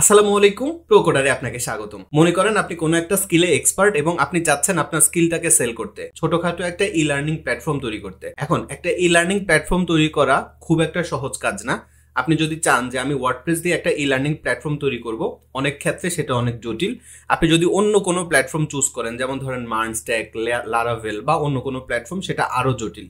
আসসালামু আলাইকুম প্রোকোডারে আপনাকে স্বাগতম মনে করেন আপনি কোনো একটা স্কিলে এক্সপার্ট এবং আপনি চাচ্ছেন আপনার স্কিলটাকে সেল করতে ছোটখাটো একটা ই লার্নিং প্ল্যাটফর্ম তৈরি করতে এখন একটা ই লার্নিং প্ল্যাটফর্ম তৈরি করা খুব একটা সহজ কাজ না আপনি যদি চান যে আমি ওয়ার্ডপ্রেস দিয়ে একটা ই লার্নিং প্ল্যাটফর্ম তৈরি করব অনেক ক্ষেত্রে সেটা অনেক জটিল আপনি যদি অন্য কোনো প্ল্যাটফর্ম চুজ করেন যেমন ধরেন মার্নস্ট্যাক লারাভেল বা অন্য কোনো প্ল্যাটফর্ম সেটা আরও জটিল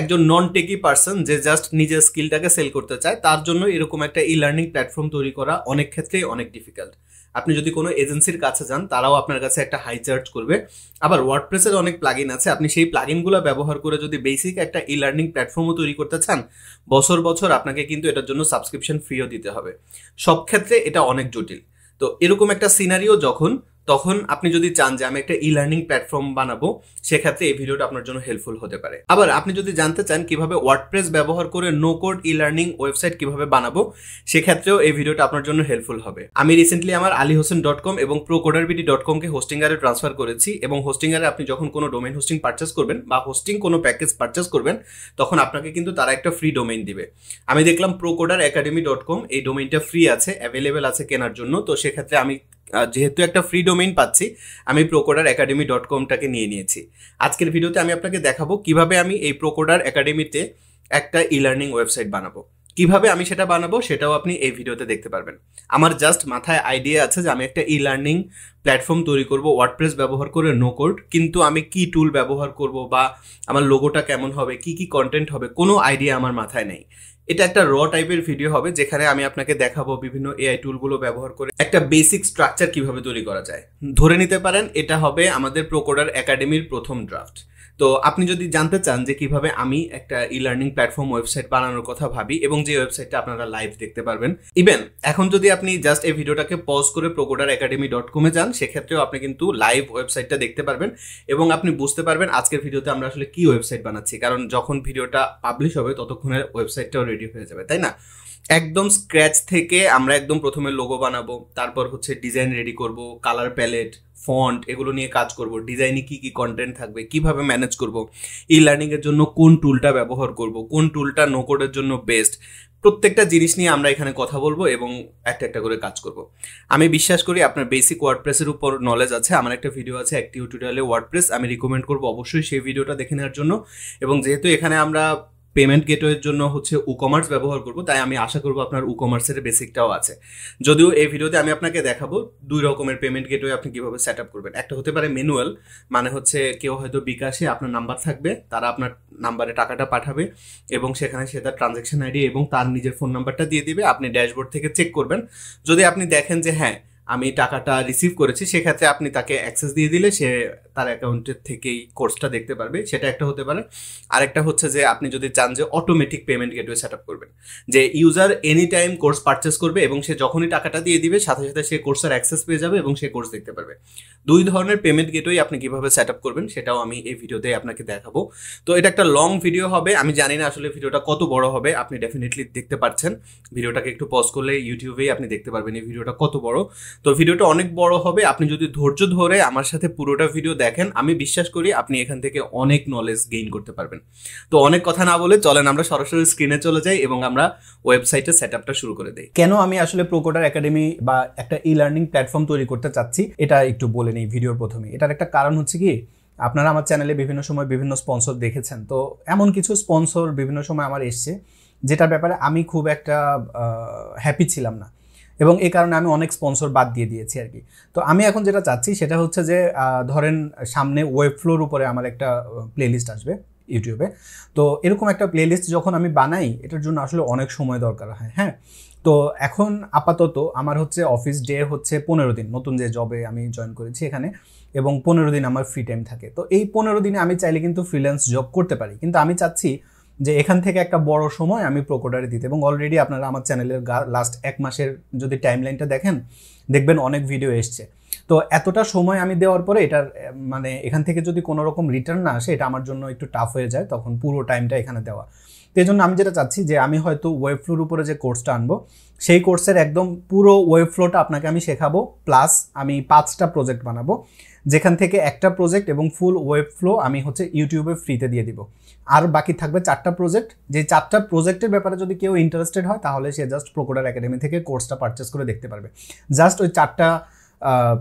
একজন নন টেকি পার্সন যে জাস্ট নিজের স্কিলটাকে সেল করতে চায় তার জন্য এরকম একটা ই লার্নিং প্ল্যাটফর্ম তৈরি করা অনেক ক্ষেত্রেই অনেক ডিফিকাল্ট আপনি যদি কোনো এজেন্সির কাছে যান তারাও আপনার কাছে একটা হাই চার্জ করবে আবার ওয়ার্ডপ্রেসের অনেক প্লাগিন আছে আপনি সেই প্লাগিনগুলো ব্যবহার করে যদি বেসিক একটা ই লার্নিং প্ল্যাটফর্মও তৈরি করতে চান বছর বছর আপনাকে কিন্তু এটার জন্য সাবস্ক্রিপশন ফিও দিতে হবে সব ক্ষেত্রে এটা অনেক জটিল তো এরকম একটা সিনারিও যখন তখন আপনি যদি চান যে আমি একটা ই লার্নিং প্ল্যাটফর্ম বানাবো সেক্ষেত্রে এই ভিডিওটা আপনার জন্য হেল্পফুল হতে পারে আবার আপনি যদি জানতে চান কিভাবে ওয়ার্ডপ্রেস ব্যবহার করে no code e learning website কিভাবে বানাবো সেক্ষেত্রেও এই ভিডিওটা আপনার জন্য হেল্পফুল হবে আমি রিসেন্টলি আমার আলী হোসেন ডট কম এবং প্রো বিডি ডট কমকে হোস্টিংয়ারে ট্রান্সফার করেছি এবং হোস্টিংয়ারে আপনি যখন কোনো ডোমেন হোস্টিং পারচেস করবেন বা হোস্টিং কোনো প্যাকেজ পারচেস করবেন তখন আপনাকে কিন্তু তারা একটা ফ্রি ডোমেইন দিবে আমি দেখলাম Pro Coder Academy dot com এই ডোমেইনটা ফ্রি আছে অ্যাভেলেবেল আছে কেনার জন্য তো সেক্ষেত্রে আমি যেহেতু একটা ফ্রি ডোমেইন পাচ্ছি আমি প্রোকোডার একাডেমি ডট কমটাকে নিয়ে নিয়েছি আজকের ভিডিওতে আমি আপনাকে দেখাবো কিভাবে আমি এই প্রোকোডার একাডেমিতে একটা ই লার্নিং ওয়েবসাইট বানাবো কিভাবে আমি সেটা বানাবো সেটাও আপনি এই ভিডিওতে দেখতে পারবেন আমার জাস্ট মাথায় আইডিয়া আছে যে আমি একটা ই লার্নিং প্ল্যাটফর্ম তৈরি করব ওয়ার্ডপ্রেস ব্যবহার করে নো কোড কিন্তু আমি কি টুল ব্যবহার করব বা আমার লোগোটা কেমন হবে কি কি কন্টেন্ট হবে কোনো আইডিয়া আমার মাথায় নেই এটা একটা র টাইপের ভিডিও হবে যেখানে আমি আপনাকে দেখাবো বিভিন্ন এআই টুলগুলো ব্যবহার করে একটা বেসিক স্ট্রাকচার কিভাবে তৈরি করা যায় ধরে নিতে পারেন এটা হবে আমাদের প্রোকোডার একাডেমির প্রথম ড্রাফট তো আপনি যদি জানতে চান যে কিভাবে আমি একটা ই লার্নিং প্ল্যাটফর্ম ওয়েবসাইট বানানোর কথা ভাবি এবং যে ওয়েবসাইটটা আপনারা লাইভ দেখতে পারবেন ইভেন এখন যদি আপনি জাস্ট এই ভিডিওটাকে পজ করে প্রোকোডার একাডেমি ডট কমে যান সেক্ষেত্রেও আপনি কিন্তু লাইভ ওয়েবসাইটটা দেখতে পারবেন এবং আপনি বুঝতে পারবেন আজকের ভিডিওতে আমরা আসলে কি ওয়েবসাইট বানাচ্ছি কারণ যখন ভিডিওটা পাবলিশ হবে ততক্ষণের ওয়েবসাইটটাও রেডি হয়ে যাবে তাই না একদম স্ক্র্যাচ থেকে আমরা একদম প্রথমে লোগো বানাবো তারপর হচ্ছে ডিজাইন রেডি করব কালার প্যালেট ফন্ট এগুলো নিয়ে কাজ করব ডিজাইনে কি কি কন্টেন্ট থাকবে কিভাবে ম্যানেজ করব ই লার্নিংয়ের জন্য কোন টুলটা ব্যবহার করব কোন টুলটা নোকোডের জন্য বেস্ট প্রত্যেকটা জিনিস নিয়ে আমরা এখানে কথা বলবো এবং একটা একটা করে কাজ করব আমি বিশ্বাস করি আপনার বেসিক ওয়ার্ডপ্রেসের উপর নলেজ আছে আমার একটা ভিডিও আছে একটি টিউটোরিয়ালে ওয়ার্ডপ্রেস আমি রিকমেন্ড করবো অবশ্যই সেই ভিডিওটা দেখে নেওয়ার জন্য এবং যেহেতু এখানে আমরা পেমেন্ট গেটওয়ের জন্য হচ্ছে উ কমার্স ব্যবহার করব তাই আমি আশা করব আপনার উকমার্সের কমার্সের বেসিকটাও আছে যদিও এই ভিডিওতে আমি আপনাকে দেখাবো দুই রকমের পেমেন্ট গেটওয়ে আপনি কীভাবে সেট আপ করবেন একটা হতে পারে ম্যানুয়াল মানে হচ্ছে কেউ হয়তো বিকাশে আপনার নাম্বার থাকবে তারা আপনার নাম্বারে টাকাটা পাঠাবে এবং সেখানে সে তার ট্রানজ্যাকশন আইডি এবং তার নিজের ফোন নাম্বারটা দিয়ে দিবে আপনি ড্যাশবোর্ড থেকে চেক করবেন যদি আপনি দেখেন যে হ্যাঁ আমি টাকাটা রিসিভ করেছি সেক্ষেত্রে আপনি তাকে অ্যাক্সেস দিয়ে দিলে সে তার অ্যাকাউন্টের থেকেই কোর্সটা দেখতে পারবে সেটা একটা হতে পারে আরেকটা হচ্ছে যে আপনি যদি চান যে automatic payment gateway set up করবেন যে user any time course purchase করবে এবং সে যখনই টাকাটা দিয়ে দিবে সাথে সাথে সে কোর্সের অ্যাক্সেস পেয়ে যাবে এবং সে কোর্স দেখতে পারবে দুই ধরনের পেমেন্ট গেটওয়ে আপনি কিভাবে সেট আপ করবেন সেটাও আমি এই ভিডিওতে আপনাকে দেখাবো তো এটা একটা লং ভিডিও হবে আমি জানি না আসলে ভিডিওটা কত বড় হবে আপনি ডেফিনেটলি দেখতে পারছেন ভিডিওটাকে একটু পজ করলে ইউটিউবেই আপনি দেখতে পারবেন এই ভিডিওটা কত বড় তো ভিডিওটা অনেক বড় হবে আপনি যদি ধৈর্য ধরে আমার সাথে পুরোটা ভিডিও দেখেন আমি বিশ্বাস করি আপনি এখান থেকে অনেক নলেজ গেইন করতে পারবেন তো অনেক কথা না বলে চলেন আমরা সরাসরি স্ক্রিনে চলে যাই এবং আমরা ওয়েবসাইটের সেট আপটা শুরু করে দিই কেন আমি আসলে প্রোকোটার একাডেমি বা একটা ই লার্নিং প্ল্যাটফর্ম তৈরি করতে চাচ্ছি এটা একটু বলে নিই ভিডিওর প্রথমে এটার একটা কারণ হচ্ছে কি আপনারা আমার চ্যানেলে বিভিন্ন সময় বিভিন্ন স্পন্সর দেখেছেন তো এমন কিছু স্পন্সর বিভিন্ন সময় আমার এসছে যেটার ব্যাপারে আমি খুব একটা হ্যাপি ছিলাম না এবং এই কারণে আমি অনেক স্পন্সর বাদ দিয়ে দিয়েছি আর কি তো আমি এখন যেটা চাচ্ছি সেটা হচ্ছে যে ধরেন সামনে ওয়েব ফ্লোর উপরে আমার একটা প্লেলিস্ট আসবে ইউটিউবে তো এরকম একটা প্লেলিস্ট যখন আমি বানাই এটার জন্য আসলে অনেক সময় দরকার হয় হ্যাঁ তো এখন আপাতত আমার হচ্ছে অফিস ডে হচ্ছে পনেরো দিন নতুন যে জবে আমি জয়েন করেছি এখানে এবং পনেরো দিন আমার ফ্রি টাইম থাকে তো এই পনেরো দিনে আমি চাইলে কিন্তু ফ্রিল্যান্স জব করতে পারি কিন্তু আমি চাচ্ছি যে এখান থেকে একটা বড় সময় আমি প্রকোডারে দিতে এবং অলরেডি আপনারা আমার চ্যানেলের লাস্ট এক মাসের যদি টাইম লাইনটা দেখেন দেখবেন অনেক ভিডিও এসছে তো এতটা সময় আমি দেওয়ার পরে এটার মানে এখান থেকে যদি কোনো রকম রিটার্ন না আসে এটা আমার জন্য একটু টাফ হয়ে যায় তখন পুরো টাইমটা এখানে দেওয়া তো এই জন্য আমি যেটা চাচ্ছি যে আমি হয়তো ওয়েব ফ্লোর উপরে যে কোর্সটা আনবো সেই কোর্সের একদম পুরো ওয়েব ফ্লোটা আপনাকে আমি শেখাবো প্লাস আমি পাঁচটা প্রজেক্ট বানাবো যেখান থেকে একটা প্রজেক্ট এবং ফুল ওয়েব ফ্লো আমি হচ্ছে ইউটিউবে ফ্রিতে দিয়ে দিব আর বাকি থাকবে চারটা প্রজেক্ট যে চারটা প্রজেক্টের ব্যাপারে যদি কেউ ইন্টারেস্টেড হয় তাহলে সে জাস্ট প্রোকোডার একাডেমি থেকে কোর্সটা পারচেস করে দেখতে পারবে জাস্ট ওই চারটা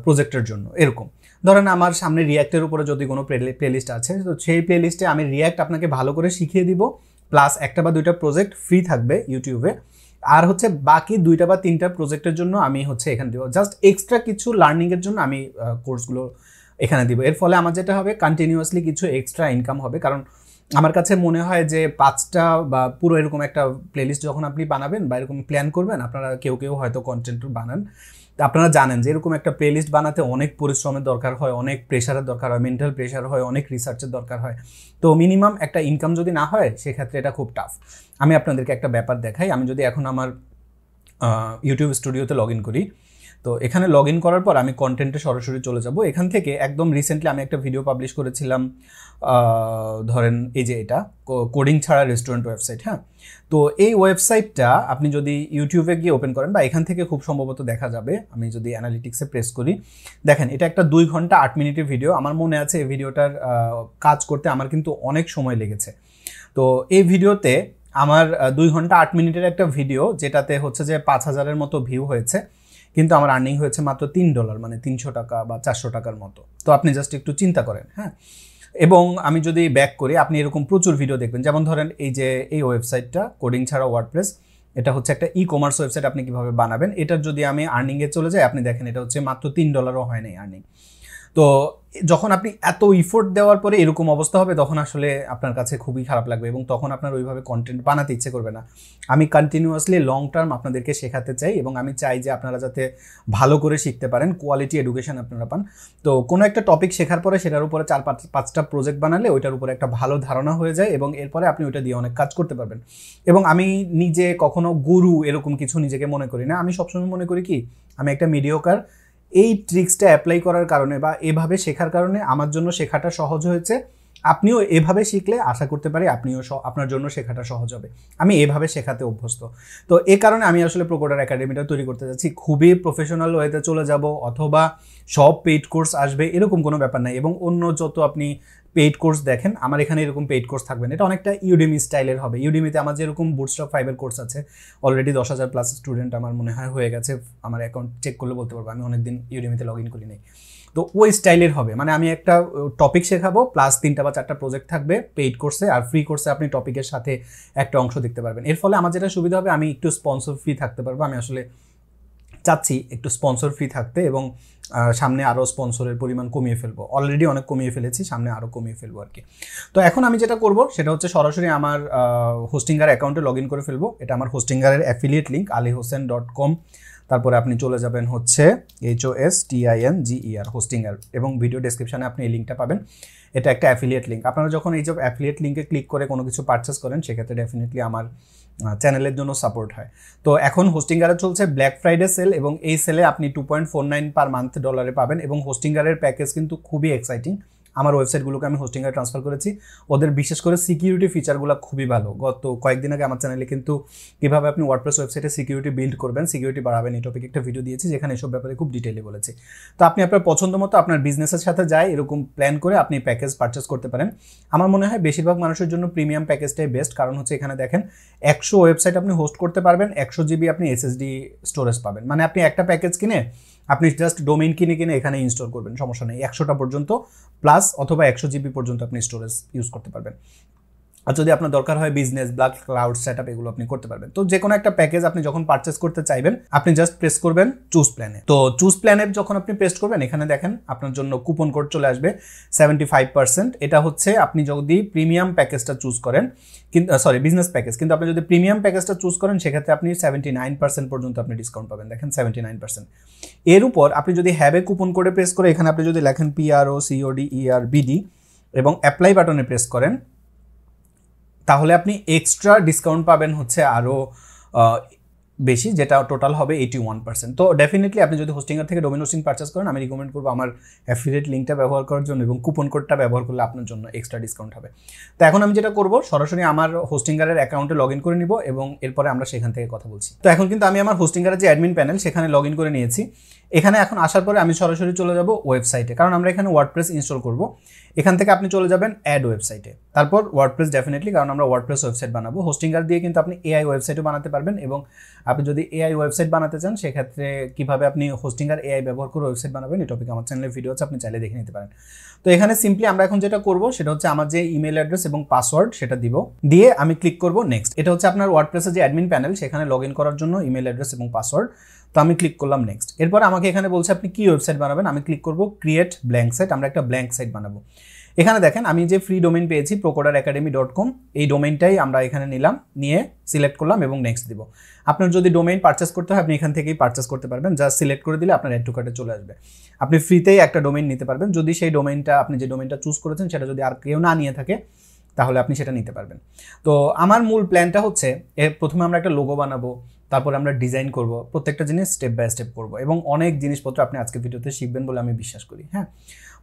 প্রজেক্টের জন্য এরকম ধরেন আমার সামনে রিয়্যাক্টের উপরে যদি কোনো প্লেলিস্ট আছে তো সেই প্লেলিস্টে আমি রিয়্যাক্ট আপনাকে ভালো করে শিখিয়ে দিব প্লাস একটা বা দুইটা প্রজেক্ট ফ্রি থাকবে ইউটিউবে আর হচ্ছে বাকি দুইটা বা তিনটা প্রজেক্টের জন্য আমি হচ্ছে এখানে দিব জাস্ট এক্সট্রা কিছু লার্নিংয়ের জন্য আমি কোর্সগুলো এখানে দিব এর ফলে আমার যেটা হবে কন্টিনিউয়াসলি কিছু এক্সট্রা ইনকাম হবে কারণ আমার কাছে মনে হয় যে পাঁচটা বা পুরো এরকম একটা প্লেলিস্ট যখন আপনি বানাবেন বা এরকম প্ল্যান করবেন আপনারা কেউ কেউ হয়তো কন্টেন্ট বানান আপনারা জানেন যে এরকম একটা প্লেলিস্ট বানাতে অনেক পরিশ্রমের দরকার হয় অনেক প্রেশারের দরকার হয় মেন্টাল প্রেশার হয় অনেক রিসার্চের দরকার হয় তো মিনিমাম একটা ইনকাম যদি না হয় সেক্ষেত্রে এটা খুব টাফ আমি আপনাদেরকে একটা ব্যাপার দেখাই আমি যদি এখন আমার ইউটিউব স্টুডিওতে লগ ইন করি তো এখানে লগ ইন করার পর আমি কন্টেন্টে সরাসরি চলে যাব এখান থেকে একদম রিসেন্টলি আমি একটা ভিডিও পাবলিশ করেছিলাম ধরেন এই যে এটা কোডিং ছাড়া রেস্টুরেন্ট ওয়েবসাইট হ্যাঁ তো এই ওয়েবসাইটটা আপনি যদি ইউটিউবে গিয়ে ওপেন করেন বা এখান থেকে খুব সম্ভবত দেখা যাবে আমি যদি অ্যানালিটিক্সে প্রেস করি দেখেন এটা একটা দুই ঘন্টা আট মিনিটের ভিডিও আমার মনে আছে এই ভিডিওটার কাজ করতে আমার কিন্তু অনেক সময় লেগেছে তো এই ভিডিওতে আমার দুই ঘন্টা আট মিনিটের একটা ভিডিও যেটাতে হচ্ছে যে পাঁচ হাজারের মতো ভিউ হয়েছে কিন্তু আমার আর্নিং হয়েছে মাত্র তিন ডলার মানে তিনশো টাকা বা চারশো টাকার মতো তো আপনি জাস্ট একটু চিন্তা করেন হ্যাঁ এবং আমি যদি ব্যাক করি আপনি এরকম প্রচুর ভিডিও দেখবেন যেমন ধরেন এই যে এই ওয়েবসাইটটা কোডিং ছাড়া ওয়ার্ডপ্রেস এটা হচ্ছে একটা ই কমার্স ওয়েবসাইট আপনি কীভাবে বানাবেন এটার যদি আমি আর্নিংয়ে চলে যাই আপনি দেখেন এটা হচ্ছে মাত্র তিন ডলারও হয় নাই আর্নিং তো যখন আপনি এত ইফোর্ট দেওয়ার পরে এরকম অবস্থা হবে তখন আসলে আপনার কাছে খুবই খারাপ লাগবে এবং তখন আপনার ওইভাবে কন্টেন্ট বানাতে ইচ্ছে করবে না আমি কন্টিনিউয়াসলি লং টার্ম আপনাদেরকে শেখাতে চাই এবং আমি চাই যে আপনারা যাতে ভালো করে শিখতে পারেন কোয়ালিটি এডুকেশন আপনারা পান তো কোনো একটা টপিক শেখার পরে সেটার উপরে চার পাঁচ পাঁচটা প্রজেক্ট বানালে ওইটার উপরে একটা ভালো ধারণা হয়ে যায় এবং এরপরে আপনি ওইটা দিয়ে অনেক কাজ করতে পারবেন এবং আমি নিজে কখনো গুরু এরকম কিছু নিজেকে মনে করি না আমি সবসময় মনে করি কি আমি একটা মিডিয়োকার এই ট্রিক্সটা অ্যাপ্লাই করার কারণে বা এভাবে শেখার কারণে আমার জন্য শেখাটা সহজ হয়েছে আপনিও এভাবে শিখলে আশা করতে পারি আপনিও আপনার জন্য শেখাটা সহজ হবে আমি এভাবে শেখাতে অভ্যস্ত তো এ কারণে আমি আসলে প্রকোটার একাডেমিটা তৈরি করতে যাচ্ছি খুবই প্রফেশনাল ওয়েতে চলে যাব অথবা সব পেইড কোর্স আসবে এরকম কোনো ব্যাপার নাই এবং অন্য যত আপনি পেইড কোর্স দেখেন আমার এখানে এরকম পেইড কোর্স থাকবে না এটা অনেকটা ইউডিমি স্টাইলের হবে ইউডিমিতে আমার যেরকম বুটস্টক ফাইভের কোর্স আছে অলরেডি দশ হাজার প্লাস স্টুডেন্ট আমার মনে হয় হয়ে গেছে আমার অ্যাকাউন্ট চেক করলে বলতে পারবো আমি অনেকদিন ইউডিমিতে লগ ইন করি নাই তো ওই স্টাইলের হবে মানে আমি একটা টপিক শেখাবো প্লাস তিনটা বা চারটা প্রজেক্ট থাকবে পেইড কোর্সে আর ফ্রি কোর্সে আপনি টপিকের সাথে একটা অংশ দেখতে পারবেন এর ফলে আমার যেটা সুবিধা হবে আমি একটু স্পন্সর ফ্রি থাকতে পারবো আমি আসলে চাচ্ছি একটু স্পন্সর ফ্রি থাকতে এবং সামনে আরও স্পন্সরের পরিমাণ কমিয়ে ফেলবো অলরেডি অনেক কমিয়ে ফেলেছি সামনে আরও কমিয়ে ফেলবো আর কি তো এখন আমি যেটা করব সেটা হচ্ছে সরাসরি আমার হোস্টিংগার অ্যাকাউন্টে লগ ইন করে ফেলবো এটা আমার হোস্টিংগারের affiliate link Ali Hossain dot com তারপরে আপনি চলে যাবেন হচ্ছে H O S T I N G E R e Hostinger এবং ভিডিও ডেসক্রিপশানে আপনি এই লিঙ্কটা পাবেন এটা একটা অ্যাফিলিয়েট লিঙ্ক আপনারা যখন এই যে অ্যাফিলিয়েট লিঙ্কে ক্লিক করে কোনো কিছু পারচেস করেন সেক্ষেত্রে ডেফিনেটলি আমার চ্যানেলের জন্য সাপোর্ট হয় তো এখন হোস্টিংগারে চলছে ব্ল্যাক ফ্রাইডে সেল এবং এই সেলে আপনি two point four nine per month ডলারে পাবেন এবং হোস্টিংগারের প্যাকেজ কিন্তু খুবই এক্সাইটিং আমার ওয়েবসাইটগুলোকে আমি হোস্টিংয়ে ট্রান্সফার করেছি ওদের বিশেষ করে সিকিউরিটি ফিচারগুলো খুবই ভালো গত কয়েকদিন আগে আমার চ্যানেলে কিন্তু কীভাবে আপনি ওয়ার্ডপ্রেস ওয়েবসাইটে সিকিউরিটি বিল্ড করবেন সিকিউরিটি বাড়াবেন এই টপিক একটা ভিডিও দিয়েছি যেখানে এসব ব্যাপারে খুব ডিটেলে বলেছি তো আপনি আপনার পছন্দ মতো আপনার বিজনেসের সাথে যায় এরকম প্ল্যান করে আপনি প্যাকেজ পারচেস করতে পারেন আমার মনে হয় বেশিরভাগ মানুষের জন্য প্রিমিয়াম প্যাকেজটাই বেস্ট কারণ হচ্ছে এখানে দেখেন একশো ওয়েবসাইট আপনি হোস্ট করতে পারবেন একশো জিবি আপনি এসএসডি স্টোরেজ পাবেন মানে আপনি একটা প্যাকেজ কিনে আপনি জাস্ট ডোমেইন কিনে কিনে এখানে ইনস্টল করবেন সমস্যা নেই একশোটা পর্যন্ত প্লাস অথবা একশো জিবি পর্যন্ত আপনি স্টোরেজ ইউজ করতে পারবেন আর যদি আপনার দরকার হয় business black cloud set up এগুলো আপনি করতে পারবেন তো যে কোনো একটা প্যাকেজ আপনি যখন পারচেস করতে চাইবেন আপনি জাস্ট প্রেস করবেন চুজ প্ল্যানে তো চুজ প্ল্যানের যখন আপনি পেস্ট করবেন এখানে দেখেন আপনার জন্য কুপন কোড চলে আসবে সেভেন্টি ফাইভ পার্সেন্ট এটা হচ্ছে আপনি যদি প্রিমিয়াম প্যাকেজটা চুজ করেন কিন্তু সরি বিজনেস প্যাকেজ কিন্তু আপনি যদি প্রিমিয়াম প্যাকেজটা চুজ করেন সেক্ষেত্রে আপনি সেভেন্টি নাইন পার্সেন্ট পর্যন্ত আপনি ডিসকাউন্ট পাবেন দেখেন সেভেন্টি নাইন পার্সেন্ট এর উপর আপনি যদি হ্যাবে কুপন কোডে প্রেস করে এখানে আপনি যদি লেখেন পিআরও সিওডি ইআর বিডি এবং অ্যাপ্লাই বাটনে প্রেস করেন তাহলে আপনি এক্সট্রা ডিসকাউন্ট পাবেন হচ্ছে আরও বেশি যেটা টোটাল হবে এইটি ওয়ান পার্সেন্ট তো ডেফিনেটলি আপনি যদি হোস্টিংয়ের থেকে ডোমিনো সিম পারচেস করেন আমি রিকমেন্ড করবো আমার অ্যাফিলিয়েট লিঙ্কটা ব্যবহার করার জন্য এবং কুপন কোডটা ব্যবহার করলে আপনার জন্য এক্সট্রা ডিসকাউন্ট হবে তো এখন আমি যেটা করবো সরাসরি আমার হোস্টিংগারের অ্যাকাউন্টে লগ ইন করে নিব এবং এরপরে আমরা সেখান থেকে কথা বলছি তো এখন কিন্তু আমি আমার হোস্টিংগারের যে অ্যাডমিন প্যানেল সেখানে লগ ইন করে নিয়েছি এখানে এখন আসার পরে আমি সরাসরি চলে যাব ওয়েবসাইটে কারণ আমরা এখানে ওয়ার্ডপ্রেস ইনস্টল করব এখান থেকে আপনি চলে যাবেন অ্যাড ওয়েবসাইটে তারপর ওয়ার্ডপ্রেস ডেফিনেটলি কারণ আমরা ওয়ার্ডপ্রেস ওয়েবসাইট বানাবো হোস্টিংগার দিয়ে কিন্তু আপনি এআই ওয়েবসাইটও বানাতে পারবেন এবং আপনি যদি এআই ওয়েবসাইট বানাতে চান সেক্ষেত্রে কীভাবে আপনি হোস্টিংগার এআই ব্যবহার করে ওয়েবসাইট বানাবেন এই টপিক আমার চ্যানেলের ভিডিও আছে আপনি চাইলে দেখে নিতে পারেন তো এখানে সিম্পলি আমরা এখন যেটা করব সেটা হচ্ছে আমার যে ইমেল অ্যাড্রেস এবং পাসওয়ার্ড সেটা দিব দিয়ে আমি ক্লিক করব নেক্সট এটা হচ্ছে আপনার ওয়ার্ডপ্রেসের যে অ্যাডমিন প্যানেল সেখানে লগ ইন করার জন্য ইমেল অ্যাড্রেস এবং পাসওয়ার্ড তো আমি ক্লিক করলাম নেক্সট এরপর আমাকে এখানে বলছে আপনি কি ওয়েবসাইট বানাবেন আমি ক্লিক করব ক্রিয়েট ব্ল্যাঙ্ক সাইট আমরা একটা ব্ল্যাঙ্ক সাইট বানাবো এখানে দেখেন আমি যে ফ্রি ডোমেন পেয়েছি প্রোকোডার একাডেমি ডট কম এই ডোমেনটাই আমরা এখানে নিলাম নিয়ে সিলেক্ট করলাম এবং নেক্সট দিব আপনার যদি ডোমেন পারচেস করতে হয় আপনি এখান থেকেই পারচেস করতে পারবেন জাস্ট সিলেক্ট করে দিলে আপনার এড টু কার্টে চলে আসবে আপনি ফ্রিতেই একটা ডোমেইন নিতে পারবেন যদি সেই ডোমেইনটা আপনি যে ডোমেইনটা চুজ করেছেন সেটা যদি আর কেউ না নিয়ে থাকে তাহলে আপনি সেটা নিতে পারবেন তো আমার মূল প্ল্যানটা হচ্ছে এর প্রথমে আমরা একটা লোগো বানাবো তারপরে আমরা ডিজাইন করব প্রত্যেকটা জিনিস স্টেপ বাই স্টেপ করব এবং অনেক জিনিসপত্র আপনি আজকে ভিডিওতে শিখবেন বলে আমি বিশ্বাস করি হ্যাঁ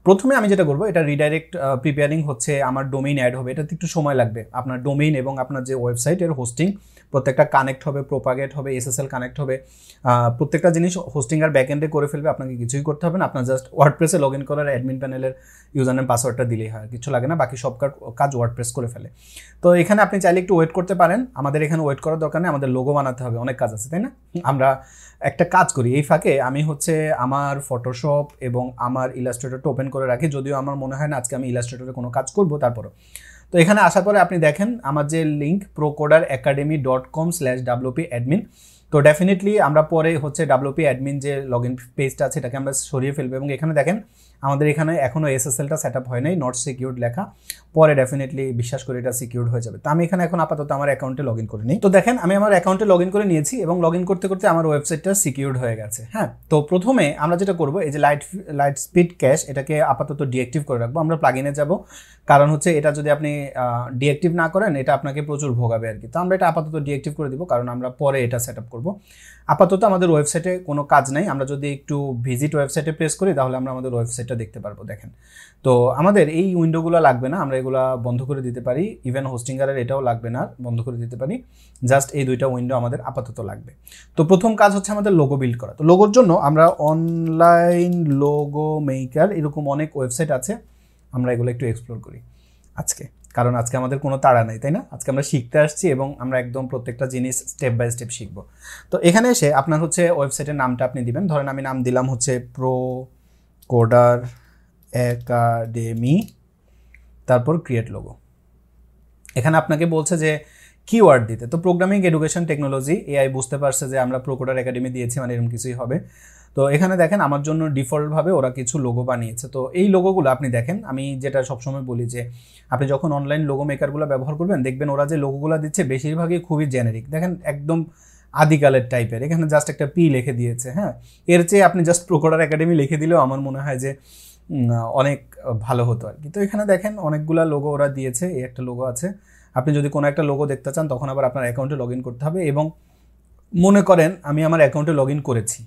প্রথমে আমি যেটা করবো এটা রিডাইরেক্ট প্রিপেয়ারিং হচ্ছে আমার ডোমেইন অ্যাড হবে এটাতে একটু সময় লাগবে আপনার ডোমেইন এবং আপনার যে ওয়েবসাইটের হোস্টিং প্রত্যেকটা কানেক্ট হবে প্রোপাগেট হবে এসএসএল কানেক্ট হবে প্রত্যেকটা জিনিস হোস্টিং আর ব্যাকএন্ডে করে ফেলবে আপনাকে কিছুই করতে হবে না আপনার জাস্ট ওয়ার্ডপ্রেসে লগ ইন করার অ্যাডমিন প্যানেলের ইউজার নেম পাসওয়ার্ডটা দিলেই হয় কিছু লাগে না বাকি সব কাজ ওয়ার্ডপ্রেস করে ফেলে তো এখানে আপনি চাইলে একটু ওয়েট করতে পারেন আমাদের এখানে ওয়েট করার দরকার নেই আমাদের লোগো বানাতে হবে অনেক কাজ আছে তাই না আমরা একটা কাজ করি এই ফাঁকে আমি হচ্ছে আমার ফটোশপ এবং আমার ইলাস্ট্রেটরটা ওপেন করে রাখি যদিও আমার মনে হয় না আজকে আমি ইলাস্ট্রেটরে কোনো কাজ করব তারপরও তো এখানে আসার পরে আপনি দেখেন আমার যে link ProCoder academy dot com slash WP admin তো ডেফিনেটলি আমরা পরে হচ্ছে ডাব্লুপি অ্যাডমিন যে লগ ইন পেজটা আছে এটাকে আমরা সরিয়ে ফেলবো এবং এখানে দেখেন আমাদের এখানে এখনও এসএসএলটা সেট আপ হয় নাই নট সিকিউরড লেখা পরে ডেফিনেটলি বিশ্বাস করে এটা সিকিউর হয়ে যাবে তো আমি এখানে এখন আপাতত আমার অ্যাকাউন্টে লগ ইন করে নিই তো দেখেন আমি আমার অ্যাকাউন্টে লগ ইন করে নিয়েছি এবং লগ ইন করতে করতে আমার ওয়েবসাইটটা সিকিউর হয়ে গেছে হ্যাঁ তো প্রথমে আমরা যেটা করব এই যে লাইট লাইট স্পিড ক্যাশ এটাকে আপাতত ডিএক্টিভ করে রাখবো আমরা প্লাগ ইনে যাবো কারণ হচ্ছে এটা যদি আপনি ডিএক্টিভ না করেন এটা আপনাকে প্রচুর ভোগাবে আর কি তো আমরা এটা আপাতত ডিএক্টিভ করে দিব কারণ আমরা পরে এটা সেট আপ করবো আপাতত আমাদের ওয়েবসাইটে কোনো কাজ নাই আমরা যদি একটু ভিজিট ওয়েবসাইটে প্রেস করি তাহলে আমরা আমাদের ওয়েবসাইটটা দেখতে পারবো দেখেন তো আমাদের এই উইন্ডোগুলো লাগবে না আমরা এগুলা বন্ধ করে দিতে পারি ইভেন হোস্টিংগারের এটাও লাগবে না বন্ধ করে দিতে পারি জাস্ট এই দুইটা উইন্ডো আমাদের আপাতত লাগবে তো প্রথম কাজ হচ্ছে আমাদের লোগো বিল্ড করা তো লোগোর জন্য আমরা অনলাইন লোগো মেকার এরকম অনেক ওয়েবসাইট আছে আমরা এগুলো একটু এক্সপ্লোর করি আজকে কারণ আজকে আমাদের কোনো তাড়া নেই তাই না আজকে আমরা শিখতে আসছি এবং আমরা একদম প্রত্যেকটা জিনিস স্টেপ বাই স্টেপ শিখব তো এখানে এসে আপনার হচ্ছে ওয়েবসাইটের নামটা আপনি দিবেন ধরেন আমি নাম দিলাম হচ্ছে প্রো কোডার অ্যাকাডেমি তারপর ক্রিয়েট লোগো এখানে আপনাকে বলছে যে কিওয়ার্ড দিতে তো প্রোগ্রামিং এডুকেশন টেকনোলজি এআই বুঝতে পারছে যে আমরা প্রোকোডার একাডেমি দিয়েছি মানে এরকম কিছুই হবে তো এখানে দেখেন আমার জন্য ডিফল্টভাবে ওরা কিছু লোগো বানিয়েছে তো এই লোগোগুলো আপনি দেখেন আমি যেটা সবসময় বলি যে আপনি যখন অনলাইন লোগো মেকারগুলো ব্যবহার করবেন দেখবেন ওরা যে লোগোগুলো দিচ্ছে বেশিরভাগই খুবই জেনেরিক দেখেন একদম আদিকালের টাইপের এখানে জাস্ট একটা পি লিখে দিয়েছে হ্যাঁ এর চেয়ে আপনি জাস্ট প্রোকোডার একাডেমি লিখে দিলেও আমার মনে হয় যে অনেক ভালো হতো আর কি তো এখানে দেখেন অনেকগুলা লোগো ওরা দিয়েছে এই একটা লোগো আছে আপনি যদি কোনো একটা লোগো দেখতে চান তখন আবার আপনার অ্যাকাউন্টে লগ করতে হবে এবং মনে করেন আমি আমার অ্যাকাউন্টে লগ করেছি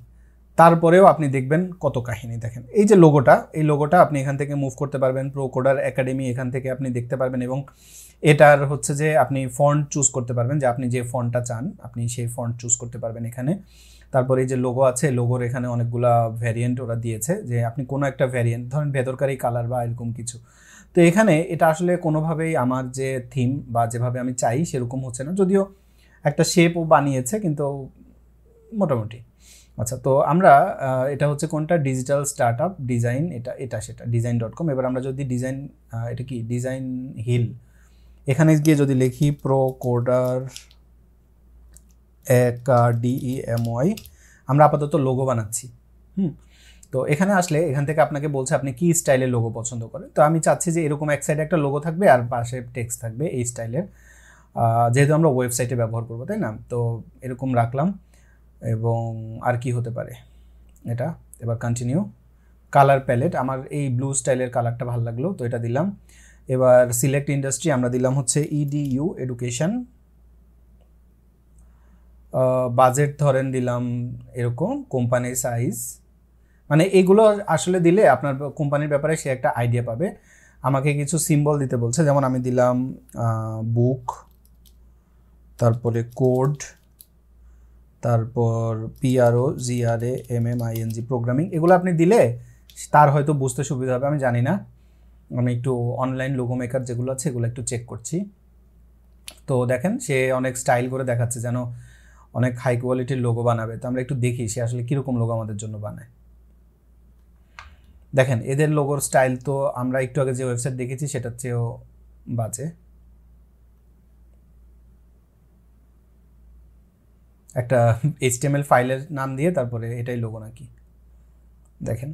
তারপরেও আপনি দেখবেন কত কাহিনী দেখেন এই যে লোগোটা এই লোগোটা আপনি এখান থেকে মুভ করতে পারবেন প্রো কোডার একাডেমি এখান থেকে আপনি দেখতে পারবেন এবং এটার হচ্ছে যে আপনি ফন্ট চুজ করতে পারবেন যে আপনি যে ফন্টটা চান আপনি সেই ফন্ট চুজ করতে পারবেন এখানে তারপরে এই যে লোগো আছে লোগোর এখানে অনেকগুলা ভ্যারিয়েন্ট ওরা দিয়েছে যে আপনি কোনো একটা ভ্যারিয়েন্ট ধরেন ভেতরকারী কালার বা এরকম কিছু তো এখানে এটা আসলে কোনোভাবেই আমার যে থিম বা যেভাবে আমি চাই সেরকম হচ্ছে না যদিও একটা শেপও বানিয়েছে কিন্তু মোটামুটি আচ্ছা তো আমরা এটা হচ্ছে কোনটা ডিজিটাল স্টার্ট আপ ডিজাইন এটা এটা সেটা ডিজাইন ডট কম এবার আমরা যদি ডিজাইন এটা কি ডিজাইন হিল এখানে গিয়ে যদি লিখি প্রো কোডার এক ডিই এম ওয়াই আমরা আপাতত লোগো বানাচ্ছি হুম তো এখানে আসলে এখান থেকে আপনাকে বলছে আপনি কি স্টাইলের লোগো পছন্দ করেন তো আমি চাচ্ছি যে এরকম এক সাইডে একটা লোগো থাকবে আর পাশে টেক্সট থাকবে এই স্টাইলের যেহেতু আমরা ওয়েবসাইটে ব্যবহার করবো তাই না তো এরকম রাখলাম এবং আর কি হতে পারে এটা এবার কন্টিনিউ কালার প্যালেট আমার এই ব্লু স্টাইলের কালারটা ভালো লাগলো তো এটা দিলাম এবার সিলেক্ট ইন্ডাস্ট্রি আমরা দিলাম হচ্ছে ইডিইউ e এডুকেশন বাজেট ধরেন দিলাম এরকম কোম্পানির সাইজ মানে এগুলো আসলে দিলে আপনার কোম্পানির ব্যাপারে সে একটা আইডিয়া পাবে আমাকে কিছু সিম্বল দিতে বলছে যেমন আমি দিলাম বুক তারপরে কোড তারপর P R O G R A M M I N G programming এগুলো আপনি দিলে তার হয়তো বুঝতে সুবিধা হবে আমি জানি না আমি একটু অনলাইন লোগো মেকার যেগুলো আছে এগুলো একটু চেক করছি তো দেখেন সে অনেক স্টাইল করে দেখাচ্ছে যেন অনেক হাই কোয়ালিটির লোগো বানাবে তো আমরা একটু দেখি সে আসলে কীরকম লোগো আমাদের জন্য বানায় দেখেন এদের লোগোর স্টাইল তো আমরা একটু আগে যে ওয়েবসাইট দেখেছি সেটার চেয়েও বাজে একটা এইচটিএমএল ফাইলের নাম দিয়ে তারপরে এটাই লোগো নাকি দেখেন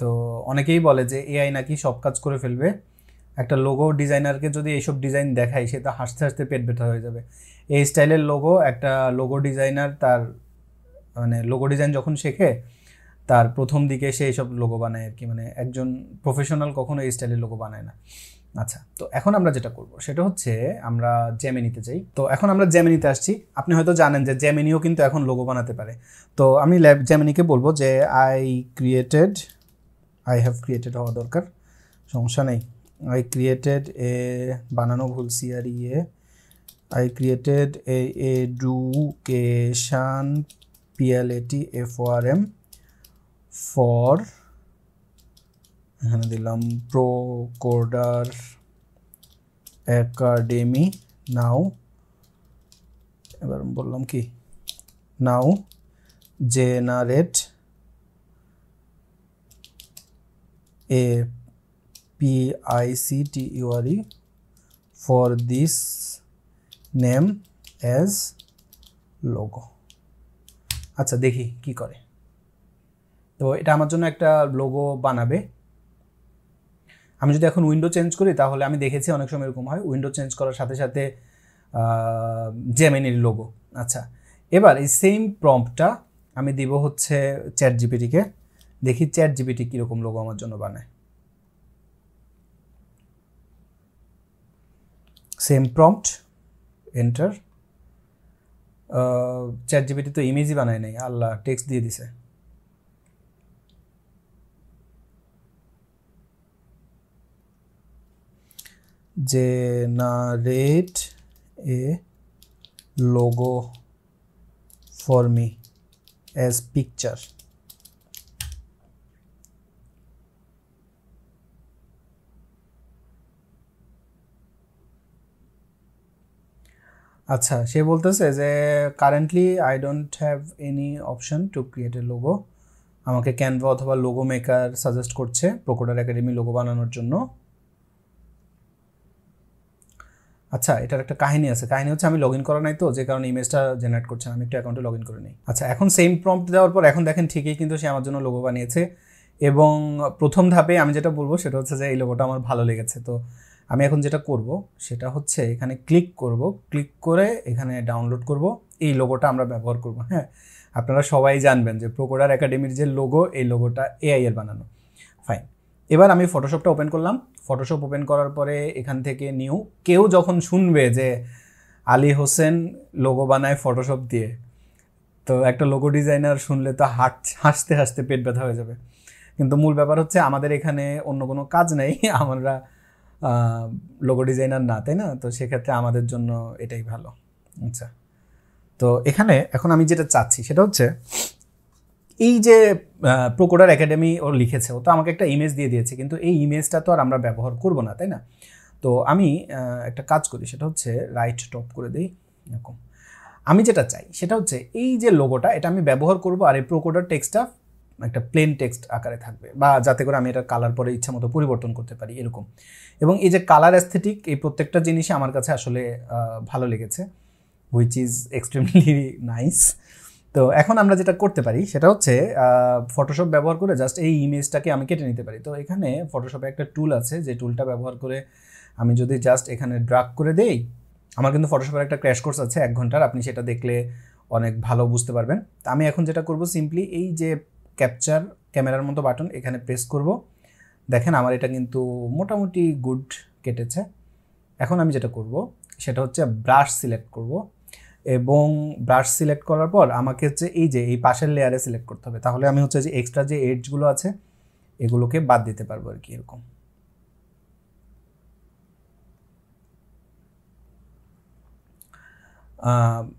তো অনেকেই বলে যে এআই নাকি সব কাজ করে ফেলবে একটা লোগো ডিজাইনারকে যদি এইসব ডিজাইন দেখায় সে তো হাসতে হাসতে পেট ব্যথা হয়ে যাবে এই স্টাইলের লোগো একটা লোগো ডিজাইনার তার মানে লোগো ডিজাইন যখন শেখে তার প্রথম দিকে সে এইসব লোগো বানায় আর কি মানে একজন প্রফেশনাল কখনো এই স্টাইলের লোগো বানায় না আচ্ছা তো এখন আমরা যেটা করব সেটা হচ্ছে আমরা জ্যামিনিতে যাই তো এখন আমরা জ্যামিনিতে আসছি আপনি হয়তো জানেন যে জ্যামিনিও কিন্তু এখন লোগো বানাতে পারে তো আমি ল্যাব জ্যামিনিকে বলবো যে I created I have created হওয়া দরকার সমস্যা নেই আই ক্রিয়েটেড এ বানানো ভুল C R E A I created a education PLAT for এখানে দিলাম প্রোকোডার একাডেমি নাও এবার বললাম কি now generate a P I C T U R E for this name as logo আচ্ছা দেখি কি করে তো এটা আমার জন্য একটা লোগো বানাবে আমি যদি এখন উইন্ডো চেঞ্জ করি তাহলে আমি দেখেছি অনেক সময় এরকম হয় উইন্ডো চেঞ্জ করার সাথে সাথে জেমিনির লোগো আচ্ছা এবার এই সেম প্রম্পটা আমি দিব হচ্ছে চ্যাট জিপিটিকে দেখি চ্যাট জিপিটি কীরকম লোগো আমার জন্য বানায় same prompt enter Chat GPT তো ইমেজই বানায় নাই আল্লাহ টেক্সট দিয়ে দিছে generate a logo for me as picture আচ্ছা সে বলতেছে যে currently I don't have any option to create a logo আমাকে ক্যানভা অথবা লোগো মেকার সাজেস্ট করছে প্রকোডার একাডেমি লোগো বানানোর জন্য আচ্ছা এটার একটা কাহিনী আছে কাহিনী হচ্ছে আমি লগ ইন করা নাই তো যে কারণে ইমেজটা জেনারেট করছে আমি একটু অ্যাকাউন্টে লগ ইন করে নিই আচ্ছা এখন সেম প্রম্পট দেওয়ার পর এখন দেখেন ঠিকই কিন্তু সে আমার জন্য লোগো বানিয়েছে এবং প্রথম ধাপে আমি যেটা বলবো সেটা হচ্ছে যে এই লোগোটা আমার ভালো লেগেছে তো আমি এখন যেটা করব সেটা হচ্ছে এখানে ক্লিক করব ক্লিক করে এখানে ডাউনলোড করব এই লোগোটা আমরা ব্যবহার করব হ্যাঁ আপনারা সবাই জানবেন যে প্রোকোডার একাডেমির যে লোগো এই লোগোটা এআই এর বানানো ফাইন এবার আমি ফটোশপটা ওপেন করলাম ফটোশপ ওপেন করার পরে এখান থেকে নিউ কেউ যখন শুনবে যে আলী হোসেন লোগো বানায় ফটোশপ দিয়ে তো একটা লোগো ডিজাইনার শুনলে তো হাট হাসতে হাসতে পেট ব্যথা হয়ে যাবে কিন্তু মূল ব্যাপার হচ্ছে আমাদের এখানে অন্য কোনো কাজ নেই আমরা লোগো ডিজাইনার না তাই না তো সেক্ষেত্রে আমাদের জন্য এটাই ভালো আচ্ছা তো এখানে এখন আমি যেটা চাচ্ছি সেটা হচ্ছে এই যে প্রোকোডার একাডেমি ও লিখেছে ও তো আমাকে একটা ইমেজ দিয়ে দিয়েছে কিন্তু এই ইমেজটা তো আর আমরা ব্যবহার করব না তাই না তো আমি একটা কাজ করি সেটা হচ্ছে রাইট টপ করে দিই এরকম আমি যেটা চাই সেটা হচ্ছে এই যে লোগোটা এটা আমি ব্যবহার করব আর এই প্রোকোডার টেক্সটটা একটা প্লেন টেক্সট আকারে থাকবে বা যাতে করে আমি এটা কালার পরে ইচ্ছা মতো পরিবর্তন করতে পারি এরকম এবং এই যে কালার অ্যাস্থেটিক এই প্রত্যেকটা জিনিসই আমার কাছে আসলে ভালো লেগেছে হুইচ ইজ এক্সট্রিমলি নাইস তো এখন আমরা যেটা করতে পারি সেটা হচ্ছে ফটোশপ ব্যবহার করে জাস্ট এই ইমেজটাকে আমি কেটে নিতে পারি তো এখানে ফটোশপে একটা টুল আছে যে টুলটা ব্যবহার করে আমি যদি জাস্ট এখানে ড্রাগ করে দেই আমার কিন্তু ফটোশপের একটা ক্র্যাশ কোর্স আছে এক ঘন্টার আপনি সেটা দেখলে অনেক ভালো বুঝতে পারবেন আমি এখন যেটা করব সিম্পলি এই যে ক্যাপচার ক্যামেরার মতো বাটন এখানে প্রেস করব দেখেন আমার এটা কিন্তু মোটামুটি গুড কেটেছে এখন আমি যেটা করব সেটা হচ্ছে ব্রাশ সিলেক্ট করব এবং ব্রাশ সিলেক্ট করার পর আমাকে হচ্ছে এই যে এই পাশের লেয়ারে সিলেক্ট করতে হবে তাহলে আমি হচ্ছে যে এক্সট্রা যে এডজগুলো আছে এগুলোকে বাদ দিতে পারবো আর কি এরকম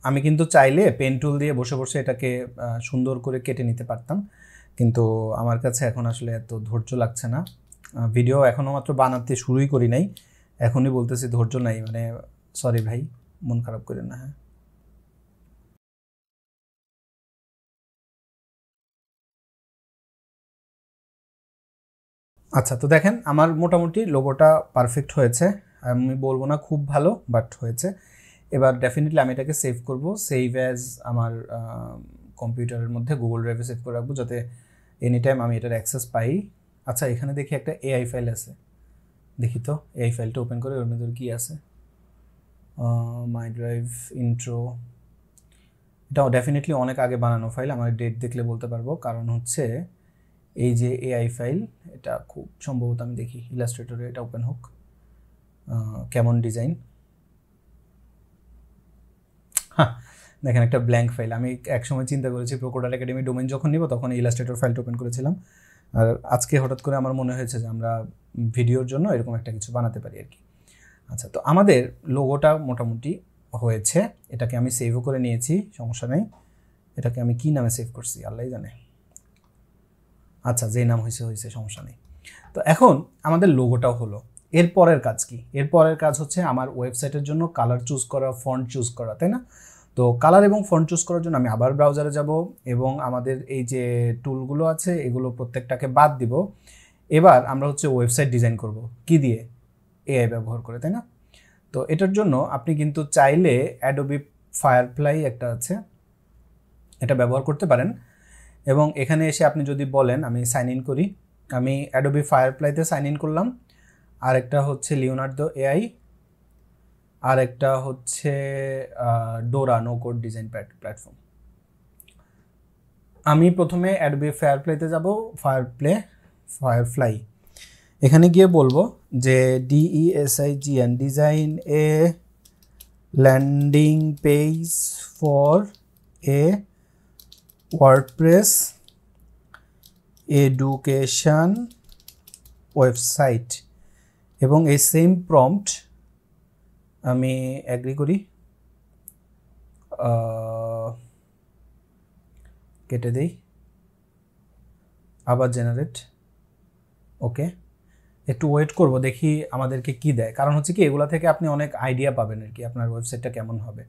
আমি কিন্তু চাইলে পেন টুল দিয়ে বসে বসে এটাকে সুন্দর করে কেটে নিতে পারতাম কিন্তু আমার কাছে এখন আসলে এত ধৈর্য লাগছে না ভিডিও এখনও মাত্র বানাতে শুরুই করি নাই এখনই বলতেছি ধৈর্য নাই মানে সরি ভাই মন খারাপ করেন না হ্যাঁ আচ্ছা তো দেখেন আমার মোটামুটি লোগোটা পারফেক্ট হয়েছে আমি বলবো না খুব ভালো বাট হয়েছে এবার ডেফিনেটলি আমি এটাকে সেভ করব সেভ অ্যাজ আমার কম্পিউটারের মধ্যে গুগল ড্রাইভে সেভ করে রাখবো যাতে এনি টাইম আমি এটার অ্যাক্সেস পাই আচ্ছা এখানে দেখি একটা এআই ফাইল আছে দেখি তো এআই ফাইলটা ওপেন করে ওর ভিতরে কী আছে মাই ড্রাইভ ইন্ট্রো এটাও ডেফিনেটলি অনেক আগে বানানো ফাইল আমার ডেট দেখলে বলতে পারবো কারণ হচ্ছে এই যে এআই ফাইল এটা খুব সম্ভবত আমি দেখি ইলাস্ট্রেটরে এটা ওপেন হোক কেমন ডিজাইন হ্যাঁ দেখেন একটা ব্ল্যাঙ্ক ফাইল আমি একসময় চিন্তা করেছি প্রোকোডাল একাডেমি ডোমেন যখন নিব তখন ইলাস্ট্রেটর ফাইলটা ওপেন করেছিলাম আর আজকে হঠাৎ করে আমার মনে হয়েছে যে আমরা ভিডিওর জন্য এরকম একটা কিছু বানাতে পারি আর কি আচ্ছা তো আমাদের লোগোটা মোটামুটি হয়েছে এটাকে আমি সেভও করে নিয়েছি সমস্যা নেই এটাকে আমি কি নামে সেভ করছি আল্লাহ জানে আচ্ছা যেই নাম হয়েছে হয়েছে সমস্যা নেই তো এখন আমাদের লোগোটাও হলো এরপরের কাজ কি এরপরের কাজ হচ্ছে আমার ওয়েবসাইটের জন্য কালার চুজ করা ফন্ট চুজ করা তাই না তো কালার এবং ফন্ট চুজ করার জন্য আমি আবার ব্রাউজারে যাব এবং আমাদের এই যে টুলগুলো আছে এগুলো প্রত্যেকটাকে বাদ দিব এবার আমরা হচ্ছে ওয়েবসাইট ডিজাইন করব কি দিয়ে এআই ব্যবহার করে তাই না তো এটার জন্য আপনি কিন্তু চাইলে অ্যাডোবি ফায়ারফ্লাই একটা আছে এটা ব্যবহার করতে পারেন এবং এখানে এসে আপনি যদি বলেন আমি সাইন ইন করি আমি অ্যাডোবি ফায়ারফ্লাইতে সাইন ইন করলাম আর একটা হচ্ছে লিওনার্দো এআই আর একটা হচ্ছে ডোরা নো কোড ডিজাইন প্ল্যাটফর্ম আমি প্রথমে অ্যাডবি ফায়ার প্লেতে যাব ফায়ার ফ্লাই এখানে গিয়ে বলবো যে D E S I G N design e a landing page for a WordPress education website এবং এই সেম প্রম্পট আমি অ্যাগ্রি করি কেটে দেই আবার জেনারেট ওকে একটু ওয়েট করব দেখি আমাদেরকে কি দেয় কারণ হচ্ছে কি এগুলা থেকে আপনি অনেক আইডিয়া পাবেন আর কি আপনার ওয়েবসাইটটা কেমন হবে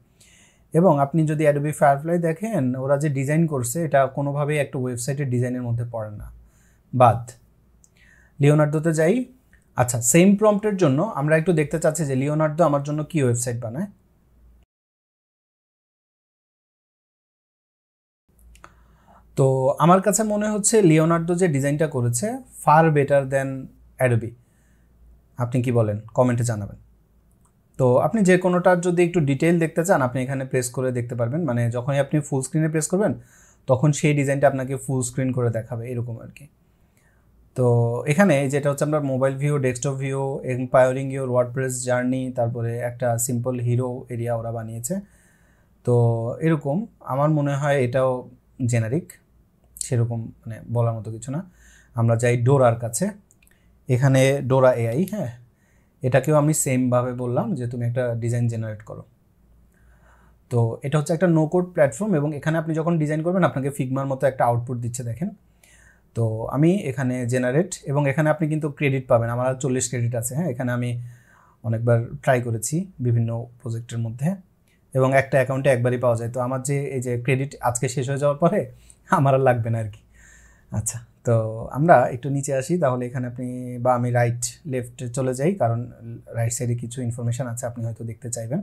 এবং আপনি যদি অ্যাডোবি ফায়ারফ্লাই দেখেন ওরা যে ডিজাইন করছে এটা কোনোভাবেই একটা ওয়েবসাইটের ডিজাইনের মধ্যে পড়ে না বাদ লিওনার্ডোতে যাই আচ্ছা সেম প্রম্পটের জন্য আমরা একটু দেখতে চাচ্ছি যে লিওনার্দো আমার জন্য কি ওয়েবসাইট বানায় তো আমার কাছে মনে হচ্ছে লিওনার্দো যে ডিজাইনটা করেছে ফার বেটার দেন অ্যাডোবি আপনি কি বলেন কমেন্টে জানাবেন তো আপনি যে কোনোটার যদি একটু ডিটেল দেখতে চান আপনি এখানে প্রেস করে দেখতে পারবেন মানে যখনই আপনি ফুল স্ক্রিনে প্রেস করবেন তখন সেই ডিজাইনটা আপনাকে ফুল স্ক্রিন করে দেখাবে এরকম আর কি তো এখানে যেটা হচ্ছে আমরা mobile view desktop view empowering your WordPress journey তারপরে একটা সিম্পল হিরো এরিয়া ওরা বানিয়েছে তো এরকম আমার মনে হয় এটাও জেনারিক সেরকম মানে বলার মতো কিছু না আমরা যাই ডোরার কাছে এখানে ডোরা এআই হ্যাঁ এটাকেও আমি সেমভাবে বললাম যে তুমি একটা ডিজাইন জেনারেট করো তো এটা হচ্ছে একটা নো কোড প্ল্যাটফর্ম এবং এখানে আপনি যখন ডিজাইন করবেন আপনাকে ফিগমার মতো একটা আউটপুট দিচ্ছে দেখেন তো আমি এখানে জেনারেট এবং এখানে আপনি কিন্তু ক্রেডিট পাবেন আমার চল্লিশ ক্রেডিট আছে হ্যাঁ এখানে আমি অনেকবার ট্রাই করেছি বিভিন্ন প্রজেক্টের মধ্যে এবং একটা অ্যাকাউন্টে একবারই পাওয়া যায় তো আমার যে এই যে ক্রেডিট আজকে শেষ হয়ে যাওয়ার পরে আমার আর লাগবে না আর কি আচ্ছা তো আমরা একটু নিচে আসি তাহলে এখানে আপনি বা আমি রাইট লেফট চলে যাই কারণ রাইট সাইডে কিছু ইনফরমেশান আছে আপনি হয়তো দেখতে চাইবেন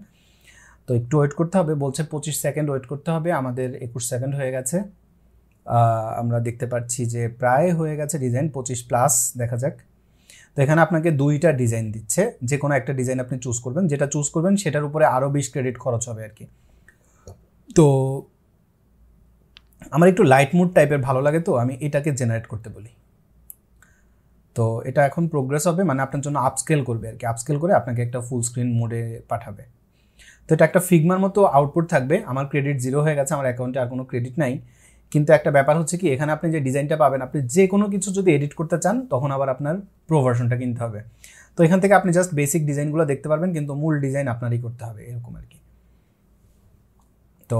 তো একটু ওয়েট করতে হবে বলছে পঁচিশ সেকেন্ড ওয়েট করতে হবে আমাদের একুশ সেকেন্ড হয়ে গেছে আমরা দেখতে পাচ্ছি যে প্রায় হয়ে গেছে ডিজাইন পঁচিশ প্লাস দেখা যাক তো এখানে আপনাকে দুইটা ডিজাইন দিচ্ছে যে কোনো একটা ডিজাইন আপনি চুজ করবেন যেটা চুজ করবেন সেটার উপরে আরও বিশ ক্রেডিট খরচ হবে আর কি তো আমার একটু লাইট মুড টাইপের ভালো লাগে তো আমি এটাকে জেনারেট করতে বলি তো এটা এখন প্রোগ্রেস হবে মানে আপনার জন্য আপস্কেল করবে আর কি আপস্কেল করে আপনাকে একটা ফুল স্ক্রিন মোডে পাঠাবে তো এটা একটা ফিগমার মতো আউটপুট থাকবে আমার ক্রেডিট জিরো হয়ে গেছে আমার অ্যাকাউন্টে আর কোনো ক্রেডিট নাই কিন্তু একটা ব্যাপার হচ্ছে কি এখানে আপনি যে ডিজাইনটা পাবেন আপনি যে কোনো কিছু যদি এডিট করতে চান তখন আবার আপনার প্রো ভার্সনটা কিনতে হবে তো এখান থেকে আপনি জাস্ট বেসিক ডিজাইনগুলো দেখতে পারবেন কিন্তু মূল ডিজাইন আপনারই করতে হবে এরকম আর কি তো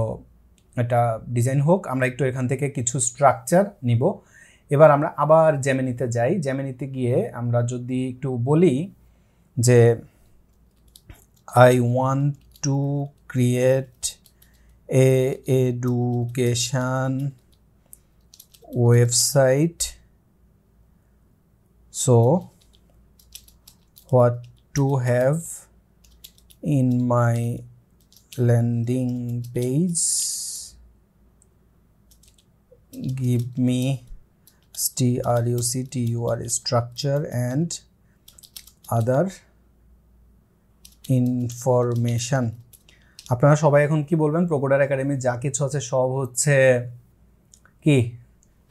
এটা ডিজাইন হোক আমরা একটু এখান থেকে কিছু স্ট্রাকচার নিব এবার আমরা আবার জ্যামিনিতে যাই জ্যামিনিতে গিয়ে আমরা যদি একটু বলি যে I want to create a education website so what to have in my landing page give me structur structure and other information আপনারা সবাই এখন কি বলবেন প্রকোডার একাডেমি যা কিছু আছে সব হচ্ছে কি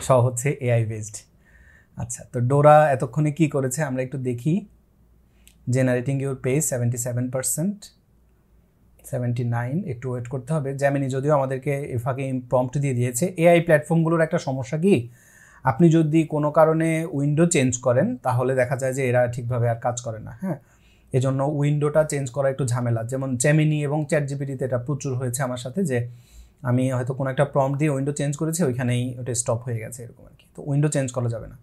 সহ হচ্ছে এআই বেসড আচ্ছা তো ডোরা এতক্ষণে কি করেছে আমরা একটু দেখি জেনারেটিং ইউর পে seventy seven percent seventy nine একটু ওয়েট করতে হবে জ্যামিনি যদিও আমাদেরকে ফাঁকে প্রম্পট দিয়ে দিয়েছে এআই প্ল্যাটফর্মগুলোর একটা সমস্যা কি আপনি যদি কোনো কারণে উইন্ডো চেঞ্জ করেন তাহলে দেখা যায় যে এরা ঠিকভাবে আর কাজ করে না হ্যাঁ এজন্য উইন্ডোটা চেঞ্জ করা একটু ঝামেলা যেমন জ্যামিনি এবং চ্যাট জিপিটিতে এটা প্রচুর হয়েছে আমার সাথে যে আমি হয়তো কোনো একটা প্রম্প দিয়ে উইন্ডো চেঞ্জ করেছি ওইখানেই ওটা স্টপ হয়ে গেছে এরকম আর কি তো উইন্ডো চেঞ্জ করা যাবে না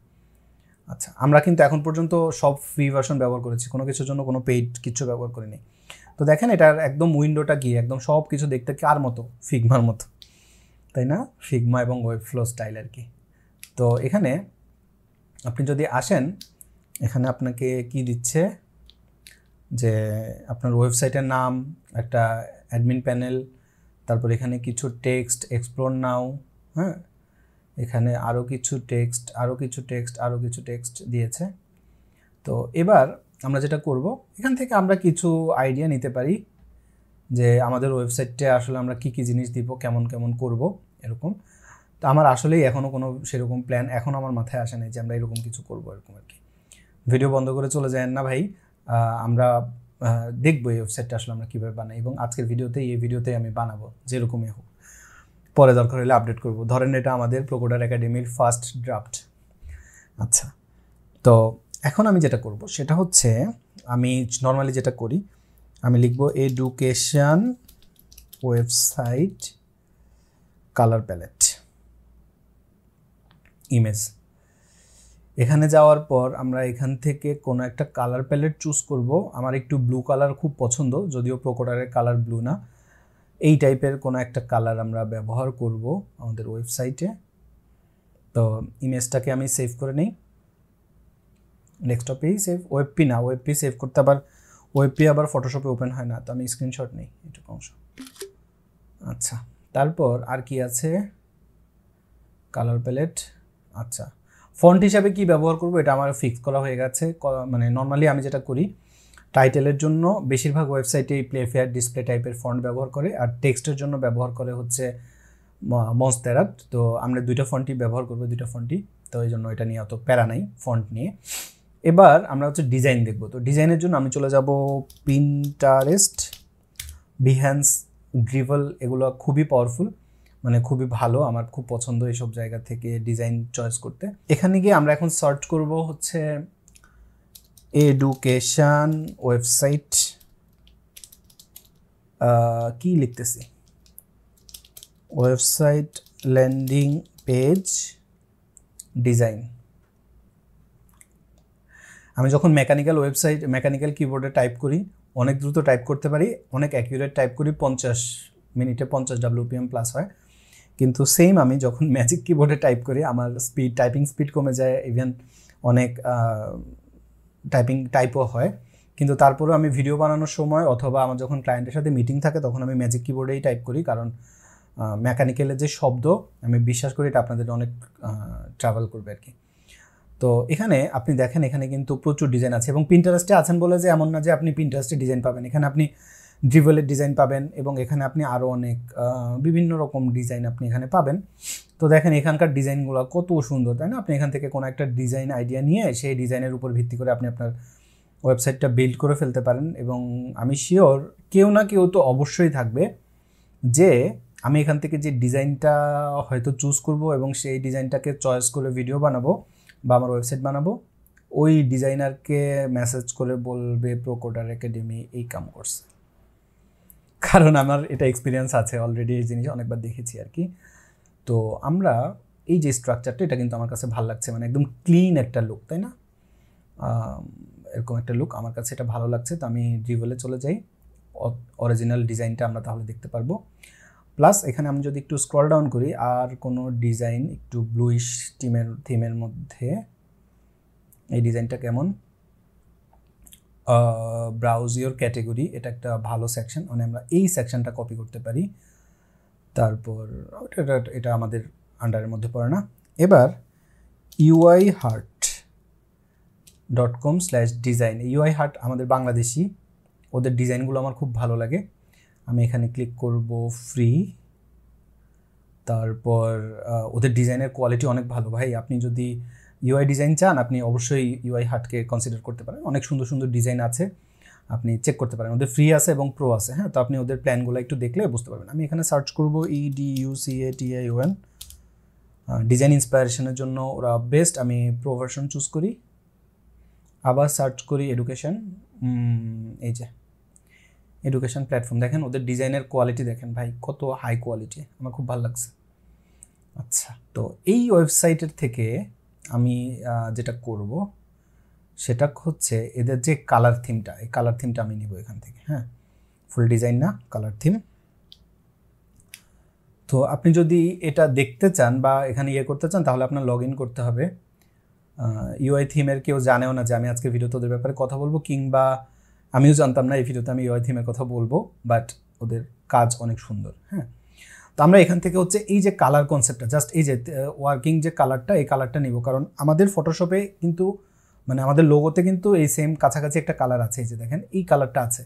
আচ্ছা আমরা কিন্তু এখন পর্যন্ত সব ফ্রি ভার্সন ব্যবহার করেছি কোনো কিছুর জন্য কোনো পেইড কিছু ব্যবহার করিনি তো দেখেন এটার একদম উইন্ডোটা গিয়ে একদম সব কিছু দেখতে কার মতো ফিগমার মতো তাই না ফিগমা এবং ওয়েব ফ্লো স্টাইল আর কি তো এখানে আপনি যদি আসেন এখানে আপনাকে কি দিচ্ছে যে আপনার ওয়েবসাইটের নাম একটা অ্যাডমিন প্যানেল তারপর এখানে কিছু টেক্সট এক্সপ্লোর নাও হ্যাঁ এখানে আরও কিছু টেক্সট আরও কিছু টেক্সট আরও কিছু টেক্সট দিয়েছে তো এবার আমরা যেটা করব এখান থেকে আমরা কিছু আইডিয়া নিতে পারি যে আমাদের ওয়েবসাইটে আসলে আমরা কি কি জিনিস দিব কেমন কেমন করব এরকম তো আমার আসলেই এখনও কোনো সেরকম প্ল্যান এখন আমার মাথায় আসে নাই যে আমরা এরকম কিছু করব এরকম আর কি ভিডিও বন্ধ করে চলে যায় না ভাই আমরা দেখবো এই ওয়েবসাইটটা আসলে আমরা কীভাবে বানাই এবং আজকের ভিডিওতে এই ভিডিওতে আমি বানাবো যেরকমই হোক পরে দরকার হলে আপডেট করব ধরেন এটা আমাদের প্রকোডার একাডেমির ফার্স্ট ড্রাফট আচ্ছা তো এখন আমি যেটা করব সেটা হচ্ছে আমি নর্মালি যেটা করি আমি লিখব education website colour palette image এখানে যাওয়ার পর আমরা এখান থেকে কোনো একটা কালার প্যালেট চুজ করব আমার একটু ব্লু কালার খুব পছন্দ যদিও প্রকোটারের কালার ব্লু না এই টাইপের কোনো একটা কালার আমরা ব্যবহার করব আমাদের ওয়েবসাইটে তো ইমেজটাকে আমি সেভ করে নিই ডেস্কটপেই সেভ ওয়েবপি না ওয়েবপি সেভ করতে আবার ওয়েবপি আবার ফটোশপে ওপেন হয় না তো আমি স্ক্রিনশট নিই এটুকু অংশ আচ্ছা তারপর আর কি আছে কালার প্যালেট আচ্ছা ফন্ট হিসাবে কি ব্যবহার করব এটা আমার ফিক্স করা হয়ে গেছে মানে নর্মালি আমি যেটা করি টাইটেলের জন্য বেশিরভাগ ওয়েবসাইটে এই ফেয়ার ডিসপ্লে টাইপের ফন্ট ব্যবহার করে আর টেক্সটের জন্য ব্যবহার করে হচ্ছে মস্তেরাত তো আমরা দুইটা ফন্টই ব্যবহার করবো দুইটা ফন্টই তো এই জন্য এটা নিয়ে অত প্যারা নাই ফন্ট নিয়ে এবার আমরা হচ্ছে ডিজাইন দেখব তো ডিজাইনের জন্য আমি চলে যাব পিনটারেস্ট বিহ্যান্স গ্রিভল এগুলো খুবই পাওয়ারফুল মানে খুবই ভালো আমার খুব পছন্দ এইসব জায়গা থেকে ডিজাইন চয়েস করতে এখানে গিয়ে আমরা এখন সার্চ করব হচ্ছে এডুকেশান ওয়েবসাইট কি লিখতেছি ওয়েবসাইট ল্যান্ডিং পেজ ডিজাইন আমি যখন মেকানিক্যাল ওয়েবসাইট মেকানিক্যাল কিবোর্ডে টাইপ করি অনেক দ্রুত টাইপ করতে পারি অনেক অ্যাকিউরেট টাইপ করি পঞ্চাশ মিনিটে পঞ্চাশ ডাব্লিউপিএম প্লাস হয় কিন্তু সেম আমি যখন ম্যাজিক কিবোর্ডে টাইপ করি আমার স্পিড টাইপিং স্পিড কমে যায় ইভেন অনেক টাইপিং টাইপও হয় কিন্তু তারপরেও আমি ভিডিও বানানোর সময় অথবা আমার যখন ক্লায়েন্টের সাথে মিটিং থাকে তখন আমি ম্যাজিক কিবোর্ডেই টাইপ করি কারণ মেকানিক্যালের যে শব্দ আমি বিশ্বাস করি এটা আপনাদের অনেক ট্রাভেল করবে আর কি তো এখানে আপনি দেখেন এখানে কিন্তু প্রচুর ডিজাইন আছে এবং পিন্টারেস্টে আছেন বলে যে এমন না যে আপনি প্রিন্টারেস্টে ডিজাইন পাবেন এখানে আপনি ড্রিভেলের ডিজাইন পাবেন এবং এখানে আপনি আরও অনেক বিভিন্ন রকম ডিজাইন আপনি এখানে পাবেন তো দেখেন এখানকার ডিজাইনগুলো কত সুন্দর তাই না আপনি এখান থেকে কোনো একটা ডিজাইন আইডিয়া নিয়ে সেই ডিজাইনের উপর ভিত্তি করে আপনি আপনার ওয়েবসাইটটা বিল্ড করে ফেলতে পারেন এবং আমি শিওর কেউ না কেউ তো অবশ্যই থাকবে যে আমি এখান থেকে যে ডিজাইনটা হয়তো চুজ করব এবং সেই ডিজাইনটাকে চয়েস করে ভিডিও বানাবো বা আমার ওয়েবসাইট বানাবো ওই ডিজাইনারকে মেসেজ করে বলবে প্রোকোডার একাডেমি এই কাম করছে কারণ আমার এটা এক্সপিরিয়েন্স আছে অলরেডি এই জিনিস অনেকবার দেখেছি আর কি তো আমরা এই যে স্ট্রাকচারটা এটা কিন্তু আমার কাছে ভালো লাগছে মানে একদম ক্লিন একটা লুক তাই না এরকম একটা লুক আমার কাছে এটা ভালো লাগছে তো আমি ড্রিভেলে চলে যাই অরিজিনাল ডিজাইনটা আমরা তাহলে দেখতে পারবো প্লাস এখানে আমি যদি একটু স্ক্রল ডাউন করি আর কোনো ডিজাইন একটু ব্লুইশ টিমের থিমের মধ্যে এই ডিজাইনটা কেমন ব্রাউজ ইয়োর ক্যাটেগরি এটা একটা ভালো সেকশন মানে আমরা এই সেকশনটা কপি করতে পারি তারপর এটা এটা আমাদের আন্ডারের মধ্যে পড়ে না এবার UI heart dot com slash design UI heart আমাদের বাংলাদেশি ওদের ডিজাইনগুলো আমার খুব ভালো লাগে আমি এখানে ক্লিক করব ফ্রি তারপর ওদের ডিজাইনের কোয়ালিটি অনেক ভালো ভাই আপনি যদি ইউআই ডিজাইন চান আপনি অবশ্যই ইউআই হাটকে কনসিডার করতে পারেন অনেক সুন্দর সুন্দর ডিজাইন আছে আপনি চেক করতে পারেন ওদের ফ্রি আছে এবং প্রো আছে হ্যাঁ তো আপনি ওদের প্ল্যানগুলো একটু দেখলে বুঝতে পারবেন আমি এখানে সার্চ করবো ED C A I one design ইন্সপায়ারেশনের জন্য ওরা বেস্ট আমি প্রো ভার্সন চুজ করি আবার সার্চ করি এডুকেশন এই যে এডুকেশন প্ল্যাটফর্ম দেখেন ওদের ডিজাইনের কোয়ালিটি দেখেন ভাই কত হাই কোয়ালিটি আমার খুব ভালো লাগছে আচ্ছা তো এই ওয়েবসাইটের থেকে আমি যেটা করব সেটা হচ্ছে এদের যে কালার থিমটা এই কালার থিমটা আমি নিব এখান থেকে হ্যাঁ ফুল ডিজাইন না কালার থিম তো আপনি যদি এটা দেখতে চান বা এখানে ইয়ে করতে চান তাহলে আপনার লগ করতে হবে ইউআই থিমের কেউ জানেও না যে আমি আজকে ভিডিও তোদের ব্যাপারে কথা বলবো কিংবা আমিও জানতাম না এই ভিডিওতে আমি ইউআই থিমের কথা বলবো বাট ওদের কাজ অনেক সুন্দর হ্যাঁ তো আমরা এখান থেকে হচ্ছে এই যে কালার কনসেপ্টটা জাস্ট এই যে ওয়ার্কিং যে কালারটা এই কালারটা নিব কারণ আমাদের ফটোশপে কিন্তু মানে আমাদের লোগোতে কিন্তু এই সেম কাছাকাছি একটা কালার আছে এই যে দেখেন এই কালারটা আছে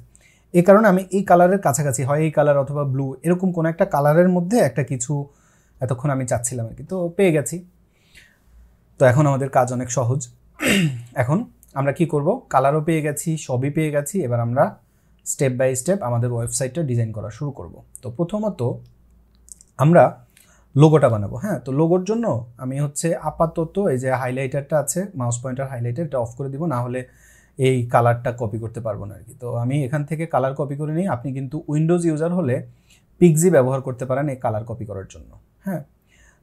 এই কারণে আমি এই কালারের কাছাকাছি হয় এই কালার অথবা ব্লু এরকম কোনো একটা কালারের মধ্যে একটা কিছু এতক্ষণ আমি চাচ্ছিলাম আর কি তো পেয়ে গেছি তো এখন আমাদের কাজ অনেক সহজ এখন আমরা কি করব কালারও পেয়ে গেছি সবই পেয়ে গেছি এবার আমরা স্টেপ বাই স্টেপ আমাদের ওয়েবসাইটটা ডিজাইন করা শুরু করব তো প্রথমত আমরা লোগোটা বানাবো হ্যাঁ তো লোগোর জন্য আমি হচ্ছে আপাতত এই যে হাইলাইটারটা আছে মাউস পয়েন্টার হাইলাইটার এটা অফ করে দিব না হলে এই কালারটা কপি করতে পারবো না আর কি তো আমি এখান থেকে কালার কপি করে নিই আপনি কিন্তু উইন্ডোজ ইউজার হলে পিকজি ব্যবহার করতে পারেন এই কালার কপি করার জন্য হ্যাঁ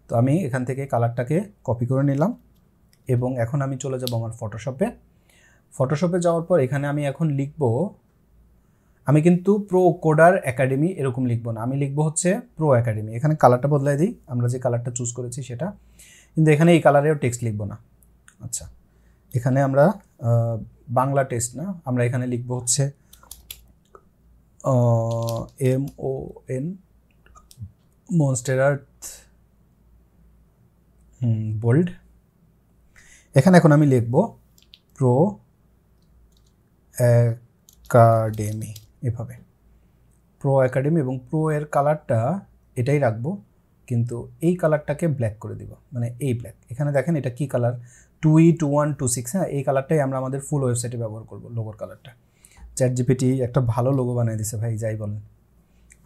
তো আমি এখান থেকে কালারটাকে কপি করে নিলাম এবং এখন আমি চলে যাব আমার ফটোশপে ফটোশপে যাওয়ার পর এখানে আমি এখন লিখবো আমি কিন্তু প্রো কোডার একাডেমি এরকম লিখবো না আমি লিখবো হচ্ছে প্রো একাডেমি এখানে কালারটা বদলাই দিই আমরা যে কালারটা চুজ করেছি সেটা কিন্তু এখানে এই কালারেও টেক্সট লিখবো না আচ্ছা এখানে আমরা বাংলা টেক্সট না আমরা এখানে লিখবো হচ্ছে M O N Montserrat bold এখানে এখন আমি লিখব প্রো একাডেমি এভাবে প্রো অ্যাকাডেমি এবং প্রো এর কালারটা এটাই রাখবো কিন্তু এই কালারটাকে ব্ল্যাক করে দিব মানে এই ব্ল্যাক এখানে দেখেন এটা কি colour two E two one two six হ্যাঁ এই কালারটাই আমরা আমাদের ফুল ওয়েবসাইটে ব্যবহার করব লোগোর কালারটা চ্যাট জিপিটি একটা ভালো লোগো বানিয়ে দিছে ভাই যাই বলেন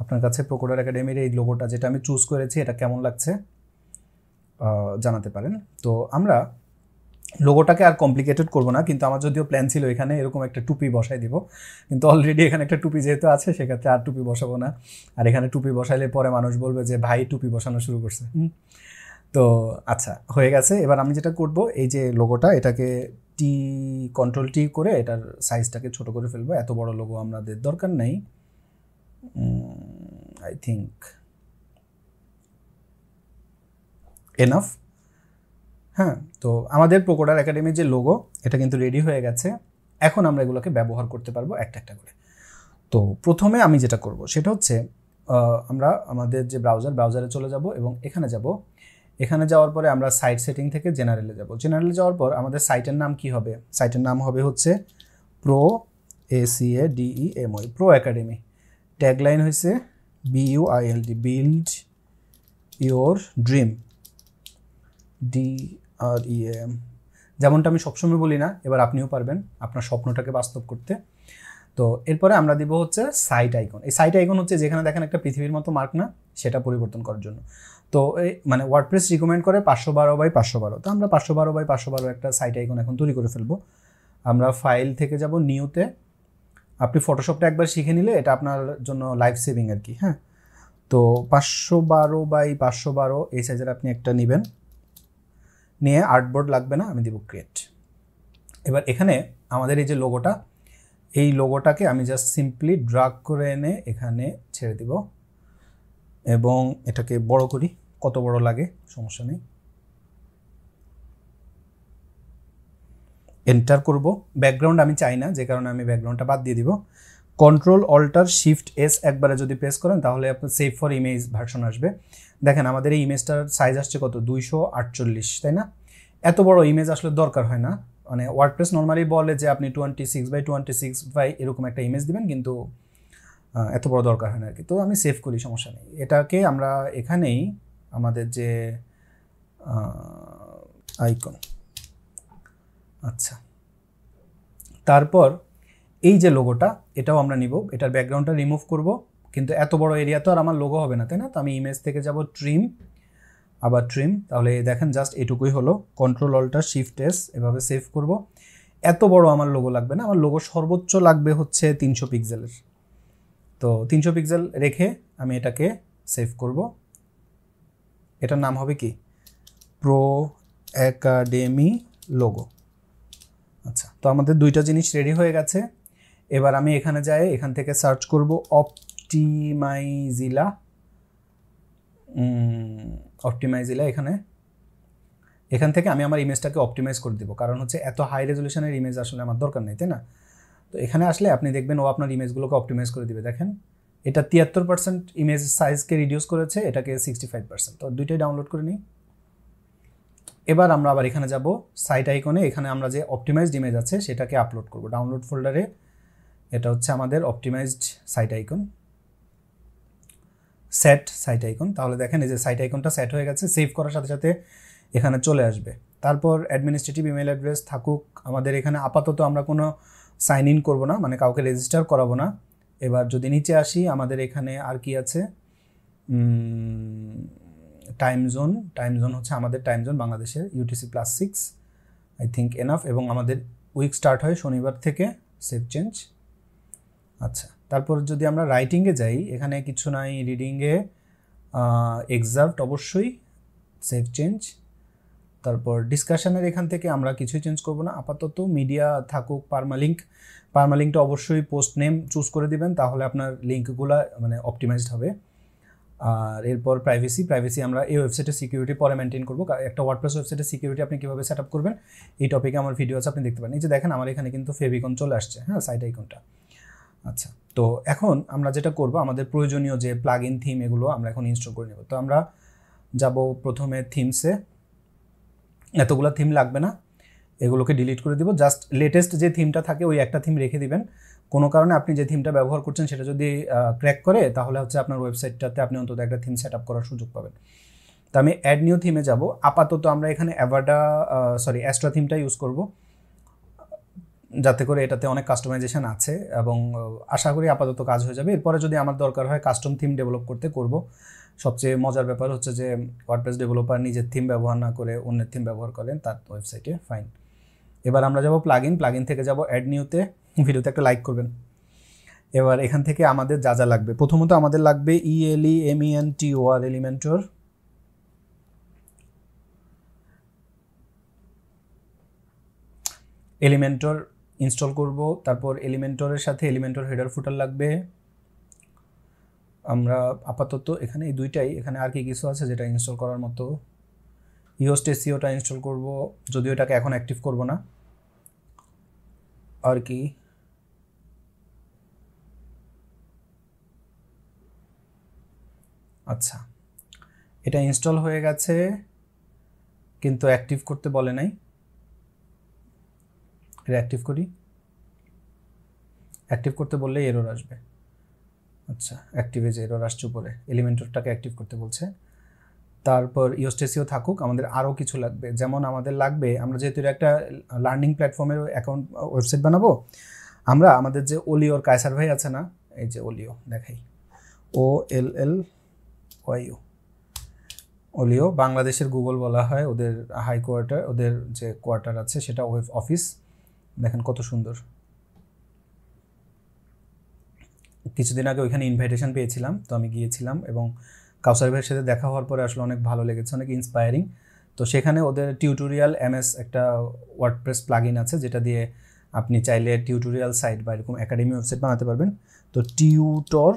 আপনার কাছে প্রকোডার একাডেমির এই লোগোটা যেটা আমি চুজ করেছি এটা কেমন লাগছে জানাতে পারেন তো আমরা লোগোটাকে আর কমপ্লিকেটেড করব না কিন্তু আমার যদিও প্ল্যান ছিল এখানে এরকম একটা টুপি বসাই দিব কিন্তু অলরেডি এখানে একটা টুপি যেহেতু আছে সেক্ষেত্রে আর টুপি বসাবো না আর এখানে টুপি বসাইলে পরে মানুষ বলবে যে ভাই টুপি বসানো শুরু করছে তো আচ্ছা হয়ে গেছে এবার আমি যেটা করব এই যে লোগোটা এটাকে টি কন্ট্রোল টি করে এটার সাইজটাকে ছোট করে ফেলবো এত বড় লোগো আমাদের দরকার নেই আই থিঙ্ক এনাফ হ্যাঁ তো আমাদের প্রোকোডার একাডেমির যে লোগো এটা কিন্তু রেডি হয়ে গেছে এখন আমরা এগুলোকে ব্যবহার করতে পারবো একটা একটা করে তো প্রথমে আমি যেটা করব সেটা হচ্ছে আমরা আমাদের যে ব্রাউজার ব্রাউজারে চলে যাব এবং এখানে যাব এখানে যাওয়ার পরে আমরা সাইট সেটিং থেকে জেনারেলে যাব জেনারেলে যাওয়ার পর আমাদের সাইটের নাম কি হবে সাইটের নাম হবে হচ্ছে pro A C A DE M ওই প্রো একাডেমি ট্যাগলাইন হয়েছে ILD build your dream D R ইয়ে যেমনটা আমি সবসময় বলি না এবার আপনিও পারবেন আপনার স্বপ্নটাকে বাস্তব করতে তো এরপরে আমরা দিব হচ্ছে সাইট আইকন এই সাইট আইকন হচ্ছে যেখানে দেখেন একটা পৃথিবীর মতো মার্ক না সেটা পরিবর্তন করার জন্য তো এই মানে ওয়ার্ডপ্রেস রিকমেন্ড করে পাঁচশো বারো বাই পাঁচশো বারো তো আমরা পাঁচশো বারো বাই পাঁচশো বারো একটা সাইট আইকন এখন তৈরি করে ফেলবো আমরা ফাইল থেকে যাব নিউতে আপনি ফটোশপটা একবার শিখে নিলে এটা আপনার জন্য লাইফ সেভিং আর কি হ্যাঁ তো পাঁচশো বারো বাই পাঁচশো বারো এই সাইজের আপনি একটা নেবেন নিয়ে আর্টবোর্ড লাগবে না আমি দেবো ক্রিয়েট এবার এখানে আমাদের এই যে লোগোটা এই লোগোটাকে আমি জাস্ট সিম্পলি ড্রাগ করে এনে এখানে ছেড়ে দিব এবং এটাকে বড় করি কত বড় লাগে সমস্যা নেই এন্টার করব ব্যাকগ্রাউন্ড আমি চাই না যে কারণে আমি ব্যাকগ্রাউন্ডটা বাদ দিয়ে দিব কন্ট্রোল অল্টার শিফট এস একবারে যদি প্রেস করেন তাহলে আপনার সেভ ফর ইমেজ ভার্সন আসবে দেখেন আমাদের এই ইমেজটার সাইজ আসছে কত দুইশো আটচল্লিশ তাই না এত বড় ইমেজ আসলে দরকার হয় না মানে ওয়ার্ড প্রেস নর্মালি বলে যে আপনি twenty six by twenty six by এরকম একটা ইমেজ দিবেন কিন্তু এত বড় দরকার হয় না আর কি তো আমি সেভ করি সমস্যা নেই এটাকে আমরা এখানেই আমাদের যে আইকন আচ্ছা তারপর এই যে লোগোটা এটাও আমরা নিব এটার ব্যাকগ্রাউন্ডটা রিমুভ করব কিন্তু এত বড় এরিয়া তো আর আমার লোগো হবে না তাই না তো আমি ইমেজ থেকে যাব ট্রিম আবার ট্রিম তাহলে দেখেন জাস্ট এটুকুই হলো কন্ট্রোল অল্টা শিফট এস এভাবে সেভ করব এত বড় আমার লোগো লাগবে না আমার লোগো সর্বোচ্চ লাগবে হচ্ছে তিনশো পিক্সেলের তো তিনশো পিক্সেল রেখে আমি এটাকে সেভ করব এটার নাম হবে কি প্রো অ্যাকাডেমি লোগো আচ্ছা তো আমাদের দুইটা জিনিস রেডি হয়ে গেছে এবার আমি এখানে যাই এখান থেকে সার্চ করব অপটিমাইজিলা অপটিমাইজিলা এখানে এখান থেকে আমি আমার ইমেজটাকে অপটিমাইজ করে দেবো কারণ হচ্ছে এত হাই রেজলিউশনের ইমেজ আসলে আমার দরকার নেই তাই না তো এখানে আসলে আপনি দেখবেন ও আপনার ইমেজগুলোকে অপটিমাইজ করে দিবে দেখেন এটা তিয়াত্তর পার্সেন্ট ইমেজ সাইজকে রিডিউস করেছে এটাকে সিক্সটি ফাইভ পার্সেন্ট তো দুইটাই ডাউনলোড করে নিই এবার আমরা আবার এখানে যাব সাইট আইকনে এখানে আমরা যে অপটিমাইজড ইমেজ আছে সেটাকে আপলোড করব ডাউনলোড ফোল্ডারে এটা হচ্ছে আমাদের optimised site icon set site icon তাহলে দেখেন এই যে সাইট আইকনটা সেট হয়ে গেছে সেভ করার সাথে সাথে এখানে চলে আসবে তারপর অ্যাডমিনিস্ট্রেটিভ ইমেল অ্যাড্রেস থাকুক আমাদের এখানে আপাতত আমরা কোনো সাইন ইন করবো না মানে কাউকে রেজিস্টার করাবো না এবার যদি নিচে আসি আমাদের এখানে আর কি আছে টাইম জোন টাইম জোন হচ্ছে আমাদের টাইম জোন বাংলাদেশের UTC plus six I think enough এবং আমাদের উইক স্টার্ট হয় শনিবার থেকে সেফ চেঞ্জ আচ্ছা তারপর যদি আমরা রাইটিংয়ে যাই এখানে কিছু নাই রিডিংয়ে এক্সাক্ট অবশ্যই সেভ চেঞ্জ তারপর ডিসকাশনের এখান থেকে আমরা কিছুই চেঞ্জ করব না আপাতত মিডিয়া থাকুক পারমালিঙ্ক পারমালিঙ্কটা অবশ্যই পোস্ট নেম চুজ করে দিবেন তাহলে আপনার লিঙ্কগুলো মানে অপটিমাইজড হবে আর এরপর প্রাইভেসি প্রাইভেসি আমরা এই ওয়েবসাইটে সিকিউরিটি পরে মেনটেন করবো একটা ওয়ার্ডপ্রেস ওয়েবসাইটে সিকিউরিটি আপনি কীভাবে সেট আপ করবেন এই টপিকে আমার ভিডিও আছে আপনি দেখতে পারেন এই যে দেখেন আমার এখানে কিন্তু ফেভিকন চলে আসছে হ্যাঁ সাইড আইকনটা আচ্ছা তো এখন আমরা যেটা করব আমাদের প্রয়োজনীয় যে প্লাগ ইন থিম এগুলো আমরা এখন ইনস্টল করে নেব তো আমরা যাব প্রথমে থিমসে এতগুলো থিম লাগবে না এগুলোকে ডিলিট করে দিব জাস্ট লেটেস্ট যে থিমটা থাকে ওই একটা থিম রেখে দিবেন কোনো কারণে আপনি যে থিমটা ব্যবহার করছেন সেটা যদি ক্র্যাক করে তাহলে হচ্ছে আপনার ওয়েবসাইটটাতে আপনি অন্তত একটা থিম সেট আপ করার সুযোগ পাবেন তো আমি অ্যাড নিউ থিমে যাব আপাতত আমরা এখানে অ্যাভাডা সরি অ্যাস্ট্রা থিমটা ইউজ করব যাতে করে এটাতে অনেক কাস্টমাইজেশন আছে এবং আশা করি আপাতত কাজ হয়ে যাবে এরপরে যদি আমার দরকার হয় কাস্টম থিম ডেভেলপ করতে করব সবচেয়ে মজার ব্যাপার হচ্ছে যে ওয়ার্ডপ্রেস ডেভেলপার নিজের থিম ব্যবহার না করে অন্যের থিম ব্যবহার করেন তার ওয়েবসাইটে ফাইন এবার আমরা যাব প্লাগ ইন প্লাগ ইন থেকে যাব অ্যাড নিউতে ভিডিওতে একটা লাইক করবেন এবার এখান থেকে আমাদের যা যা লাগবে প্রথমত আমাদের লাগবে ELE MEN T OR Elementor Elementor install করব তারপর এলিমেন্টরের সাথে এলিমেন্টর হেডার ফুটার লাগবে আমরা আপাতত এখানে এই দুইটাই এখানে আর কি কিছু আছে যেটা ইনস্টল করার মতো ইওস্টেসিওটা e ইনস্টল করব যদিও এটাকে এখন অ্যাক্টিভ করব না আর কি আচ্ছা এটা ইনস্টল হয়ে গেছে কিন্তু অ্যাক্টিভ করতে বলে নাই এটা অ্যাক্টিভ করি অ্যাক্টিভ করতে বললে এরোর আসবে আচ্ছা অ্যাক্টিভে যে এরোর আসছে উপরে এলিমেন্টরটাকে অ্যাক্টিভ করতে বলছে তারপর ইওস্টেসিও থাকুক আমাদের আরও কিছু লাগবে যেমন আমাদের লাগবে আমরা যেহেতু একটা লার্নিং প্ল্যাটফর্মের অ্যাকাউন্ট ওয়েবসাইট বানাবো আমরা আমাদের যে ওলিওর কায়সার ভাই আছে না এই যে ওলিও দেখাই ও এল এল ওয়াইও ওলিও বাংলাদেশের গুগল বলা হয় ওদের হাই কোয়ার্টার ওদের যে কোয়ার্টার আছে সেটা ওয়েব অফিস দেখেন কত সুন্দর কিছুদিন আগে ওইখানে ইনভাইটেশন পেয়েছিলাম তো আমি গিয়েছিলাম এবং কাউসার ভাইয়ের সাথে দেখা হওয়ার পরে আসলে অনেক ভালো লেগেছে অনেক ইন্সপায়ারিং তো সেখানে ওদের টিউটোরিয়াল এমএস একটা ওয়ার্ডপ্রেস প্লাগইন আছে যেটা দিয়ে আপনি চাইলে টিউটোরিয়াল সাইট বা এরকম একাডেমি ওয়েবসাইট বানাতে পারবেন তো টিউটর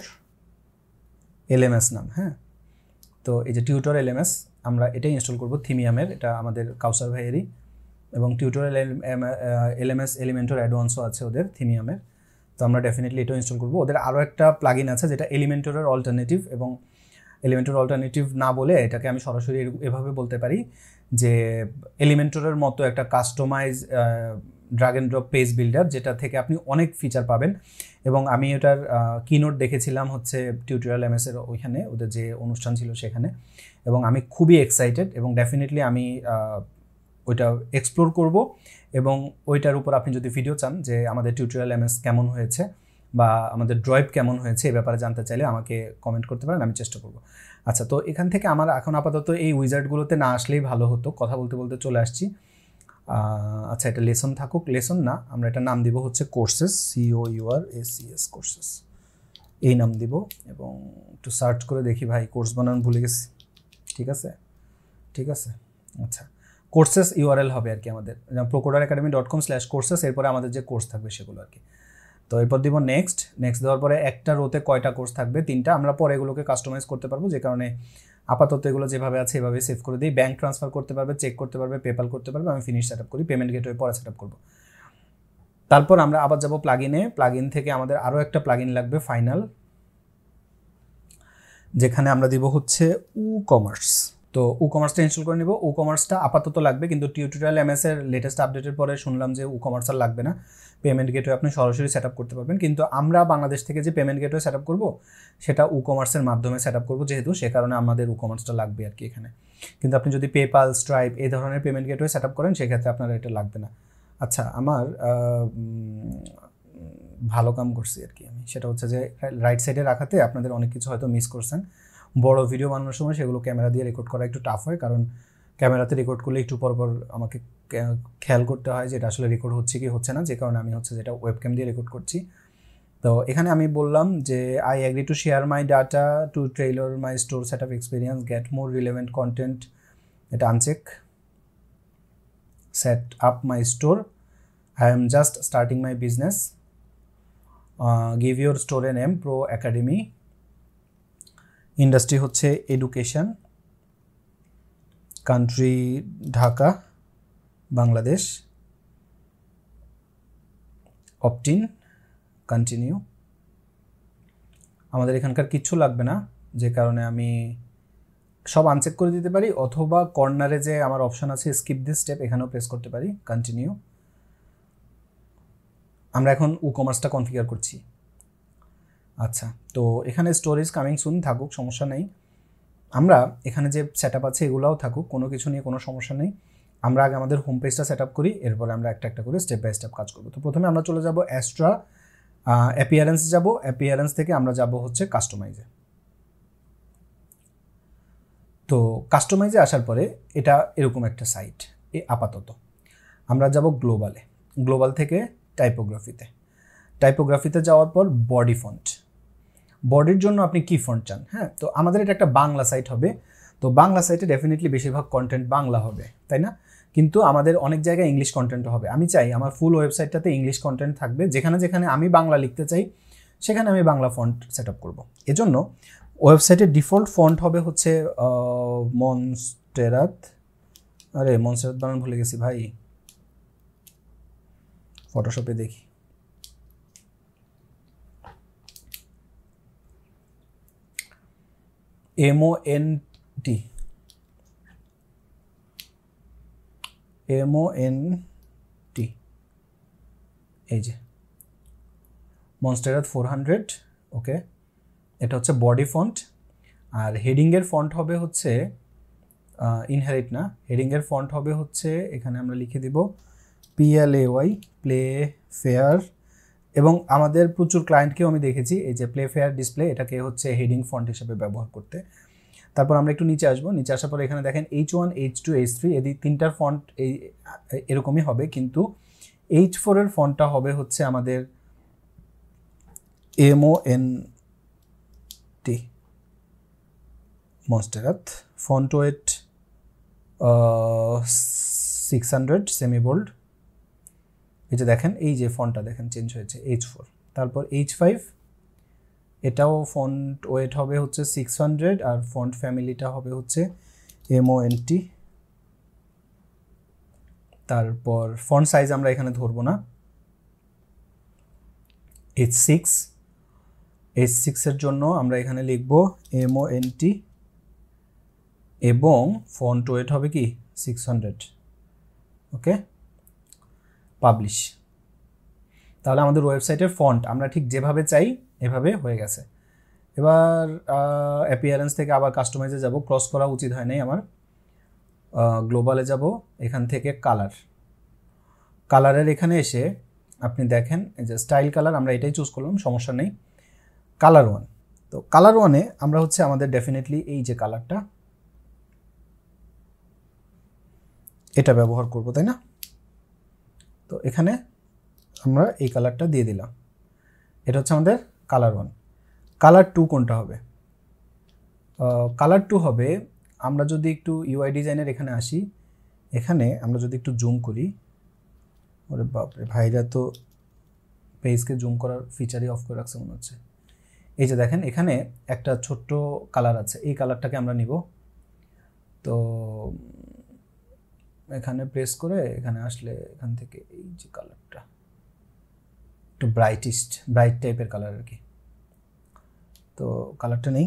এলএমএস নাম হ্যাঁ তো এই যে টিউটর এলএমএস আমরা এটাই ইনস্টল করবো থিমিয়ামের এটা আমাদের কাউসার ভাইয়েরই এবং টিউটোরিয়াল এলএমএস এলিমেন্টর অ্যাডভান্সও আছে ওদের থিমিয়ামের তো আমরা ডেফিনেটলি এটাও ইনস্টল করবো ওদের আরও একটা প্লাগ আছে যেটা এলিমেন্টরের অল্টারনেটিভ এবং এলিমেন্টর অল্টারনেটিভ না বলে এটাকে আমি সরাসরি এভাবে বলতে পারি যে এলিমেন্টরের মতো একটা customise drag and drop page builder যেটা থেকে আপনি অনেক ফিচার পাবেন এবং আমি এটার কিনোট দেখেছিলাম হচ্ছে টিউটোরিয়াল এম এসের ওইখানে ওদের যে অনুষ্ঠান ছিল সেখানে এবং আমি খুবই এক্সাইটেড এবং ডেফিনেটলি আমি ওইটা এক্সপ্লোর করব এবং ওইটার উপর আপনি যদি ভিডিও চান যে আমাদের টিউটোরিয়াল এমএস কেমন হয়েছে বা আমাদের ড্রয়েব কেমন হয়েছে এ ব্যাপারে জানতে চাইলে আমাকে কমেন্ট করতে পারেন আমি চেষ্টা করব আচ্ছা তো এখান থেকে আমার এখন আপাতত এই উইজার্ডগুলোতে না আসলেই ভালো হতো কথা বলতে বলতে চলে আসছি আচ্ছা এটা লেসন থাকুক লেসন না আমরা এটা নাম দিব হচ্ছে courses CO UR S courses এই নাম দিব এবং একটু সার্চ করে দেখি ভাই কোর্স বানানো ভুলে গেছি ঠিক আছে ঠিক আছে আচ্ছা কোর্সেস ইউআরএল হবে আর কি আমাদের যেমন procoder academy dot com slash courses এরপরে আমাদের যে কোর্স থাকবে সেগুলো আর কি তো এরপর দিব নেক্সট নেক্সট দেওয়ার পরে একটা রোতে কয়টা কোর্স থাকবে তিনটা আমরা পরে এগুলোকে কাস্টমাইজ করতে পারবো যে কারণে আপাতত এগুলো যেভাবে আছে এভাবে সেভ করে দিই ব্যাঙ্ক ট্রান্সফার করতে পারবে চেক করতে পারবে পেপাল করতে পারবে আমি ফিনিশ সেট আপ করি পেমেন্ট গেটওয়ে পরে সেট আপ করবো তারপর আমরা আবার যাবো প্লাগ ইনে প্লাগ ইন থেকে আমাদের আরও একটা প্লাগ ইন লাগবে ফাইনাল যেখানে আমরা দিব হচ্ছে উ কমার্স তো উ কমার্সটা ইনস্টল করে নেব উ কমার্সটা আপাতত লাগবে কিন্তু টিউটোরিয়াল এমএস এর লেটেস্ট আপডেটের পরে শুনলাম যে উ কমার্স আর লাগবে না পেমেন্ট গেটওয়ে আপনি সরাসরি সেট আপ করতে পারবেন কিন্তু আমরা বাংলাদেশ থেকে যে পেমেন্ট গেটওয়ে সেট আপ করবো সেটা উ কমার্সের মাধ্যমে সেট আপ করবো যেহেতু সে কারণে আমাদের উ কমার্সটা লাগবে আর কি এখানে কিন্তু আপনি যদি পেপাল স্ট্রাইপ এই ধরনের পেমেন্ট গেটওয়ে সেট আপ করেন সেক্ষেত্রে আপনার এটা লাগবে না আচ্ছা আমার ভালো কাম করছি আর কি আমি সেটা হচ্ছে যে রাইট সাইডে রাখাতে আপনাদের অনেক কিছু হয়তো মিস করছেন বড় ভিডিও বানানোর সময় সেগুলো ক্যামেরা দিয়ে রেকর্ড করা একটু টাফ হয় কারণ ক্যামেরাতে রেকর্ড করলে একটু পর পর আমাকে খেয়াল করতে হয় যে এটা আসলে রেকর্ড হচ্ছে কি হচ্ছে না যে কারণে আমি হচ্ছে যেটা ওয়েবক্যাম দিয়ে রেকর্ড করছি তো এখানে আমি বললাম যে I agree to share my data to tailor my store set up experience get more relevant content এটা uncheck set up my store I am just starting my business give your your name pro academy industry হচ্ছে education country Dhaka Bangladesh opt in continue আমাদের এখানকার কিচ্ছু লাগবে না যে কারণে আমি সব আনচেক করে দিতে পারি অথবা কর্নারে যে আমার অপশান আছে স্কিপ দিস স্টেপ এখানেও প্রেস করতে পারি কন্টিনিউ আমরা এখন উ কমার্সটা কনফিগার করছি আচ্ছা তো এখানে স্টোরেজ কামিং সুন থাকুক সমস্যা নেই আমরা এখানে যে সেট আছে এগুলাও থাকুক কোনো কিছু নিয়ে কোনো সমস্যা নেই আমরা আগে আমাদের হোম পেজটা সেট আপ করি এরপরে আমরা একটা একটা করে স্টেপ বাই স্টেপ কাজ করবো তো প্রথমে আমরা চলে যাব অ্যাস্ট্রা অ্যাপিয়ারেন্স যাব অ্যাপিয়ারেন্স থেকে আমরা যাব হচ্ছে কাস্টমাইজে তো কাস্টমাইজে আসার পরে এটা এরকম একটা সাইট এ আপাতত আমরা যাব গ্লোবালে গ্লোবাল থেকে টাইপোগ্রাফিতে টাইপোগ্রাফিতে যাওয়ার পর বডি ফন্ট বডির জন্য আপনি কি ফন্ট চান হ্যাঁ তো আমাদের এটা একটা বাংলা সাইট হবে তো বাংলা সাইটে ডেফিনেটলি বেশিরভাগ কন্টেন্ট বাংলা হবে তাই না কিন্তু আমাদের অনেক জায়গায় ইংলিশ কন্টেন্টও হবে আমি চাই আমার ফুল ওয়েবসাইটটাতে ইংলিশ কন্টেন্ট থাকবে যেখানে যেখানে আমি বাংলা লিখতে চাই সেখানে আমি বাংলা ফন্ট সেট আপ করবো এজন্য ওয়েবসাইটের ডিফল্ট ফন্ট হবে হচ্ছে মনস্টেরাত আরে মনস্টেরাত বানান ভুলে গেছি ভাই ফটোশপে দেখি এন টি এন টি এই যে মনস্টেরাত ফোর হান্ড্রেড ওকে এটা হচ্ছে বডি ফন্ট আর হেডিংয়ের ফন্ট হবে হচ্ছে ইনহেরিট না হেডিংয়ের ফন্ট হবে হচ্ছে এখানে আমরা লিখে দিব পিএলএ ওয়াই প্লে ফেয়ার এবং আমাদের প্রচুর ক্লায়েন্টকেও আমি দেখেছি এই যে প্লে ফেয়ার ডিসপ্লে এটাকে হচ্ছে হেডিং ফন্ট হিসেবে ব্যবহার করতে তারপর আমরা একটু নিচে আসবো নিচে আসার পর এখানে দেখেন H one H two H three এই তিনটার ফন্ট এই এরকমই হবে কিন্তু এইচ ফোরের ফন্টটা হবে হচ্ছে আমাদের MO N T Montserrat font weight six hundred semi bold এই যে দেখেন এই যে ফোনটা দেখেন চেঞ্জ হয়েছে এইচ ফোর তারপর এইচ ফাইভ এটাও ফন্ট ওয়েট হবে হচ্ছে সিক্স হান্ড্রেড আর ফন্ট ফ্যামিলিটা হবে হচ্ছে এমও এনটি তারপর ফন্ট সাইজ আমরা এখানে ধরবো না এইচ সিক্স এইচ সিক্সের জন্য আমরা এখানে লিখব এনটি এবং ফন্ট ওয়েট হবে কি সিক্স হান্ড্রেড ওকে পাবলিশ তাহলে আমাদের ওয়েবসাইটের ফন্ট আমরা ঠিক যেভাবে চাই এভাবে হয়ে গেছে এবার অ্যাপিয়ারেন্স থেকে আবার কাস্টমাইজে যাব ক্রস করা উচিত হয় নাই আমার গ্লোবালে যাব এখান থেকে কালার কালারের এখানে এসে আপনি দেখেন যে স্টাইল কালার আমরা এটাই চুজ করলাম সমস্যা নেই কালার ওয়ান তো কালার ওয়ানে আমরা হচ্ছে আমাদের ডেফিনেটলি এই যে কালারটা এটা ব্যবহার করব তাই না তো এখানে আমরা এই কালারটা দিয়ে দিলাম এটা হচ্ছে আমাদের কালার ওয়ান কালার টু কোনটা হবে কালার টু হবে আমরা যদি একটু ইউআই ডিজাইনের এখানে আসি এখানে আমরা যদি একটু জুম করি ওরে বাপরে ভাইরা তো পেজকে জুম করার ফিচারই অফ করে রাখছে মনে হচ্ছে এই যে দেখেন এখানে একটা ছোট্ট কালার আছে এই কালারটাকে আমরা নিব তো এখানে প্রেস করে এখানে আসলে এখান থেকে এই যে কালারটা একটু ব্রাইটিস্ট ব্রাইট টাইপের কালার আর কি তো কালারটা নেই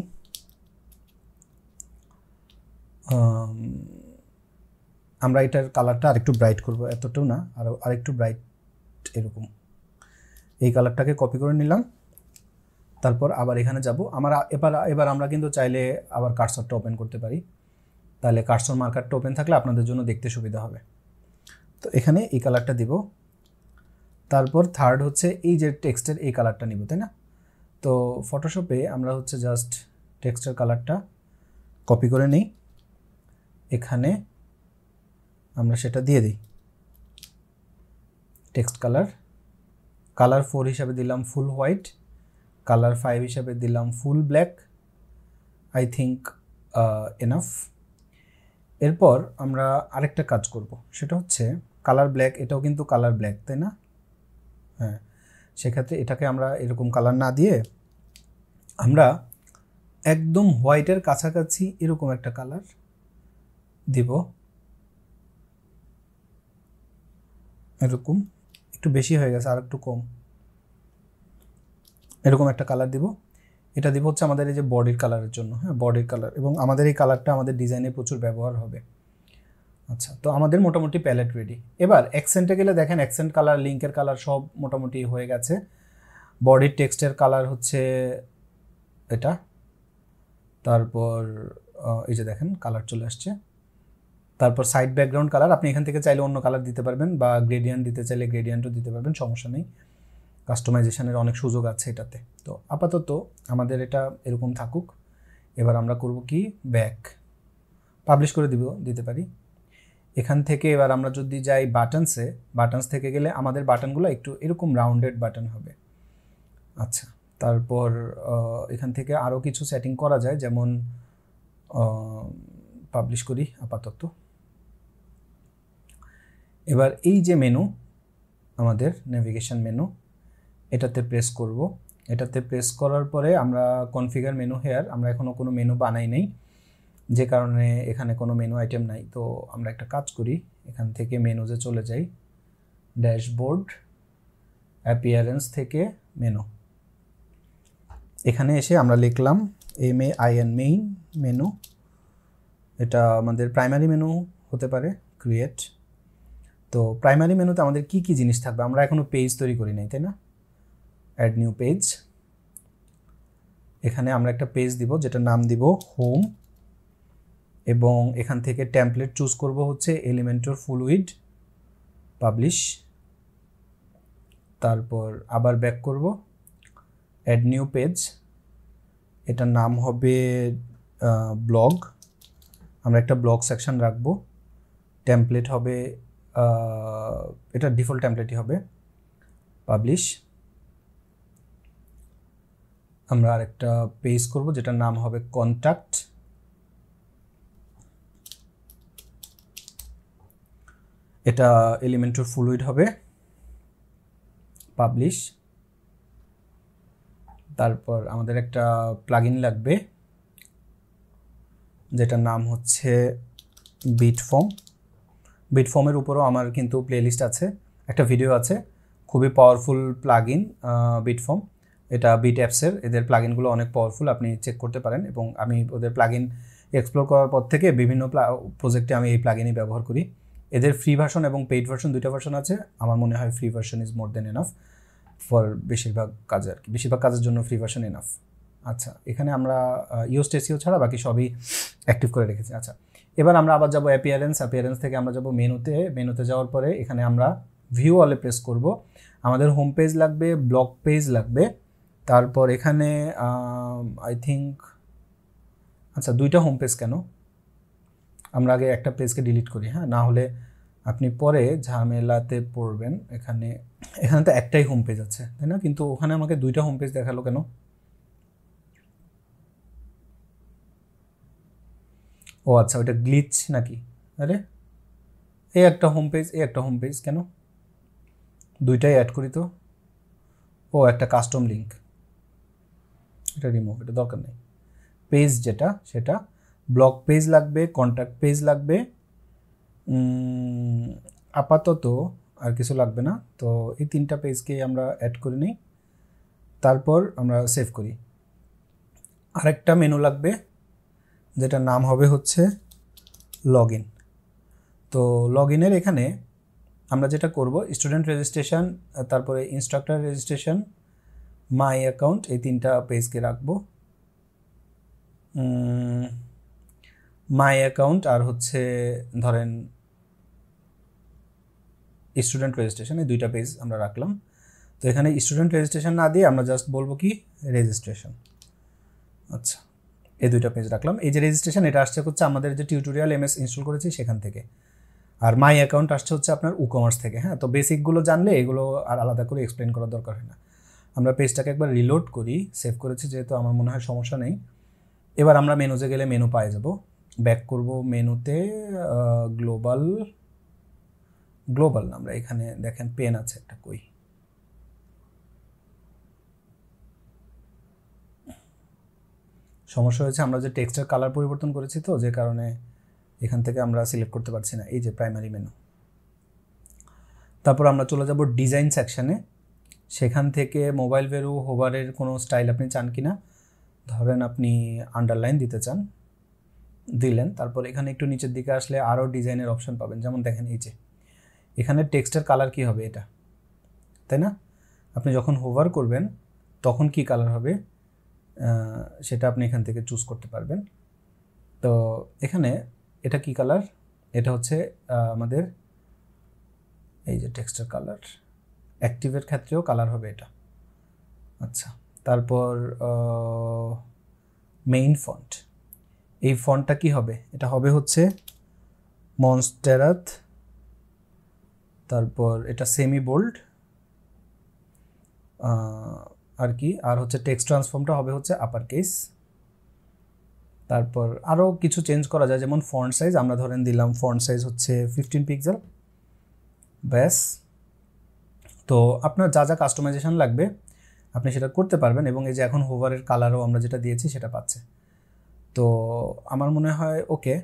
আমরা এটার কালারটা আরেকটু ব্রাইট করব এতটাও না আর আরেকটু ব্রাইট এরকম এই কালারটাকে কপি করে নিলাম তারপর আবার এখানে যাব আমার এবার এবার আমরা কিন্তু চাইলে আবার কার্সারটা ওপেন করতে পারি তাহলে কার্সর মার্কারটা ওপেন থাকলে আপনাদের জন্য দেখতে সুবিধা হবে তো এখানে এই কালারটা দিব তারপর থার্ড হচ্ছে এই যে টেক্সটের এই কালারটা নিব তাই না তো ফটোশপে আমরা হচ্ছে জাস্ট টেক্সটের কালারটা কপি করে নিই এখানে আমরা সেটা দিয়ে দিই টেক্সট কালার কালার ফোর হিসাবে দিলাম ফুল হোয়াইট কালার ফাইভ হিসাবে দিলাম full black I think enough এরপর আমরা আরেকটা কাজ করব সেটা হচ্ছে কালার ব্ল্যাক এটাও কিন্তু কালার ব্ল্যাক তাই না হ্যাঁ সেক্ষেত্রে এটাকে আমরা এরকম কালার না দিয়ে আমরা একদম হোয়াইটের কাছাকাছি এরকম একটা কালার দিব এরকম একটু বেশি হয়ে গেছে আর একটু কম এরকম একটা কালার দিব এটা দিব হচ্ছে আমাদের এই যে বডির কালারের জন্য হ্যাঁ বডির কালার এবং আমাদের এই কালারটা আমাদের ডিজাইনে প্রচুর ব্যবহার হবে আচ্ছা তো আমাদের মোটামুটি প্যালেট রেডি এবার অ্যাকসেন্টে গেলে দেখেন অ্যাকসেন্ট কালার লিঙ্কের কালার সব মোটামুটি হয়ে গেছে বডির টেক্সটের কালার হচ্ছে এটা তারপর এই যে দেখেন কালার চলে আসছে তারপর সাইড ব্যাকগ্রাউন্ড কালার আপনি এখান থেকে চাইলে অন্য কালার দিতে পারবেন বা গ্রেডিয়ান্ট দিতে চাইলে গ্রেডিয়ান্টও দিতে পারবেন সমস্যা নেই কাস্টমাইজেশনের অনেক সুযোগ আছে এটাতে তো আপাতত আমাদের এটা এরকম থাকুক এবার আমরা করব কি ব্যাক পাবলিশ করে দিব দিতে পারি এখান থেকে এবার আমরা যদি যাই বাটনসে বাটনস থেকে গেলে আমাদের বাটনগুলো একটু এরকম রাউন্ডেড বাটন হবে আচ্ছা তারপর এখান থেকে আরও কিছু সেটিং করা যায় যেমন পাবলিশ করি আপাতত এবার এই যে মেনু আমাদের নেভিগেশন মেনু এটাতে প্রেস করব এটাতে প্রেস করার পরে আমরা কনফিগার মেনু হেয়ার আমরা এখনও কোনো মেনু বানাই নাই যে কারণে এখানে কোনো মেনু আইটেম নাই তো আমরা একটা কাজ করি এখান থেকে যে চলে যাই ড্যাশবোর্ড অ্যাপিয়ারেন্স থেকে মেনু এখানে এসে আমরা লিখলাম M A I N main menu এটা আমাদের প্রাইমারি মেনু হতে পারে ক্রিয়েট তো প্রাইমারি মেনুতে আমাদের কি কি জিনিস থাকবে আমরা এখনও পেজ তৈরি করি নাই তাই না অ্যাড নিউ পেজ এখানে আমরা একটা পেজ দিব যেটা নাম দিব হোম এবং এখান থেকে ট্যাম্পলেট চুজ করব হচ্ছে এলিমেন্টর ফুলুইড পাবলিশ তারপর আবার ব্যাক করব অ্যাড নিউ পেজ এটার নাম হবে ব্লগ আমরা একটা ব্লগ সেকশন রাখব ট্যাম্পলেট হবে এটা ডিফল্ট ট্যাম্পলেটই হবে পাবলিশ আমরা আরেকটা পেজ করব যেটার নাম হবে কন্ট্যাক্ট এটা ফুল ফ্লুইড হবে পাবলিশ তারপর আমাদের একটা প্লাগইন লাগবে যেটার নাম হচ্ছে বিটফর্ম বিটফর্মের উপরও আমার কিন্তু প্লেলিস্ট আছে একটা ভিডিও আছে খুবই পাওয়ারফুল প্লাগইন বিটফর্ম এটা বিট অ্যাপসের এদের প্লাগিনগুলো অনেক পাওয়ারফুল আপনি চেক করতে পারেন এবং আমি ওদের প্লাগিন এক্সপ্লোর করার পর থেকে বিভিন্ন প্রজেক্টে আমি এই প্লাগিনই ব্যবহার করি এদের ফ্রি ভার্সন এবং পেইড ভার্সন দুইটা ভার্সন আছে আমার মনে হয় free version is more than enough for বেশিরভাগ কাজে আর কি বেশিরভাগ কাজের জন্য ফ্রি ভার্সন এনাফ আচ্ছা এখানে আমরা স্টেসিও ছাড়া বাকি সবই অ্যাক্টিভ করে রেখেছি আচ্ছা এবার আমরা আবার যাবো অ্যাপিয়ারেন্স অ্যাপিয়ারেন্স থেকে আমরা যাবো মেনুতে মেনুতে যাওয়ার পরে এখানে আমরা ভিউ অলে প্রেস করব আমাদের হোম পেজ লাগবে ব্লগ পেজ লাগবে তারপর এখানে আই থিঙ্ক আচ্ছা দুইটা হোম পেজ কেন আমরা আগে একটা পেজকে ডিলিট করি হ্যাঁ না হলে আপনি পরে ঝামেলাতে পড়বেন এখানে এখানে তো একটাই হোম পেজ আছে তাই না কিন্তু ওখানে আমাকে দুইটা হোম পেজ দেখালো কেন ও আচ্ছা ওইটা গ্লিচ নাকি আরে এই একটা হোম পেজ এই একটা হোম পেজ কেন দুইটাই অ্যাড করি তো ও একটা কাস্টম লিঙ্ক সেটা রিমুভ এটা দরকার নেই পেজ যেটা সেটা ব্লক পেজ লাগবে কন্ট্যাক্ট পেজ লাগবে আপাতত আর কিছু লাগবে না তো এই তিনটা পেজকে আমরা অ্যাড করে নিই তারপর আমরা সেভ করি আরেকটা মেনু লাগবে যেটা নাম হবে হচ্ছে লগ ইন তো লগ ইনের এখানে আমরা যেটা করব স্টুডেন্ট রেজিস্ট্রেশন তারপরে ইনস্ট্রাক্টর রেজিস্ট্রেশন মাই অ্যাকাউন্ট এই তিনটা পেজকে রাখবো মাই অ্যাকাউন্ট আর হচ্ছে ধরেন স্টুডেন্ট রেজিস্ট্রেশন এই দুইটা পেজ আমরা রাখলাম তো এখানে স্টুডেন্ট রেজিস্ট্রেশন না দিয়ে আমরা জাস্ট বলবো কি রেজিস্ট্রেশন আচ্ছা এই দুইটা পেজ রাখলাম এই যে রেজিস্ট্রেশন এটা আসছে হচ্ছে আমাদের যে টিউটোরিয়াল এমএস ইনস্টল করেছি সেখান থেকে আর মাই অ্যাকাউন্ট আসছে হচ্ছে আপনার উকমার্স কমার্স থেকে হ্যাঁ তো বেসিকগুলো জানলে এগুলো আর আলাদা করে এক্সপ্লেন করার দরকার হয় না আমরা পেজটাকে একবার রিলোড করি সেভ করেছি যেহেতু আমার মনে হয় সমস্যা নেই এবার আমরা মেনুতে গেলে মেনু পায়ে যাব ব্যাক করব মেনুতে গ্লোবাল গ্লোবাল আমরা এখানে দেখেন পেন আছে একটা কই সমস্যা হয়েছে আমরা যে টেক্সচার কালার পরিবর্তন করেছি তো যে কারণে এখান থেকে আমরা সিলেক্ট করতে পারছি না এই যে প্রাইমারি মেনু তারপর আমরা চলে যাব ডিজাইন সেকশানে সেখান থেকে মোবাইল ভেরু হোভারের কোনো স্টাইল আপনি চান কি না ধরেন আপনি আন্ডারলাইন দিতে চান দিলেন তারপর এখানে একটু নিচের দিকে আসলে আরও ডিজাইনের অপশান পাবেন যেমন দেখেন এই যে এখানে টেক্সটের কালার কি হবে এটা তাই না আপনি যখন হোভার করবেন তখন কি কালার হবে সেটা আপনি এখান থেকে চুজ করতে পারবেন তো এখানে এটা কি কালার এটা হচ্ছে আমাদের এই যে টেক্সটের কালার অ্যাক্টিভের ক্ষেত্রেও কালার হবে এটা আচ্ছা তারপর মেইন ফন্ট এই ফন্টটা কি হবে এটা হবে হচ্ছে মনস্টেরাত তারপর এটা সেমি বোল্ড আর কি আর হচ্ছে টেক্সট ট্রান্সফর্মটা হবে হচ্ছে আপার কেস তারপর আরও কিছু চেঞ্জ করা যায় যেমন ফন্ট সাইজ আমরা ধরেন দিলাম ফন্ট সাইজ হচ্ছে ফিফটিন পিক্সেল ব্যাস তো আপনার যা যা কাস্টমাইজেশন লাগবে আপনি সেটা করতে পারবেন এবং এই যে এখন হোভারের কালারও আমরা যেটা দিয়েছি সেটা পাচ্ছে তো আমার মনে হয় ওকে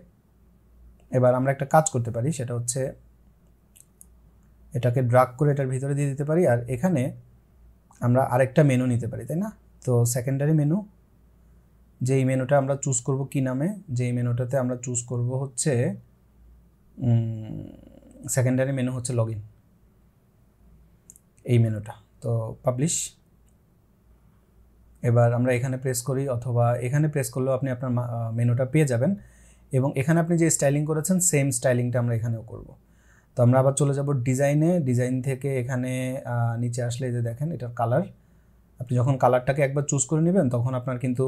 এবার আমরা একটা কাজ করতে পারি সেটা হচ্ছে এটাকে ড্রাগ করে এটার ভিতরে দিয়ে দিতে পারি আর এখানে আমরা আরেকটা মেনু নিতে পারি তাই না তো সেকেন্ডারি মেনু যেই মেনুটা আমরা চুজ করব কি নামে যেই মেনুটাতে আমরা চুজ করব হচ্ছে সেকেন্ডারি মেনু হচ্ছে লগ ইন এই মেনুটা তো পাবলিশ এবার আমরা এখানে প্রেস করি অথবা এখানে প্রেস করলেও আপনি আপনার মেনুটা পেয়ে যাবেন এবং এখানে আপনি যে স্টাইলিং করেছেন সেম স্টাইলিংটা আমরা এখানেও করব তো আমরা আবার চলে যাব ডিজাইনে ডিজাইন থেকে এখানে নিচে আসলে যে দেখেন এটার কালার আপনি যখন কালারটাকে একবার চুজ করে নেবেন তখন আপনার কিন্তু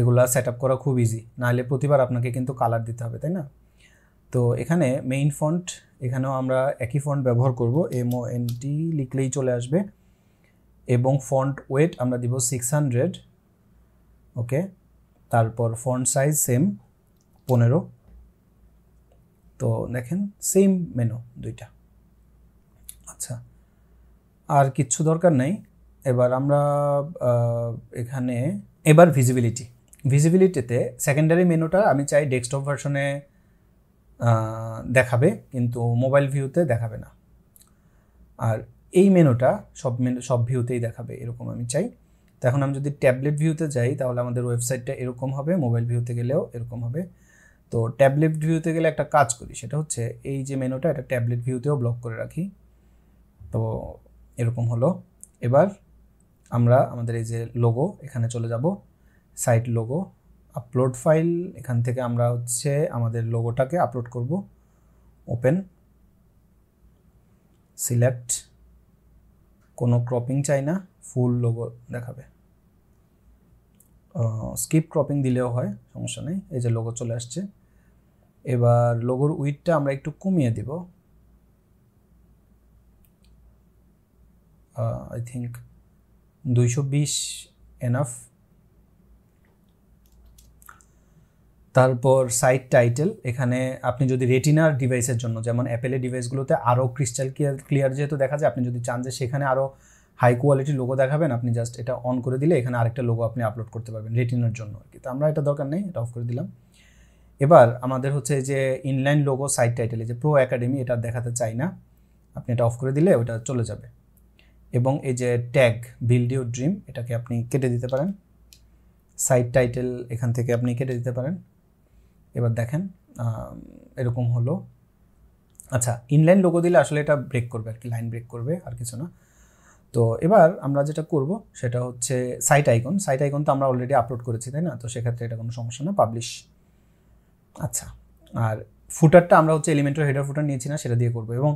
এগুলা সেট আপ করা খুব ইজি নাহলে প্রতিবার আপনাকে কিন্তু কালার দিতে হবে তাই না তো এখানে মেইন ফন্ট এখানেও আমরা একই ফন্ট ব্যবহার করব এমও এন টি লিখলেই চলে আসবে এবং ফন্ট ওয়েট আমরা দিব সিক্স হান্ড্রেড ওকে তারপর ফন্ট সাইজ সেম পনেরো তো দেখেন সেম মেনু দুইটা আচ্ছা আর কিচ্ছু দরকার নেই এবার আমরা এখানে এবার ভিজিবিলিটি ভিজিবিলিটিতে সেকেন্ডারি মেনুটা আমি চাই ডেস্কটপ ভার্সনে দেখাবে কিন্তু মোবাইল ভিউতে দেখাবে না আর এই মেনুটা সব মেনু সব ভিউতেই দেখাবে এরকম আমি চাই তো এখন আমি যদি ট্যাবলেট ভিউতে যাই তাহলে আমাদের ওয়েবসাইটটা এরকম হবে মোবাইল ভিউতে গেলেও এরকম হবে তো ট্যাবলেট ভিউতে গেলে একটা কাজ করি সেটা হচ্ছে এই যে মেনুটা এটা ট্যাবলেট ভিউতেও ব্লক করে রাখি তো এরকম হলো এবার আমরা আমাদের এই যে লোগো এখানে চলে যাব সাইট লোগো আপলোড ফাইল এখান থেকে আমরা হচ্ছে আমাদের লোগোটাকে আপলোড করব ওপেন সিলেক্ট কোনো ক্রপিং চাই না ফুল লোগো দেখাবে স্কিপ ক্রপিং দিলেও হয় সমস্যা নেই এই যে লোগো চলে আসছে এবার লোগোর উইথটা আমরা একটু কমিয়ে দিব আই থিঙ্ক দুইশো বিশ এনাফ তারপর সাইট টাইটেল এখানে আপনি যদি রেটিনার ডিভাইসের জন্য যেমন অ্যাপেলের ডিভাইসগুলোতে আরও ক্রিস্টাল ক্লিয়ার ক্লিয়ার যেহেতু দেখা যায় আপনি যদি চান যে সেখানে আরও হাই কোয়ালিটি লোগো দেখাবেন আপনি জাস্ট এটা অন করে দিলে এখানে আরেকটা লোগো আপনি আপলোড করতে পারবেন রেটিনার জন্য আর কি তো আমরা এটা দরকার নেই এটা অফ করে দিলাম এবার আমাদের হচ্ছে যে ইনলাইন লোগো সাইট টাইটেলে যে প্রো একাডেমি এটা দেখাতে চাই না আপনি এটা অফ করে দিলে ওটা চলে যাবে এবং এই যে ট্যাগ বিল্ড ইউর ড্রিম এটাকে আপনি কেটে দিতে পারেন সাইট টাইটেল এখান থেকে আপনি কেটে দিতে পারেন এবার দেখেন এরকম হলো আচ্ছা ইনলাইন লোগো দিলে আসলে এটা ব্রেক করবে আর কি লাইন ব্রেক করবে আর কিছু না তো এবার আমরা যেটা করব সেটা হচ্ছে সাইট আইকন সাইট আইকন তো আমরা অলরেডি আপলোড করেছি তাই না তো সেক্ষেত্রে এটা কোনো সমস্যা না পাবলিশ আচ্ছা আর ফুটারটা আমরা হচ্ছে এলিমেন্টার হেডার ফুটার নিয়েছি না সেটা দিয়ে করবো এবং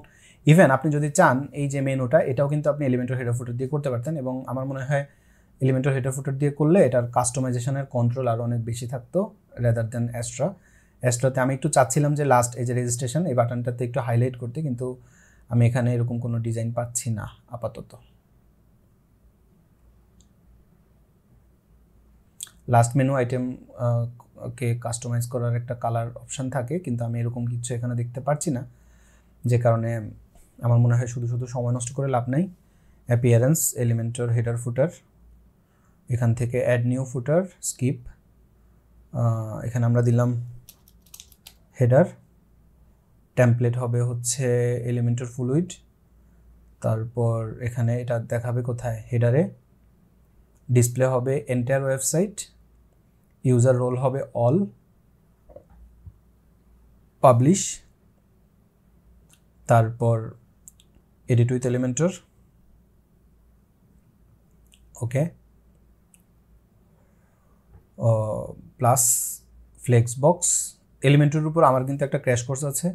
ইভেন আপনি যদি চান এই যে মেনুটা এটাও কিন্তু আপনি এলিমেন্টার হেডার ফুটার দিয়ে করতে পারতেন এবং আমার মনে হয় এলিমেন্টার হেডার ফুটার দিয়ে করলে এটার কাস্টমাইজেশনের কন্ট্রোল আরও অনেক বেশি থাকতো রেদার দেন অ্যাস্ট্রা অ্যাস্ট্রোতে আমি একটু চাচ্ছিলাম যে লাস্ট এই যে রেজিস্ট্রেশন এই বাটনটাতে একটু হাইলাইট করতে কিন্তু আমি এখানে এরকম কোনো ডিজাইন পাচ্ছি না আপাতত লাস্ট মেনু আইটেম কে কাস্টমাইজ করার একটা কালার অপশান থাকে কিন্তু আমি এরকম কিছু এখানে দেখতে পারছি না যে কারণে আমার মনে হয় শুধু শুধু সময় নষ্ট করে লাভ নাই অ্যাপিয়ারেন্স এলিমেন্টর হেডার ফুটার এখান থেকে অ্যাড নিউ ফুটার স্কিপ এখানে আমরা দিলাম হেডার টেমপ্লেট হবে হচ্ছে এলিমেন্টার ফ্লুইড তারপর এখানে এটা দেখাবে কোথায় হেডারে ডিসপ্লে হবে এন্টায়ার ওয়েবসাইট ইউজার রোল হবে অল পাবলিশ তারপর edit with Elementor okay plus flex box এলিমেন্টের উপর আমার কিন্তু একটা ক্র্যাশ কোর্স আছে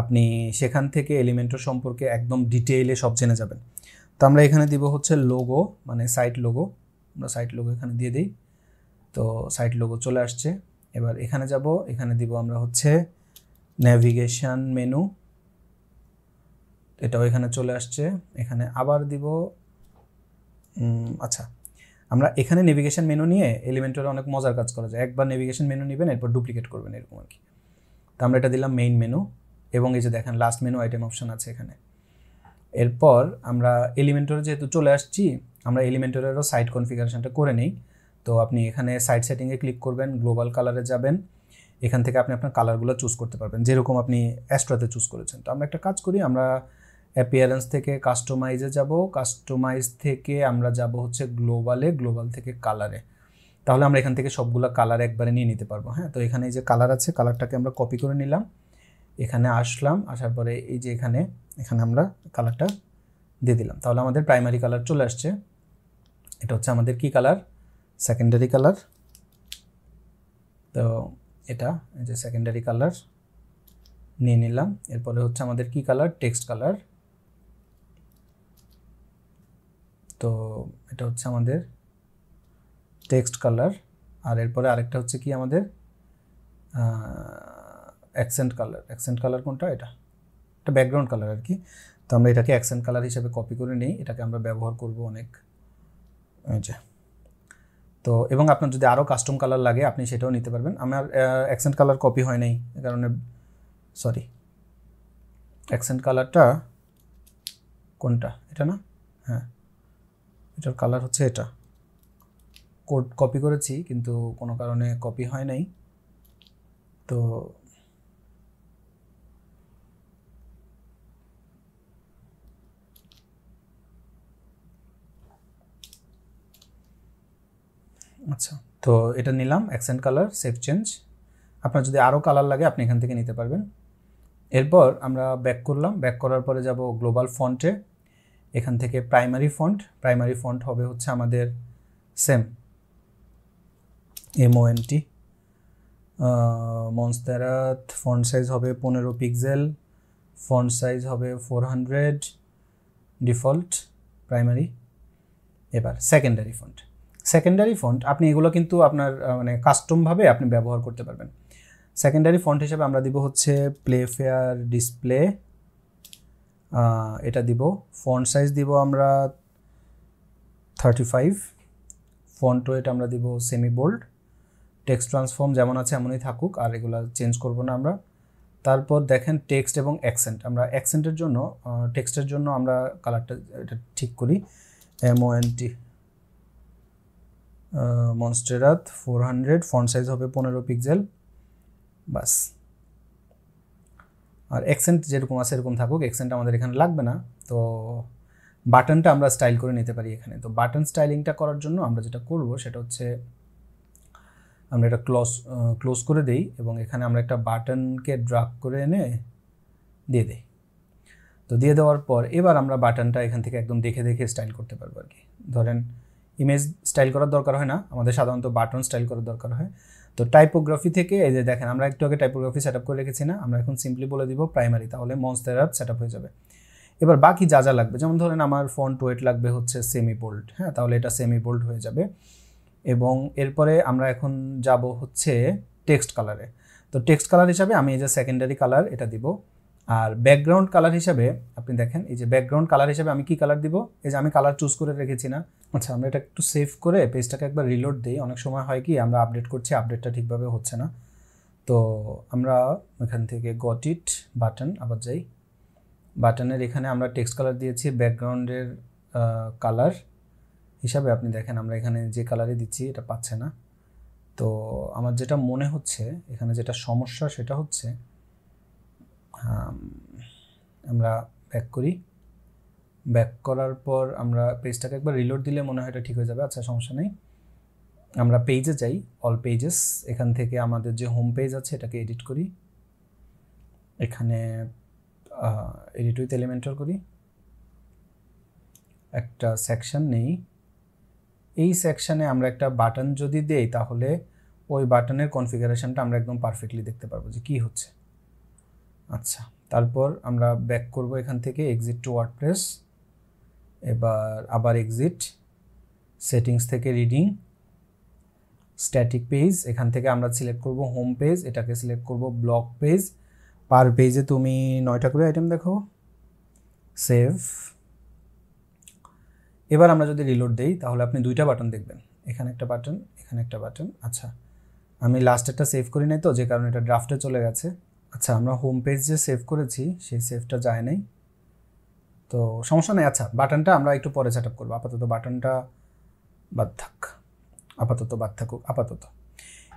আপনি সেখান থেকে এলিমেন্টের সম্পর্কে একদম ডিটেইলে সব জেনে যাবেন তো আমরা এখানে দিব হচ্ছে লোগো মানে সাইট লোগো আমরা সাইট লোগো এখানে দিয়ে দিই তো সাইট লোগো চলে আসছে এবার এখানে যাব এখানে দিব আমরা হচ্ছে ন্যাভিগেশন মেনু এটাও এখানে চলে আসছে এখানে আবার দিব আচ্ছা আমরা এখানে নেভিগেশন মেনু নিয়ে এলিমেন্টারে অনেক মজার কাজ করা যায় একবার নেভিগেশন মেনু নেবেন এরপর ডুপ্লিকেট করবেন এরকম আর কি তো আমরা এটা দিলাম মেইন মেনু এবং এই যে দেখেন লাস্ট মেনু আইটেম অপশান আছে এখানে এরপর আমরা এলিমেন্টরে যেহেতু চলে আসছি আমরা এলিমেন্টরেরও সাইট কনফিগারেশনটা করে নিই তো আপনি এখানে সাইট সেটিংয়ে ক্লিক করবেন গ্লোবাল কালারে যাবেন এখান থেকে আপনি আপনার কালারগুলো চুজ করতে পারবেন যেরকম আপনি অ্যাস্ট্রাতে চুজ করেছেন তো আমরা একটা কাজ করি আমরা অ্যাপিয়ারেন্স থেকে কাস্টমাইজে যাব কাস্টমাইজ থেকে আমরা যাব হচ্ছে গ্লোবালে গ্লোবাল থেকে কালারে তাহলে আমরা এখান থেকে সবগুলো কালার একবারে নিয়ে নিতে পারবো হ্যাঁ তো এখানে এই যে কালার আছে কালারটাকে আমরা কপি করে নিলাম এখানে আসলাম আসার পরে এই যে এখানে এখানে আমরা কালারটা দিয়ে দিলাম তাহলে আমাদের প্রাইমারি কালার চলে আসছে এটা হচ্ছে আমাদের কি কালার সেকেন্ডারি কালার তো এটা যে সেকেন্ডারি কালার নিয়ে নিলাম এরপরে হচ্ছে আমাদের কি কালার টেক্সট কালার তো এটা হচ্ছে আমাদের টেক্সট কালার আর এরপরে আরেকটা হচ্ছে কি আমাদের অ্যাকসেন্ট কালার অ্যাকসেন্ট কালার কোনটা এটা এটা ব্যাকগ্রাউন্ড কালার আর কি তো আমরা এটাকে অ্যাকসেন্ট কালার হিসাবে কপি করে নিই এটাকে আমরা ব্যবহার করব অনেক আচ্ছা তো এবং আপনার যদি আরও কাস্টম কালার লাগে আপনি সেটাও নিতে পারবেন আমার অ্যাকসেন্ট কালার কপি হয় নাই এ কারণে সরি অ্যাকসেন্ট কালারটা কোনটা এটা না হ্যাঁ এটার কালার হচ্ছে এটা কোড কপি করেছি কিন্তু কোনো কারণে কপি হয় নাই তো আচ্ছা তো এটা নিলাম অ্যাকসেন্ট কালার সেফ চেঞ্জ আপনার যদি আরও কালার লাগে আপনি এখান থেকে নিতে পারবেন এরপর আমরা ব্যাক করলাম ব্যাক করার পরে যাব গ্লোবাল ফন্টে এখান থেকে প্রাইমারি ফন্ট প্রাইমারি ফন্ট হবে হচ্ছে আমাদের same MONT Montserrat font size হবে পনেরো পিক্সেল ফন্ট সাইজ হবে ফোর হান্ড্রেড ডিফল্ট প্রাইমারি এবার সেকেন্ডারি ফন্ট সেকেন্ডারি ফন্ট আপনি এগুলো কিন্তু আপনার মানে কাস্টমভাবে আপনি ব্যবহার করতে পারবেন সেকেন্ডারি ফন্ট হিসাবে আমরা দিব হচ্ছে প্লে ফেয়ার ডিসপ্লে এটা দিব ফোন সাইজ দিব আমরা থার্টি ফাইভ ফন্ট এটা আমরা দিব সেমি বোল্ড টেক্সট ট্রান্সফর্ম যেমন আছে এমনই থাকুক আর এগুলো চেঞ্জ করব না আমরা তারপর দেখেন টেক্সট এবং অ্যাকসেন্ট আমরা অ্যাকসেন্টের জন্য টেক্সটের জন্য আমরা কালারটা এটা ঠিক করি MONT Montserrat four hundred font size হবে পনেরো পিক্সেল বাস আর অ্যাকসেন্ট যেরকম আছে এরকম থাকুক অ্যাকসেন্ট আমাদের এখানে লাগবে না তো বাটনটা আমরা স্টাইল করে নিতে পারি এখানে তো বাটন স্টাইলিংটা করার জন্য আমরা যেটা করব সেটা হচ্ছে আমরা এটা ক্লোজ ক্লোজ করে দেই এবং এখানে আমরা একটা বাটনকে ড্রাগ করে এনে দিয়ে দেই তো দিয়ে দেওয়ার পর এবার আমরা বাটনটা এখান থেকে একদম দেখে দেখে স্টাইল করতে পারবো আর কি ধরেন ইমেজ স্টাইল করার দরকার হয় না আমাদের সাধারণত বাটন স্টাইল করার দরকার হয় তো টাইপোগ্রাফি থেকে এই যে দেখেন আমরা একটু আগে টাইপোগ্রাফি সেট করে রেখেছি না আমরা এখন সিম্পলি বলে দিব প্রাইমারি তাহলে মনস্টার অ্যাপ সেট হয়ে যাবে এবার বাকি যা যা লাগবে যেমন ধরেন আমার ফোন ওয়েট লাগবে হচ্ছে সেমি বোল্ড হ্যাঁ তাহলে এটা সেমি বোল্ড হয়ে যাবে এবং এরপরে আমরা এখন যাব হচ্ছে টেক্সট কালারে তো টেক্সট কালার হিসাবে আমি এই যে সেকেন্ডারি কালার এটা দিব আর ব্যাকগ্রাউন্ড কালার হিসাবে আপনি দেখেন এই যে ব্যাকগ্রাউন্ড কালার হিসাবে আমি কি কালার দিব এই যে আমি কালার চুজ করে রেখেছি না আচ্ছা আমরা এটা একটু সেভ করে পেজটাকে একবার রিলোড দিই অনেক সময় হয় কি আমরা আপডেট করছি আপডেটটা ঠিকভাবে হচ্ছে না তো আমরা এখান থেকে গট ইট বাটন আবার যাই বাটনের এখানে আমরা টেক্সট কালার দিয়েছি ব্যাকগ্রাউন্ডের কালার হিসাবে আপনি দেখেন আমরা এখানে যে কালারে দিচ্ছি এটা পাচ্ছে না তো আমার যেটা মনে হচ্ছে এখানে যেটা সমস্যা সেটা হচ্ছে আমরা ব্যাক করি ব্যাক করার পর আমরা পেজটাকে একবার রিলোড দিলে মনে হয় এটা ঠিক হয়ে যাবে আচ্ছা সমস্যা নেই আমরা পেজে যাই অল পেজেস এখান থেকে আমাদের যে হোম পেজ আছে এটাকে এডিট করি এখানে এডিট উইথ এলিমেন্টর করি একটা সেকশান নেই এই সেকশানে আমরা একটা বাটন যদি দেই তাহলে ওই বাটনের কনফিগারেশনটা আমরা একদম পারফেক্টলি দেখতে পারবো যে কী হচ্ছে আচ্ছা তারপর আমরা ব্যাক করব এখান থেকে এক্সিট টু ওয়ার্ডপ্রেস এবার আবার এক্সিট সেটিংস থেকে রিডিং স্ট্যাটিক পেজ এখান থেকে আমরা সিলেক্ট করব হোম পেজ এটাকে সিলেক্ট করব ব্লক পেজ পার পেজে তুমি নয়টা করে আইটেম দেখো সেভ এবার আমরা যদি রিলোড দেই তাহলে আপনি দুইটা বাটন দেখবেন এখানে একটা বাটন এখানে একটা বাটন আচ্ছা আমি লাস্টেরটা সেভ করি নাই তো যে কারণে এটা ড্রাফটে চলে গেছে আচ্ছা আমরা হোম পেজ যে সেভ করেছি সেই সেভটা যায় নাই তো সমস্যা নেই আচ্ছা বাটনটা আমরা একটু পরে সেট আপ করবো আপাতত বাটনটা বাদ থাক আপাতত বাদ থাকুক আপাতত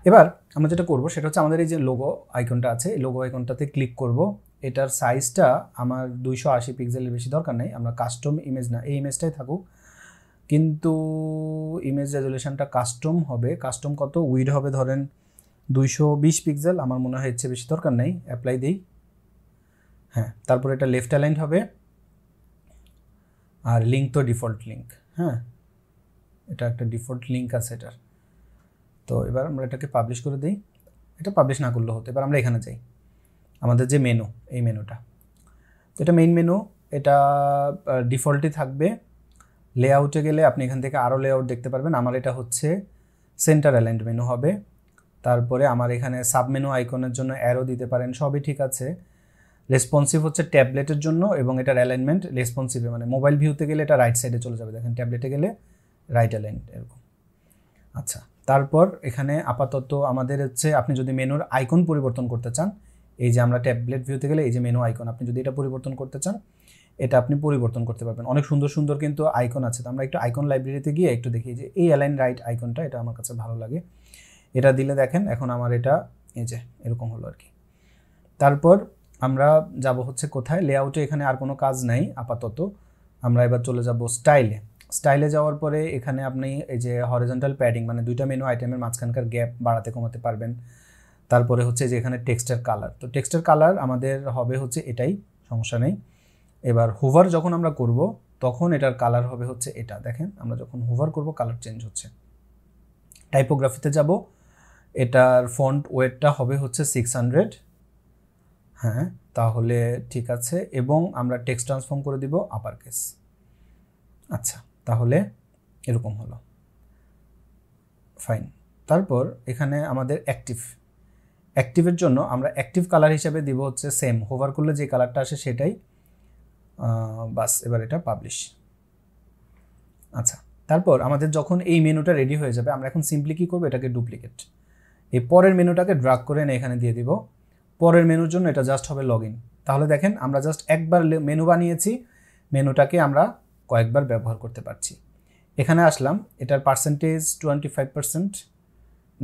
এবার আমরা যেটা করব সেটা হচ্ছে আমাদের এই যে লোগো আইকনটা আছে এই লোগো আইকনটাতে ক্লিক করব এটার সাইজটা আমার দুইশো আশি পিক্সেলের বেশি দরকার নেই আমরা কাস্টম ইমেজ না এই ইমেজটাই থাকুক কিন্তু ইমেজ রেজুলেশনটা কাস্টম হবে কাস্টম কত উইড হবে ধরেন দুইশো বিশ পিক্সেল আমার মনে হয় ইচ্ছে বেশি দরকার নেই অ্যাপ্লাই দিই হ্যাঁ তারপর এটা লেফট অ্যালাইন হবে আর লিঙ্ক তো ডিফল্ট লিঙ্ক হ্যাঁ এটা একটা ডিফল্ট লিঙ্ক আছে এটার তো এবার আমরা এটাকে পাবলিশ করে দিই এটা পাবলিশ না করলেও হতো এবার আমরা এখানে যাই আমাদের যে মেনু এই মেনুটা তো এটা মেইন মেনু এটা ডিফল্টই থাকবে লে গেলে আপনি এখান থেকে আরও লে দেখতে পারবেন আমার এটা হচ্ছে সেন্টার অ্যালাইন্ড মেনু হবে তারপরে আমার এখানে সাবমেনু আইকনের জন্য অ্যারো দিতে পারেন সবই ঠিক আছে রেসপন্সিভ হচ্ছে ট্যাবলেটের জন্য এবং এটার অ্যালাইনমেন্ট রেসপন্সিভে মানে মোবাইল ভিউতে গেলে এটা রাইট সাইডে চলে যাবে দেখেন ট্যাবলেটে গেলে রাইট অ্যালাইন এরকম আচ্ছা তারপর এখানে আপাতত আমাদের হচ্ছে আপনি যদি মেনুর আইকন পরিবর্তন করতে চান এই যে আমরা ট্যাবলেট ভিউতে গেলে এই যে মেনু আইকন আপনি যদি এটা পরিবর্তন করতে চান এটা আপনি পরিবর্তন করতে পারবেন অনেক সুন্দর সুন্দর কিন্তু আইকন আছে তো আমরা একটু আইকন লাইব্রেরিতে গিয়ে একটু দেখি যে এই অ্যালাইন রাইট আইকনটা এটা আমার কাছে ভালো লাগে এটা দিলে দেখেন এখন আমার এটা এই যে এরকম হলো আর কি তারপর আমরা যাব হচ্ছে কোথায় লেআউটে এখানে আর কোনো কাজ নাই আপাতত আমরা এবার চলে যাব স্টাইলে স্টাইলে যাওয়ার পরে এখানে আপনি এই যে হরিজন্টাল প্যাডিং মানে দুইটা মেনু আইটেমের মাঝখানকার গ্যাপ বাড়াতে কমাতে পারবেন তারপরে হচ্ছে যে এখানে টেক্সটার কালার তো টেক্সটের কালার আমাদের হবে হচ্ছে এটাই সমস্যা নেই এবার হুভার যখন আমরা করব তখন এটার কালার হবে হচ্ছে এটা দেখেন আমরা যখন হুভার করব কালার চেঞ্জ হচ্ছে টাইপোগ্রাফিতে যাব এটার ফন্ট ওয়েটটা হবে হচ্ছে সিক্স হান্ড্রেড হ্যাঁ তাহলে ঠিক আছে এবং আমরা টেক্সট ট্রান্সফর্ম করে দিব আপার কেস আচ্ছা তাহলে এরকম হলো ফাইন তারপর এখানে আমাদের অ্যাক্টিভ অ্যাক্টিভের জন্য আমরা অ্যাক্টিভ কালার হিসাবে দিব হচ্ছে সেম হোভার করলে যে কালারটা আসে সেটাই বাস এবার এটা পাবলিশ আচ্ছা তারপর আমাদের যখন এই মেনুটা রেডি হয়ে যাবে আমরা এখন সিম্পলি কী করবো এটাকে ডুপ্লিকেট এই পরের মেনুটাকে ড্রাগ করে এনে এখানে দিয়ে দিব পরের মেনুর জন্য এটা জাস্ট হবে লগ তাহলে দেখেন আমরা জাস্ট একবার মেনু বানিয়েছি মেনুটাকে আমরা কয়েকবার ব্যবহার করতে পারছি এখানে আসলাম এটার পার্সেন্টেজ টোয়েন্টি ফাইভ পার্সেন্ট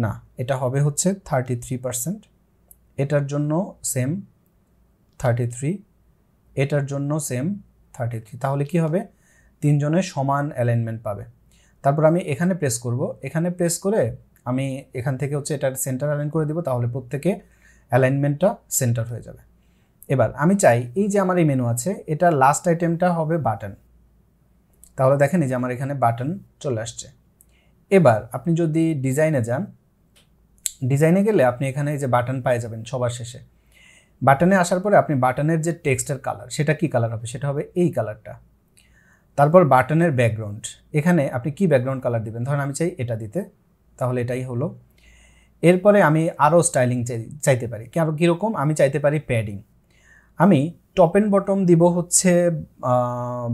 না এটা হবে হচ্ছে থার্টি থ্রি পার্সেন্ট এটার জন্য সেম থার্টি থ্রি এটার জন্য সেম থার্টি থ্রি তাহলে কি হবে তিনজনের সমান অ্যালাইনমেন্ট পাবে তারপর আমি এখানে প্রেস করব এখানে প্রেস করে আমি এখান থেকে হচ্ছে এটার সেন্টার অ্যালাইন করে দেবো তাহলে প্রত্যেকে অ্যালাইনমেন্টটা সেন্টার হয়ে যাবে এবার আমি চাই এই যে আমার এই মেনু আছে এটা লাস্ট আইটেমটা হবে বাটন তাহলে দেখেন এই যে আমার এখানে বাটন চলে আসছে এবার আপনি যদি ডিজাইনে যান ডিজাইনে গেলে আপনি এখানে এই যে বাটন পায়ে যাবেন সবার শেষে বাটনে আসার পরে আপনি বাটনের যে টেক্সটের কালার সেটা কি কালার হবে সেটা হবে এই কালারটা তারপর বাটনের ব্যাকগ্রাউন্ড এখানে আপনি কি ব্যাকগ্রাউন্ড কালার দিবেন ধরেন আমি চাই এটা দিতে তাহলে এটাই হলো এরপরে আমি আরও স্টাইলিং চাইতে পারি কীরকম আমি চাইতে পারি প্যাডিং আমি টপ অ্যান্ড বটম দিব হচ্ছে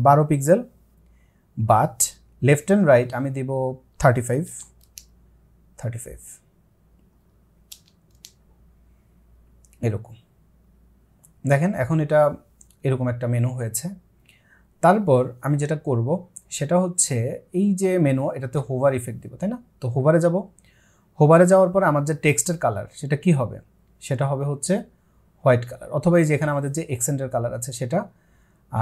বারো pixel but left and right আমি দিব থার্টি ফাইভ থার্টি ফাইভ এরকম দেখেন এখন এটা এরকম একটা মেনু হয়েছে তারপর আমি যেটা করব সেটা হচ্ছে এই যে মেনু এটাতে হোভার ইফেক্ট দিব তাই না তো হোভারে যাব হোভারে যাওয়ার পরে আমার যে টেক্সটের কালার সেটা কি হবে সেটা হবে হচ্ছে হোয়াইট কালার অথবা এই যে এখানে আমাদের যে এক্সেন্টের কালার আছে সেটা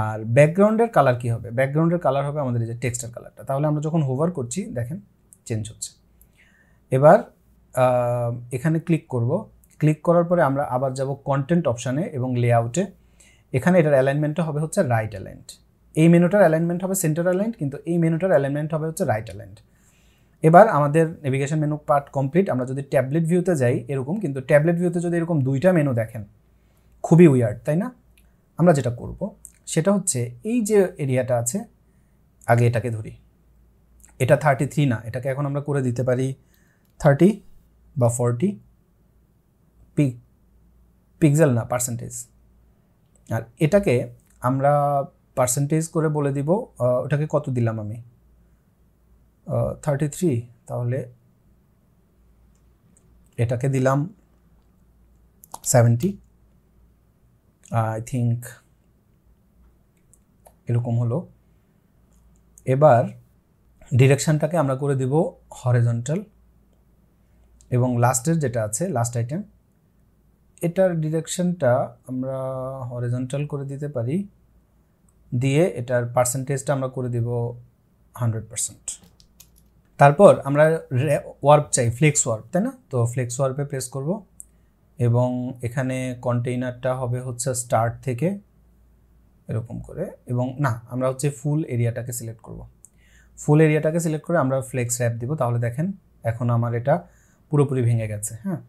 আর ব্যাকগ্রাউন্ডের কালার কি হবে ব্যাকগ্রাউন্ডের কালার হবে আমাদের এই যে টেক্সটের কালারটা তাহলে আমরা যখন হোভার করছি দেখেন চেঞ্জ হচ্ছে এবার এখানে ক্লিক করব ক্লিক করার পরে আমরা আবার যাব কন্টেন্ট অপশানে এবং লেআউটে এখানে এটার অ্যালাইনমেন্টটা হবে হচ্ছে রাইট অ্যালাইন্ট এই মেনুটার অ্যালাইনমেন্ট হবে সেন্টার অ্যালাইন্ড কিন্তু এই মেনুটার অ্যালাইনমেন্ট হবে হচ্ছে রাইট অ্যালাইন্ড এবার আমাদের নেভিগেশন মেনু পার্ট কমপ্লিট আমরা যদি ট্যাবলেট ভিউতে যাই এরকম কিন্তু ট্যাবলেট ভিউতে যদি এরকম দুইটা মেনু দেখেন খুবই উইয়ার্ড তাই না আমরা যেটা করব সেটা হচ্ছে এই যে এরিয়াটা আছে আগে এটাকে ধরি এটা থার্টি থ্রি না এটাকে এখন আমরা করে দিতে পারি থার্টি বা ফর্টি পি পিক্সেল না পার্সেন্টেজ আর এটাকে আমরা পার্সেন্টেজ করে বলে দিব ওটাকে কত দিলাম আমি থার্টি থ্রি তাহলে এটাকে দিলাম সেভেন্টি আই থিঙ্ক এরকম হলো এবার ডিরেকশানটাকে আমরা করে দিব হরেজন্টাল এবং লাস্টের যেটা আছে লাস্ট আইটেম এটার ডিরেকশনটা আমরা হরেজন্টাল করে দিতে পারি দিয়ে এটার পার্সেন্টেজটা আমরা করে দেব হান্ড্রেড পার্সেন্ট তারপর আমরা ওয়ার্প চাই ফ্লেক্স ওয়ার্প তাই না তো ফ্লেক্স ওয়ার্পে প্রেস করব এবং এখানে কন্টেইনারটা হবে হচ্ছে স্টার্ট থেকে এরকম করে এবং না আমরা হচ্ছে ফুল এরিয়াটাকে সিলেক্ট করব ফুল এরিয়াটাকে সিলেক্ট করে আমরা ফ্লেক্স র্যাপ দিব তাহলে দেখেন এখন আমার এটা পুরোপুরি ভেঙে গেছে হ্যাঁ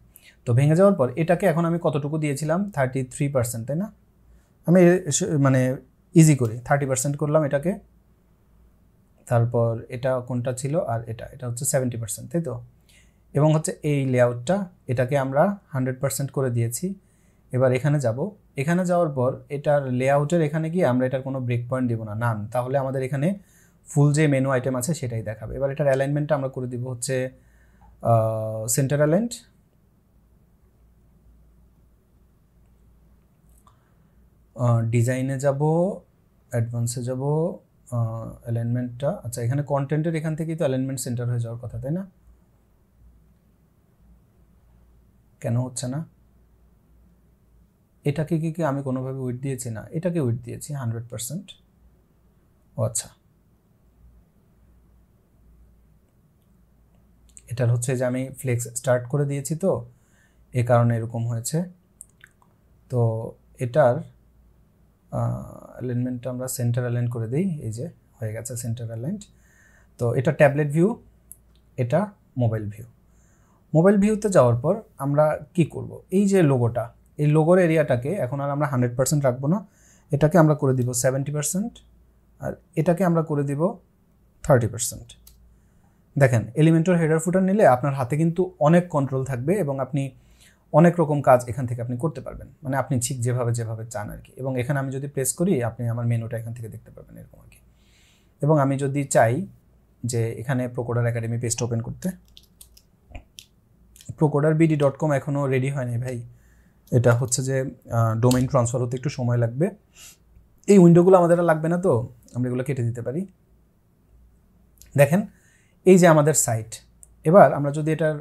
তো ভেঙে যাওয়ার পর এটাকে এখন আমি কতটুকু দিয়েছিলাম থার্টি থ্রি পার্সেন্ট তাই না আমি মানে ইজি করে থার্টি পার্সেন্ট করলাম এটাকে তারপর এটা কোনটা ছিল আর এটা এটা হচ্ছে সেভেন্টি পার্সেন্ট তাই তো এবং হচ্ছে এই লেআউটটা এটাকে আমরা হান্ড্রেড পার্সেন্ট করে দিয়েছি এবার এখানে যাব এখানে যাওয়ার পর এটার লেআউটের এখানে গিয়ে আমরা এটার কোনো ব্রেক পয়েন্ট দেবো না নান তাহলে আমাদের এখানে ফুল যে মেনু আইটেম আছে সেটাই দেখাবে এবার এটার অ্যালাইনমেন্টটা আমরা করে দিব হচ্ছে সেন্টার অ্যালাইন্ট ডিজাইনে যাব অ্যাডভান্সে যাব অ্যালাইনমেন্টটা আচ্ছা এখানে কন্টেন্টের এখান থেকেই তো অ্যালাইনমেন্ট সেন্টার হয়ে যাওয়ার কথা তাই না কেন হচ্ছে না এটাকে কি কি আমি কোনোভাবে উইট দিয়েছি না এটাকে উইট দিয়েছি হান্ড্রেড পারসেন্ট ও আচ্ছা এটার হচ্ছে যে আমি ফ্লেক্স স্টার্ট করে দিয়েছি তো এ কারণে এরকম হয়েছে তো এটার অ্যালাইনমেন্টটা আমরা সেন্টার অ্যালাইন করে দিই এই যে হয়ে গেছে সেন্টার অ্যালাইন্ড তো এটা ট্যাবলেট ভিউ এটা মোবাইল ভিউ মোবাইল ভিউতে যাওয়ার পর আমরা কি করব এই যে লোগোটা এই লোগোর এরিয়াটাকে এখন আর আমরা হান্ড্রেড পার্সেন্ট রাখবো না এটাকে আমরা করে দিব সেভেন্টি পার্সেন্ট আর এটাকে আমরা করে দিব থার্টি পার্সেন্ট দেখেন এলিমেন্টর হেডার ফুটার নিলে আপনার হাতে কিন্তু অনেক কন্ট্রোল থাকবে এবং আপনি অনেক রকম কাজ এখান থেকে আপনি করতে পারবেন মানে আপনি ঠিক যেভাবে যেভাবে চান আর কি এবং এখানে আমি যদি প্রেস করি আপনি আমার মেনুটা এখান থেকে দেখতে পাবেন এরকম আর কি এবং আমি যদি চাই যে এখানে প্রোকোডার একাডেমি পেস্ট ওপেন করতে প্রোকোডার বিডি ডট কম এখনও রেডি হয়নি ভাই এটা হচ্ছে যে ডোমেইন ট্রান্সফার হতে একটু সময় লাগবে এই উইন্ডোগুলো আমাদের লাগবে না তো আমরা এগুলো কেটে দিতে পারি দেখেন এই যে আমাদের সাইট এবার আমরা যদি এটার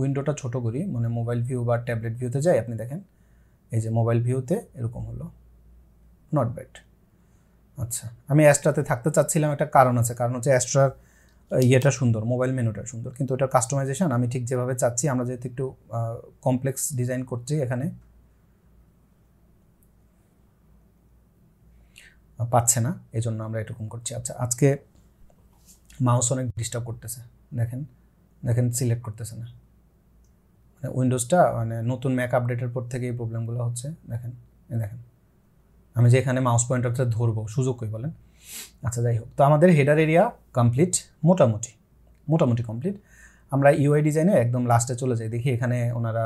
উইন্ডোটা ছোট করি মানে মোবাইল ভিউ বা ট্যাবলেট ভিউতে যাই আপনি দেখেন এই যে মোবাইল ভিউতে এরকম হলো নট ব্যাড আচ্ছা আমি অ্যাস্ট্রাতে থাকতে চাচ্ছিলাম একটা কারণ আছে কারণ হচ্ছে অ্যাস্ট্রার ইয়েটা সুন্দর মোবাইল মেনুটা সুন্দর কিন্তু ওটা কাস্টমাইজেশন আমি ঠিক যেভাবে চাচ্ছি আমরা যেহেতু একটু কমপ্লেক্স ডিজাইন করছি এখানে পাচ্ছে না এই জন্য আমরা এরকম করছি আচ্ছা আজকে মাউস অনেক ডিস্টার্ব করতেছে দেখেন দেখেন সিলেক্ট করতেছে না উইন্ডোজটা মানে, মানে নতুন ম্যাক আপডেটের পর থেকে এই প্রবলেমগুলো হচ্ছে দেখেন দেখেন আমি যে এখানে মাউস পয়েন্টারটা ধরবো সুযোগ করে বলেন আচ্ছা যাই হোক তো আমাদের হেডার এরিয়া কমপ্লিট মোটামুটি মোটামুটি কমপ্লিট আমরা ইউআই ডিজাইনে একদম লাস্টে চলে যাই দেখি এখানে ওনারা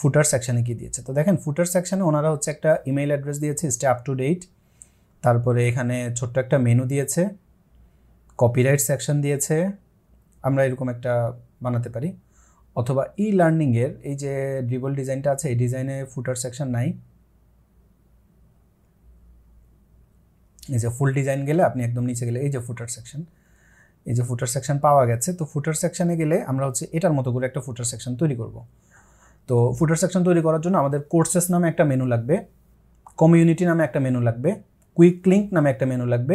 ফুটার সেকশানে কি দিয়েছে তো দেখেন ফুটার সেকশানে ওনারা হচ্ছে একটা ইমেল অ্যাড্রেস দিয়েছে স্টে আপ টু ডেট তারপরে এখানে ছোট্ট একটা মেনু দিয়েছে কপিরাইট সেকশন দিয়েছে আমরা এরকম একটা বানাতে পারি অথবা ই লার্নিংয়ের এই যে ড্রিবল ডিজাইনটা আছে এই ডিজাইনে ফুটার সেকশন নাই এই যে ফুল ডিজাইন গেলে আপনি একদম নিচে গেলে এই যে ফুটার সেকশন এই যে ফুটার সেকশন পাওয়া গেছে তো ফুটার সেকশনে গেলে আমরা হচ্ছে এটার মতো করে একটা ফুটার সেকশন তৈরি করব তো ফুটার সেকশন তৈরি করার জন্য আমাদের কোর্সেস নামে একটা মেনু লাগবে কমিউনিটি নামে একটা মেনু লাগবে কুইক লিঙ্ক নামে একটা মেনু লাগবে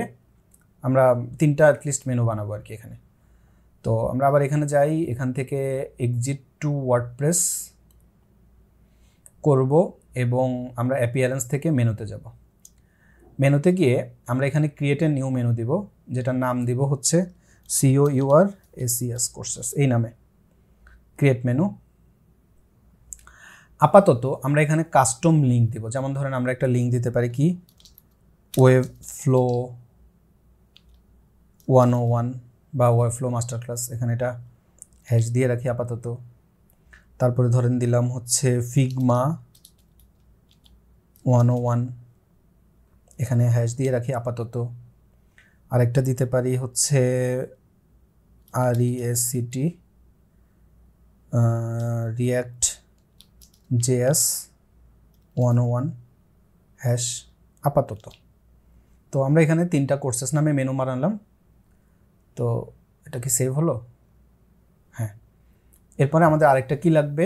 আমরা তিনটা অ্যাটলিস্ট মেনু বানাবো আর কি এখানে তো আমরা আবার এখানে যাই এখান থেকে এক্সিট টু ওয়ার্ডপ্রেস করব এবং আমরা অ্যাপিয়ারেন্স থেকে মেনুতে যাব মেনুতে গিয়ে আমরা এখানে ক্রিয়েট এ নিউ মেনু দিব যেটার নাম দিব হচ্ছে সিও ইউআর এসিএস কোর্সেস এই নামে ক্রিয়েট মেনু আপাতত আমরা এখানে কাস্টম লিঙ্ক দিব যেমন ধরেন আমরা একটা লিঙ্ক দিতে পারি কি ওয়েব ফ্লো ওয়ান ও ওয়ান বা ফ্লো মাস্টার ক্লাস এখানে এটা হ্যাশ দিয়ে রাখি আপাতত তারপরে ধরেন দিলাম হচ্ছে ফিগমা ওয়ান ও ওয়ান এখানে হ্যাশ দিয়ে রাখি আপাতত আরেকটা দিতে পারি হচ্ছে আর ইএসিটি রিয়াক্ট জেএস ওয়ান ও ওয়ান হ্যাশ আপাতত তো আমরা এখানে তিনটা কোর্সেস নামে মেনু মারালাম তো এটা কি সেভ হলো হ্যাঁ এরপরে আমাদের আরেকটা কি লাগবে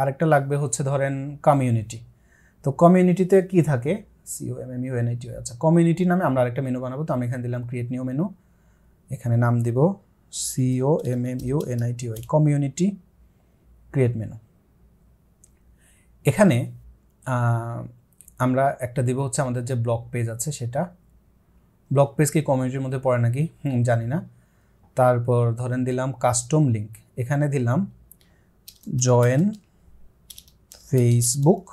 আরেকটা লাগবে হচ্ছে ধরেন কমিউনিটি তো কমিউনিটিতে কি থাকে CO M M U N IT আচ্ছা কমিউনিটি নামে আমরা আরেকটা মেনু বানাবো তো আমি এখানে দিলাম ক্রিয়েট নিউ মেনু এখানে নাম দিব CO M M U N IT Y community create menu এখানে আমরা একটা দিব হচ্ছে আমাদের যে ব্লগ পেজ আছে সেটা ব্লক পেজ কি কমিউনিটির মধ্যে পড়ে নাকি জানি না তারপর ধরেন দিলাম কাস্টম লিঙ্ক এখানে দিলাম জয়েন ফেসবুক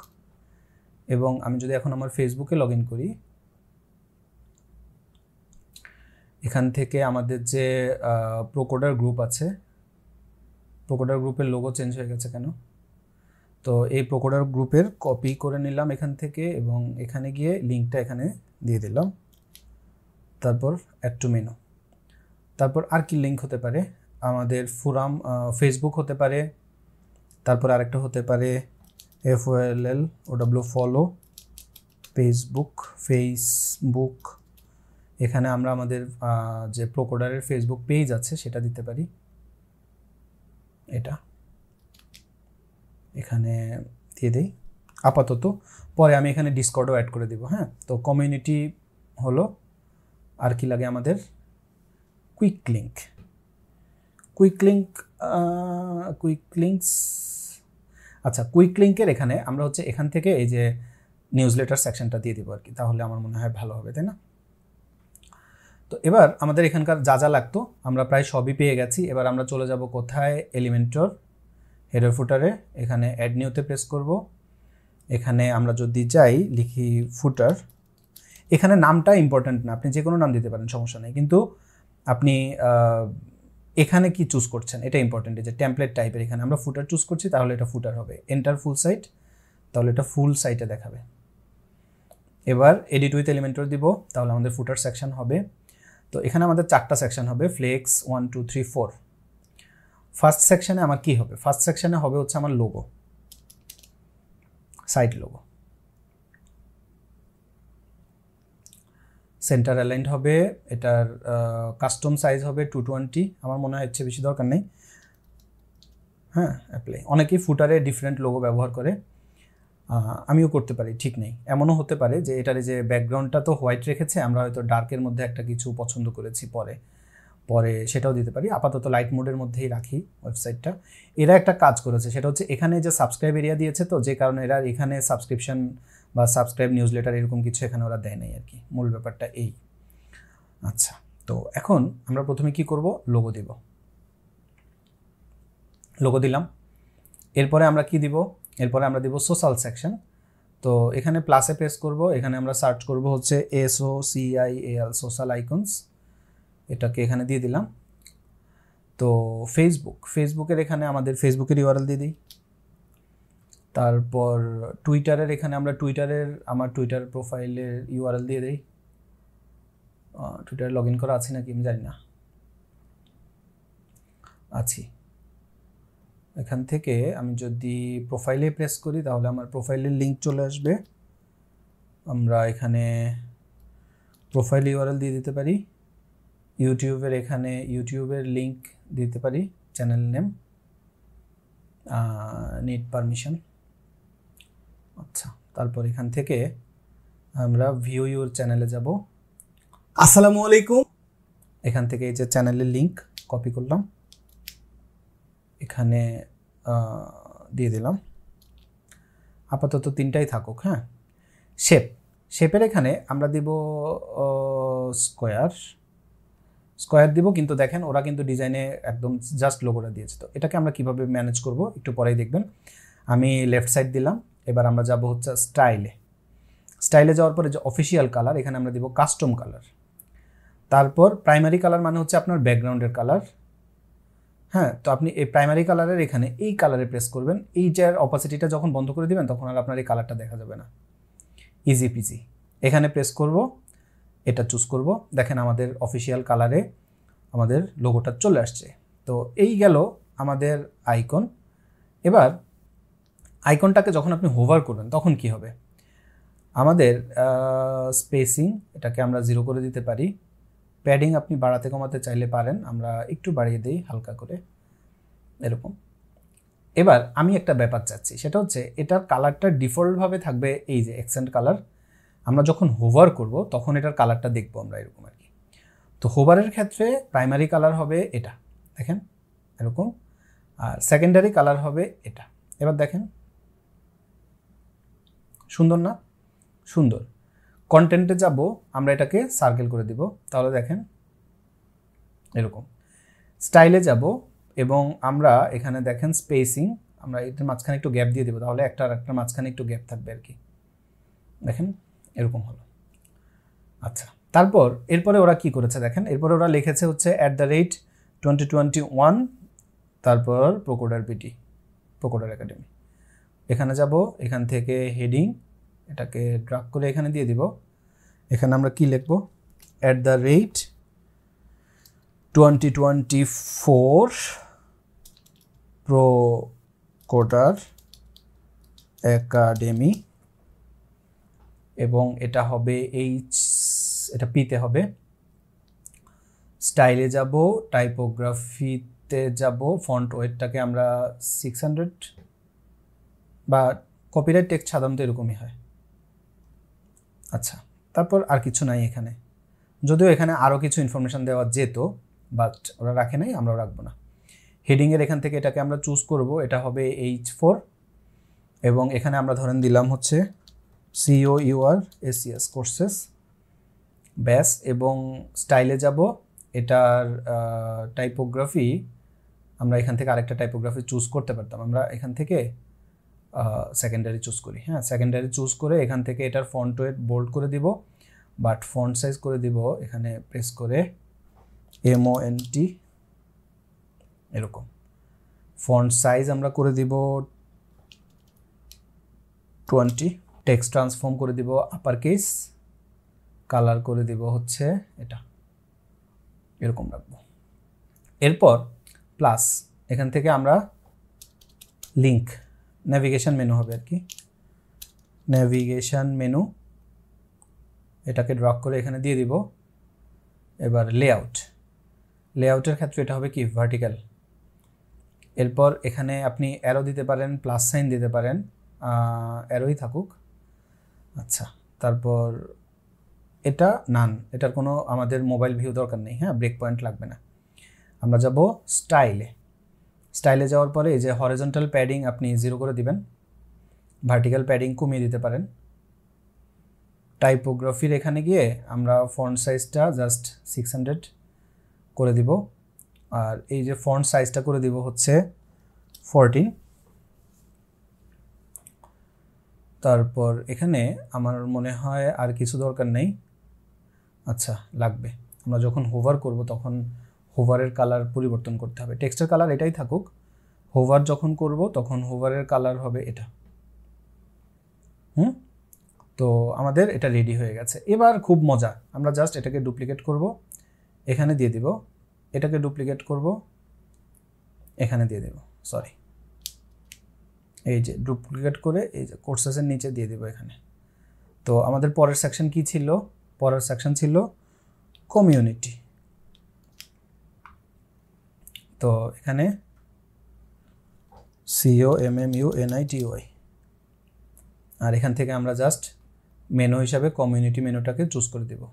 এবং আমি যদি এখন আমার ফেসবুকে লগ ইন করি এখান থেকে আমাদের যে প্রোকোডার গ্রুপ আছে প্রোকোডার গ্রুপের লোগো চেঞ্জ হয়ে গেছে কেন তো এই প্রোকোডার গ্রুপের কপি করে নিলাম এখান থেকে এবং এখানে গিয়ে লিঙ্কটা এখানে দিয়ে দিলাম তারপর অ্যাড টু তারপর আর কি লিঙ্ক হতে পারে আমাদের ফোরাম ফেসবুক হতে পারে তারপর আরেকটা হতে পারে F L L O W follow Facebook Facebook এখানে আমরা আমাদের যে প্রোকোডারের ফেসবুক পেজ আছে সেটা দিতে পারি এটা এখানে দিয়ে দিই আপাতত পরে আমি এখানে ডিসকর্ডও অ্যাড করে দিব হ্যাঁ তো কমিউনিটি হলো আর কি লাগে আমাদের quick link quick link quick links আচ্ছা কুইক লিঙ্কের এখানে আমরা হচ্ছে এখান থেকে এই যে নিউজ লেটার সেকশনটা দিয়ে দেবো আর কি তাহলে আমার মনে হয় ভালো হবে তাই না তো এবার আমাদের এখানকার যা যা লাগতো আমরা প্রায় সবই পেয়ে গেছি এবার আমরা চলে যাব কোথায় এলিমেন্টর হেডার ফুটারে এখানে অ্যাড নিউতে প্রেস করব এখানে আমরা যদি যাই লিখি ফুটার এখানে নামটা ইম্পর্ট্যান্ট না আপনি যে কোনো নাম দিতে পারেন সমস্যা নেই কিন্তু আপনি এখানে কি চুজ করছেন এটা ইম্পর্টেন্ট যে ট্যাম্পলেট টাইপের এখানে আমরা ফুটার চুজ করছি তাহলে এটা ফুটার হবে এন্টার ফুল সাইট তাহলে এটা ফুল সাইটে দেখাবে এবার এডিট উইথ এলিমেন্টর দিব তাহলে আমাদের ফুটার সেকশন হবে তো এখানে আমাদের চারটা সেকশন হবে flex one two three four first সেকশানে আমার কি হবে ফার্স্ট সেকশানে হবে হচ্ছে আমার logo site logo centre aligned হবে এটার কাস্টম সাইজ হবে টু টোয়েন্টি আমার মনে হয় বেশি দরকার নেই হ্যাঁ অ্যাপ্লাই অনেকেই ফুটারে ডিফারেন্ট লোগো ব্যবহার করে আমিও করতে পারি ঠিক নেই এমনও হতে পারে যে এটার যে ব্যাকগ্রাউন্ডটা তো হোয়াইট রেখেছে আমরা হয়তো ডার্কের মধ্যে একটা কিছু পছন্দ করেছি পরে পরে সেটাও দিতে পারি আপাতত লাইট মোডের মধ্যেই রাখি ওয়েবসাইটটা এরা একটা কাজ করেছে সেটা হচ্ছে এখানে যে সাবস্ক্রাইব এরিয়া দিয়েছে তো যে কারণে এরা এখানে সাবস্ক্রিপশন বা সাবস্ক্রাইব নিউজ লেটার এরকম কিছু এখানে ওরা দেয় নাই আর কি মূল ব্যাপারটা এই আচ্ছা তো এখন আমরা প্রথমে কি করব লোগো দিব লোগো দিলাম এরপরে আমরা কি দিব এরপরে আমরা দিব সোশ্যাল সেকশন তো এখানে প্লাসে প্রেস করব এখানে আমরা সার্চ করব হচ্ছে SO CI L social icons এটাকে এখানে দিয়ে দিলাম তো ফেসবুক ফেসবুকের এখানে আমাদের ফেসবুকের ইউআরএল দিয়ে দিই তারপর টুইটারের এখানে আমরা টুইটারের আমার টুইটার প্রোফাইলের ইউআরএল দিয়ে দেই টুইটারে লগ ইন করা আছে নাকি আমি জানি না আছি এখান থেকে আমি যদি প্রোফাইলে প্রেস করি তাহলে আমার প্রোফাইলের লিঙ্ক চলে আসবে আমরা এখানে প্রোফাইল ইউআরএল দিয়ে দিতে পারি ইউটিউবের এখানে ইউটিউবের লিঙ্ক দিতে পারি চ্যানেল নেম নিট পারমিশন আচ্ছা তারপর এখান থেকে আমরা ভিও ইউর চ্যানেলে যাব আসসালামু আলাইকুম এখান থেকে এই যে চ্যানেলের লিঙ্ক কপি করলাম এখানে দিয়ে দিলাম আপাতত তিনটাই থাকুক হ্যাঁ শেপ শেপের এখানে আমরা দিব স্কোয়ার স্কোয়ার দিব কিন্তু দেখেন ওরা কিন্তু ডিজাইনে একদম জাস্ট লোগোটা দিয়েছে তো এটাকে আমরা কিভাবে ম্যানেজ করব একটু পরেই দেখবেন আমি লেফট সাইড দিলাম এবার আমরা যাব হচ্ছে স্টাইলে স্টাইলে যাওয়ার পরে যে অফিসিয়াল কালার এখানে আমরা দিব কাস্টম কালার তারপর প্রাইমারি কালার মানে হচ্ছে আপনার ব্যাকগ্রাউন্ডের কালার হ্যাঁ তো আপনি এই প্রাইমারি কালারের এখানে এই কালারে প্রেস করবেন এই যার অপাসিটিটা যখন বন্ধ করে দিবেন তখন আর আপনার এই কালারটা দেখা যাবে না ইজি পিজি এখানে প্রেস করব এটা চুজ করব দেখেন আমাদের অফিসিয়াল কালারে আমাদের লোগোটা চলে আসছে তো এই গেল আমাদের আইকন এবার আইকনটাকে যখন আপনি হোভার করবেন তখন কি হবে আমাদের স্পেসিং এটাকে আমরা জিরো করে দিতে পারি প্যাডিং আপনি বাড়াতে কমাতে চাইলে পারেন আমরা একটু বাড়িয়ে দিই হালকা করে এরকম এবার আমি একটা ব্যাপার চাচ্ছি সেটা হচ্ছে এটার কালারটা ডিফল্টভাবে থাকবে এই যে এক্সেন্ট কালার আমরা যখন হোভার করব তখন এটার কালারটা দেখব আমরা এরকম আর কি তো হোভারের ক্ষেত্রে প্রাইমারি কালার হবে এটা দেখেন এরকম আর সেকেন্ডারি কালার হবে এটা এবার দেখেন সুন্দর না সুন্দর কন্টেন্টে যাব আমরা এটাকে সার্কেল করে দিব তাহলে দেখেন এরকম স্টাইলে যাব এবং আমরা এখানে দেখেন স্পেসিং আমরা এটার মাঝখানে একটু গ্যাপ দিয়ে দেবো তাহলে একটা আর একটার মাঝখানে একটু গ্যাপ থাকবে আর কি দেখেন এরকম হলো আচ্ছা তারপর এরপরে ওরা কি করেছে দেখেন এরপরে ওরা লিখেছে হচ্ছে at the rate twenty twenty one তারপর প্রকোডার পিটি প্রকোডার একাডেমি এখানে যাব এখান থেকে হেডিং এটাকে ড্রাগ করে এখানে দিয়ে দিব এখানে আমরা কি লিখব at the rate twenty twenty four Procoder academy এবং এটা হবে এইচ এটা পিতে হবে স্টাইলে যাব টাইপোগ্রাফিতে যাব ফন্ট ওয়েটটাকে আমরা সিক্স হান্ড্রেড বা কপিরাইট টেক্সট সাধারণত এরকমই হয় আচ্ছা তারপর আর কিছু নাই এখানে যদিও এখানে আরও কিছু ইনফরমেশান দেওয়া যেত বাট ওরা রাখে নাই আমরাও রাখবো না হেডিংয়ের এখান থেকে এটাকে আমরা চুজ করব এটা হবে এইচ ফোর এবং এখানে আমরা ধরেন দিলাম হচ্ছে সিও ইউআর এসিএস কোর্সেস ব্যাস এবং স্টাইলে যাব এটার টাইপোগ্রাফি আমরা এখান থেকে আরেকটা টাইপোগ্রাফি চুজ করতে পারতাম আমরা এখান থেকে সেকেন্ডারি চুজ করি হ্যাঁ সেকেন্ডারি চুজ করে এখান থেকে এটার ফন্ট ওয়েট বোল্ড করে দিব বাট ফন্ট সাইজ করে দিব এখানে প্রেস করে এমও এন টি এরকম ফন্ট সাইজ আমরা করে দিব টোয়েন্টি টেক্সট ট্রান্সফর্ম করে দিব আপার কেস কালার করে দিব হচ্ছে এটা এরকম রাখবো এরপর প্লাস এখান থেকে আমরা লিঙ্ক ন্যাভিগেশন মেনু হবে আর কি ন্যাভিগেশন মেনু এটাকে ড্রপ করে এখানে দিয়ে দিব এবার লেআউট লেআউটের ক্ষেত্রে এটা হবে কি ভার্টিক্যাল এরপর এখানে আপনি অ্যারো দিতে পারেন প্লাস সাইন দিতে পারেন অ্যারোই থাকুক আচ্ছা তারপর এটা নান এটার কোনো আমাদের মোবাইল ভিউ দরকার নেই হ্যাঁ ব্রেক পয়েন্ট লাগবে না আমরা যাব স্টাইলে স্টাইলে যাওয়ার পরে এই যে হরিজন্টাল প্যাডিং আপনি জিরো করে দিবেন ভার্টিক্যাল প্যাডিং কমিয়ে দিতে পারেন টাইপোগ্রাফির এখানে গিয়ে আমরা ফন্ট সাইজটা জাস্ট সিক্স হান্ড্রেড করে দিব আর এই যে ফন্ট সাইজটা করে দিব হচ্ছে ফোরটিন তারপর এখানে আমার মনে হয় আর কিছু দরকার নেই আচ্ছা লাগবে আমরা যখন হোভার করব তখন হোভারের কালার পরিবর্তন করতে হবে টেক্সটের কালার এটাই থাকুক হোভার যখন করব তখন হোভারের কালার হবে এটা হুম তো আমাদের এটা রেডি হয়ে গেছে এবার খুব মজা আমরা জাস্ট এটাকে ডুপ্লিকেট করব এখানে দিয়ে দিব এটাকে ডুপ্লিকেট করব এখানে দিয়ে দেব সরি এই যে ডুপ্লিকেট করে এই যে কোর্সেসের নিচে দিয়ে দেবো এখানে তো আমাদের পরের সেকশন কি ছিল পরের সেকশন ছিল কমিউনিটি তো এখানে C O M M U N I T Y আর এখান থেকে আমরা জাস্ট মেনু হিসাবে কমিউনিটি মেনুটাকে চুজ করে দেব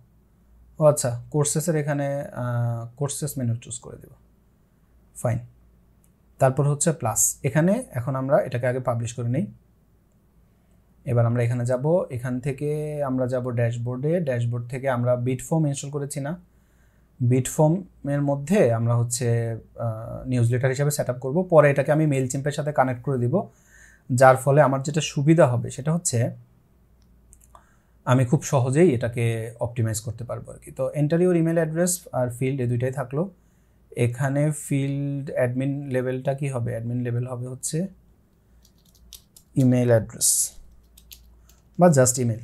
ও আচ্ছা কোর্সেসের এখানে কোর্সেস মেনু চুজ করে দেব ফাইন তারপর হচ্ছে প্লাস এখানে এখন আমরা এটাকে আগে পাবলিশ করে নিই এবার আমরা এখানে যাব এখান থেকে আমরা যাব ড্যাশবোর্ডে ড্যাশবোর্ড থেকে আমরা বিট ফর্ম ইনস্টল করেছি না বিট ফর্মের মধ্যে আমরা হচ্ছে নিউজ লেটার হিসাবে সেট আপ করবো পরে এটাকে আমি মেল চিম্পের সাথে কানেক্ট করে দিব যার ফলে আমার যেটা সুবিধা হবে সেটা হচ্ছে আমি খুব সহজেই এটাকে অপটিমাইজ করতে পারবো আর কি তো এন্টার ইউর ইমেল অ্যাড্রেস আর ফিল্ড এই দুইটাই থাকলো এখানে ফিল্ড অ্যাডমিন লেভেলটা কি হবে অ্যাডমিন লেভেল হবে হচ্ছে ইমেল অ্যাড্রেস বা জাস্ট ইমেল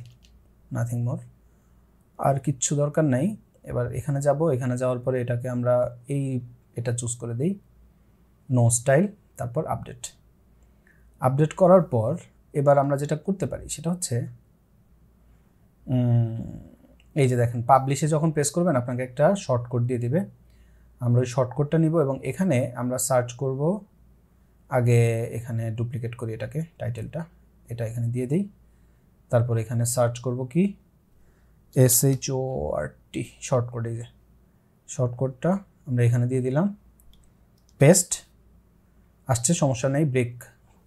নাথিং মোর আর কিচ্ছু দরকার নাই এবার এখানে যাব এখানে যাওয়ার পরে এটাকে আমরা এই এটা চুজ করে দিই নো স্টাইল তারপর আপডেট আপডেট করার পর এবার আমরা যেটা করতে পারি সেটা হচ্ছে এই যে দেখেন পাবলিশে যখন প্রেস করবেন আপনাকে একটা শর্টকোট দিয়ে দিবে আমরা ওই শর্টকোটটা নিব এবং এখানে আমরা সার্চ করব আগে এখানে ডুপ্লিকেট করি এটাকে টাইটেলটা এটা এখানে দিয়ে দিই তারপর এখানে সার্চ করব কি S H O R T shortcut এই যে শর্টকটটা আমরা এখানে দিয়ে দিলাম পেস্ট আসছে সমস্যা নেই ব্রেক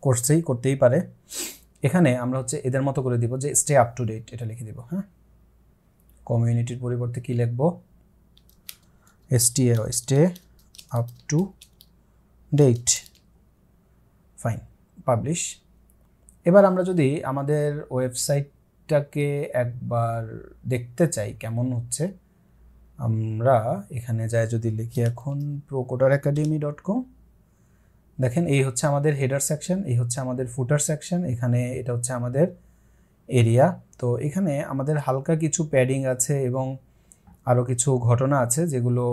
করছেই করতেই পারে এখানে আমরা হচ্ছে এদের মতো করে দিব যে স্টে আপ টু ডেট এটা লিখে দিব হ্যাঁ কমিউনিটির পরিবর্তে কী লিখব S T A stay up to date fine publish এবার আমরা যদি আমাদের ওয়েবসাইট লিঙ্কটাকে একবার দেখতে চাই কেমন হচ্ছে আমরা এখানে যাই যদি লিখি এখন প্রোকোটার একাডেমি ডট কম দেখেন এই হচ্ছে আমাদের হেডার সেকশন এই হচ্ছে আমাদের ফুটার সেকশন এখানে এটা হচ্ছে আমাদের এরিয়া তো এখানে আমাদের হালকা কিছু প্যাডিং আছে এবং আরও কিছু ঘটনা আছে যেগুলো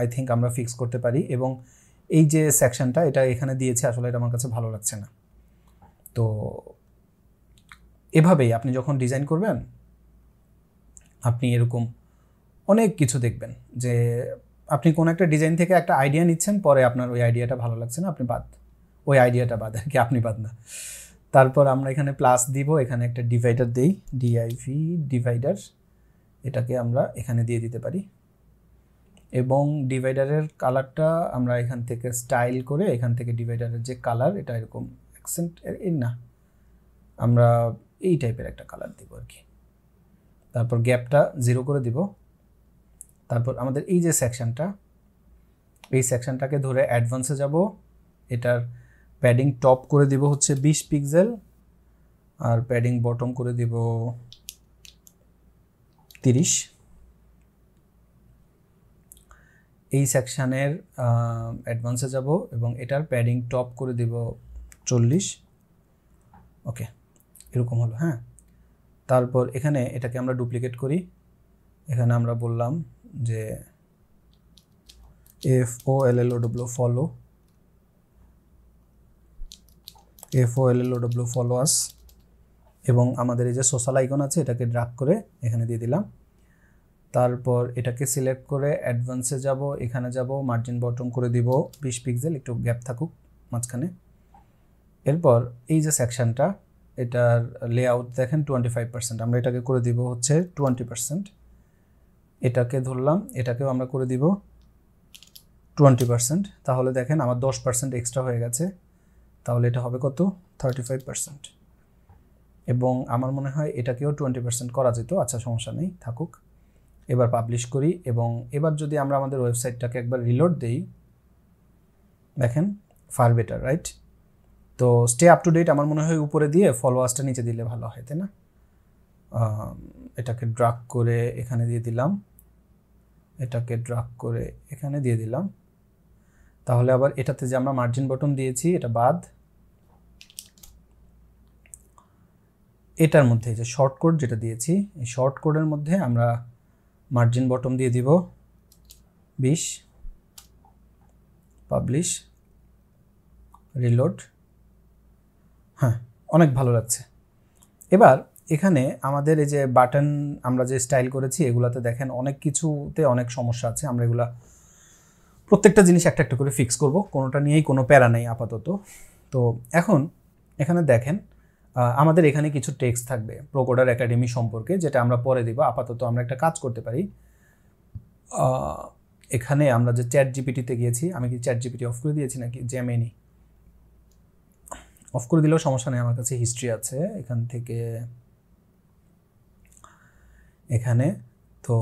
আই থিঙ্ক আমরা ফিক্স করতে পারি এবং এই যে সেকশনটা এটা এখানে দিয়েছে আসলে এটা আমার কাছে ভালো লাগছে না তো এভাবেই আপনি যখন ডিজাইন করবেন আপনি এরকম অনেক কিছু দেখবেন যে আপনি কোনো একটা ডিজাইন থেকে একটা আইডিয়া নিচ্ছেন পরে আপনার ওই আইডিয়াটা ভালো লাগছে না আপনি বাদ ওই আইডিয়াটা বাদ আর কি আপনি বাদ না তারপর আমরা এখানে প্লাস দিব এখানে একটা ডিভাইডার দিই ডিআইভি ডিভাইডার এটাকে আমরা এখানে দিয়ে দিতে পারি এবং ডিভাইডারের কালারটা আমরা এখান থেকে স্টাইল করে এখান থেকে ডিভাইডারের যে কালার এটা এরকম অ্যাকসেন্ট এই না আমরা এই টাইপের একটা কালার দিব আর কি তারপর গ্যাপটা জিরো করে দিব তারপর আমাদের এই যে সেকশানটা এই সেকশানটাকে ধরে অ্যাডভান্সে যাব এটার প্যাডিং টপ করে দিব হচ্ছে বিশ পিক্সেল আর প্যাডিং বটম করে দিব তিরিশ এই সেকশানের অ্যাডভান্সে যাব এবং এটার প্যাডিং টপ করে দিব চল্লিশ ওকে এরকম হলো হ্যাঁ তারপর এখানে এটাকে আমরা ডুপ্লিকেট করি এখানে আমরা বললাম যে F O L L O W follow F O L L O W followers এবং আমাদের এই যে সোশ্যাল আইকন আছে এটাকে ড্রাগ করে এখানে দিয়ে দিলাম তারপর এটাকে সিলেক্ট করে অ্যাডভান্সে যাব এখানে যাব মার্জিন বটম করে দিব বিশ পিক্সেল একটু গ্যাপ থাকুক মাঝখানে এরপর এই যে সেকশানটা এটার লে আউট দেখেন টোয়েন্টি ফাইভ পার্সেন্ট আমরা এটাকে করে দিব হচ্ছে টোয়েন্টি পার্সেন্ট এটাকে ধরলাম এটাকেও আমরা করে দিব টোয়েন্টি পার্সেন্ট তাহলে দেখেন আমার দশ পার্সেন্ট এক্সট্রা হয়ে গেছে তাহলে এটা হবে কত থার্টি ফাইভ পার্সেন্ট এবং আমার মনে হয় এটাকেও টোয়েন্টি পার্সেন্ট করা যেত আচ্ছা সমস্যা নেই থাকুক এবার পাবলিশ করি এবং এবার যদি আমরা আমাদের ওয়েবসাইটটাকে একবার রিলোড দেই দেখেন ফার বেটার রাইট তো স্টে আপ টু ডেট আমার মনে হয় উপরে দিয়ে ফলোয়ার্সটা নিচে দিলে ভালো হয় তাই না এটাকে ড্রাগ করে এখানে দিয়ে দিলাম এটাকে ড্রাগ করে এখানে দিয়ে দিলাম তাহলে আবার এটাতে যে আমরা মার্জিন বটন দিয়েছি এটা বাদ এটার মধ্যে যে শর্ট কোড যেটা দিয়েছি এই শর্ট কোডের মধ্যে আমরা মার্জিন বটম দিয়ে দিব বিশ পাবলিশ রিলোড হ্যাঁ অনেক ভালো লাগছে এবার এখানে আমাদের এই যে বাটন আমরা যে স্টাইল করেছি এগুলাতে দেখেন অনেক কিছুতে অনেক সমস্যা আছে আমরা এগুলা প্রত্যেকটা জিনিস একটা একটা করে ফিক্স করব কোনোটা নিয়েই কোনো প্যারা নেই আপাতত তো এখন এখানে দেখেন আমাদের এখানে কিছু টেক্সট থাকবে প্রকোডার একাডেমি সম্পর্কে যেটা আমরা পরে দেবো আপাতত আমরা একটা কাজ করতে পারি এখানে আমরা যে চ্যাট জিপিটিতে গিয়েছি আমি কি চ্যাট জিপিটি অফ করে দিয়েছি নাকি জেমেনি অফ করে দিলেও সমস্যা নেই আমার কাছে হিস্ট্রি আছে এখান থেকে এখানে তো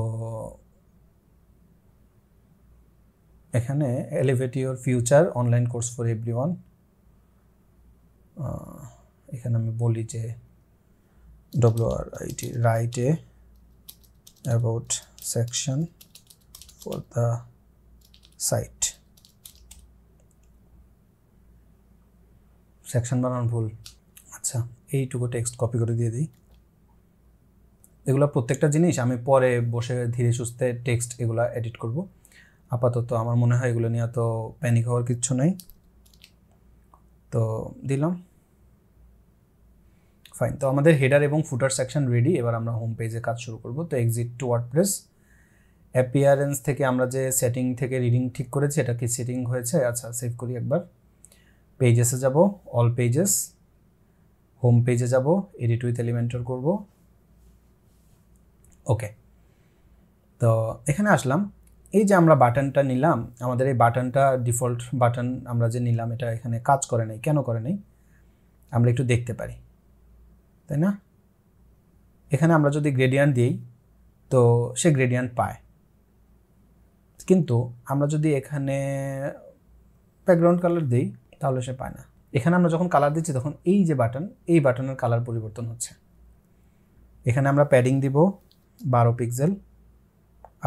এখানে elevate your future online course for everyone এখানে আমি বলি যে W R I T write a about section for the site section বানানোর ভুল আচ্ছা এইটুকু টেক্সট কপি করে দিয়ে দিই এগুলো প্রত্যেকটা জিনিস আমি পরে বসে ধীরে সুস্থে টেক্সট এগুলো এডিট করব আপাতত আমার মনে হয় এগুলো নিয়ে তো প্যানিক হওয়ার কিচ্ছু নেই তো দিলাম ফাইন তো আমাদের হেডার এবং ফুটার সেকশন রেডি এবার আমরা হোম পেজে কাজ শুরু করব তো এক্সিট টু প্রেস অ্যাপিয়ারেন্স থেকে আমরা যে সেটিং থেকে রিডিং ঠিক করেছি এটা কি সেটিং হয়েছে আচ্ছা সেভ করি একবার পেজেসে যাব অল পেজেস হোম পেজে যাব এডিট উইথ এলিমেন্টর করব ওকে তো এখানে আসলাম এই যে আমরা বাটনটা নিলাম আমাদের এই বাটনটা ডিফল্ট বাটন আমরা যে নিলাম এটা এখানে কাজ করে নাই কেন করে নাই আমরা একটু দেখতে পারি তাই না এখানে আমরা যদি গ্রেডিয়ান্ট দিই তো সে গ্রেডিয়ান্ট পায় কিন্তু আমরা যদি এখানে ব্যাকগ্রাউন্ড কালার দিই তাহলে সে পায় না এখানে আমরা যখন কালার দিচ্ছি তখন এই যে বাটন এই বাটনের কালার পরিবর্তন হচ্ছে এখানে আমরা প্যাডিং দিব বারো পিক্সেল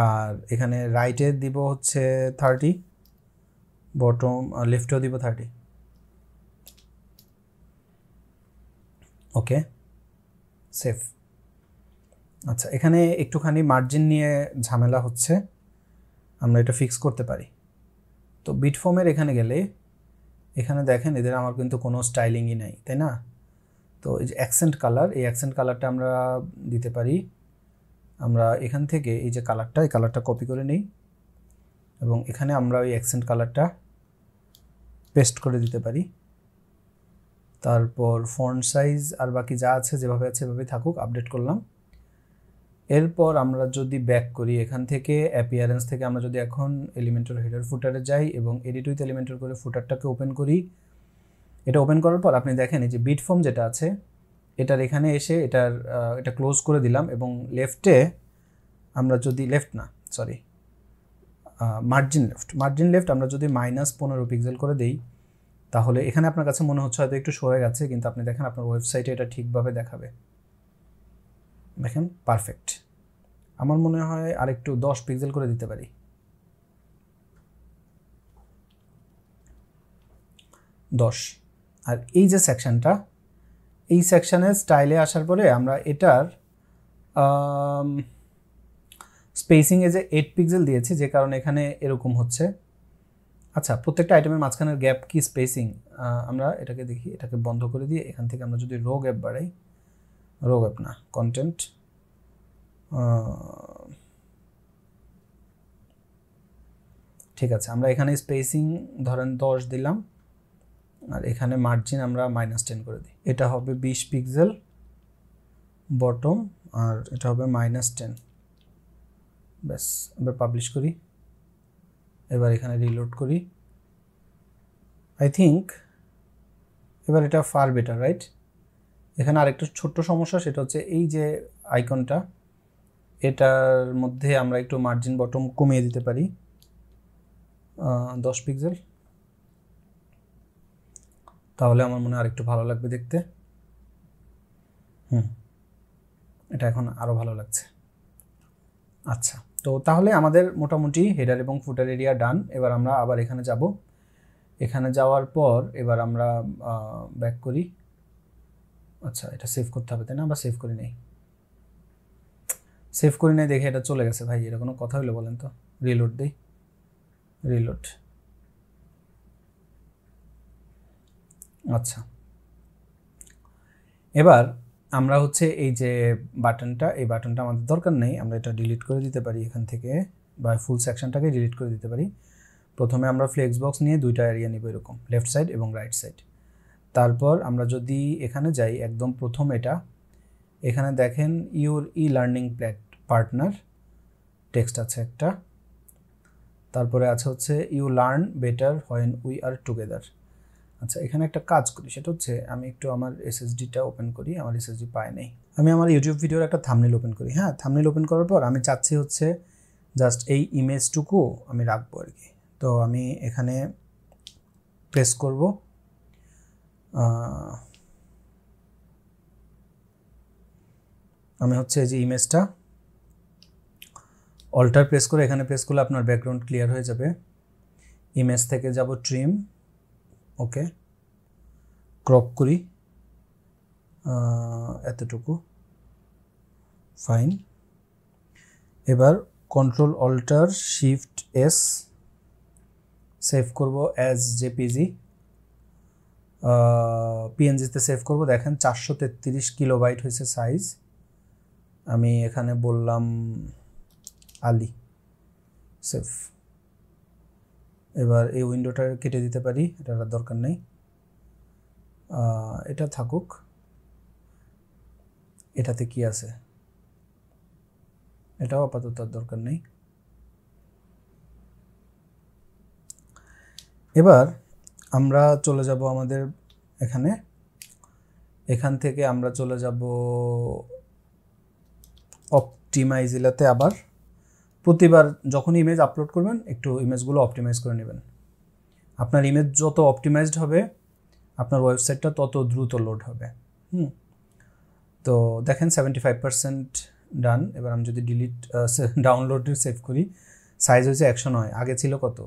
আর এখানে রাইটে দিব হচ্ছে থার্টি বটম লেফটেও দিব থার্টি ওকে সেফ আচ্ছা এখানে একটুখানি মার্জিন নিয়ে ঝামেলা হচ্ছে আমরা এটা ফিক্স করতে পারি তো বিট ফোমের এখানে গেলে এখানে দেখেন এদের আমার কিন্তু কোনো স্টাইলিংই নাই তাই না তো এই যে অ্যাকসেন্ট কালার এই অ্যাকসেন্ট কালারটা আমরা দিতে পারি আমরা এখান থেকে এই যে কালারটা এই কালারটা কপি করে নিই এবং এখানে আমরা ওই অ্যাকসেন্ট কালারটা পেস্ট করে দিতে পারি তারপর ফন্ট সাইজ আর বাকি যা আছে যেভাবে আছে সেভাবেই থাকুক আপডেট করলাম এরপর আমরা যদি ব্যাক করি এখান থেকে অ্যাপিয়ারেন্স থেকে আমরা যদি এখন এলিমেন্টাল হেডার ফুটারে যাই এবং এডিট উইথ এলিমেন্টাল করে ফুটারটাকে ওপেন করি এটা ওপেন করার পর আপনি দেখেন এই যে বিট ফর্ম যেটা আছে এটার এখানে এসে এটার এটা ক্লোজ করে দিলাম এবং লেফটে আমরা যদি লেফট না sorry margin left margin left আমরা যদি মাইনাস পনেরো পিক্সেল করে দিই তাহলে এখানে আপনার কাছে মনে হচ্ছে হয়তো একটু সরে গেছে কিন্তু আপনি দেখেন আপনার ওয়েবসাইটে এটা ঠিকভাবে দেখাবে দেখেন পারফেক্ট আমার মনে হয় আরেকটু দশ পিক্সেল করে দিতে পারি দশ আর এই যে সেকশানটা এই সেকশানে স্টাইলে আসার পরে আমরা এটার স্পেসিংয়ে যে এইট পিক্সেল দিয়েছি যে কারণে এখানে এরকম হচ্ছে আচ্ছা প্রত্যেকটা আইটেমের মাঝখানের গ্যাপ কি স্পেসিং আমরা এটাকে দেখি এটাকে বন্ধ করে দিয়ে এখান থেকে আমরা যদি রো গ্যাপ বাড়াই রো গ্যাপ না কন্টেন্ট ঠিক আছে আমরা এখানে স্পেসিং ধরেন দশ দিলাম আর এখানে মার্জিন আমরা মাইনাস টেন করে দিই এটা হবে বিশ পিক্সেল বটম আর এটা হবে মাইনাস টেন ব্যাস এবার পাবলিশ করি এবার এখানে রিলোড করি আই থিঙ্ক এবার এটা ফার বেটার রাইট এখানে আরেকটা ছোট্ট সমস্যা সেটা হচ্ছে এই যে আইকনটা এটার মধ্যে আমরা একটু মার্জিন বটম কমিয়ে দিতে পারি দশ পিক্সেল তাহলে আমার মনে হয় আরেকটু ভালো লাগবে দেখতে হুম এটা এখন আরও ভালো লাগছে আচ্ছা তো তাহলে আমাদের মোটামুটি হেডার এবং ফুটার এরিয়া ডান এবার আমরা আবার এখানে যাব এখানে যাওয়ার পর এবার আমরা ব্যাক করি আচ্ছা এটা সেভ করতে হবে তাই না আমরা সেভ করে নেই সেভ করি নাই দেখে এটা চলে গেছে ভাই এটা কোনো কথা হইলো বলেন তো রিলোড দিই রিলোড আচ্ছা এবার আমরা হচ্ছে এই যে বাটনটা এই বাটনটা আমাদের দরকার নেই আমরা এটা ডিলিট করে দিতে পারি এখান থেকে বা ফুল সেকশনটাকে ডিলিট করে দিতে পারি প্রথমে আমরা ফ্লেক্স বক্স নিয়ে দুইটা এরিয়া নিব এরকম লেফট সাইড এবং রাইট সাইড তারপর আমরা যদি এখানে যাই একদম প্রথম এটা এখানে দেখেন ইউর ই লার্নিং প্ল্যাট পার্টনার টেক্সট আছে একটা তারপরে আছে হচ্ছে you learn better when we are together আচ্ছা এখানে একটা কাজ করি সেটা হচ্ছে আমি একটু আমার এসএসডিটা ওপেন করি আমার এসএসডি পাই নেই আমি আমার ইউটিউব ভিডিওর একটা থামনিল ওপেন করি হ্যাঁ থামনিল ওপেন করার পর আমি চাচ্ছি হচ্ছে জাস্ট এই ইমেজটুকু আমি রাখবো আর কি তো আমি এখানে প্রেস করব আমি হচ্ছে এই যে ইমেজটা অল্টার প্রেস করে এখানে প্রেস করলে আপনার ব্যাকগ্রাউন্ড ক্লিয়ার হয়ে যাবে ইমেজ থেকে যাব ট্রিম ওকে ক্রপ করি এতটুকু ফাইন এবার control alter shift S save করব অ্যাজ জেপিজি পিএনজিতে সেভ করব দেখেন চারশো তেত্রিশ কিলোবাইট হয়েছে সাইজ আমি এখানে বললাম আলী সেফ এবার এই উইন্ডোটা কেটে দিতে পারি এটা দরকার নেই এটা থাকুক এটাতে কি আছে এটাও আপাতত দরকার নেই এবার আমরা চলে যাব আমাদের এখানে এখান থেকে আমরা চলে যাব অপটিমাইজিলাতে আবার প্রতিবার যখন ইমেজ আপলোড করবেন একটু ইমেজগুলো অপটিমাইজ করে নেবেন আপনার ইমেজ যত অপটিমাইজড হবে আপনার ওয়েবসাইটটা তত দ্রুত লোড হবে হুম তো দেখেন সেভেন্টি ফাইভ পার্সেন্ট ডান এবার আমি যদি ডিলিট ডাউনলোডে সেভ করি সাইজ হয়েছে একশো নয় আগে ছিল কত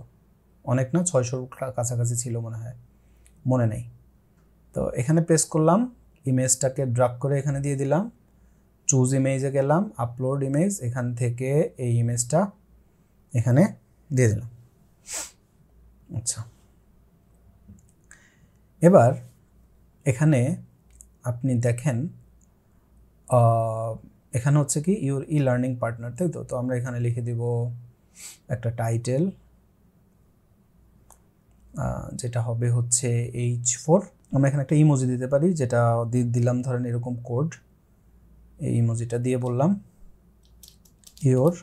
অনেক না ছয়শোর কাছাকাছি ছিল মনে হয় মনে নেই তো এখানে পেস্ট করলাম ইমেজটাকে ড্রাগ করে এখানে দিয়ে দিলাম চুজ ইমেজে গেলাম আপলোড ইমেজ এখান থেকে এই ইমেজটা এখানে দিয়ে দিলাম আচ্ছা এবার এখানে আপনি দেখেন এখানে হচ্ছে কি ইউর ই লার্নিং পার্টনার তাই তো তো আমরা এখানে লিখে দিব একটা টাইটেল যেটা হবে হচ্ছে এইচ ফোর আমরা এখানে একটা ইমোজি দিতে পারি যেটা দিলাম ধরেন এরকম কোড এই ইমোজিটা দিয়ে বললাম your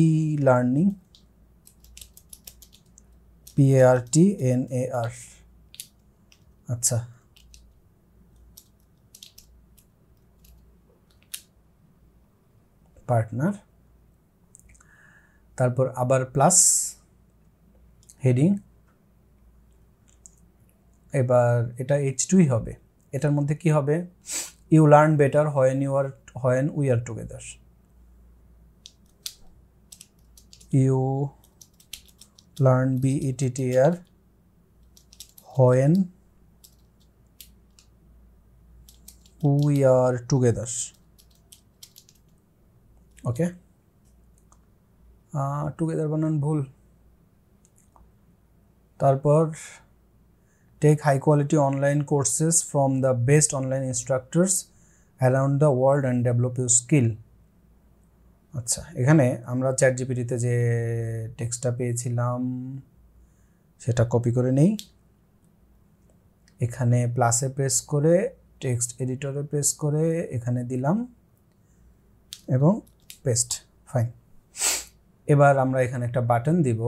e learning P A R T N A R আচ্ছা পার্টনার তারপর আবার প্লাস হেডিং এবার এটা এইচ টুই হবে এটার মধ্যে কি হবে you learn better when you are when we are together you learn B T R when we are together okay together বানান ভুল তারপর Take high quality online courses from the best online instructors around the world and develop your skill. আচ্ছা এখানে আমরা chat জিপিটিতে যে টেক্সটটা পেয়েছিলাম সেটা কপি করে নেই এখানে প্লাসে প্রেস করে টেক্সট এডিটরে প্রেস করে এখানে দিলাম এবং পেস্ট ফাইন এবার আমরা এখানে একটা বাটন দিব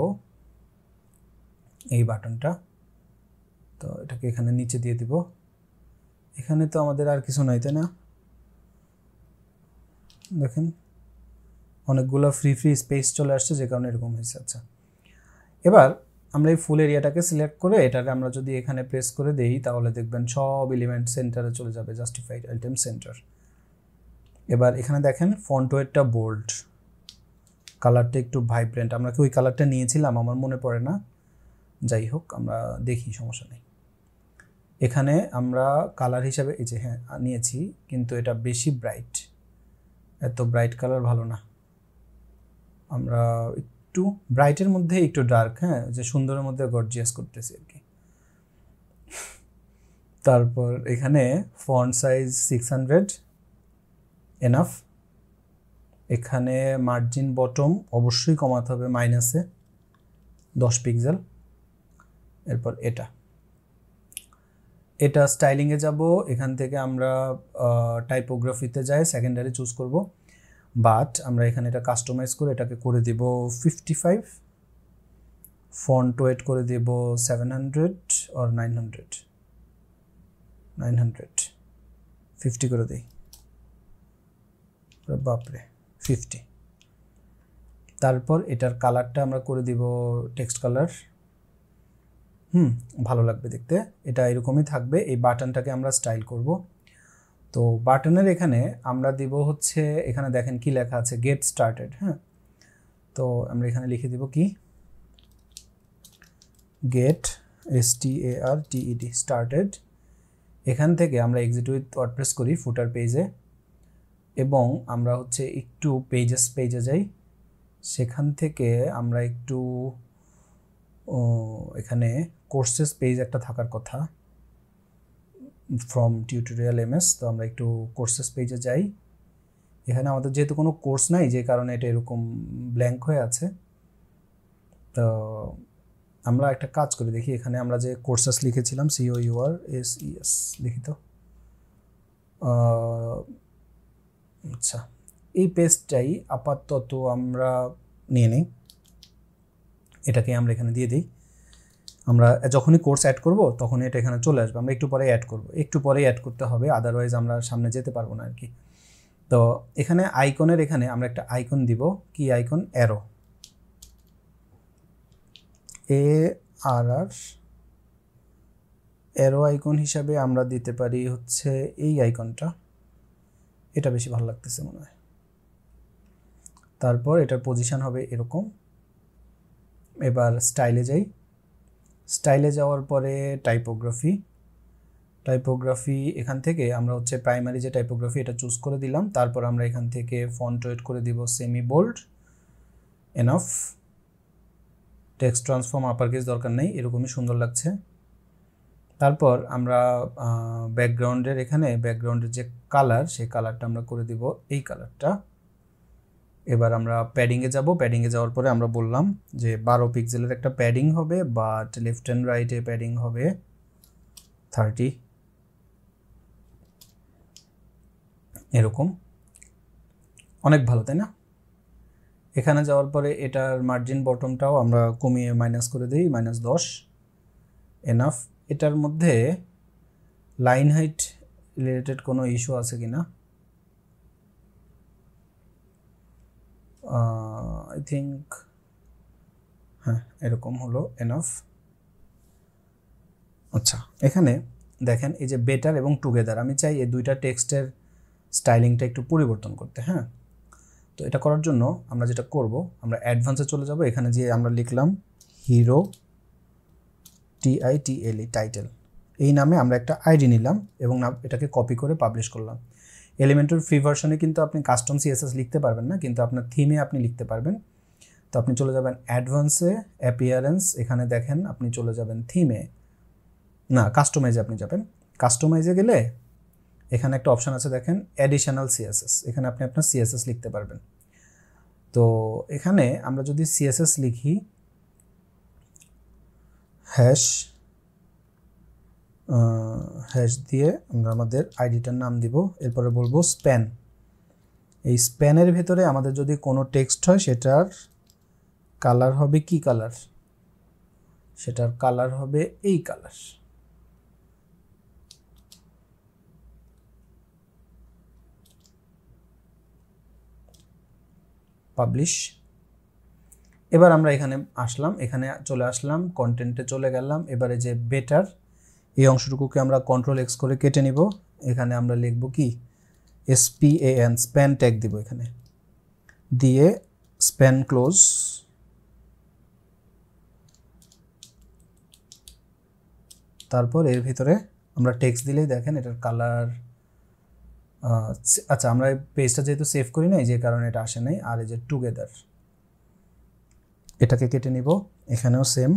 এই বাটনটা তো এটাকে এখানে নিচে দিয়ে দিব এখানে তো আমাদের আর কিছু নাই তাই না দেখেন অনেকগুলো ফ্রি ফ্রি স্পেস চলে আসছে যে কারণে এরকম হয়েছে আচ্ছা এবার আমরা এই ফুল এরিয়াটাকে সিলেক্ট করে এটাকে আমরা যদি এখানে প্রেস করে দেই তাহলে দেখবেন সব এলিমেন্ট সেন্টারে চলে যাবে জাস্টিফাইড আইটেম সেন্টার এবার এখানে দেখেন ফন্ট ওয়েটটা বোল্ড কালারটা একটু ভাইব্রেন্ট আমরা কি ওই কালারটা নিয়েছিলাম আমার মনে পড়ে না যাই হোক আমরা দেখি সমস্যা নেই এখানে আমরা কালার হিসাবে এই যে হ্যাঁ নিয়েছি কিন্তু এটা বেশি ব্রাইট এত ব্রাইট কালার ভালো না আমরা একটু ব্রাইটের মধ্যে একটু ডার্ক হ্যাঁ যে সুন্দরের মধ্যে গর্জিয়াস করতেছি আর কি তারপর এখানে font size six hundred enough এখানে মার্জিন বটম অবশ্যই কমাতে হবে মাইনাসে দশ পিক্সেল এরপর এটা এটা স্টাইলিংয়ে যাব এখান থেকে আমরা টাইপোগ্রাফিতে যাই সেকেন্ডারি চুজ করব বাট আমরা এখানে এটা কাস্টমাইজ করে এটাকে করে দেব ফিফটি ফাইভ ফন্ট ওয়েট করে দেব সেভেন হান্ড্রেড আর nine hundred nine hundred fifty করে দিই বাপরে ফিফটি তারপর এটার কালারটা আমরা করে দিব টেক্সট কালার হুম ভালো লাগবে দেখতে এটা এরকমই থাকবে এই বাটনটাকে আমরা স্টাইল করব তো বাটনের এখানে আমরা দিব হচ্ছে এখানে দেখেন কি লেখা আছে গেট স্টার্টেড হ্যাঁ তো আমরা এখানে লিখে দিব কি get S T A R T E D started এখান থেকে আমরা এক্সিট উইথ ওয়ার্ডপ্রেস করি ফুটার পেজে এবং আমরা হচ্ছে একটু পেজেস পেজে যাই সেখান থেকে আমরা একটু এখানে কোর্সেস পেজ একটা থাকার কথা ফ্রম টিউটোরিয়াল এমএস তো আমরা একটু কোর্সেস পেজে যাই এখানে আমাদের যেহেতু কোনো কোর্স নাই যে কারণে এটা এরকম ব্ল্যাঙ্ক হয়ে আছে তো আমরা একটা কাজ করি দেখি এখানে আমরা যে কোর্সেস লিখেছিলাম সিও ইউআর এস ইএস লিখিত আচ্ছা এই পেজটাই আপাতত আমরা নিয়ে নিই এটাকে আমরা এখানে দিয়ে দিই আমরা যখনই কোর্স অ্যাড করব তখন এটা এখানে চলে আসবে আমরা একটু পরে অ্যাড করব একটু পরে অ্যাড করতে হবে আদারওয়াইজ আমরা সামনে যেতে পারবো না আর কি তো এখানে আইকনের এখানে আমরা একটা আইকন দিব কি icon arrow A R R arrow icon হিসাবে আমরা দিতে পারি হচ্ছে এই আইকনটা এটা বেশি ভালো লাগতেছে মনে হয় তারপর এটার পজিশান হবে এরকম এবার স্টাইলে যাই স্টাইলে যাওয়ার পরে টাইপোগ্রাফি টাইপোগ্রাফি এখান থেকে আমরা হচ্ছে প্রাইমারি যে টাইপোগ্রাফি এটা চুজ করে দিলাম তারপর আমরা এখান থেকে ফন্ট ওয়েট করে দিব semi bold enough text transform upper case দরকার নেই এরকমই সুন্দর লাগছে তারপর আমরা ব্যাকগ্রাউন্ডের এখানে ব্যাকগ্রাউন্ডের যে কালার সেই কালারটা আমরা করে দিব এই কালারটা এবার আমরা প্যাডিংয়ে যাব প্যাডিংয়ে যাওয়ার পরে আমরা বললাম যে বারো পিক্সেলের একটা প্যাডিং হবে বাট লেফট অ্যান্ড রাইটে প্যাডিং হবে থার্টি এরকম অনেক ভালো তাই না এখানে যাওয়ার পরে এটার মার্জিন বটমটাও আমরা কমিয়ে মাইনাস করে দিই মাইনাস দশ এনাফ এটার মধ্যে লাইন হাইট রিলেটেড কোনো ইস্যু আছে কি না আই থিঙ্ক হ্যাঁ এরকম হলো এনাফ আচ্ছা এখানে দেখেন এই যে বেটার এবং টুগেদার আমি চাই এই দুইটা টেক্সটের স্টাইলিংটা একটু পরিবর্তন করতে হ্যাঁ তো এটা করার জন্য আমরা যেটা করব আমরা অ্যাডভান্সে চলে যাব এখানে যে আমরা লিখলাম হিরো টিআইটিএলই টাইটেল এই নামে আমরা একটা আইডি নিলাম এবং এটাকে কপি করে পাবলিশ করলাম এলিমেন্টর ফ্রি ভার্সনে কিন্তু আপনি কাস্টম সিএসএস লিখতে পারবেন না কিন্তু আপনার থিমে আপনি লিখতে পারবেন তো আপনি চলে যাবেন অ্যাডভান্সে অ্যাপিয়ারেন্স এখানে দেখেন আপনি চলে যাবেন থিমে না কাস্টমাইজে আপনি যাবেন কাস্টমাইজে গেলে এখানে একটা অপশান আছে দেখেন অ্যাডিশনাল সিএসএস এখানে আপনি আপনার সিএসএস লিখতে পারবেন তো এখানে আমরা যদি সিএসএস লিখি হ্যাশ হ্যাশ দিয়ে আমরা আমাদের আইডিটার নাম দিব এরপরে বলবো স্প্যান এই স্প্যানের ভেতরে আমাদের যদি কোনো টেক্সট হয় সেটার কালার হবে কি কালার সেটার কালার হবে এই কালার পাবলিশ এবার আমরা এখানে আসলাম এখানে চলে আসলাম কন্টেন্টে চলে গেলাম এবারে যে বেটার এই অংশটুকুকে আমরা কন্ট্রোল এক্স করে কেটে নিব এখানে আমরা লিখব কি এসপিএএন স্প্যান ট্যাগ দিব এখানে দিয়ে স্প্যান ক্লোজ তারপর এর ভিতরে আমরা টেক্সট দিলেই দেখেন এটার কালার আচ্ছা আমরা এই পেজটা যেহেতু সেভ করি নাই যে কারণে এটা আসে নাই আর এই যে টুগেদার এটাকে কেটে নিব এখানেও সেম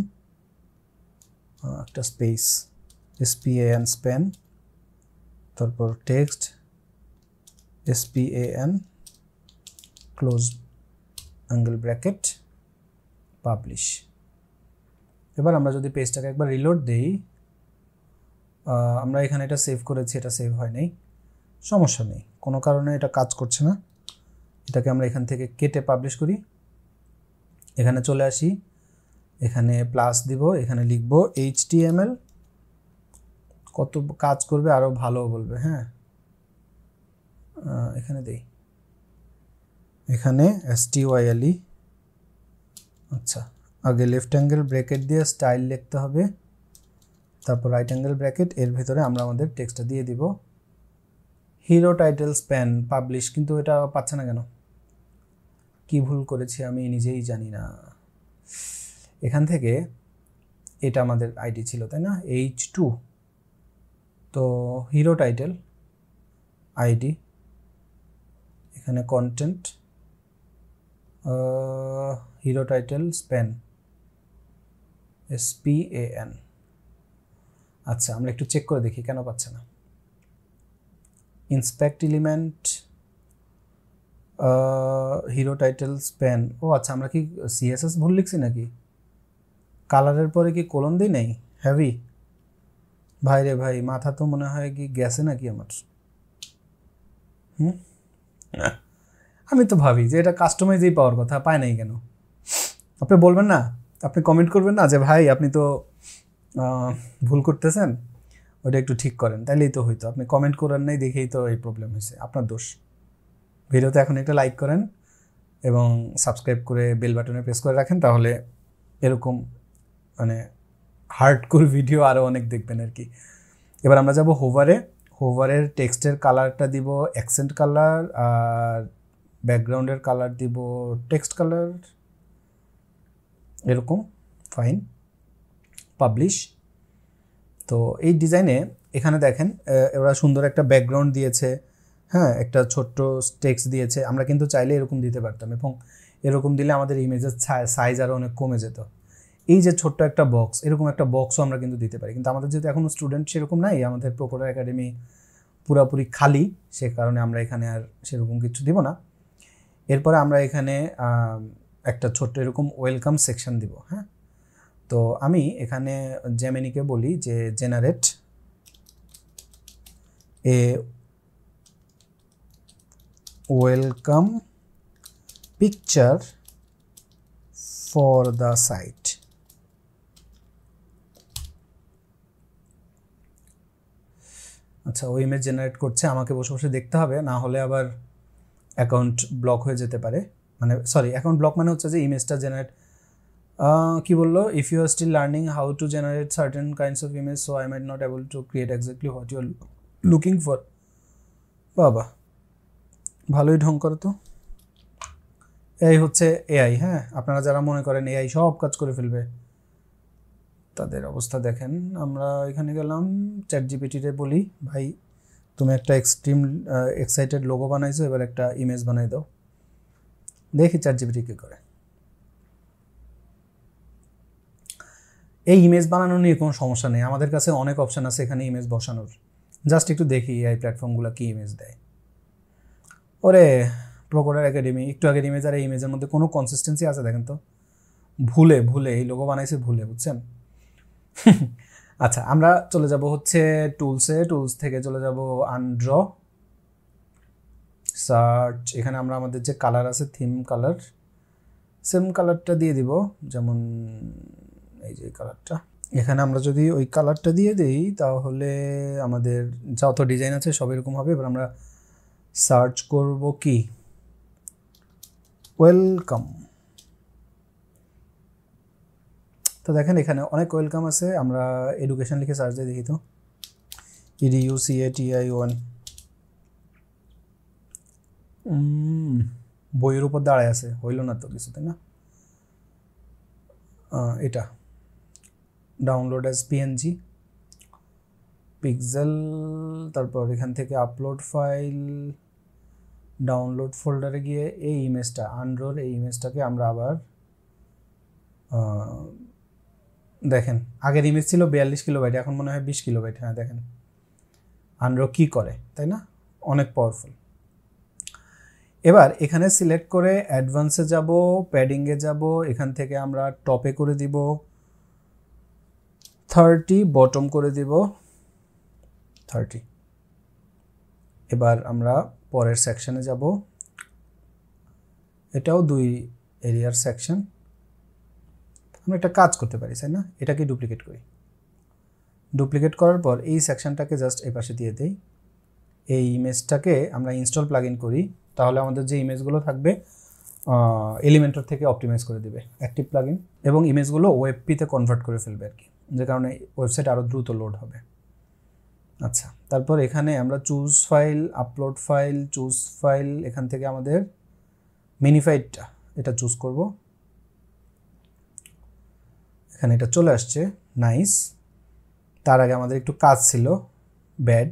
একটা স্পেস span স্পেন তারপর text span close angle bracket publish এবার আমরা যদি পেজটাকে একবার রিলোড দিই আমরা এখানে এটা সেভ করেছি এটা সেভ হয় নাই সমস্যা নেই কোনো কারণে এটা কাজ করছে না এটাকে আমরা এখান থেকে কেটে পাবলিশ করি এখানে চলে আসি এখানে প্লাস দিব এখানে লিখব এইচ টি এম এল কত কাজ করবে আরও ভালো বলবে হ্যাঁ এখানে দেই এখানে এস টি ওয়াইএলই আচ্ছা আগে লেফট অ্যাঙ্গেল ব্র্যাকেট দিয়ে স্টাইল লিখতে হবে তারপর রাইট অ্যাঙ্গেল ব্র্যাকেট এর ভিতরে আমরা আমাদের টেক্সটটা দিয়ে দিব হিরো টাইটেলস প্যান পাবলিশ কিন্তু এটা পাচ্ছে না কেন কি ভুল করেছি আমি নিজেই জানি না এখান থেকে এটা আমাদের আইডি ছিল তাই না এইচ টু তো হিরো টাইটেল আইডি এখানে content hero title span S P A N আচ্ছা আমরা একটু চেক করে দেখি কেন পাচ্ছে না inspect element hero title span ও আচ্ছা আমরা কি সিএসএস ভুল লিখছি নাকি কালারের পরে কি কোলন দিই নেই হ্যাভি ভাই রে ভাই মাথা তো মনে হয় কি গেছে নাকি আমার হুম আমি তো ভাবি যে এটা কাস্টমাইজেই পাওয়ার কথা পায় নাই কেন আপনি বলবেন না আপনি কমেন্ট করবেন না যে ভাই আপনি তো ভুল করতেছেন ওইটা একটু ঠিক করেন তাইলেই তো হইতো আপনি কমেন্ট করেন নাই দেখেই তো এই প্রবলেম হয়েছে আপনার দোষ ভিডিওতে এখন একটা লাইক করেন এবং সাবস্ক্রাইব করে বেল বাটনে প্রেস করে রাখেন তাহলে এরকম মানে হার্ডকোর ভিডিও আরও অনেক দেখবেন আর কি এবার আমরা যাব হোভারে হোভারের টেক্সটের কালারটা দিব অ্যাকসেন্ট কালার আর ব্যাকগ্রাউন্ডের কালার দিব টেক্সট কালার এরকম ফাইন পাবলিশ তো এই ডিজাইনে এখানে দেখেন এবার সুন্দর একটা ব্যাকগ্রাউন্ড দিয়েছে হ্যাঁ একটা ছোট্ট টেক্স দিয়েছে আমরা কিন্তু চাইলে এরকম দিতে পারতাম এবং এরকম দিলে আমাদের ইমেজের সাইজ আরও অনেক কমে যেত এই যে ছোট্ট একটা বক্স এরকম একটা বক্সও আমরা কিন্তু দিতে পারি কিন্তু আমাদের যেহেতু এখনও স্টুডেন্ট সেরকম নাই আমাদের প্রকোটার একাডেমি পুরাপুরি খালি সে কারণে আমরা এখানে আর সেরকম কিছু দিব না এরপরে আমরা এখানে একটা ছোট্ট এরকম ওয়েলকাম সেকশন দিব হ্যাঁ তো আমি এখানে জেমেনিকে বলি যে generate a welcome picture for the site আচ্ছা ওই ইমেজ জেনারেট করছে আমাকে বসে বসে দেখতে হবে না হলে আবার অ্যাকাউন্ট ব্লক হয়ে যেতে পারে মানে সরি অ্যাকাউন্ট ব্লক মানে হচ্ছে যে ইমেজটা জেনারেট কি বললো if you are still learning how to generate certain kinds of image so I might not able to create exactly what you are looking for বাবা ভালোই ঢং করো তো এআই হচ্ছে এআই হ্যাঁ আপনারা যারা মনে করেন এআই সব কাজ করে ফেলবে তাদের অবস্থা দেখেন আমরা এখানে গেলাম চ্যাট জিপিটিতে বলি ভাই তুমি একটা এক্সট্রিম এক্সাইটেড লোগো বানাইছো এবার একটা ইমেজ বানাই দাও দেখি চ্যাট জিপিটি কী করে এই ইমেজ বানানো নিয়ে কোনো সমস্যা নেই আমাদের কাছে অনেক অপশান আছে এখানে ইমেজ বসানোর জাস্ট একটু দেখি এই প্ল্যাটফর্মগুলো কী ইমেজ দেয় ওরে প্রকোডার একাডেমি একটু আগের ইমেজ আর এই ইমেজের মধ্যে কোনো কনসিস্টেন্সি আছে দেখেন তো ভুলে ভুলে এই লোগো বানাইছে ভুলে বুঝছেন আচ্ছা আমরা চলে যাব হচ্ছে টুলসে টুলস থেকে চলে যাব আন্ড্র সার্চ এখানে আমরা আমাদের যে কালার আছে থিম কালার সেম কালারটা দিয়ে দিব যেমন এই যে কালারটা এখানে আমরা যদি ওই কালারটা দিয়ে দিই তাহলে আমাদের যত ডিজাইন আছে সব এরকম হবে এবার আমরা সার্চ করব কি ওয়েলকাম তো দেখেন এখানে অনেক ওয়েলকাম আছে আমরা এডুকেশন লিখে সার্চ দিয়ে দেখি তো E D U C A T I one বইয়ের উপর দাঁড়ায় আছে হইল না তো কিছু তাই না এটা ডাউনলোড অ্যাজ পিএনজি পিক্সেল তারপর এখান থেকে আপলোড ফাইল ডাউনলোড ফোল্ডারে গিয়ে এই ইমেজটা আন্ড্রোর এই ইমেজটাকে আমরা আবার দেখেন আগের ইমেজ ছিল বিয়াল্লিশ কিলোবাইট এখন মনে হয় বিশ কিলোবাইট হ্যাঁ দেখেন আনরো কি করে তাই না অনেক পাওয়ারফুল এবার এখানে সিলেক্ট করে অ্যাডভান্সে যাব প্যাডিংয়ে যাব এখান থেকে আমরা টপে করে দিব থার্টি বটম করে দিব থার্টি এবার আমরা পরের সেকশনে যাব এটাও দুই এরিয়ার সেকশন আমরা একটা কাজ করতে পারি তাই না এটাকে ডুপ্লিকেট করি ডুপ্লিকেট করার পর এই সেকশনটাকে জাস্ট এই পাশে দিয়ে দেই এই ইমেজটাকে আমরা ইনস্টল প্লাগ করি তাহলে আমাদের যে ইমেজগুলো থাকবে এলিমেন্টর থেকে অপটিমাইজ করে দেবে অ্যাক্টিভ প্লাগ এবং ইমেজগুলো ওয়েবপিতে কনভার্ট করে ফেলবে আর কি যে কারণে ওয়েবসাইট আরও দ্রুত লোড হবে আচ্ছা তারপর এখানে আমরা choose file upload file choose file এখান থেকে আমাদের মিনিফাইডটা এটা চুজ করব এখানে এটা চলে আসছে নাইস তার আগে আমাদের একটু কাজ ছিল ব্যাড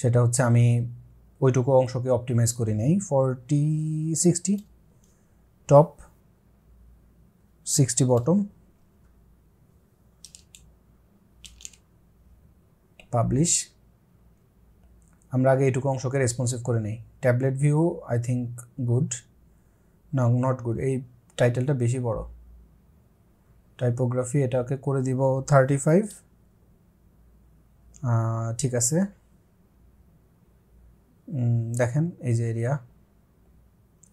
সেটা হচ্ছে আমি ওইটুকু অংশকে অপটিমাইজ করে নেই forty sixty top sixty bottom publish আমরা আগে এইটুকু অংশকে রেসপন্সিভ করে নেই tablet view I think good না নট গুড এই টাইটেলটা বেশি বড় টাইপোগ্রাফি এটাকে করে দিব থার্টি ফাইভ ঠিক আছে দেখেন এই যে এরিয়া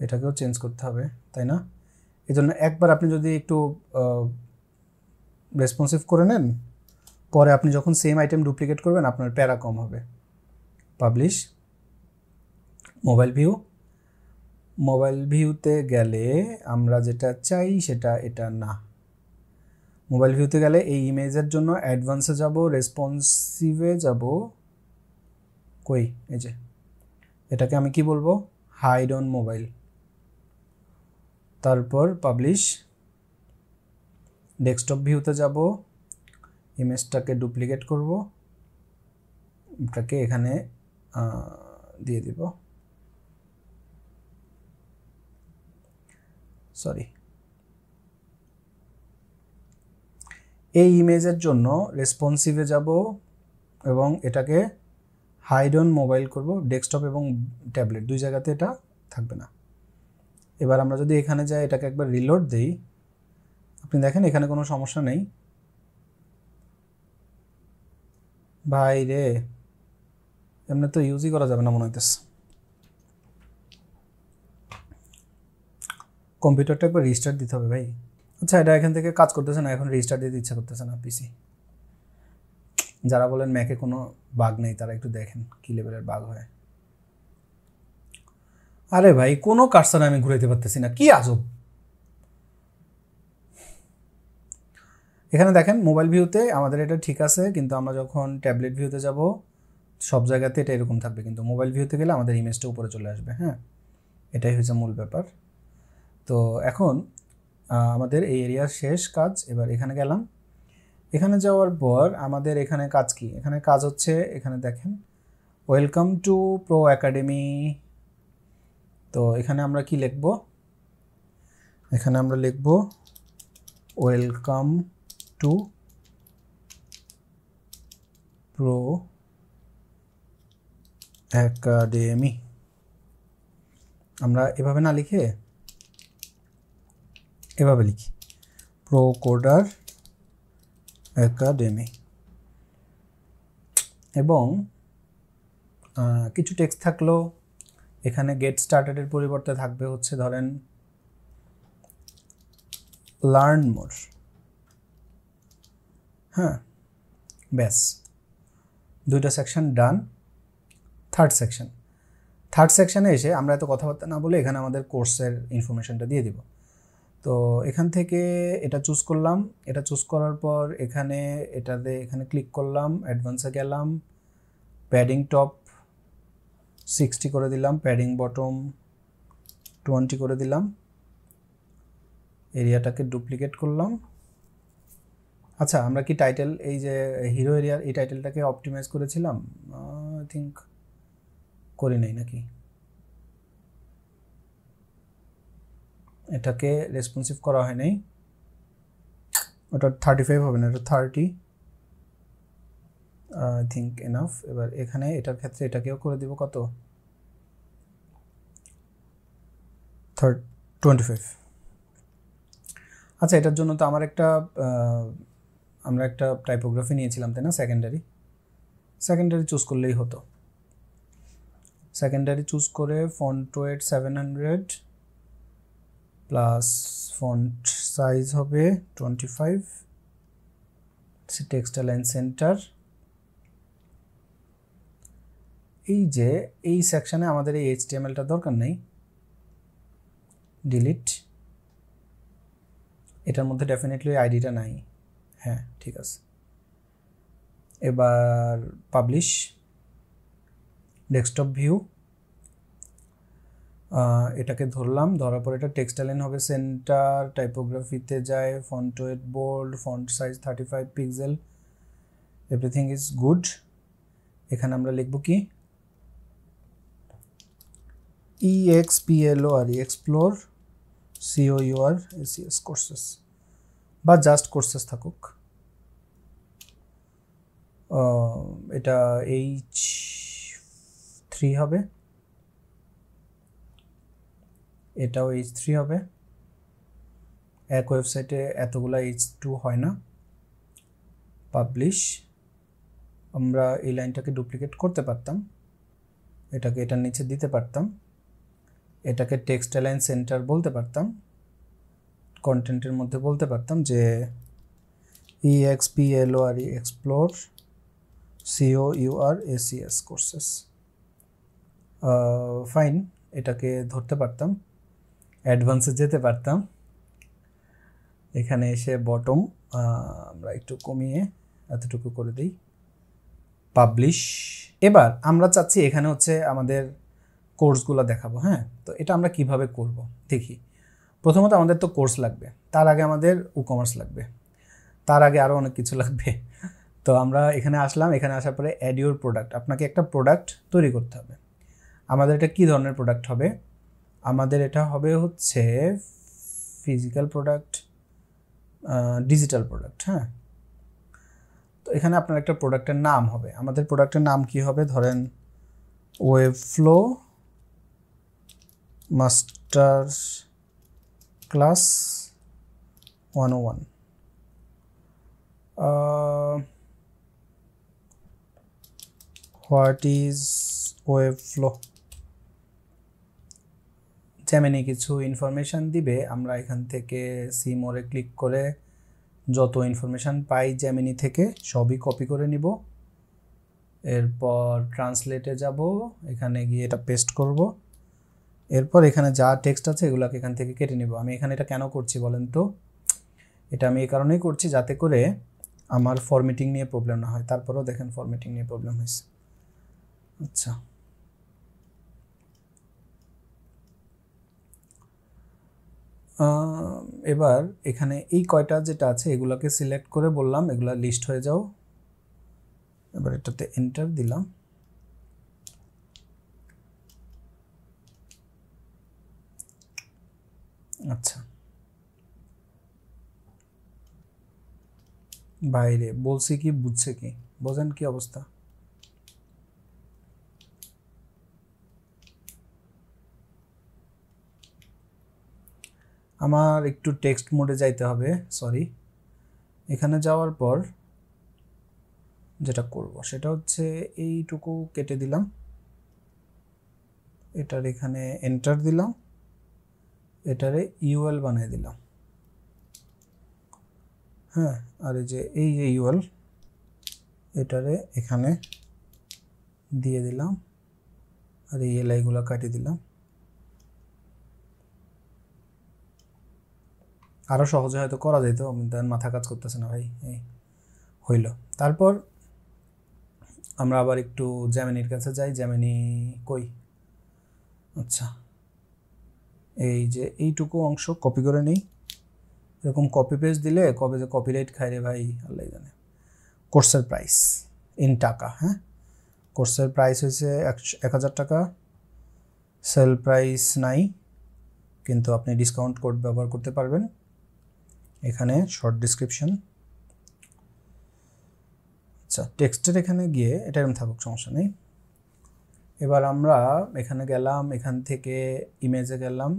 এটাকেও চেঞ্জ করতে হবে তাই না এই জন্য একবার আপনি যদি একটু রেসপন্সিভ করে নেন পরে আপনি যখন সেম আইটেম ডুপ্লিকেট করবেন আপনার প্যারা কম হবে পাবলিশ মোবাইল ভিউ মোবাইল ভিউতে গেলে আমরা যেটা চাই সেটা এটা না মোবাইল ভিউতে গেলে এই ইমেজের জন্য অ্যাডভান্সে যাব রেসপন্সিভে যাব কই এই যে এটাকে আমি কি বলবো হাইড অন মোবাইল তারপর পাবলিশ ডেস্কটপ ভিউতে যাব ইমেজটাকে ডুপ্লিকেট করব এটাকে এখানে দিয়ে দিব সরি এই ইমেজের জন্য রেসপন্সিভে যাব এবং এটাকে হাইডন মোবাইল করব ডেস্কটপ এবং ট্যাবলেট দুই জায়গাতে এটা থাকবে না এবার আমরা যদি এখানে যাই এটাকে একবার রিলোড দিই আপনি দেখেন এখানে কোনো সমস্যা নেই ভাই রে এমনি তো ইউজই করা যাবে না মনে হইতেছে কম্পিউটারটা একবার রিস্টার্ট দিতে হবে ভাই আচ্ছা এটা এখান থেকে কাজ করতেছে না এখন রেজিস্টার দিতে ইচ্ছা করতেছে না পিসি যারা বলেন ম্যাকে কোনো বাঘ নেই তারা একটু দেখেন কী লেভেলের বাঘ হয় আরে ভাই কোনো কারসানে আমি ঘুরাইতে পারতেছি না কি আজব এখানে দেখেন মোবাইল ভিউতে আমাদের এটা ঠিক আছে কিন্তু আমরা যখন ট্যাবলেট ভিউতে যাব সব জায়গাতে এটা এরকম থাকবে কিন্তু মোবাইল ভিউতে গেলে আমাদের ইমেজটা উপরে চলে আসবে হ্যাঁ এটাই হয়েছে মূল ব্যাপার তো এখন আমাদের এই এরিয়ার শেষ কাজ এবার এখানে গেলাম এখানে যাওয়ার পর আমাদের এখানে কাজ কি এখানে কাজ হচ্ছে এখানে দেখেন ওয়েলকাম টু প্রো একাডেমি তো এখানে আমরা কি লিখব এখানে আমরা লিখব ওয়েলকাম টু প্রো অ্যাকাডেমি আমরা এভাবে না লিখে এভাবে লিখি প্রোকোডার একাডেমি এবং কিছু টেক্সট থাকলো এখানে গেট স্টার্টেডের পরিবর্তে থাকবে হচ্ছে ধরেন লার্ন মোর হ্যাঁ ব্যাস দুইটা section done third section third সেকশানে এসে আমরা এত কথাবার্তা না বলে এখানে আমাদের কোর্সের ইনফরমেশনটা দিয়ে দিব তো এখান থেকে এটা চুজ করলাম এটা চুজ করার পর এখানে এটাতে এখানে ক্লিক করলাম অ্যাডভান্সে গেলাম প্যাডিং টপ সিক্সটি করে দিলাম প্যাডিং বটম টোয়েন্টি করে দিলাম এরিয়াটাকে ডুপ্লিকেট করলাম আচ্ছা আমরা কি টাইটেল এই যে হিরো এরিয়ার এই টাইটেলটাকে অপটিমাইজ করেছিলাম আই থিঙ্ক করি নাই নাকি এটাকে রেসপন্সিভ করা হয় নাই ওটা থার্টি ফাইভ হবে না এটা থার্টি আই থিঙ্ক এনাফ এবার এখানে এটার ক্ষেত্রে এটাকেও করে দিব কত থার্ড টোয়েন্টি ফাইভ আচ্ছা এটার জন্য তো আমার একটা আমরা একটা টাইপোগ্রাফি নিয়েছিলাম তাই না সেকেন্ডারি সেকেন্ডারি চুজ করলেই হতো সেকেন্ডারি চুজ করে font weight seven hundred plus font size হবে twenty five text align center এই যে এই সেকশানে আমাদের এই এইচটিএমএলটা দরকার নেই ডিলিট এটার মধ্যে ডেফিনেটলি আইডিটা নাই হ্যাঁ ঠিক আছে এবার পাবলিশ ডেস্কটপ ভিউ এটাকে ধরলাম ধরার পর এটা টেক্সটাইলেন হবে সেন্টার টাইপোগ্রাফিতে যায় font weight bold font size thirty five pixel everything is good এখানে আমরা লিখব কি or explore C O U R S E S courses বা জাস্ট কোর্সেস থাকুক এটা এইচ থ্রি হবে এটাও এইচ থ্রি হবে এক ওয়েবসাইটে এতগুলো এইচ টু হয় না পাবলিশ আমরা এই লাইনটাকে ডুপ্লিকেট করতে পারতাম এটাকে এটার নিচে দিতে পারতাম এটাকে টেক্সট লাইন সেন্টার বলতে পারতাম কন্টেন্টের মধ্যে বলতে পারতাম যে E X P L O R explore C O U R S E S courses fine এটাকে ধরতে পারতাম অ্যাডভান্সে যেতে পারতাম এখানে এসে বটম আমরা একটু কমিয়ে এতটুকু করে দিই পাবলিশ এবার আমরা চাচ্ছি এখানে হচ্ছে আমাদের কোর্সগুলো দেখাবো হ্যাঁ তো এটা আমরা কিভাবে করব দেখি প্রথমত আমাদের তো কোর্স লাগবে তার আগে আমাদের ই কমার্স লাগবে তার আগে আরও অনেক কিছু লাগবে তো আমরা এখানে আসলাম এখানে আসার পরে অ্যাডিওর প্রোডাক্ট আপনাকে একটা প্রোডাক্ট তৈরি করতে হবে আমাদের এটা কী ধরনের প্রোডাক্ট হবে আমাদের এটা হবে হচ্ছে ফিজিক্যাল প্রোডাক্ট ডিজিটাল প্রোডাক্ট হ্যাঁ তো এখানে আপনার একটা প্রোডাক্টের নাম হবে আমাদের প্রোডাক্টের নাম কি হবে ধরেন Webflow master class one one what is Webflow চ্যামেনি কিছু ইনফরমেশান দিবে আমরা এখান থেকে সি মোড়ে ক্লিক করে যত ইনফরমেশান পাই জ্যামিনি থেকে সবই কপি করে নিব এরপর ট্রান্সলেটে যাব এখানে গিয়ে এটা পেস্ট করব এরপর এখানে যা টেক্সট আছে এগুলোকে এখান থেকে কেটে নিব আমি এখানে এটা কেন করছি বলেন তো এটা আমি এই কারণেই করছি যাতে করে আমার ফর্মেটিং নিয়ে প্রবলেম না হয় তারপরেও দেখেন ফর্মেটিং নিয়ে প্রবলেম হয়েছে আচ্ছা এবার এখানে এই কয়টা যেটা আছে এগুলোকে সিলেক্ট করে বললাম এগুলা লিস্ট হয়ে যাও এবার এটাতে এন্টার দিলাম আচ্ছা বাইরে বলছে কি বুঝছে কি বোঝেন কি অবস্থা আমার একটু টেক্সট মোডে যাইতে হবে সরি এখানে যাওয়ার পর যেটা করব সেটা হচ্ছে এইটুকু কেটে দিলাম এটার এখানে এন্টার দিলাম এটারে ইউএল বানিয়ে দিলাম হ্যাঁ আর এই যে এই যে ইউএল এটারে এখানে দিয়ে দিলাম আর এই এলআইগুলো কাটিয়ে দিলাম আরও সহজে হয়তো করা যেত দেন মাথা কাজ করতেছে না ভাই এই হইল তারপর আমরা আবার একটু জ্যামিনির কাছে যাই জ্যামিনি কই আচ্ছা এই যে এইটুকু অংশ কপি করে নেই এরকম কপি পেজ দিলে কবে যে কপিরাইট খাই রে ভাই আল্লাহ জানে কোর্সের প্রাইস ইন টাকা হ্যাঁ কোর্সের প্রাইস হয়েছে এক হাজার টাকা সেল প্রাইস নাই কিন্তু আপনি ডিসকাউন্ট কোড ব্যবহার করতে পারবেন এখানে শর্ট ডিসক্রিপশন আচ্ছা টেক্সটের এখানে গিয়ে এটা এরকম থাকুক সমস্যা নেই এবার আমরা এখানে গেলাম এখান থেকে ইমেজে গেলাম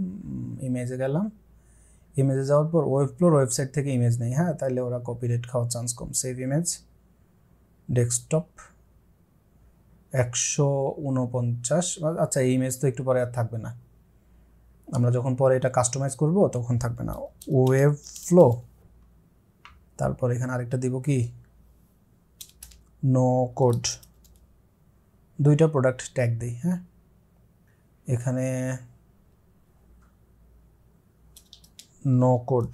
ইমেজে গেলাম ইমেজে যাওয়ার পর ওয়েব ফ্লোর ওয়েবসাইট থেকে ইমেজ নেই হ্যাঁ তাহলে ওরা কপি রেট খাওয়ার চান্স কম সেভ ইমেজ ডেস্কটপ একশো উনপঞ্চাশ আচ্ছা এই ইমেজ তো একটু পরে আর থাকবে না আমরা যখন পরে এটা কাস্টমাইজ করব তখন থাকবে না ওয়েব ফ্লো তারপর এখানে আরেকটা দিব কি নো কোড দুইটা প্রোডাক্ট ট্যাগ দিই হ্যাঁ এখানে নো কোড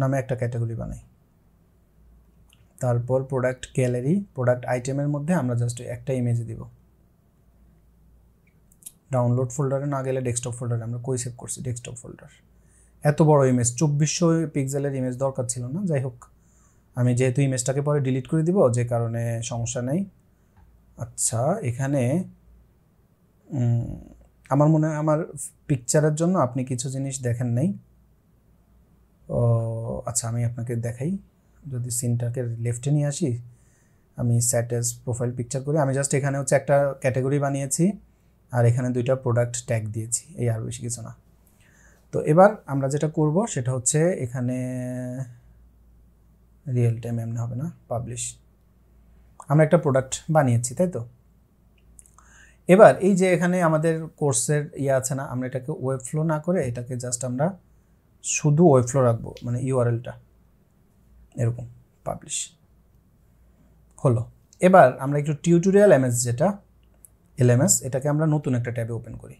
নামে একটা ক্যাটাগরি বানাই তারপর প্রোডাক্ট গ্যালারি প্রোডাক্ট আইটেমের মধ্যে আমরা জাস্ট একটা ইমেজ দিব ডাউনলোড ফোল্ডারে না গেলে ডেস্কটপ ফোল্ডারে আমরা কই সেভ করছি ডেস্কটপ ফোল্ডার এত বড় ইমেজ চব্বিশশো পিক্সেলের ইমেজ দরকার ছিল না যাই হোক আমি যেহেতু ইমেজটাকে পরে ডিলিট করে দিব যে কারণে সমস্যা নেই আচ্ছা এখানে আমার মনে হয় আমার পিকচারের জন্য আপনি কিছু জিনিস দেখেন নাই ও আচ্ছা আমি আপনাকে দেখাই যদি সিনটাকে লেফটে নিয়ে আসি আমি স্যাটেস প্রোফাইল পিকচার করি আমি জাস্ট এখানে হচ্ছে একটা ক্যাটাগরি বানিয়েছি আর এখানে দুইটা প্রোডাক্ট ট্যাগ দিয়েছি এই আর বেশি কিছু না তো এবার আমরা যেটা করব সেটা হচ্ছে এখানে রিয়েল টাইম এমনি হবে না পাবলিশ আমরা একটা প্রোডাক্ট বানিয়েছি তাই তো এবার এই যে এখানে আমাদের কোর্সের ইয়ে আছে না আমরা এটাকে ওয়েব ফ্লো না করে এটাকে জাস্ট আমরা শুধু ওয়েব ফ্লো রাখবো মানে ইউআরএলটা এরকম পাবলিশ হলো এবার আমরা একটু টিউটোরিয়াল এমএস যেটা এলএমএস এটাকে আমরা নতুন একটা ট্যাবে ওপেন করি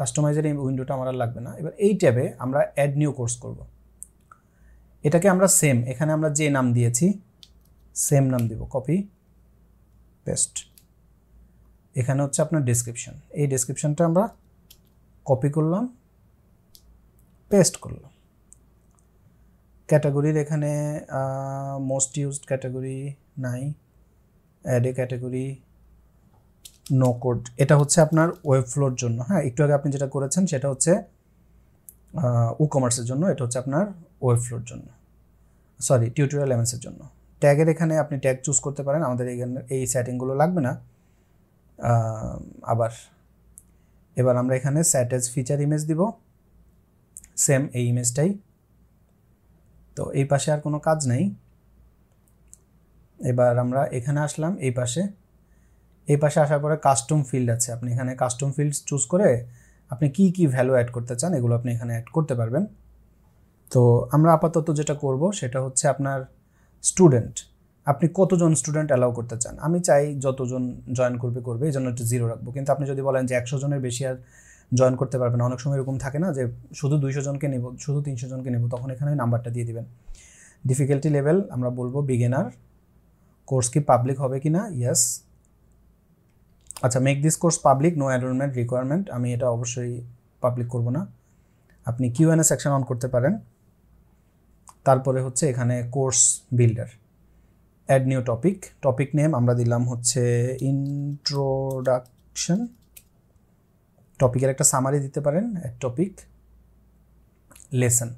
কাস্টমাইজের এই উইন্ডোটা আমার আর লাগবে না এবার এই ট্যাবে আমরা অ্যাড নিউ কোর্স করব এটাকে আমরা সেম এখানে আমরা যে নাম দিয়েছি সেম নাম দিব কপি পেস্ট এখানে হচ্ছে আপনার ডেসক্রিপশন এই ডেসক্রিপশনটা আমরা কপি করলাম পেস্ট করলাম ক্যাটাগরির এখানে মোস্ট ইউজড ক্যাটাগরি নাই add a category no code এটা হচ্ছে আপনার ওয়েব ফ্লোর জন্য হ্যাঁ একটু আগে আপনি যেটা করেছেন সেটা হচ্ছে উ কমার্সের জন্য এটা হচ্ছে আপনার ওয়েব ফ্লোর জন্য সরি টিউটোরিয়াল এমএসের জন্য ট্যাগের এখানে আপনি ট্যাগ চুজ করতে পারেন আমাদের এখানে এই সেটিংগুলো লাগবে না আবার এবার আমরা এখানে স্যাটেজ ফিচার ইমেজ দিব সেম এই ইমেজটাই তো এই পাশে আর কোনো কাজ নেই এবার আমরা এখানে আসলাম এই পাশে এই পাশে আসার পরে কাস্টম ফিল্ড আছে আপনি এখানে কাস্টম ফিল্ড চুজ করে আপনি কি কি ভ্যালু অ্যাড করতে চান এগুলো আপনি এখানে অ্যাড করতে পারবেন তো আমরা আপাতত যেটা করব সেটা হচ্ছে আপনার স্টুডেন্ট আপনি কতজন স্টুডেন্ট অ্যালাউ করতে চান আমি চাই যতজন জয়েন করবে করবে এই জন্য একটু জিরো রাখবো কিন্তু আপনি যদি বলেন যে একশো জনের বেশি আর জয়েন করতে পারবেন অনেক সময় এরকম থাকে না যে শুধু দুইশো জনকে নেব শুধু তিনশো জনকে নেব তখন এখানে নাম্বারটা দিয়ে দিবেন ডিফিকাল্টি লেভেল আমরা বলবো বিগেনার কোর্স কি পাবলিক হবে কি না ইয়েস আচ্ছা make this course public no enrollment requirement আমি এটা অবশ্যই পাবলিক করব না আপনি কিউ এন সেকশন অন করতে পারেন তারপরে হচ্ছে এখানে course builder add new topic topic name আমরা দিলাম হচ্ছে ইন্ট্রোডাকশন টপিকের একটা সামারি দিতে পারেন অ্যাড টপিক লেসন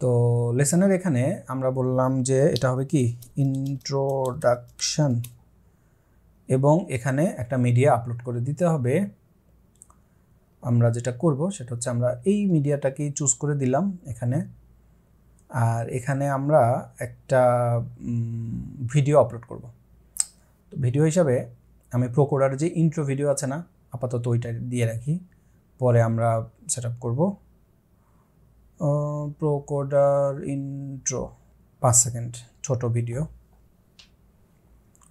তো লেসনের এখানে আমরা বললাম যে এটা হবে কি ইন্ট্রোডাকশন এবং এখানে একটা মিডিয়া আপলোড করে দিতে হবে আমরা যেটা করব সেটা হচ্ছে আমরা এই মিডিয়াটাকেই চুজ করে দিলাম এখানে আর এখানে আমরা একটা ভিডিও আপলোড করব তো ভিডিও হিসাবে আমি প্রোকোডার যে ইন্ট্রো ভিডিও আছে না আপাতত ওইটা দিয়ে রাখি পরে আমরা সেট আপ করবো প্রোকোডার ইন্ট্রো পাঁচ সেকেন্ড ছোট video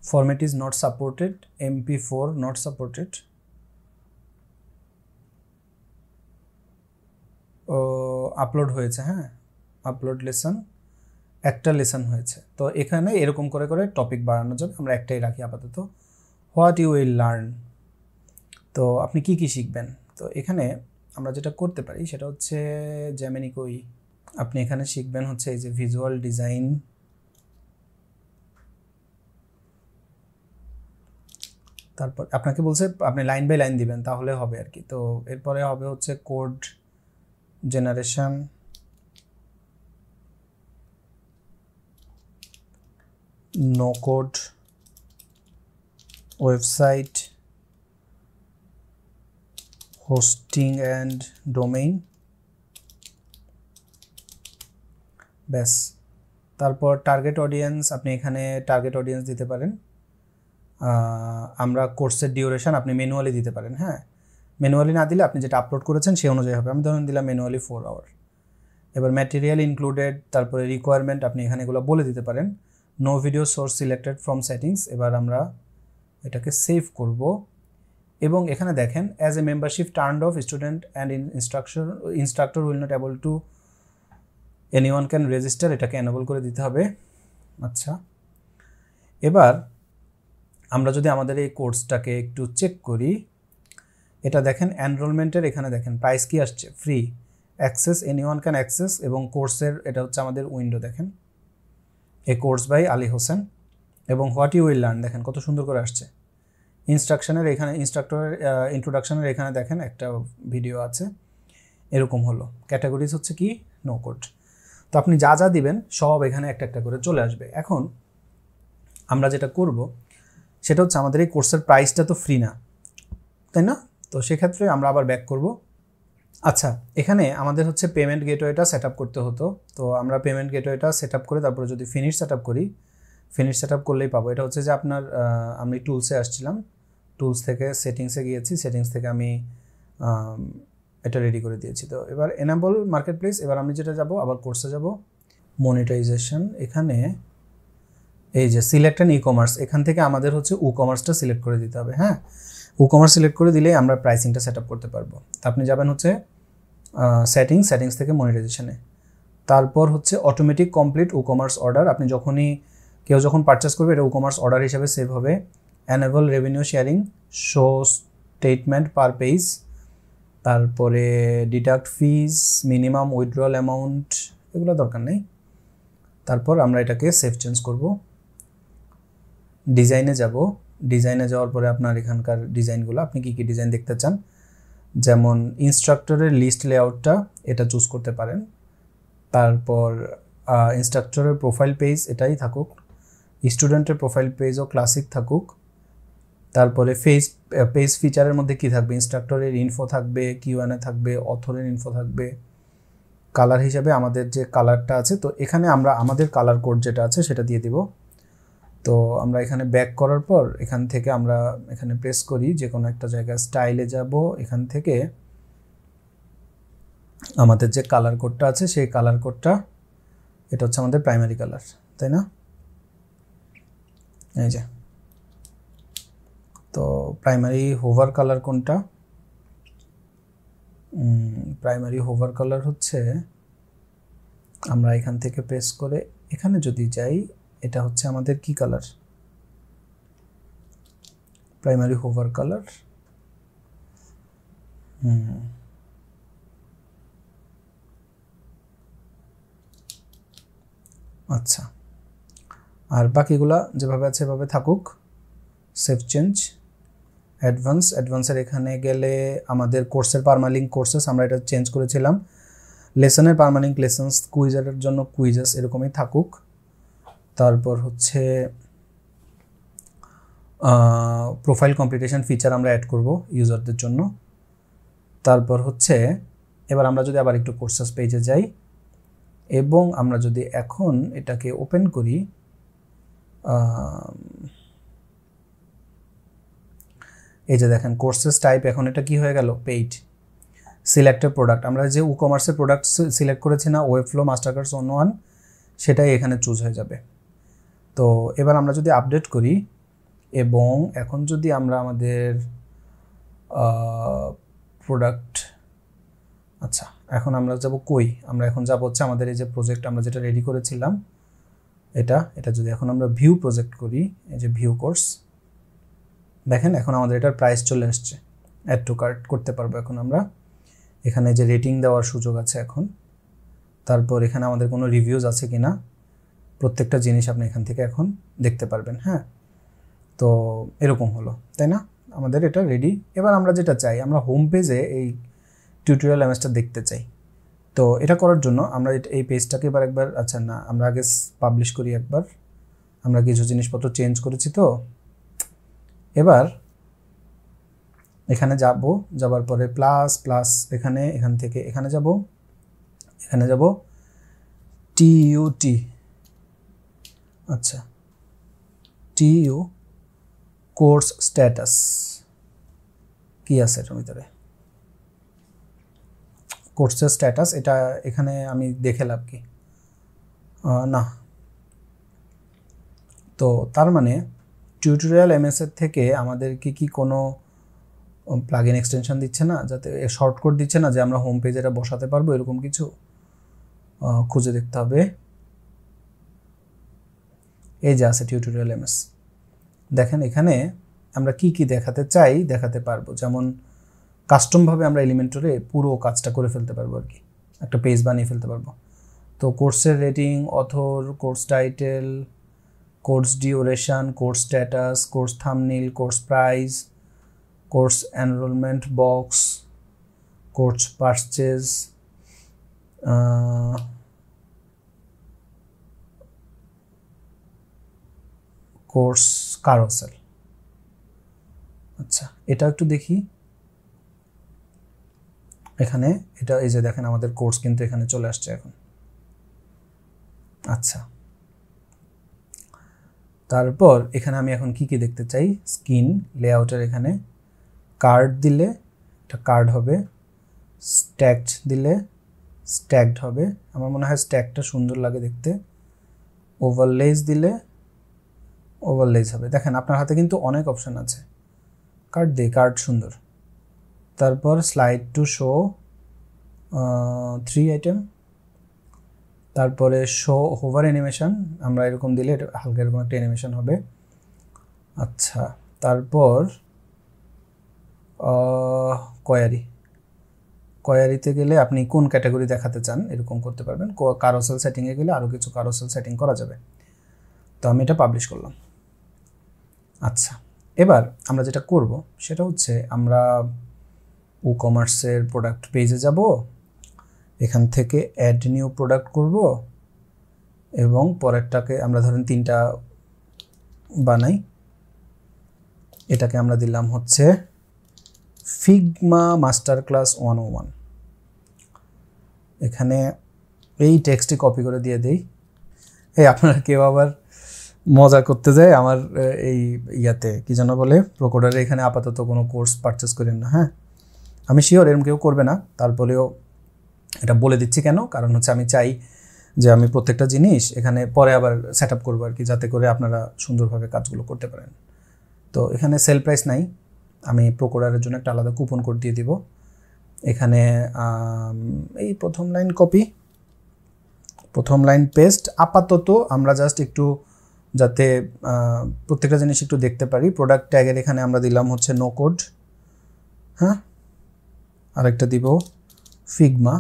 format is not supported mp4 not supported upload হয়েছে হ্যাঁ আপলোড লেসন একটা লেসন হয়েছে তো এখানে এরকম করে করে টপিক বাড়ানোর জন্য আমরা একটাই রাখি আপাতত হোয়াট ইউ উইল লার্ন তো আপনি কি কি শিখবেন তো এখানে আমরা যেটা করতে পারি সেটা হচ্ছে জ্যামিনিকই আপনি এখানে শিখবেন হচ্ছে এই যে ভিজুয়াল ডিজাইন তারপর আপনাকে বলছে আপনি লাইন বাই লাইন দিবেন তাহলে হবে আর কি তো এরপরে হবে হচ্ছে code generation no code website hosting and domain ব্যাস তারপর টার্গেট অডিয়েন্স আপনি এখানে টার্গেট অডিয়েন্স দিতে পারেন আমরা কোর্সের ডিউরেশন আপনি ম্যানুয়ালি দিতে পারেন হ্যাঁ ম্যানুয়ালি না দিলে আপনি যেটা আপলোড করেছেন সেই অনুযায়ী হবে আমি ধরুন দিলাম ম্যানুয়ালি ফোর আওয়ার এবার ম্যাটেরিয়াল ইনক্লুডেড তারপরে রিকোয়ারমেন্ট আপনি এখানে এগুলো বলে দিতে পারেন no video source selected from settings এবার আমরা এটাকে সেভ করব এবং এখানে দেখেন as a membership turn off student and instruction instructor will not able to anyone can register এটাকে অ্যানেবল করে দিতে হবে আচ্ছা এবার আমরা যদি আমাদের এই কোর্সটাকে একটু চেক করি এটা দেখেন এনরোলমেন্টের এখানে দেখেন প্রাইস কি আসছে free access anyone can access এবং কোর্সের এটা হচ্ছে আমাদের উইন্ডো দেখেন a course by Ali Hossain এবং হোয়াট ইউ উইল লার্ন দেখেন কত সুন্দর করে আসছে ইনস্ট্রাকশনের এখানে ইনস্ট্রাক্টরের ইন্ট্রোডাকশনের এখানে দেখেন একটা ভিডিও আছে এরকম হলো ক্যাটাগরিজ হচ্ছে কি নো কোড তো আপনি যা যা দিবেন সব এখানে একটা একটা করে চলে আসবে এখন আমরা যেটা করব সেটা হচ্ছে আমাদের এই কোর্সের প্রাইসটা তো ফ্রি না তাই না তো সেক্ষেত্রে আমরা আবার ব্যাক করব আচ্ছা এখানে আমাদের হচ্ছে পেমেন্ট গেটওয়েটা সেট আপ করতে হতো তো আমরা পেমেন্ট গেটওয়েটা সেট আপ করে তারপরে যদি ফিনিশ সেট আপ করি ফিনিশ সেট করলেই পাবো এটা হচ্ছে যে আপনার আমি টুলসে আসছিলাম টুলস থেকে সেটিংসে গিয়েছি সেটিংস থেকে আমি এটা রেডি করে দিয়েছি তো এবার এনাবল মার্কেট প্লেস এবার আমি যেটা যাব আবার কোর্সে যাব মনিটাইজেশন এখানে এই যে সিলেক্ট অ্যান্ড ই কমার্স এখান থেকে আমাদের হচ্ছে উ কমার্সটা সিলেক্ট করে দিতে হবে হ্যাঁ উ কমার্স সিলেক্ট করে দিলে আমরা প্রাইসিংটা সেট আপ করতে পারবো তা আপনি যাবেন হচ্ছে সেটিং সেটিংস থেকে মনিটাইজেশনে তারপর হচ্ছে automatic complete WooCommerce order আপনি যখনই কেউ যখন পারচেস করবে এটা উ কমার্স অর্ডার হিসাবে সেভ হবে enable revenue sharing show statement per page তারপরে deduct fees minimum withdrawal amount এগুলো দরকার নেই তারপর আমরা এটাকে সেভ চেঞ্জ করবো ডিজাইনে যাব ডিজাইনে যাওয়ার পরে আপনার এখানকার ডিজাইনগুলো আপনি কী কী ডিজাইন দেখতে চান যেমন ইনস্ট্রাক্টরের লিস্ট লেআউটটা এটা চুজ করতে পারেন তারপর ইনস্ট্রাক্টরের প্রোফাইল পেজ এটাই থাকুক স্টুডেন্টের প্রোফাইল পেজও ক্লাসিক থাকুক তারপরে ফেজ পেজ ফিচারের মধ্যে কি থাকবে ইনস্ট্রাক্টরের ইনফো থাকবে কিউএনএ থাকবে অথরের ইনফো থাকবে কালার হিসাবে আমাদের যে কালারটা আছে তো এখানে আমরা আমাদের কালার কোড যেটা আছে সেটা দিয়ে দিব তো আমরা এখানে ব্যাক করার পর এখান থেকে আমরা এখানে প্রেস করি যে কোনো একটা জায়গায় স্টাইলে যাব এখান থেকে আমাদের যে কালার কোডটা আছে সেই কালার কোডটা এটা হচ্ছে আমাদের প্রাইমারি কালার তাই না এই যে তো প্রাইমারি হোভার কালার কোনটা প্রাইমারি হোভার কালার হচ্ছে আমরা এখান থেকে প্রেস করে এখানে যদি যাই এটা হচ্ছে আমাদের কি কালার প্রাইমারি হোভার কালার হুম আচ্ছা আর বাকিগুলা যেভাবে আছে এভাবে থাকুক সেফ চেঞ্জ অ্যাডভান্স অ্যাডভান্সের এখানে গেলে আমাদের কোর্সের পারমালিং কোর্সেস আমরা এটা চেঞ্জ করেছিলাম লেসনের পারমালিঙ্ক লেসেন্স কুইজারের জন্য কুইজেস এরকমই থাকুক তারপর হচ্ছে প্রোফাইল কম্পিটিশন ফিচার আমরা অ্যাড করব ইউজারদের জন্য তারপর হচ্ছে এবার আমরা যদি আবার একটু কোর্সেস পেজে যাই এবং আমরা যদি এখন এটাকে ওপেন করি এই যে দেখেন কোর্সেস টাইপ এখন এটা কি হয়ে গেল পেইড সিলেক্টেড প্রোডাক্ট আমরা যে উ কমার্সের প্রোডাক্ট সিলেক্ট করেছি না ওয়েবফ্লো মাস্টার কার্ডস অন্য ওয়ান সেটাই এখানে চুজ হয়ে যাবে তো এবার আমরা যদি আপডেট করি এবং এখন যদি আমরা আমাদের প্রোডাক্ট আচ্ছা এখন আমরা যাব কই আমরা এখন যাব হচ্ছে আমাদের এই যে প্রজেক্ট আমরা যেটা রেডি করেছিলাম এটা এটা যদি এখন আমরা ভিউ প্রজেক্ট করি এই যে ভিউ কোর্স দেখেন এখন আমাদের এটার প্রাইস চলে আসছে অ্যাড টু কার্ট করতে পারবো এখন আমরা এখানে যে রেটিং দেওয়ার সুযোগ আছে এখন তারপর এখানে আমাদের কোনো রিভিউজ আছে কি না প্রত্যেকটা জিনিস আপনি এখান থেকে এখন দেখতে পারবেন হ্যাঁ তো এরকম হলো তাই না আমাদের এটা রেডি এবার আমরা যেটা চাই আমরা হোম পেজে এই টিউটোরিয়াল ল্যামেজটা দেখতে চাই তো এটা করার জন্য আমরা এই পেজটাকে এবার একবার আচ্ছা না আমরা আগে পাবলিশ করি একবার আমরা কিছু জিনিসপত্র চেঞ্জ করেছি তো এবার এখানে যাব যাবার পরে প্লাস প্লাস এখানে এখান থেকে এখানে যাব এখানে যাব টিইউটি আচ্ছা টিইউ কোর্স স্ট্যাটাস কি আছে এটার ভিতরে কোর্সের স্ট্যাটাস এটা এখানে আমি দেখে লাভ কি না তো তার মানে টিউটোরিয়াল এমএসের থেকে আমাদের কি কি কোনো প্লাগ ইন এক্সটেনশন দিচ্ছে না যাতে শর্টকট দিচ্ছে না যে আমরা হোম পেজ এটা বসাতে পারবো এরকম কিছু খুঁজে দেখতে হবে এই যে আছে টিউটোরিয়াল এমএস দেখেন এখানে আমরা কি কি দেখাতে চাই দেখাতে পারবো যেমন কাস্টমভাবে আমরা এলিমেন্টরে পুরো কাজটা করে ফেলতে পারবো আর কি একটা পেজ বানিয়ে ফেলতে পারবো তো কোর্সের rating author course title course duration course status course thumbnail course price course enrollment box course purchase course carousel আচ্ছা এটা একটু দেখি এখানে এটা এই যে দেখেন আমাদের কোর্স কিন্তু এখানে চলে আসছে এখন আচ্ছা তারপর এখানে আমি এখন কি কি দেখতে চাই স্কিন লেআউটের এখানে কার্ড দিলে একটা কার্ড হবে স্ট্যাকড দিলে স্ট্যাকড হবে আমার মনে হয় স্ট্যাকটা সুন্দর লাগে দেখতে ওভারলেজ দিলে ওভারলেজ হবে দেখেন আপনার হাতে কিন্তু অনেক অপশান আছে কার্ড দে কার্ড সুন্দর তারপর slide to show three item তারপরে শো হোভার অ্যানিমেশন আমরা এরকম দিলে এটা হালকা এরকম একটা অ্যানিমেশন হবে আচ্ছা তারপর কয়ারি কয়ারিতে গেলে আপনি কোন ক্যাটাগরি দেখাতে চান এরকম করতে পারবেন কারোসেল সেটিংয়ে গেলে আরও কিছু কারোসেল সেটিং করা যাবে তো আমি এটা পাবলিশ করলাম আচ্ছা এবার আমরা যেটা করব সেটা হচ্ছে আমরা ই কমার্সের প্রোডাক্ট পেজে যাব এখান থেকে অ্যাড নিউ প্রোডাক্ট করব এবং পরেরটাকে আমরা ধরেন তিনটা বানাই এটাকে আমরা দিলাম হচ্ছে ফিগমা মাস্টার ক্লাস ওয়ান ও ওয়ান এখানে এই টেক্সটটি কপি করে দিয়ে দিই এই আপনারা কেউ আবার মজা করতে যাই আমার এই ইয়াতে কি যেন বলে প্রকোডারে এখানে আপাতত কোনো কোর্স পারচেস করেন না হ্যাঁ আমি শিওর এরম কেউ করবে না তারপরেও এটা বলে দিচ্ছি কেন কারণ হচ্ছে আমি চাই যে আমি প্রত্যেকটা জিনিস এখানে পরে আবার সেট আপ করবো আর কি যাতে করে আপনারা সুন্দরভাবে কাজগুলো করতে পারেন তো এখানে সেল প্রাইস নাই আমি প্রকোডারের জন্য একটা আলাদা কুপন কোড দিয়ে দিব এখানে এই প্রথম লাইন কপি প্রথম লাইন পেস্ট আপাতত আমরা জাস্ট একটু যাতে প্রত্যেকটা জিনিস একটু দেখতে পারি প্রোডাক্ট ট্যাগের এখানে আমরা দিলাম হচ্ছে নো কোড হ্যাঁ আরেকটা দিব ফিগমা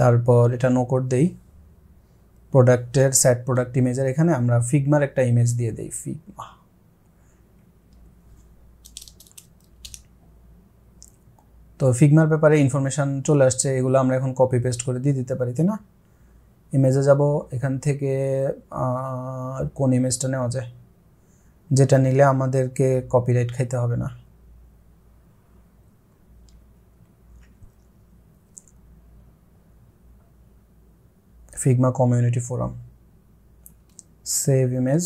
তারপর এটা নো কোড দেই প্রোডাক্টের স্যাট প্রোডাক্ট ইমেজের এখানে আমরা ফিগমার একটা ইমেজ দিয়ে দেই ফিগমা তো ফিগমার ব্যাপারে ইনফরমেশান চলে আসছে এগুলো আমরা এখন কপি পেস্ট করে দিয়ে দিতে পারি তাই না ইমেজে যাব এখান থেকে কোন ইমেজটা নেওয়া যায় যেটা নিলে আমাদেরকে কপিরাইট খাইতে হবে না Figma community forum save image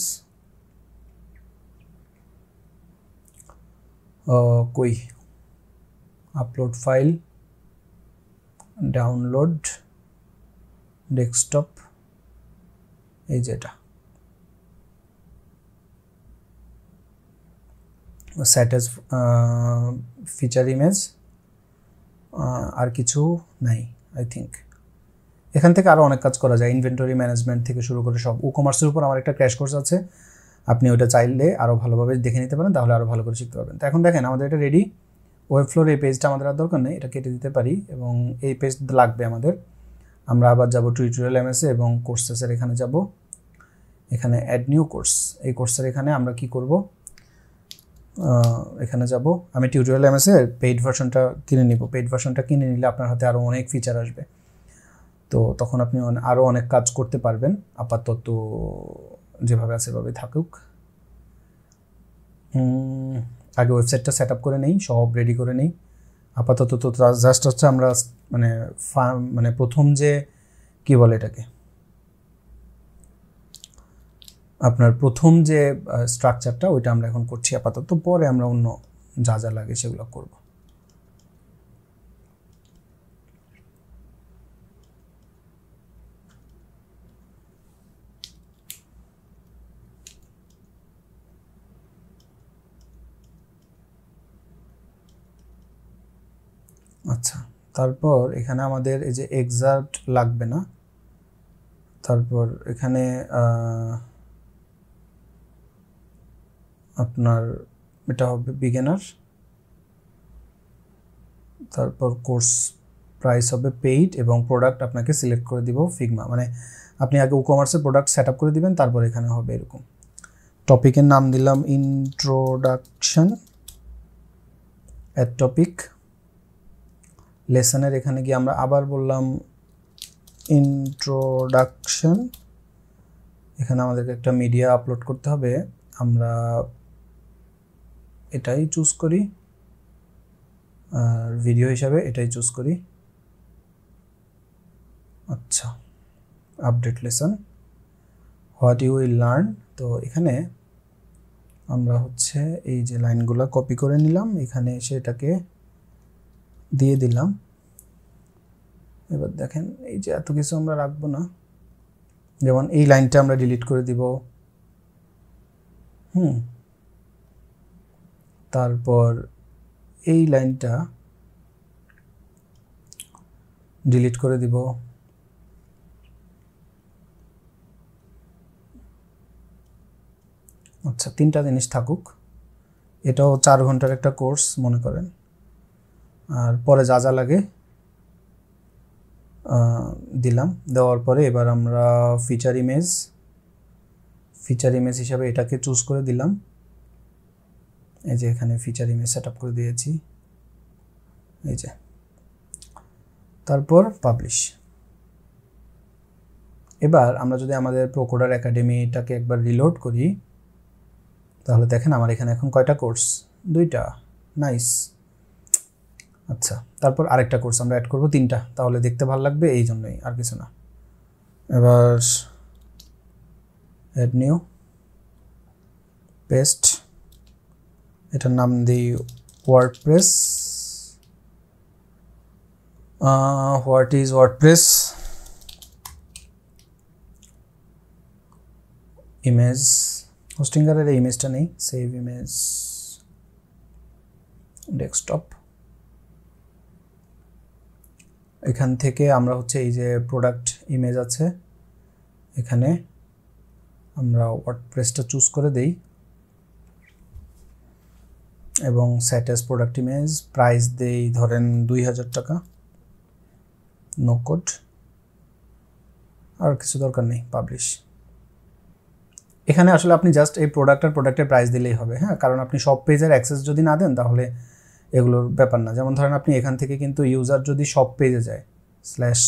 কই আপলোড ফাইল ডাউনলোড ডেস্কটপ এই যেটা সেট ফিচার ইমেজ আর কিছু নাই আই থিঙ্ক এখান থেকে আরও অনেক কাজ করা যায় ইনভেন্টরি ম্যানেজমেন্ট থেকে শুরু করে সব ও কমার্সের উপর আমার একটা ক্র্যাশ কোর্স আছে আপনি ওটা চাইলে আরও ভালোভাবে দেখে নিতে পারেন তাহলে আরও ভালো করে শিখতে পারবেন তো এখন দেখেন আমাদের এটা রেডি ওয়েব ফ্লোর এই পেজটা আমাদের আর দরকার নেই এটা কেটে দিতে পারি এবং এই পেজ লাগবে আমাদের আমরা আবার যাব টিউটোরিয়াল এমএসে এবং কোর্সেসের এখানে যাব এখানে অ্যাড নিউ কোর্স এই কোর্সের এখানে আমরা কি করব এখানে যাব আমি টিউটোরিয়াল এমএসে পেইড ভার্সনটা কিনে নিব পেইড ভার্সনটা কিনে নিলে আপনার হাতে আরও অনেক ফিচার আসবে তো তখন আপনি আরও অনেক কাজ করতে পারবেন আপাতত যেভাবে আছে সেভাবে থাকুক আগে ওয়েবসাইটটা সেট আপ করে নেই সব রেডি করে নেই আপাতত তো জাস্ট হচ্ছে আমরা মানে মানে প্রথম যে কি বলে এটাকে আপনার প্রথম যে স্ট্রাকচারটা ওইটা আমরা এখন করছি আপাতত পরে আমরা অন্য যা যা লাগে সেগুলো করবো তারপর এখানে আমাদের এই যে এক্সার্ট লাগবে না তারপর এখানে আপনার এটা হবে বিগেনার তারপর কোর্স প্রাইস হবে পেইড এবং প্রোডাক্ট আপনাকে সিলেক্ট করে দিব ফিগমা মানে আপনি আগে কমার্সের প্রোডাক্ট সেট করে দিবেন তারপর এখানে হবে এরকম টপিকের নাম দিলাম ইন্ট্রোডাকশন অ্যাট টপিক লেসনের এখানে গিয়ে আমরা আবার বললাম ইন্ট্রোডাকশন এখানে আমাদেরকে একটা মিডিয়া আপলোড করতে হবে আমরা এটাই চুজ করি আর ভিডিও হিসাবে এটাই চুজ করি আচ্ছা update lesson what you will learn তো এখানে আমরা হচ্ছে এই যে লাইনগুলো কপি করে নিলাম এখানে এসে এটাকে দিয়ে দিলাম এবার দেখেন এই যে এত কিছু আমরা রাখবো না যেমন এই লাইনটা আমরা ডিলিট করে দিব হুম তারপর এই লাইনটা ডিলিট করে দিব আচ্ছা তিনটা জিনিস থাকুক এটাও চার ঘন্টার একটা কোর্স মনে করেন আর পরে যা যা লাগে দিলাম দেওয়ার পরে এবার আমরা ফিচার ইমেজ ফিচার ইমেজ হিসাবে এটাকে চুজ করে দিলাম এই যে এখানে ফিচার ইমেজ সেট করে দিয়েছি এই যে তারপর পাবলিশ এবার আমরা যদি আমাদের প্রোকোডার একাডেমিটাকে একবার রিলোড করি তাহলে দেখেন আমার এখানে এখন কয়টা কোর্স দুইটা নাইস আচ্ছা তারপর আরেকটা কোর্স আমরা অ্যাড করব তিনটা তাহলে দেখতে ভালো লাগবে এই জন্যই আর কিছু না এবার অ্যাড নিউ পেস্ট এটার নাম দিই press what is press image এই ইমেজটা নেই সেভ ইমেজ ডেস্কটপ এখান থেকে আমরা হচ্ছে এই যে প্রোডাক্ট ইমেজ আছে এখানে আমরা ওয়ার্ডপ্রেসটা চুজ করে দেই এবং স্যাটাস প্রোডাক্ট ইমেজ প্রাইস দেই ধরেন দুই হাজার টাকা নো কোড আর কিছু দরকার নেই পাবলিশ এখানে আসলে আপনি জাস্ট এই প্রোডাক্টের প্রোডাক্টের প্রাইস দিলেই হবে হ্যাঁ কারণ আপনি সব পেজের অ্যাক্সেস যদি না দেন তাহলে এগুলোর ব্যাপার না যেমন ধরেন আপনি এখান থেকে কিন্তু ইউজার যদি সব পেজে যায় স্ল্যাশ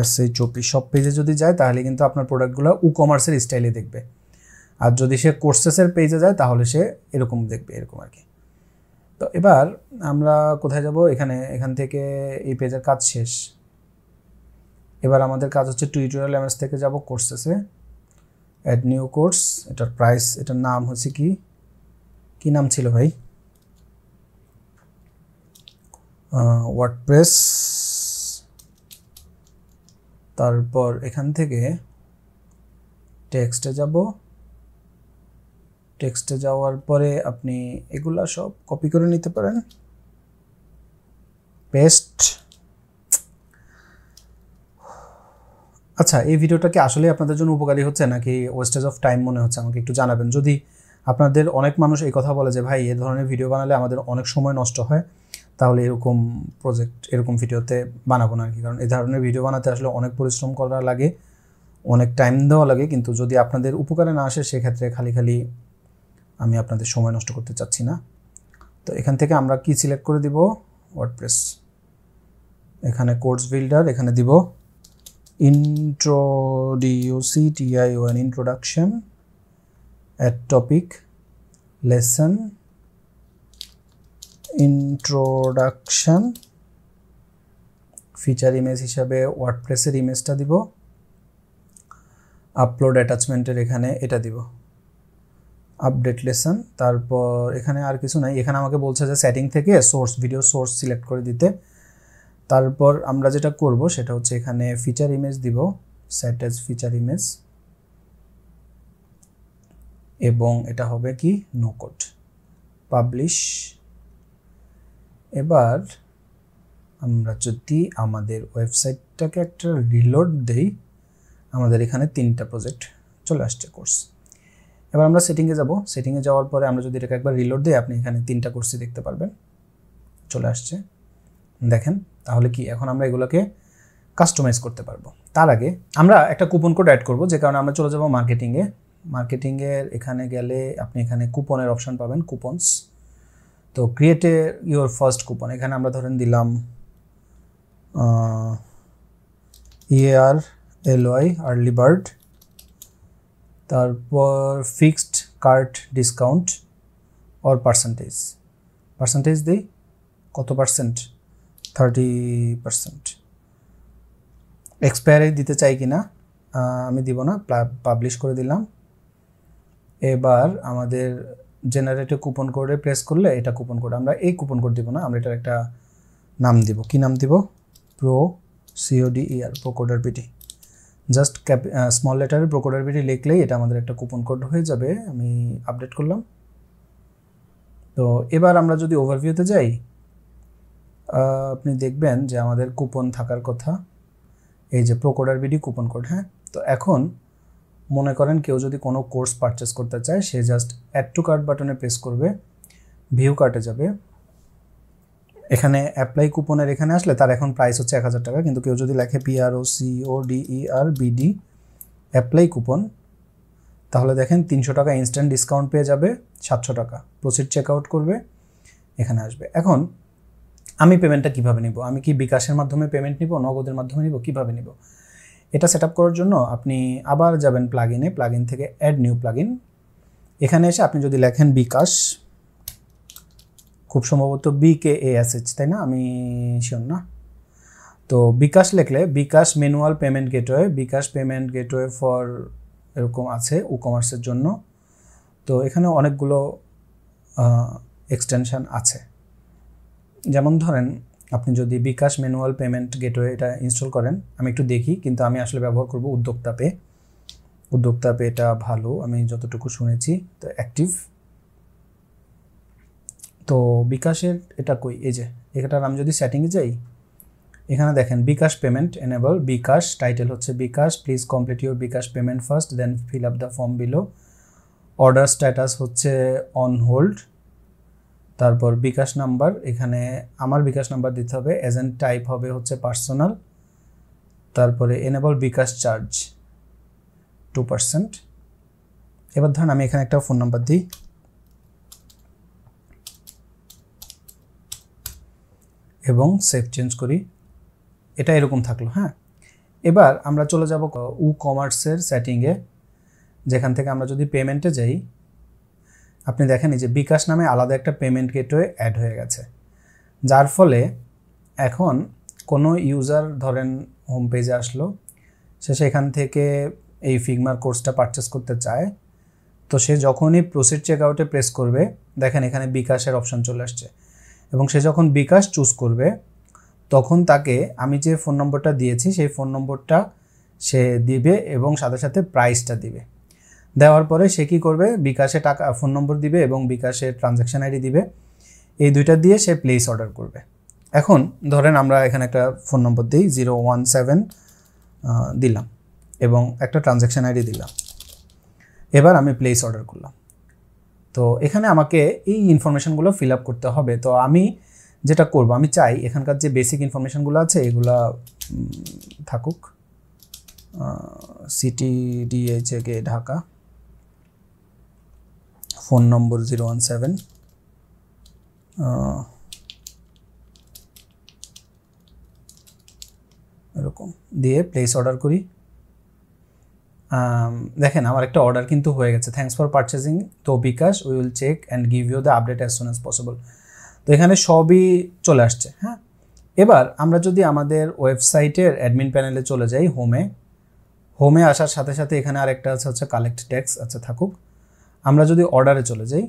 এস এইচ ওপি সব পেজে যদি যায় তাহলে কিন্তু আপনার প্রোডাক্টগুলো উ কমার্সের স্টাইলে দেখবে আর যদি সে কোর্সেসের পেজে যায় তাহলে সে এরকম দেখবে এরকম আর কি তো এবার আমরা কোথায় যাব এখানে এখান থেকে এই পেজের কাজ শেষ এবার আমাদের কাজ হচ্ছে টিউটোরিয়াল এমএস থেকে যাব কোর্সেসে অ্যাড নিউ কোর্স এটার প্রাইস এটার নাম হচ্ছে কি কী নাম ছিল ভাই uh, wordpress তারপর এখান থেকে টেক্সটে যাব টেক্সটে যাওয়ার পরে আপনি এগুলা সব কপি করে নিতে পারেন পেস্ট আচ্ছা এই ভিডিওটা কি আসলে আপনাদের জন্য উপকারী হচ্ছে নাকি ওয়েস্টেজ অফ টাইম মনে হচ্ছে আমাকে একটু জানাবেন যদি আপনাদের অনেক মানুষ এই কথা বলে যে ভাই এ ধরনের ভিডিও বানালে আমাদের অনেক সময় নষ্ট হয় তাহলে এরকম প্রজেক্ট এরকম ভিডিওতে বানাবো না আর কি কারণ এই ধরনের ভিডিও বানাতে আসলে অনেক পরিশ্রম করা লাগে অনেক টাইম দেওয়া লাগে কিন্তু যদি আপনাদের উপকারে না আসে সেক্ষেত্রে খালি খালি আমি আপনাদের সময় নষ্ট করতে চাচ্ছি না তো এখান থেকে আমরা কি সিলেক্ট করে দিব ওয়ার্ডপ্রেস এখানে কোর্স বিল্ডার এখানে দিব টিআইও an introduction at topic lesson introduction feature image হিসাবে ওয়ার্ডপ্রেসের ইমেজটা দিব আপলোড অ্যাটাচমেন্টের এখানে এটা দিব আপডেট লেসন তারপর এখানে আর কিছু নাই এখানে আমাকে বলছে যে সেটিং থেকে সোর্স ভিডিও সোর্স সিলেক্ট করে দিতে তারপর আমরা যেটা করব সেটা হচ্ছে এখানে ফিচার ইমেজ দিব সেট ফিচার ইমেজ এবং এটা হবে কি নো কোড পাবলিশ এবার আমরা যদি আমাদের ওয়েবসাইটটাকে একটা রিলোড দেই আমাদের এখানে তিনটা প্রজেক্ট চলে আসছে কোর্স এবার আমরা সেটিংয়ে যাব সেটিংয়ে যাওয়ার পরে আমরা যদি এটাকে একবার রিলোড দিই আপনি এখানে তিনটা কোর্সই দেখতে পারবেন চলে আসছে দেখেন তাহলে কি এখন আমরা এগুলোকে কাস্টমাইজ করতে পারবো তার আগে আমরা একটা কুপন কোড অ্যাড করবো যে কারণে আমরা চলে যাবো মার্কেটিংয়ে মার্কেটিংয়ের এখানে গেলে আপনি এখানে কুপনের অপশান পাবেন কুপনস তো ক্রিয়েটে ইউর ফার্স্ট কুপন এখানে আমরা ধরেন দিলাম ইএআর ওয়াই আর্লি বার্ড তারপর fixed cart discount or percentage percentage দিই কত পার্সেন্ট থার্টি পার্সেন্ট এক্সপায়ারি দিতে চাই কি না আমি দিব না পাবলিশ করে দিলাম এবার আমাদের জেনারেটে কুপন কোডে প্রেস করলে এটা কুপন কোড আমরা এই কুপন কোড দিব না আমরা এটার একটা নাম দিব কি নাম দিব pro COD ER pro coder PT just cap small লেটারে প্রো কোডার পিটি লিখলেই এটা আমাদের একটা কুপন কোড হয়ে যাবে আমি আপডেট করলাম তো এবার আমরা যদি ওভারভিউতে যাই আপনি দেখবেন যে আমাদের কুপন থাকার কথা এই যে pro coder BD coupon code হ্যাঁ তো এখন মনে করেন কেউ যদি কোনো কোর্স পারচেস করতে চায় সে জাস্ট অ্যাড টু কার্ট বাটনে প্রেস করবে ভিউ কার্টে যাবে এখানে অ্যাপ্লাই কুপনের এখানে আসলে তার এখন প্রাইস হচ্ছে এক হাজার টাকা কিন্তু কেউ যদি লেখে PRO CO DER BD apply coupon তাহলে দেখেন তিনশো টাকা ইনস্ট্যান্ট ডিসকাউন্ট পেয়ে যাবে সাতশো টাকা প্রসিড চেক আউট করবে এখানে আসবে এখন আমি পেমেন্টটা কীভাবে নিব আমি কি বিকাশের মাধ্যমে পেমেন্ট নিব নগদের মাধ্যমে নিব কীভাবে নিব এটা সেট করার জন্য আপনি আবার যাবেন প্লাগ ইনে প্লাগ ইন থেকে অ্যাড নিউ প্লাগ ইন এখানে এসে আপনি যদি লেখেন বিকাশ খুব সম্ভবত কে এ এস এইচ তাই না আমি শিওর না তো বিকাশ লেখলে bKash manual payment gateway bKash payment gateway for এরকম আছে উ কমার্সের জন্য তো এখানে অনেকগুলো এক্সটেনশান আছে যেমন ধরেন আপনি যদি বিকাশ ম্যানুয়াল পেমেন্ট গেটওয়ে এটা ইনস্টল করেন আমি একটু দেখি কিন্তু আমি আসলে ব্যবহার করব উদ্যোক্তা পে উদ্যোক্তা পে এটা ভালো আমি যতটুকু শুনেছি তো অ্যাক্টিভ তো বিকাশের এটা কই এই যে এটার আমি যদি সেটিংয়ে যাই এখানে দেখেন bKash payment enable bKash title হচ্ছে bKash please complete your bKash payment first then fill up the form below order status হচ্ছে অন হোল্ড তারপর বিকাশ নাম্বার এখানে আমার বিকাশ নাম্বার দিতে হবে এজেন্ট টাইপ হবে হচ্ছে পার্সোনাল তারপরে enable bKash charge two percent এবার ধরেন আমি এখানে একটা ফোন নাম্বার দিই এবং সেভ চেঞ্জ করি এটা এরকম থাকলো হ্যাঁ এবার আমরা চলে যাব উ কমার্সের সেটিংয়ে যেখান থেকে আমরা যদি পেমেন্টে যাই আপনি দেখেন যে বিকাশ নামে আলাদা একটা পেমেন্ট গেটওয়ে অ্যাড হয়ে গেছে যার ফলে এখন কোনো ইউজার ধরেন হোম পেজে আসলো সে সেখান থেকে এই ফিগমার কোর্সটা পারচেস করতে চায় তো সে যখনই প্রসিড চেক আউটে প্রেস করবে দেখেন এখানে বিকাশের অপশন চলে আসছে এবং সে যখন বিকাশ চুজ করবে তখন তাকে আমি যে ফোন নম্বরটা দিয়েছি সেই ফোন নম্বরটা সে দিবে এবং সাথে সাথে প্রাইসটা দিবে দেওয়ার পরে সে কী করবে বিকাশে টাকা ফোন নম্বর দিবে এবং বিকাশে ট্রানজ্যাকশান আইডি দিবে এই দুইটা দিয়ে সে প্লেস অর্ডার করবে এখন ধরেন আমরা এখানে একটা ফোন নম্বর দিই জিরো ওয়ান সেভেন দিলাম এবং একটা ট্রানজ্যাকশান আইডি দিলাম এবার আমি প্লেস অর্ডার করলাম তো এখানে আমাকে এই ইনফরমেশানগুলো ফিল আপ করতে হবে তো আমি যেটা করব আমি চাই এখানকার যে বেসিক ইনফরমেশানগুলো আছে এগুলা থাকুক city DHAK Dhaka phone number zero one seven এরকম দিয়ে প্লেস অর্ডার করি দেখেন আমার একটা অর্ডার কিন্তু হয়ে গেছে থ্যাংকস ফর পারচেসিং তো bKash we will check and give you the update as soon as possible তো এখানে সবই চলে আসছে হ্যাঁ এবার আমরা যদি আমাদের ওয়েবসাইটের অ্যাডমিন প্যানেলে চলে যাই হোমে হোমে আসার সাথে সাথে এখানে আর একটা আছে হচ্ছে কালেক্ট ট্যাক্স আচ্ছা থাকুক আমরা যদি অর্ডারে চলে যাই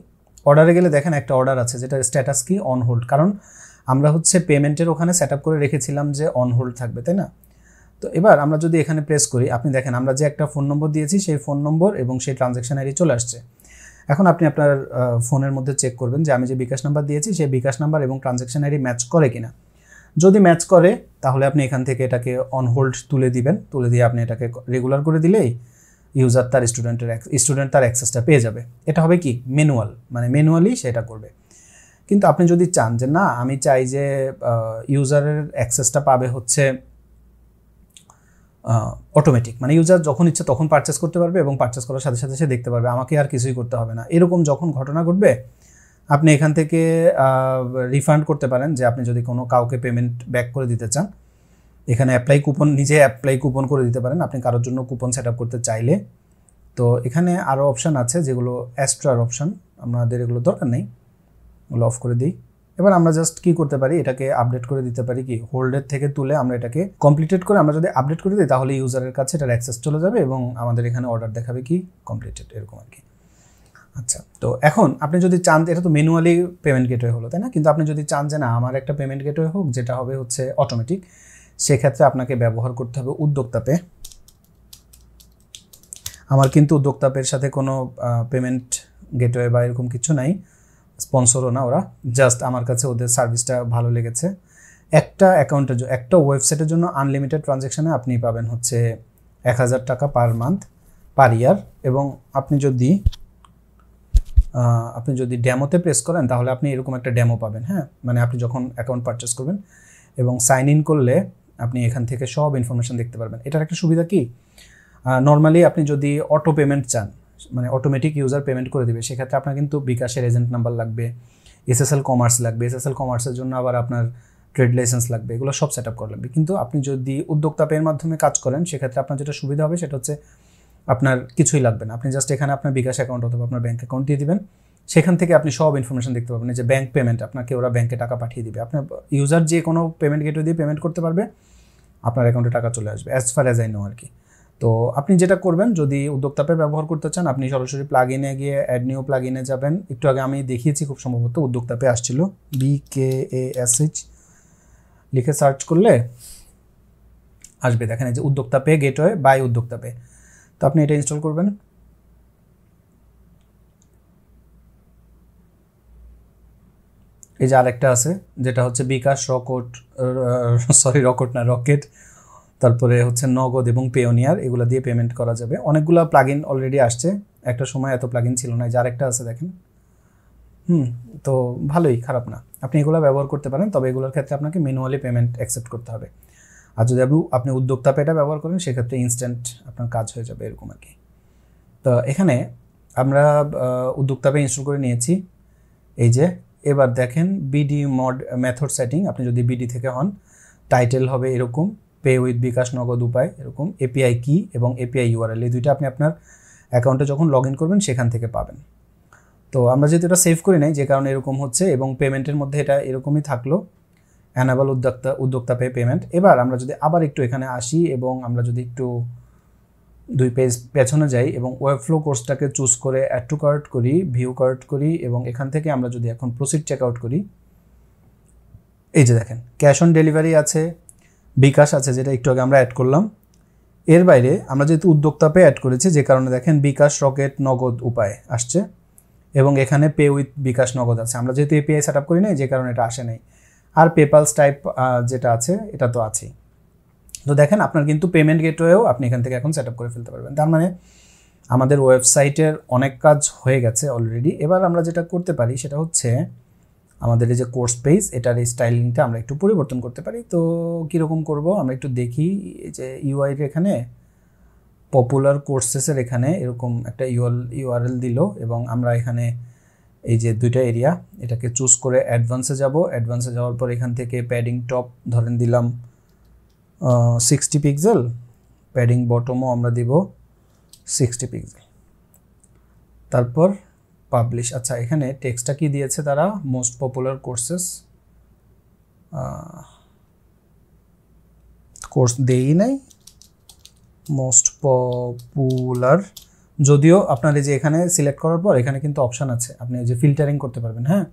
অর্ডারে গেলে দেখেন একটা অর্ডার আছে যেটা স্ট্যাটাস কি অন হোল্ড কারণ আমরা হচ্ছে পেমেন্টের ওখানে সেট করে রেখেছিলাম যে অন হোল্ড থাকবে তাই না তো এবার আমরা যদি এখানে প্রেস করি আপনি দেখেন আমরা যে একটা ফোন নম্বর দিয়েছি সেই ফোন নম্বর এবং সেই ট্রানজ্যাকশন আইডি চলে আসছে এখন আপনি আপনার ফোনের মধ্যে চেক করবেন যে আমি যে বিকাশ নাম্বার দিয়েছি সেই বিকাশ নাম্বার এবং ট্রানজ্যাকশন আইডি ম্যাচ করে কিনা যদি ম্যাচ করে তাহলে আপনি এখান থেকে এটাকে অন হোল্ড তুলে দিবেন তুলে দিয়ে আপনি এটাকে রেগুলার করে দিলেই ইউজার তার স্টুডেন্টের স্টুডেন্ট তার অ্যাক্সেসটা পেয়ে যাবে এটা হবে কি ম্যানুয়াল মানে ম্যানুয়ালি সেটা করবে কিন্তু আপনি যদি চান যে না আমি চাই যে ইউজারের অ্যাক্সেসটা পাবে হচ্ছে অটোমেটিক মানে ইউজার যখন ইচ্ছে তখন পারচেস করতে পারবে এবং পারচেস করার সাথে সাথে সে দেখতে পারবে আমাকে আর কিছুই করতে হবে না এরকম যখন ঘটনা ঘটবে আপনি এখান থেকে রিফান্ড করতে পারেন যে আপনি যদি কোনো কাউকে পেমেন্ট ব্যাক করে দিতে চান এখানে অ্যাপ্লাই কুপন নিজে অ্যাপ্লাই কুপন করে দিতে পারেন আপনি কারোর জন্য কুপন সেট করতে চাইলে তো এখানে আরও অপশান আছে যেগুলো অ্যাস্ট্রার অপশান আমাদের এগুলো দরকার নেই ওগুলো অফ করে দিই এবার আমরা জাস্ট কি করতে পারি এটাকে আপডেট করে দিতে পারি কি হোল্ডের থেকে তুলে আমরা এটাকে কমপ্লিটেড করে আমরা যদি আপডেট করে দিই তাহলে ইউজারের কাছে এটার অ্যাক্সেস চলে যাবে এবং আমাদের এখানে অর্ডার দেখাবে কি কমপ্লিটেড এরকম আর কি আচ্ছা তো এখন আপনি যদি চান এটা তো ম্যানুয়ালি পেমেন্ট গেটওয়ে হলো তাই না কিন্তু আপনি যদি চান যে না আমার একটা পেমেন্ট গেটওয়ে হোক যেটা হবে হচ্ছে অটোমেটিক সেক্ষেত্রে আপনাকে ব্যবহার করতে হবে উদ্যোক্তাপে আমার কিন্তু উদ্যোক্তাপের সাথে কোনো পেমেন্ট গেটওয়ে বা এরকম কিছু নাই স্পন্সরও না ওরা জাস্ট আমার কাছে ওদের সার্ভিসটা ভালো লেগেছে একটা অ্যাকাউন্টের জন্য একটা ওয়েবসাইটের জন্য আনলিমিটেড ট্রানজ্যাকশানে আপনি পাবেন হচ্ছে এক হাজার টাকা পার মান্থ পার ইয়ার এবং আপনি যদি আপনি যদি ড্যামোতে প্রেস করেন তাহলে আপনি এরকম একটা ড্যামো পাবেন হ্যাঁ মানে আপনি যখন অ্যাকাউন্ট পারচেস করবেন এবং সাইন ইন করলে আপনি এখান থেকে সব ইনফরমেশান দেখতে পারবেন এটার একটা সুবিধা কি নর্মালি আপনি যদি অটো পেমেন্ট চান মানে অটোমেটিক ইউজার পেমেন্ট করে দেবে সেক্ষেত্রে আপনার কিন্তু বিকাশের এজেন্ট নাম্বার লাগবে এসএসএল কমার্স লাগবে এসএসএল কমার্সের জন্য আবার আপনার ট্রেড লাইসেন্স লাগবে এগুলো সব সেট আপ করা লাগবে কিন্তু আপনি যদি উদ্যোক্তা পেয়ের মাধ্যমে কাজ করেন সেক্ষেত্রে আপনার যেটা সুবিধা হবে সেটা হচ্ছে আপনার কিছুই লাগবে না আপনি জাস্ট এখানে আপনার বিকাশ অ্যাকাউন্ট অথবা আপনার ব্যাঙ্ক অ্যাকাউন্ট দিয়ে দেবেন সেখান থেকে আপনি সব ইনফরমেশান দেখতে পাবেন যে ব্যাঙ্ক পেমেন্ট আপনাকে ওরা ব্যাঙ্কে টাকা পাঠিয়ে দিবে আপনার ইউজার যে কোনো পেমেন্ট গেটওয়ে দিয়ে পেমেন্ট করতে পারবে আপনার অ্যাকাউন্টে টাকা চলে আসবে as far as I know আর কি তো আপনি যেটা করবেন যদি উদ্যোক্তা ব্যবহার করতে চান আপনি সরাসরি প্লাগ ইনে গিয়ে অ্যাড নিউ প্লাগ ইনে যাবেন একটু আগে আমি দেখিয়েছি খুব সম্ভবত উদ্যোক্তাপে আসছিল B K A S H লিখে সার্চ করলে আসবে দেখেন এই যে Uddokta pay gateway by Uddokta pay তো আপনি এটা ইনস্টল করবেন এই যে আরেকটা আছে যেটা হচ্ছে বিকাশ রকট সরি রকট না রকেট তারপরে হচ্ছে নগদ এবং পেওনিয়ার এগুলো দিয়ে পেমেন্ট করা যাবে অনেকগুলো প্লাগ ইন অলরেডি আসছে একটা সময় এত প্লাগ ইন ছিল না যে আরেকটা আছে দেখেন হুম তো ভালোই খারাপ না আপনি এগুলো ব্যবহার করতে পারেন তবে এগুলোর ক্ষেত্রে আপনাকে ম্যানুয়ালি পেমেন্ট অ্যাকসেপ্ট করতে হবে আর যদি আপনি উদ্যোক্তা পেটা ব্যবহার করেন সেক্ষেত্রে ইনস্ট্যান্ট আপনার কাজ হয়ে যাবে এরকম আর কি তো এখানে আমরা উদ্যোক্তা পে ইনস্টল করে নিয়েছি এই যে এবার দেখেন বিডি মড মেথড সেটিং আপনি যদি বিডি থেকে হন টাইটেল হবে এরকম পে উইথ বিকাশ নগদ উপায় এরকম এপিআই কি এবং এপিআই ইউআরএল এই দুইটা আপনি আপনার অ্যাকাউন্টে যখন লগ ইন করবেন সেখান থেকে পাবেন তো আমরা যেহেতু এটা সেভ করি নাই যে কারণে এরকম হচ্ছে এবং পেমেন্টের মধ্যে এটা এরকমই থাকলো অ্যানাবল উদ্যোক্তা উদ্যোক্তা পে পেমেন্ট এবার আমরা যদি আবার একটু এখানে আসি এবং আমরা যদি একটু দুই পেজ পেছনে যাই এবং ওয়েব ফ্লো কোর্সটাকে চুজ করে অ্যাড টু কার্ট করি ভিউ কার্ট করি এবং এখান থেকে আমরা যদি এখন প্রসিড চেক আউট করি এই যে দেখেন ক্যাশ অন ডেলিভারি আছে বিকাশ আছে যেটা একটু আগে আমরা অ্যাড করলাম এর বাইরে আমরা যেহেতু উদ্যোক্তা পে অ্যাড করেছি যে কারণে দেখেন বিকাশ রকেট নগদ উপায় আসছে এবং এখানে পে উইথ বিকাশ নগদ আছে আমরা যেহেতু এপিআই সেট আপ করি নাই যে কারণে এটা আসে নাই আর পেপালস টাইপ যেটা আছে এটা তো আছেই তো দেখেন আপনার কিন্তু পেমেন্ট গেটওয়েও আপনি এখান থেকে এখন সেট করে ফেলতে পারবেন তার মানে আমাদের ওয়েবসাইটের অনেক কাজ হয়ে গেছে অলরেডি এবার আমরা যেটা করতে পারি সেটা হচ্ছে আমাদের এই যে কোর্স পেজ এটার এই স্টাইলিংটা আমরা একটু পরিবর্তন করতে পারি তো কীরকম করব আমরা একটু দেখি যে ইউআইয়ের এখানে পপুলার কোর্সেসের এখানে এরকম একটা ইউএল ইউআরএল দিল এবং আমরা এখানে এই যে দুইটা এরিয়া এটাকে চুজ করে অ্যাডভান্সে যাব অ্যাডভান্সে যাওয়ার পর এখান থেকে প্যাডিং টপ ধরেন দিলাম সিক্সটি পিক্সেল প্যাডিং বটমও আমরা দিব সিক্সটি পিক্সেল তারপর পাবলিশ আচ্ছা এখানে টেক্সটটা কি দিয়েছে তারা মোস্ট পপুলার কোর্সেস কোর্স দেই নাই মোস্ট পপুলার যদিও আপনার এই যে এখানে সিলেক্ট করার পর এখানে কিন্তু অপশান আছে আপনি যে ফিল্টারিং করতে পারবেন হ্যাঁ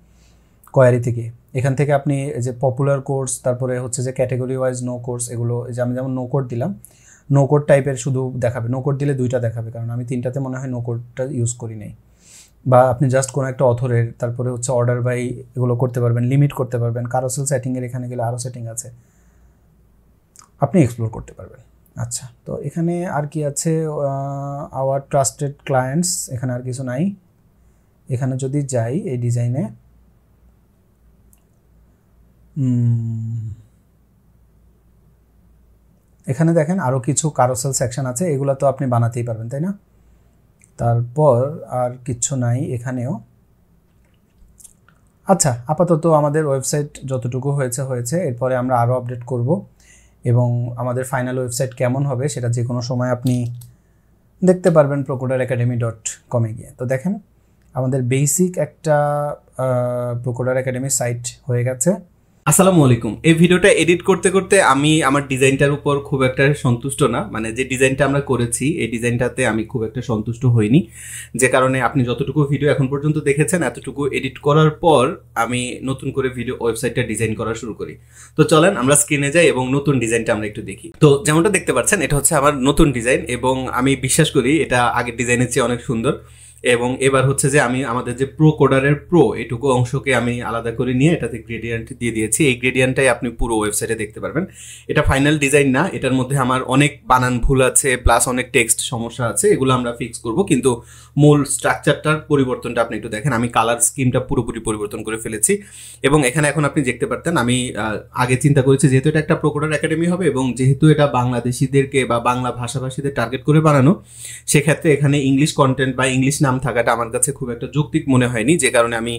কোয়ারি থেকে এখান থেকে আপনি যে পপুলার কোর্স তারপরে হচ্ছে যে ক্যাটেগরি ওয়াইজ নো কোর্স এগুলো যে আমি যেমন নো কোড দিলাম নো কোড টাইপের শুধু দেখাবে নো কোড দিলে দুইটা দেখাবে কারণ আমি তিনটাতে মনে হয় নো কোডটা ইউজ করি নাই বা আপনি জাস্ট কোনো একটা অথরের তারপরে হচ্ছে অর্ডার বাই এগুলো করতে পারবেন লিমিট করতে পারবেন কারোসেল সেটিংয়ের এখানে গেলে আরও সেটিং আছে আপনি এক্সপ্লোর করতে পারবেন আচ্ছা তো এখানে আর কি আছে আওয়ার ট্রাস্টেড ক্লায়েন্টস এখানে আর কিছু নাই এখানে যদি যাই এই ডিজাইনে এখানে দেখেন আরও কিছু কারোসেল সেকশন আছে এগুলো তো আপনি বানাতেই পারবেন তাই না তারপর আর কিচ্ছু নাই এখানেও আচ্ছা আপাতত আমাদের ওয়েবসাইট যতটুকু হয়েছে হয়েছে এরপরে আমরা আরও আপডেট করব এবং আমাদের ফাইনাল ওয়েবসাইট কেমন হবে সেটা যে কোনো সময় আপনি দেখতে পারবেন প্রকোডার একাডেমি ডট কমে গিয়ে তো দেখেন আমাদের বেসিক একটা প্রকোডার একাডেমি সাইট হয়ে গেছে আসসালামু আলাইকুম এই ভিডিওটা এডিট করতে করতে আমি আমার ডিজাইনটার উপর খুব একটা সন্তুষ্ট না মানে যে ডিজাইনটা আমরা করেছি এই ডিজাইনটাতে আমি খুব একটা সন্তুষ্ট হইনি যে কারণে আপনি যতটুকু ভিডিও এখন পর্যন্ত দেখেছেন এতটুকু এডিট করার পর আমি নতুন করে ভিডিও ওয়েবসাইটটা ডিজাইন করা শুরু করি তো চলেন আমরা স্ক্রিনে যাই এবং নতুন ডিজাইনটা আমরা একটু দেখি তো যেমনটা দেখতে পাচ্ছেন এটা হচ্ছে আমার নতুন ডিজাইন এবং আমি বিশ্বাস করি এটা আগের ডিজাইনের চেয়ে অনেক সুন্দর এবং এবার হচ্ছে যে আমি আমাদের যে প্রো কোডারের প্রো এটুকু অংশকে আমি আলাদা করে নিয়ে এটাতে গ্রেডিয়েন্ট দিয়ে দিয়েছি এই গ্রেডিয়েন্টটাই আপনি পুরো ওয়েবসাইটে দেখতে পারবেন এটা ফাইনাল ডিজাইন না এটার মধ্যে আমার অনেক বানান ভুল আছে প্লাস অনেক টেক্সট সমস্যা আছে এগুলো আমরা ফিক্স করব কিন্তু মূল স্ট্রাকচারটার পরিবর্তনটা আপনি একটু দেখেন আমি কালার স্কিমটা পুরোপুরি পরিবর্তন করে ফেলেছি এবং এখানে এখন আপনি দেখতে পারতেন আমি আগে চিন্তা করেছি যেহেতু এটা একটা প্রোকোডার একাডেমি হবে এবং যেহেতু এটা বাংলাদেশিদেরকে বা বাংলা ভাষাভাষীদের টার্গেট করে বানানো সেক্ষেত্রে এখানে ইংলিশ কন্টেন্ট বা ইংলিশ নাম থাকাটা আমার কাছে খুব একটা যৌক্তিক মনে হয়নি যে কারণে আমি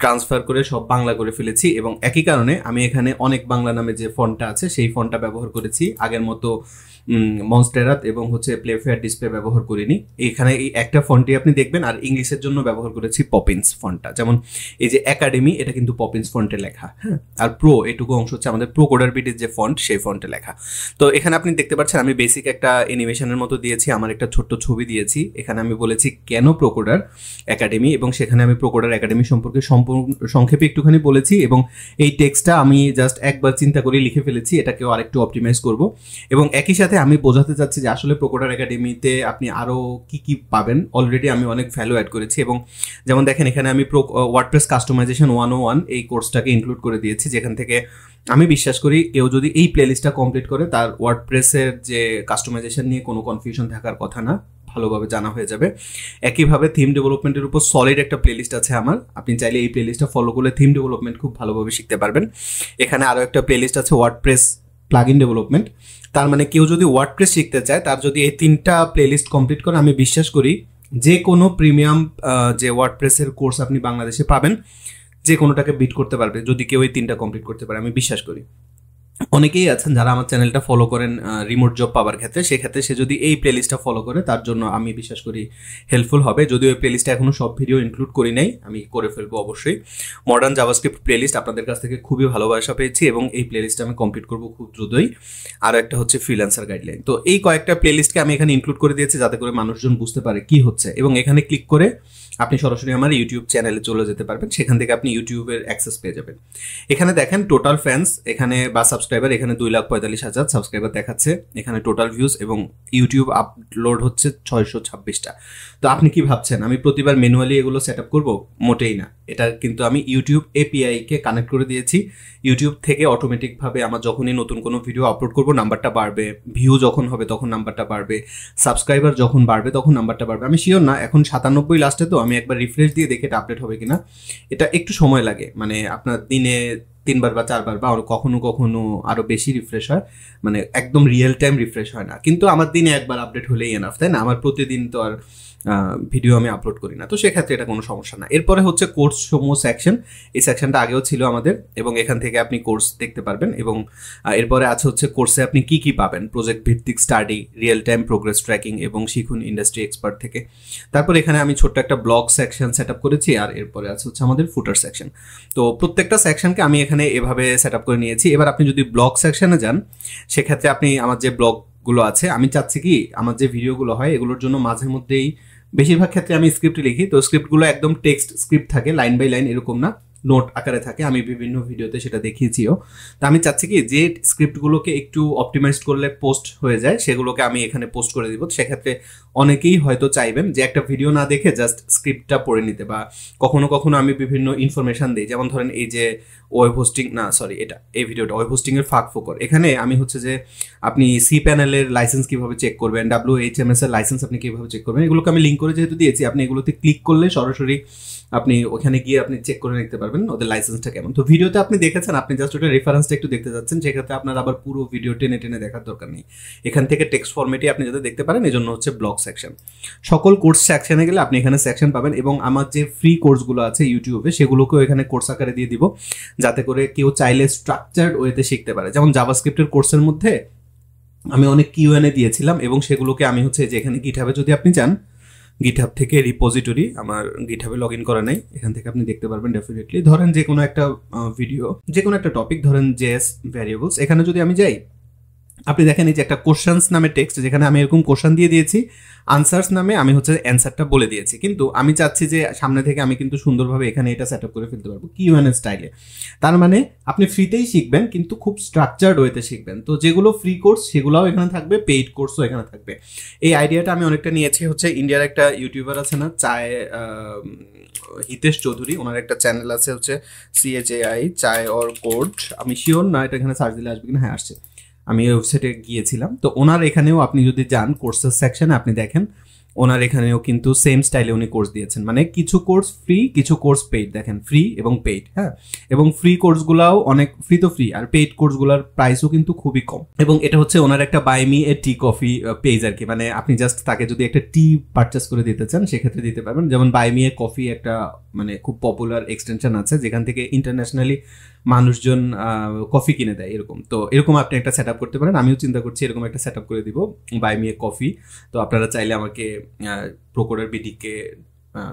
ট্রান্সফার করে সব বাংলা করে ফেলেছি এবং একই কারণে আমি এখানে অনেক বাংলা নামে যে ফোনটা আছে সেই ফোনটা ব্যবহার করেছি আগের মতো মনস্টেরাত এবং হচ্ছে প্লেফেয়ার ডিসপ্লে ব্যবহার করিনি এখানে এই একটা ফন্টটি আপনি দেখবেন আর ইংলিশের জন্য ব্যবহার করেছি পপিন্স ফন্টটা যেমন এই যে একাডেমি এটা কিন্তু পপিন্স ফন্টে লেখা হ্যাঁ আর প্রো এটুকু অংশ হচ্ছে আমাদের প্রো কোডার বিটের যে ফন্ট সেই ফন্টে লেখা তো এখানে আপনি দেখতে পাচ্ছেন আমি বেসিক একটা অ্যানিমেশনের মতো দিয়েছি আমার একটা ছোট্ট ছবি দিয়েছি এখানে আমি বলেছি কেন প্রোকোডার একাডেমি এবং সেখানে আমি প্রোকোডার একাডেমি সম্পর্কে সংক্ষেপে একটুখানি বলেছি এবং এই টেক্সটটা আমি জাস্ট একবার চিন্তা করে লিখে ফেলেছি এটাকেও আরেকটু অপটিমাইজ করব এবং একই সাথে সাথে আমি বোঝাতে চাচ্ছি যে আসলে প্রকোটার একাডেমিতে আপনি আরও কি কি পাবেন অলরেডি আমি অনেক ভ্যালু অ্যাড করেছি এবং যেমন দেখেন এখানে আমি প্রো ওয়ার্ডপ্রেস কাস্টমাইজেশন ওয়ান ও ওয়ান এই কোর্সটাকে ইনক্লুড করে দিয়েছি যেখান থেকে আমি বিশ্বাস করি কেউ যদি এই প্লেলিস্টটা কমপ্লিট করে তার ওয়ার্ডপ্রেসের যে কাস্টমাইজেশন নিয়ে কোনো কনফিউশন থাকার কথা না ভালোভাবে জানা হয়ে যাবে একইভাবে থিম ডেভেলপমেন্টের উপর সলিড একটা প্লেলিস্ট আছে আমার আপনি চাইলে এই প্লেলিস্টটা ফলো করলে থিম ডেভেলপমেন্ট খুব ভালোভাবে শিখতে পারবেন এখানে আরও একটা প্লেলিস্ট আছে ওয়ার্ডপ্রেস প্লাগ ইন ডেভেলপমেন্ট তার মানে কেউ যদি ওয়ার্ডপ্রেস শিখতে চায় তার যদি এই তিনটা প্লেলিস্ট কমপ্লিট করে আমি বিশ্বাস করি যে কোনো প্রিমিয়াম যে ওয়ার্ডপ্রেসের কোর্স আপনি বাংলাদেশে পাবেন যে কোনোটাকে বিট করতে পারবে যদি কেউ এই তিনটা কমপ্লিট করতে পারে আমি বিশ্বাস করি অনেকেই আছেন যারা আমার চ্যানেলটা ফলো করেন রিমোট জব পাওয়ার ক্ষেত্রে সেক্ষেত্রে সে যদি এই প্লেলিস্টটা ফলো করে তার জন্য আমি বিশ্বাস করি হেল্পফুল হবে যদিও এই লিস্টটা এখনও সব ভিডিও ইনক্লুড করি নাই আমি করে ফেলবো অবশ্যই মডার্ন জাভাস্ক্রিপ্ট প্লেলিস্ট আপনাদের কাছ থেকে খুবই ভালোবাসা পেয়েছি এবং এই প্লেলিস্টটা আমি কমপ্লিট করব খুব দ্রুতই আর একটা হচ্ছে ফ্রিল্যান্সার গাইডলাইন তো এই কয়েকটা প্লেলিস্টকে আমি এখানে ইনক্লুড করে দিয়েছি যাতে করে মানুষজন বুঝতে পারে কি হচ্ছে এবং এখানে ক্লিক করে আপনি সরাসরি আমার ইউটিউব চ্যানেলে চলে যেতে পারবেন সেখান থেকে আপনি ইউটিউবের অ্যাক্সেস পেয়ে যাবেন এখানে দেখেন টোটাল ফ্যান্স এখানে বা সাবস্ক্রাইবার এখানে দুই লাখ পঁয়তাল্লিশ হাজার সাবস্ক্রাইবার দেখাচ্ছে এখানে টোটাল ভিউজ এবং ইউটিউব আপলোড হচ্ছে ছয়শো ছাব্বিশটা তো আপনি কি ভাবছেন আমি প্রতিবার ম্যানুয়ালি এগুলো সেট আপ করবো মোটেই না এটা কিন্তু আমি ইউটিউব এপিআইকে কানেক্ট করে দিয়েছি ইউটিউব থেকে অটোমেটিকভাবে আমার যখনই নতুন কোনো ভিডিও আপলোড করবো নাম্বারটা বাড়বে ভিউ যখন হবে তখন নাম্বারটা বাড়বে সাবস্ক্রাইবার যখন বাড়বে তখন নাম্বারটা বাড়বে আমি শিওর না এখন সাতানব্বই লাস্টে তো আমি একবার রিফ্রেশ দিয়ে দেখি এটা আপডেট হবে কিনা এটা একটু সময় লাগে মানে আপনার দিনে তিনবার বা চারবার বা আরও কখনো কখনো আরও বেশি রিফ্রেশ হয় মানে একদম রিয়েল টাইম রিফ্রেশ হয় না কিন্তু আমার দিনে একবার আপডেট হলেই এনাফ তাই না আমার প্রতিদিন তো আর ভিডিও আমি আপলোড করি না তো সেক্ষেত্রে এটা কোনো সমস্যা না এরপরে হচ্ছে কোর্স সমূহ সেকশন এই সেকশনটা আগেও ছিল আমাদের এবং এখান থেকে আপনি কোর্স দেখতে পারবেন এবং এরপরে আছে হচ্ছে কোর্সে আপনি কি কি পাবেন প্রজেক্ট ভিত্তিক study real time progress tracking এবং শিখুন ইন্ডাস্ট্রি এক্সপার্ট থেকে তারপর এখানে আমি ছোট্ট একটা ব্লগ সেকশন সেট আপ করেছি আর এরপরে আছে হচ্ছে আমাদের ফুটার সেকশন তো প্রত্যেকটা সেকশনকে আমি এখানে এভাবে সেট আপ করে নিয়েছি এবার আপনি যদি ব্লগ সেকশনে যান সেক্ষেত্রে আপনি আমার যে ব্লগগুলো আছে আমি চাচ্ছি কি আমার যে ভিডিওগুলো হয় এগুলোর জন্য মাঝে মধ্যেই বেশিরভাগ ক্ষেত্রে আমি স্ক্রিপ্ট লিখি তো স্ক্রিপ্টগুলো একদম টেক্সট স্ক্রিপ্ট থাকে লাইন বাই লাইন এরকম না নোট আকারে থাকে আমি বিভিন্ন ভিডিওতে সেটা দেখিয়েছিও তা আমি চাচ্ছি কি যে স্ক্রিপ্টগুলোকে একটু অপটিমাইজ করলে পোস্ট হয়ে যায় সেগুলোকে আমি এখানে পোস্ট করে দিব সেক্ষেত্রে অনেকেই হয়তো চাইবেন যে একটা ভিডিও না দেখে জাস্ট স্ক্রিপ্টটা পড়ে নিতে বা কখনো কখনো আমি বিভিন্ন ইনফরমেশান দিই যেমন ধরেন এই যে ওয়েব হোস্টিং না সরি এটা এই ভিডিওটা ওয়েব হোস্টিংয়ের ফাঁক ফোকর এখানে আমি হচ্ছে যে আপনি সি প্যানেলের লাইসেন্স কীভাবে চেক করবেন ডাব্লিউ এইচ এম এস এর লাইসেন্স আপনি কীভাবে চেক করবেন এগুলোকে আমি লিঙ্ক করে যেহেতু দিয়েছি আপনি এগুলোতে ক্লিক করলে সরাসরি আপনি ওখানে গিয়ে আপনি চেক করে নিতে পারবেন ওদের লাইসেন্সটা কেমন তো ভিডিওতে আপনি দেখেছেন আপনি জাস্ট ওটা রেফারেন্সটা একটু দেখতে যাচ্ছেন সেক্ষেত্রে আপনার আবার পুরো ভিডিও টেনে টেনে দেখার দরকার নেই এখান থেকে টেক্সট ফর্মেটে আপনি যাতে দেখতে পারেন এই জন্য হচ্ছে ব্লগ সেকশন সকল কোর্স সেকশনে গেলে আপনি এখানে সেকশন পাবেন এবং আমার যে ফ্রি কোর্সগুলো আছে ইউটিউবে সেগুলোকেও এখানে কোর্স আকারে দিয়ে দিব যাতে করে কেউ চাইলে স্ট্রাকচার্ড ওয়েতে শিখতে পারে যেমন জাভাস্ক্রিপ্টের কোর্সের মধ্যে আমি অনেক কিউএনএ দিয়েছিলাম এবং সেগুলোকে আমি হচ্ছে যে এখানে গিঠাবে যদি আপনি চান গিটহাব থেকে রিপোজিটরি আমার গিটহাবে লগ ইন করা নাই এখান থেকে আপনি দেখতে পারবেন ডেফিনেটলি ধরেন যে কোনো একটা ভিডিও যে কোনো একটা টপিক ধরেন জেস ভ্যারিয়েবলস এখানে যদি আমি যাই আপনি দেখেন এই যে একটা কোশ্চানস নামে টেক্সট যেখানে আমি এরকম কোশ্চান দিয়ে দিয়েছি আনসার্স নামে আমি হচ্ছে অ্যান্সারটা বলে দিয়েছি কিন্তু আমি চাচ্ছি যে সামনে থেকে আমি কিন্তু সুন্দরভাবে এখানে এটা সেট আপ করে ফেলতে পারবো কিউএন স্টাইলে তার মানে আপনি ফ্রিতেই শিখবেন কিন্তু খুব স্ট্রাকচার্ড ওয়েতে শিখবেন তো যেগুলো ফ্রি কোর্স সেগুলোও এখানে থাকবে পেইড কোর্সও এখানে থাকবে এই আইডিয়াটা আমি অনেকটা নিয়েছি হচ্ছে ইন্ডিয়ার একটা ইউটিউবার আছে না চায় হিতেশ চৌধুরী ওনার একটা চ্যানেল আছে হচ্ছে সিএচএআই চায় অর কোড আমি শিওর না এটা এখানে সার্চ দিলে আসবে কিনা হ্যাঁ আসছে আমি ওয়েবসাইটে গিয়েছিলাম তো ওনার এখানেও আপনি যদি যান কোর্সের সেকশানে আপনি দেখেন ওনার এখানেও কিন্তু সেম স্টাইলে উনি কোর্স দিয়েছেন মানে কিছু কোর্স ফ্রি কিছু কোর্স পেইড দেখেন ফ্রি এবং পেইড হ্যাঁ এবং ফ্রি কোর্সগুলাও অনেক ফ্রি তো ফ্রি আর পেইড কোর্সগুলোর প্রাইসও কিন্তু খুবই কম এবং এটা হচ্ছে ওনার একটা বাইমি এ টি কফি পেজ আর কি মানে আপনি জাস্ট তাকে যদি একটা টি পারচেস করে দিতে চান সেক্ষেত্রে দিতে পারবেন যেমন বাইমি এ কফি একটা মানে খুব পপুলার এক্সটেনশন আছে যেখান থেকে ইন্টারন্যাশনালি মানুষজন কফি কিনে দেয় এরকম তো এরকম আপনি একটা সেট করতে পারেন আমিও চিন্তা করছি এরকম একটা সেট করে দিব বাই মিয়ে কফি তো আপনারা চাইলে আমাকে প্রকোরের বিডিকে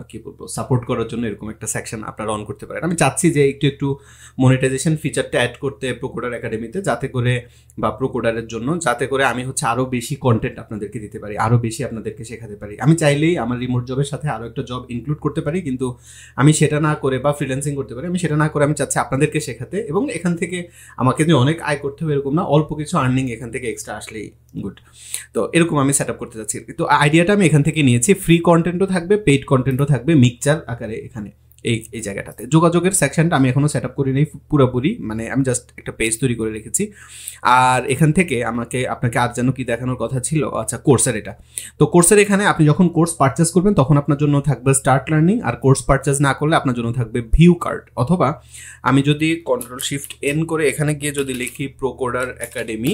কি বলবো সাপোর্ট করার জন্য এরকম একটা সেকশন আপনারা অন করতে পারেন আমি চাচ্ছি যে একটু একটু মনিটাইজেশন ফিচারটা অ্যাড করতে প্রোকোডার একাডেমিতে যাতে করে বা প্রোকোডারের জন্য যাতে করে আমি হচ্ছে আরও বেশি কন্টেন্ট আপনাদেরকে দিতে পারি আরও বেশি আপনাদেরকে শেখাতে পারি আমি চাইলেই আমার রিমোট জবের সাথে আরও একটা জব ইনক্লুড করতে পারি কিন্তু আমি সেটা না করে বা ফ্রিল্যান্সিং করতে পারি আমি সেটা না করে আমি চাচ্ছি আপনাদেরকে শেখাতে এবং এখান থেকে আমাকে যে অনেক আয় করতে হবে এরকম না অল্প কিছু আর্নিং এখান থেকে এক্সট্রা আসলেই গুড তো এরকম আমি সেট আপ করতে চাচ্ছি তো আইডিয়াটা আমি এখান থেকে নিয়েছি ফ্রি কন্টেন্টও থাকবে পেইড কন্টেন্ট কন্টেন্টও থাকবে মিক্সচার আকারে এখানে এই এই জায়গাটাতে যোগাযোগের সেকশনটা আমি এখনও সেট আপ করি নাই পুরোপুরি মানে আমি জাস্ট একটা পেজ তৈরি করে রেখেছি আর এখান থেকে আমাকে আপনাকে আর যেন কি দেখানোর কথা ছিল আচ্ছা কোর্সের এটা তো কোর্সের এখানে আপনি যখন কোর্স পারচেস করবেন তখন আপনার জন্য থাকবে স্টার্ট লার্নিং আর কোর্স পারচেস না করলে আপনার জন্য থাকবে ভিউ কার্ড অথবা আমি যদি কন্ট্রোল শিফট এন করে এখানে গিয়ে যদি লিখি প্রোকোডার একাডেমি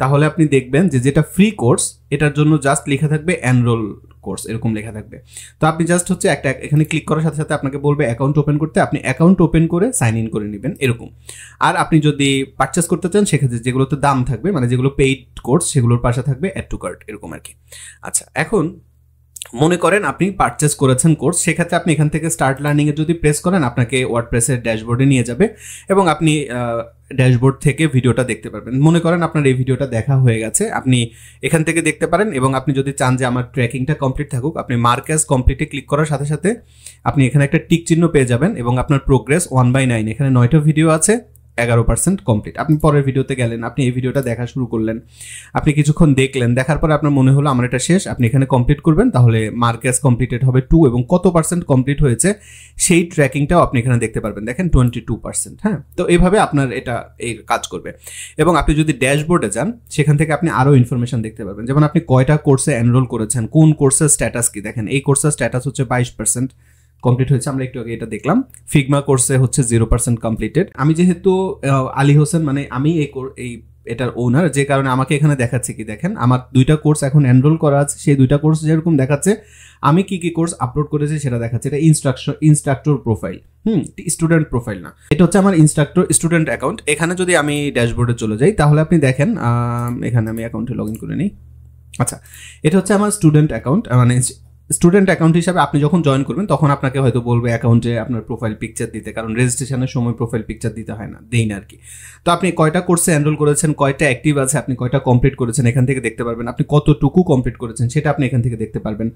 তাহলে আপনি দেখবেন যে যেটা ফ্রি কোর্স এটার জন্য জাস্ট লেখা থাকবে অ্যানরোল কোর্স এরকম লেখা থাকবে তো আপনি জাস্ট হচ্ছে একটা এখানে ক্লিক করার সাথে সাথে আপনাকে বলবে অ্যাকাউন্ট ওপেন করতে আপনি অ্যাকাউন্ট ওপেন করে সাইন ইন করে নেবেন এরকম আর আপনি যদি পারচেস করতে চান সেক্ষেত্রে যেগুলোতে দাম থাকবে মানে যেগুলো পেইড কোর্স সেগুলোর পাশে থাকবে অ্যাড টু কার্ড এরকম আর কি আচ্ছা এখন মনে করেন আপনি পারচেস করেছেন কোর্স সেক্ষেত্রে আপনি এখান থেকে স্টার্ট লার্নিংয়ে যদি প্রেস করেন আপনাকে ওয়ার্ডপ্রেসের ড্যাশবোর্ডে নিয়ে যাবে এবং আপনি ড্যাশবোর্ড থেকে ভিডিওটা দেখতে পারবেন মনে করেন আপনার এই ভিডিওটা দেখা হয়ে গেছে আপনি এখান থেকে দেখতে পারেন এবং আপনি যদি চান যে আমার ট্র্যাকিংটা কমপ্লিট থাকুক আপনি মার্কাস কমপ্লিটে ক্লিক করার সাথে সাথে আপনি এখানে একটা টিক চিহ্ন পেয়ে যাবেন এবং আপনার প্রোগ্রেস ওয়ান বাই নাইন এখানে নয়টা ভিডিও আছে এগারো পার্সেন্ট কমপ্লিট আপনি পরের ভিডিওতে গেলেন আপনি এই ভিডিওটা দেখা শুরু করলেন আপনি কিছুক্ষণ দেখলেন দেখার পরে আপনার মনে হলো আমার এটা শেষ আপনি এখানে কমপ্লিট করবেন তাহলে মার্কেস কমপ্লিটেড হবে টু এবং কত পার্সেন্ট কমপ্লিট হয়েছে সেই ট্র্যাকিংটাও আপনি এখানে দেখতে পারবেন দেখেন টোয়েন্টি টু পার্সেন্ট হ্যাঁ তো এইভাবে আপনার এটা এই কাজ করবে এবং আপনি যদি ড্যাশবোর্ডে যান সেখান থেকে আপনি আরও ইনফরমেশন দেখতে পারবেন যেমন আপনি কয়টা কোর্সে এনরোল করেছেন কোন কোর্সের স্ট্যাটাস কি দেখেন এই কোর্সের স্ট্যাটাস হচ্ছে বাইশ পার্সেন্ট কমপ্লিট হয়েছে আমরা একটু আগে এটা দেখলাম ফিগমা কোর্সে হচ্ছে জিরো পার্সেন্ট কমপ্লিটেড আমি যেহেতু আলী হোসেন মানে আমি এই এই এটার ওনার যে কারণে আমাকে এখানে দেখাচ্ছে কি দেখেন আমার দুইটা কোর্স এখন এনরোল করা আছে সেই দুইটা কোর্স যেরকম দেখাচ্ছে আমি কি কি কোর্স আপলোড করেছি সেটা দেখাচ্ছে এটা instruction instructor profile hmm student profile না এটা হচ্ছে আমার ইনস্ট্রাক্টর স্টুডেন্ট অ্যাকাউন্ট এখানে যদি আমি ড্যাশবোর্ডে চলে যাই তাহলে আপনি দেখেন এখানে আমি অ্যাকাউন্টে লগ ইন করে নিই আচ্ছা এটা হচ্ছে আমার স্টুডেন্ট অ্যাকাউন্ট মানে স্টুডেন্ট অ্যাকাউন্ট হিসাবে আপনি যখন জয়েন করবেন তখন আপনাকে হয়তো বলবে অ্যাকাউন্টে আপনার প্রোফাইল পিকচার দিতে কারণ রেজিস্ট্রেশনের সময় প্রোফাইল পিকচার দিতে হয় না দেই না আর কি তো আপনি কয়টা কোর্সে এনরোল করেছেন কয়টা অ্যাক্টিভ আছে আপনি কয়টা কমপ্লিট করেছেন এখান থেকে দেখতে পারবেন আপনি কতটুকু কমপ্লিট করেছেন সেটা আপনি এখান থেকে দেখতে পারবেন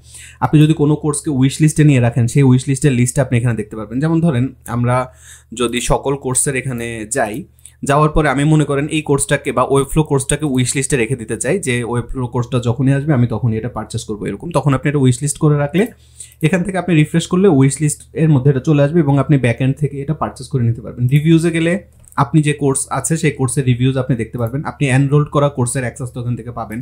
আপনি যদি কোনো কোর্সকে উইশ লিস্টে নিয়ে রাখেন সেই উইশ লিস্টের লিস্ট আপনি এখানে দেখতে পারবেন যেমন ধরেন আমরা যদি সকল কোর্সের এখানে যাই যাওয়ার পরে আমি মনে করেন এই কোর্সটাকে বা ওয়েব ফ্লো কোর্সটাকে উইশ লিস্টে রেখে দিতে চাই যে ওয়েব ফ্লো কোর্সটা যখনই আসবে আমি তখনই এটা পারচেস করবো এরকম তখন আপনি এটা উইশ লিস্ট করে রাখলে এখান থেকে আপনি রিফ্রেশ করলে উইশ লিস্ট এর মধ্যে এটা চলে আসবে এবং আপনি ব্যাক এন্ড থেকে এটা পারচেস করে নিতে পারবেন রিভিউজে গেলে আপনি যে কোর্স আছে সেই কোর্সের রিভিউজ আপনি দেখতে পারবেন আপনি এনরোল্ড করা কোর্সের অ্যাক্সেস তো ওখান থেকে পাবেন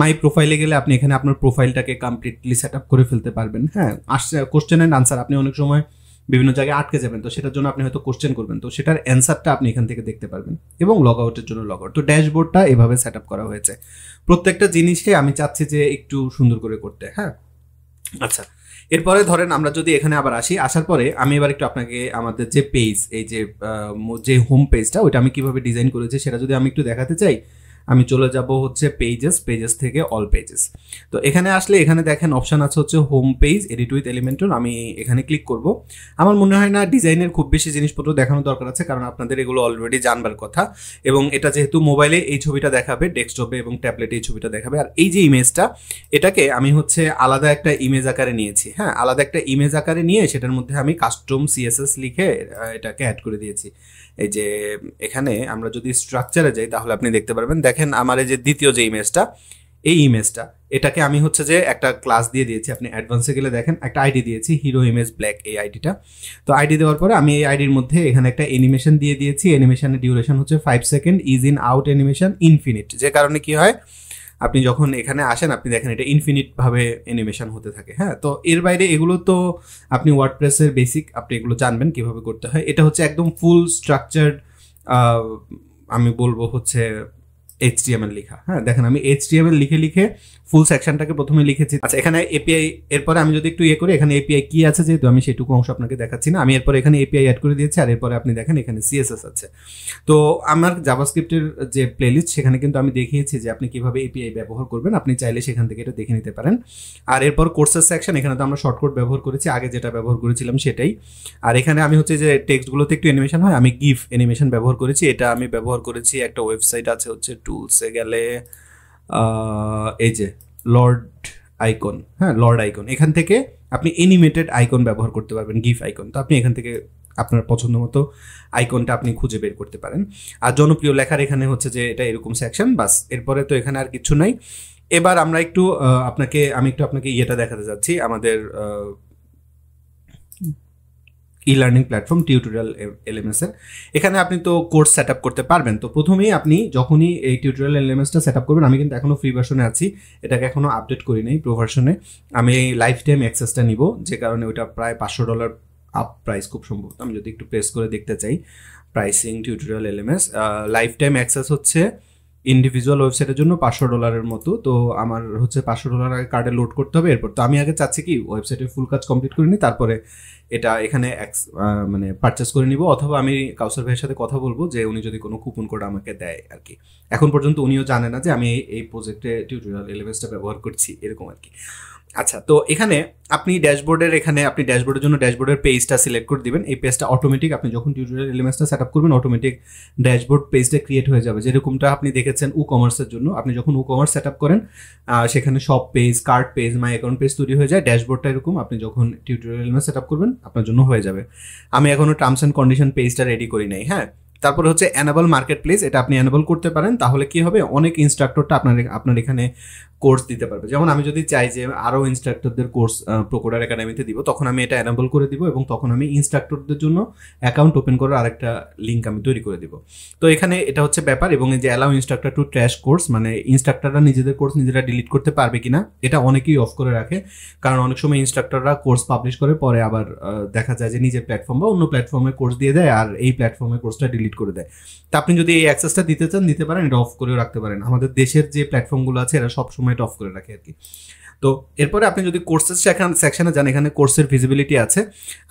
মাই প্রোফাইলে গেলে আপনি এখানে আপনার প্রোফাইলটাকে কমপ্লিটলি সেট আপ করে ফেলতে পারবেন হ্যাঁ আসছে কোশ্চেন অ্যান্ড আনসার আপনি অনেক সময় বিভিন্ন জায়গায় আটকে যাবেন তো সেটার জন্য আপনি হয়তো কোশ্চেন করবেন তো সেটার অ্যান্সারটা আপনি এখান থেকে দেখতে পারবেন এবং লগ আউটের জন্য লগ আউট তো ড্যাশবোর্ডটা এভাবে সেট আপ করা হয়েছে প্রত্যেকটা জিনিসকে আমি চাচ্ছি যে একটু সুন্দর করে করতে হ্যাঁ আচ্ছা এরপরে ধরেন আমরা যদি এখানে আবার আসি আসার পরে আমি এবার একটু আপনাকে আমাদের যে পেজ এই যে যে হোম পেজটা ওইটা আমি কিভাবে ডিজাইন করেছি সেটা যদি আমি একটু দেখাতে চাই আমি চলে যাব হচ্ছে পেজেস পেজেস থেকে অল পেজেস তো এখানে আসলে এখানে দেখেন অপশান আছে হচ্ছে home page edit with Elementor আমি এখানে ক্লিক করব আমার মনে হয় না ডিজাইনের খুব বেশি জিনিসপত্র দেখানোর দরকার আছে কারণ আপনাদের এগুলো অলরেডি জানবার কথা এবং এটা যেহেতু মোবাইলে এই ছবিটা দেখাবে ডেস্কটপে এবং ট্যাবলেটে এই ছবিটা দেখাবে আর এই যে ইমেজটা এটাকে আমি হচ্ছে আলাদা একটা ইমেজ আকারে নিয়েছি হ্যাঁ আলাদা একটা ইমেজ আকারে নিয়ে সেটার মধ্যে আমি কাস্টম সিএসএস লিখে এটাকে অ্যাড করে দিয়েছি এই যে এখানে আমরা যদি স্ট্রাকচারে যাই তাহলে আপনি দেখতে পারবেন দেখেন আমার এই যে দ্বিতীয় যে ইমেজটা এই ইমেজটা এটাকে আমি হচ্ছে যে একটা ক্লাস দিয়ে দিয়েছি আপনি অ্যাডভান্সে গেলে দেখেন একটা আইডি দিয়েছি হিরো ইমেজ ব্ল্যাক এই আইডিটা তো আইডি দেওয়ার পরে আমি এই আইডির মধ্যে এখানে একটা অ্যানিমেশন দিয়ে দিয়েছি অ্যানিমেশনের ডিউরেশন হচ্ছে five second ease in out animation infinite যে কারণে কি হয় আপনি যখন এখানে আসেন আপনি দেখেন এটা ইনফিনিটভাবে অ্যানিমেশন হতে থাকে হ্যাঁ তো এর বাইরে এগুলো তো আপনি ওয়ার্ডপ্রেসের বেসিক আপনি এগুলো জানবেন কিভাবে করতে হয় এটা হচ্ছে একদম ফুল স্ট্রাকচার্ড আমি বলবো হচ্ছে এইচটিএমএল লেখা হ্যাঁ দেখেন আমি এইচডিএমএল লিখে লিখে ফুল সেকশনটাকে প্রথমে লিখেছি আচ্ছা এখানে এপিআই এরপরে আমি যদি একটু ইয়ে করি এখানে এপিআই কি আছে যেহেতু আমি সেটুকু অংশ আপনাকে দেখাচ্ছি না আমি এরপরে এখানে এপিআই অ্যাড করে দিয়েছি আর এরপরে আপনি দেখেন এখানে সিএসএস আছে তো আমার জাভাস্ক্রিপ্টের যে প্লেলিস্ট সেখানে কিন্তু আমি দেখিয়েছি যে আপনি কিভাবে এপিআই ব্যবহার করবেন আপনি চাইলে সেখান থেকে এটা দেখে নিতে পারেন আর এরপর কোর্সেস সেকশন এখানে তো আমরা শর্টকট ব্যবহার করেছি আগে যেটা ব্যবহার করেছিলাম সেটাই আর এখানে আমি হচ্ছে যে টেক্সটগুলোতে একটু অ্যানিমেশন হয় আমি গিফ অ্যানিমেশন ব্যবহার করেছি এটা আমি ব্যবহার করেছি একটা ওয়েবসাইট আছে হচ্ছে টুলসে গেলে এই যে লর্ড আইকন হ্যাঁ লর্ড আইকন এখান থেকে আপনি এনিমেটেড আইকন ব্যবহার করতে পারবেন গিফ আইকন তো আপনি এখান থেকে আপনার পছন্দ মতো আইকনটা আপনি খুঁজে বের করতে পারেন আর জনপ্রিয় লেখার এখানে হচ্ছে যে এটা এরকম সেকশন বাস এরপরে তো এখানে আর কিছু নাই এবার আমরা একটু আপনাকে আমি একটু আপনাকে ইয়েটা দেখাতে যাচ্ছি আমাদের ই লার্নিং প্ল্যাটফর্ম টিউটোরিয়াল এলএমএসের এখানে আপনি তো কোর্স সেট আপ করতে পারবেন তো প্রথমেই আপনি যখনই এই টিউটোরিয়াল এলএমএসটা সেট আপ করবেন আমি কিন্তু এখনও ফ্রি ভার্সনে আছি এটাকে এখনও আপডেট করি নাই প্রো ভার্সনে আমি এই লাইফ টাইম অ্যাক্সেসটা নিব যে কারণে ওইটা প্রায় পাঁচশো ডলার আপ প্রাইস খুব সম্ভব আমি যদি একটু প্রেস করে দেখতে চাই pricing tutorial LMS lifetime access হচ্ছে ইন্ডিভিজুয়াল ওয়েবসাইটের জন্য পাঁচশো ডলারের মতো তো আমার হচ্ছে পাঁচশো ডলার আগে কার্ডে লোড করতে হবে এরপর তো আমি আগে চাচ্ছি কি ওয়েবসাইটের ফুল কাজ কমপ্লিট করে নিই তারপরে এটা এখানে মানে পারচেস করে নিব অথবা আমি কাউসার ভাইয়ের সাথে কথা বলবো যে উনি যদি কোনো কুপন কোড আমাকে দেয় আর কি এখন পর্যন্ত উনিও জানে না যে আমি এই প্রজেক্টে টিউটোরিয়াল এলেভেন্সটা ব্যবহার করছি এরকম আর কি আচ্ছা তো এখানে আপনি ড্যাশবোর্ডের এখানে আপনি ড্যাশবোর্ডের জন্য ড্যাশবোর্ডের পেজটা সিলেক্ট করে দিবেন এই পেজটা অটোমেটিক আপনি যখন টিউটোরিয়াল এলিমেন্টসটা সেট আপ করবেন অটোমেটিক ড্যাশবোর্ড পেজটা ক্রিয়েট হয়ে যাবে যেরকমটা আপনি দেখেছেন উ কমার্সের জন্য আপনি যখন উ কমার্স সেট আপ করেন সেখানে সব page cart page my account page তৈরি হয়ে যায় ড্যাশবোর্ডটা এরকম আপনি যখন টিউটোরিয়াল এলিমেন্ট সেট আপ করবেন আপনার জন্য হয়ে যাবে আমি এখনও টার্মস অ্যান্ড কন্ডিশন পেজটা রেডি করি নাই হ্যাঁ তারপর হচ্ছে অ্যানাবল মার্কেট প্লেস এটা আপনি অ্যানাবল করতে পারেন তাহলে কি হবে অনেক ইনস্ট্রাক্টরটা আপনার আপনার এখানে কোর্স দিতে পারবে যেমন আমি যদি চাই যে আরও ইনস্ট্রাক্টরদের কোর্স প্রোকোডার একাডেমিতে দিব তখন আমি এটা অ্যানাবল করে দিব এবং তখন আমি ইনস্ট্রাক্টরদের জন্য অ্যাকাউন্ট ওপেন করার আরেকটা লিঙ্ক আমি তৈরি করে দিব তো এখানে এটা হচ্ছে ব্যাপার এবং এই যে allow instructor to trash course মানে ইনস্ট্রাক্টররা নিজেদের কোর্স নিজেরা ডিলিট করতে পারবে কিনা এটা অনেকেই অফ করে রাখে কারণ অনেক সময় ইনস্ট্রাক্টররা কোর্স পাবলিশ করে পরে আবার দেখা যায় যে নিজের প্ল্যাটফর্ম বা অন্য প্ল্যাটফর্মে কোর্স দিয়ে দেয় আর এই প্ল্যাটফর্মে কোর্সটা ডিলিট করে দেয় তা আপনি যদি এই অ্যাক্সেসটা দিতে চান দিতে পারেন এটা অফ করেও রাখতে পারেন আমাদের দেশের যে প্ল্যাটফর্মগুলো আছে এরা সবসময় ডকুমেন্ট অফ করে রাখে আর কি তো এরপরে আপনি যদি কোর্সেস সেখান সেকশানে যান এখানে কোর্সের ভিজিবিলিটি আছে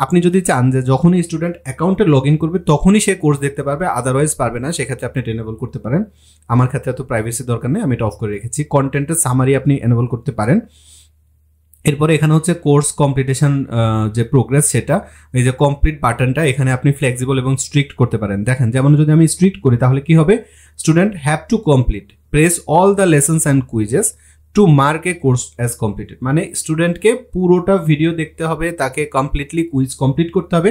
আপনি যদি চান যে যখনই স্টুডেন্ট অ্যাকাউন্টে লগ ইন করবে তখনই সে কোর্স দেখতে পারবে আদারওয়াইজ পারবে না সেক্ষেত্রে আপনি এটা এনেবল করতে পারেন আমার ক্ষেত্রে এত প্রাইভেসি দরকার নেই আমি এটা অফ করে রেখেছি কন্টেন্টের সামারি আপনি এনেবল করতে পারেন এরপরে এখানে হচ্ছে কোর্স কম্পিটিশন যে প্রোগ্রেস সেটা এই যে কমপ্লিট বাটনটা এখানে আপনি ফ্লেক্সিবল এবং স্ট্রিক্ট করতে পারেন দেখেন যেমন যদি আমি স্ট্রিক্ট করি তাহলে কি হবে student have to complete press all the lessons and quizzes to mark a course as completed মানে স্টুডেন্টকে পুরোটা ভিডিও দেখতে হবে তাকে কমপ্লিটলি কুইজ কমপ্লিট করতে হবে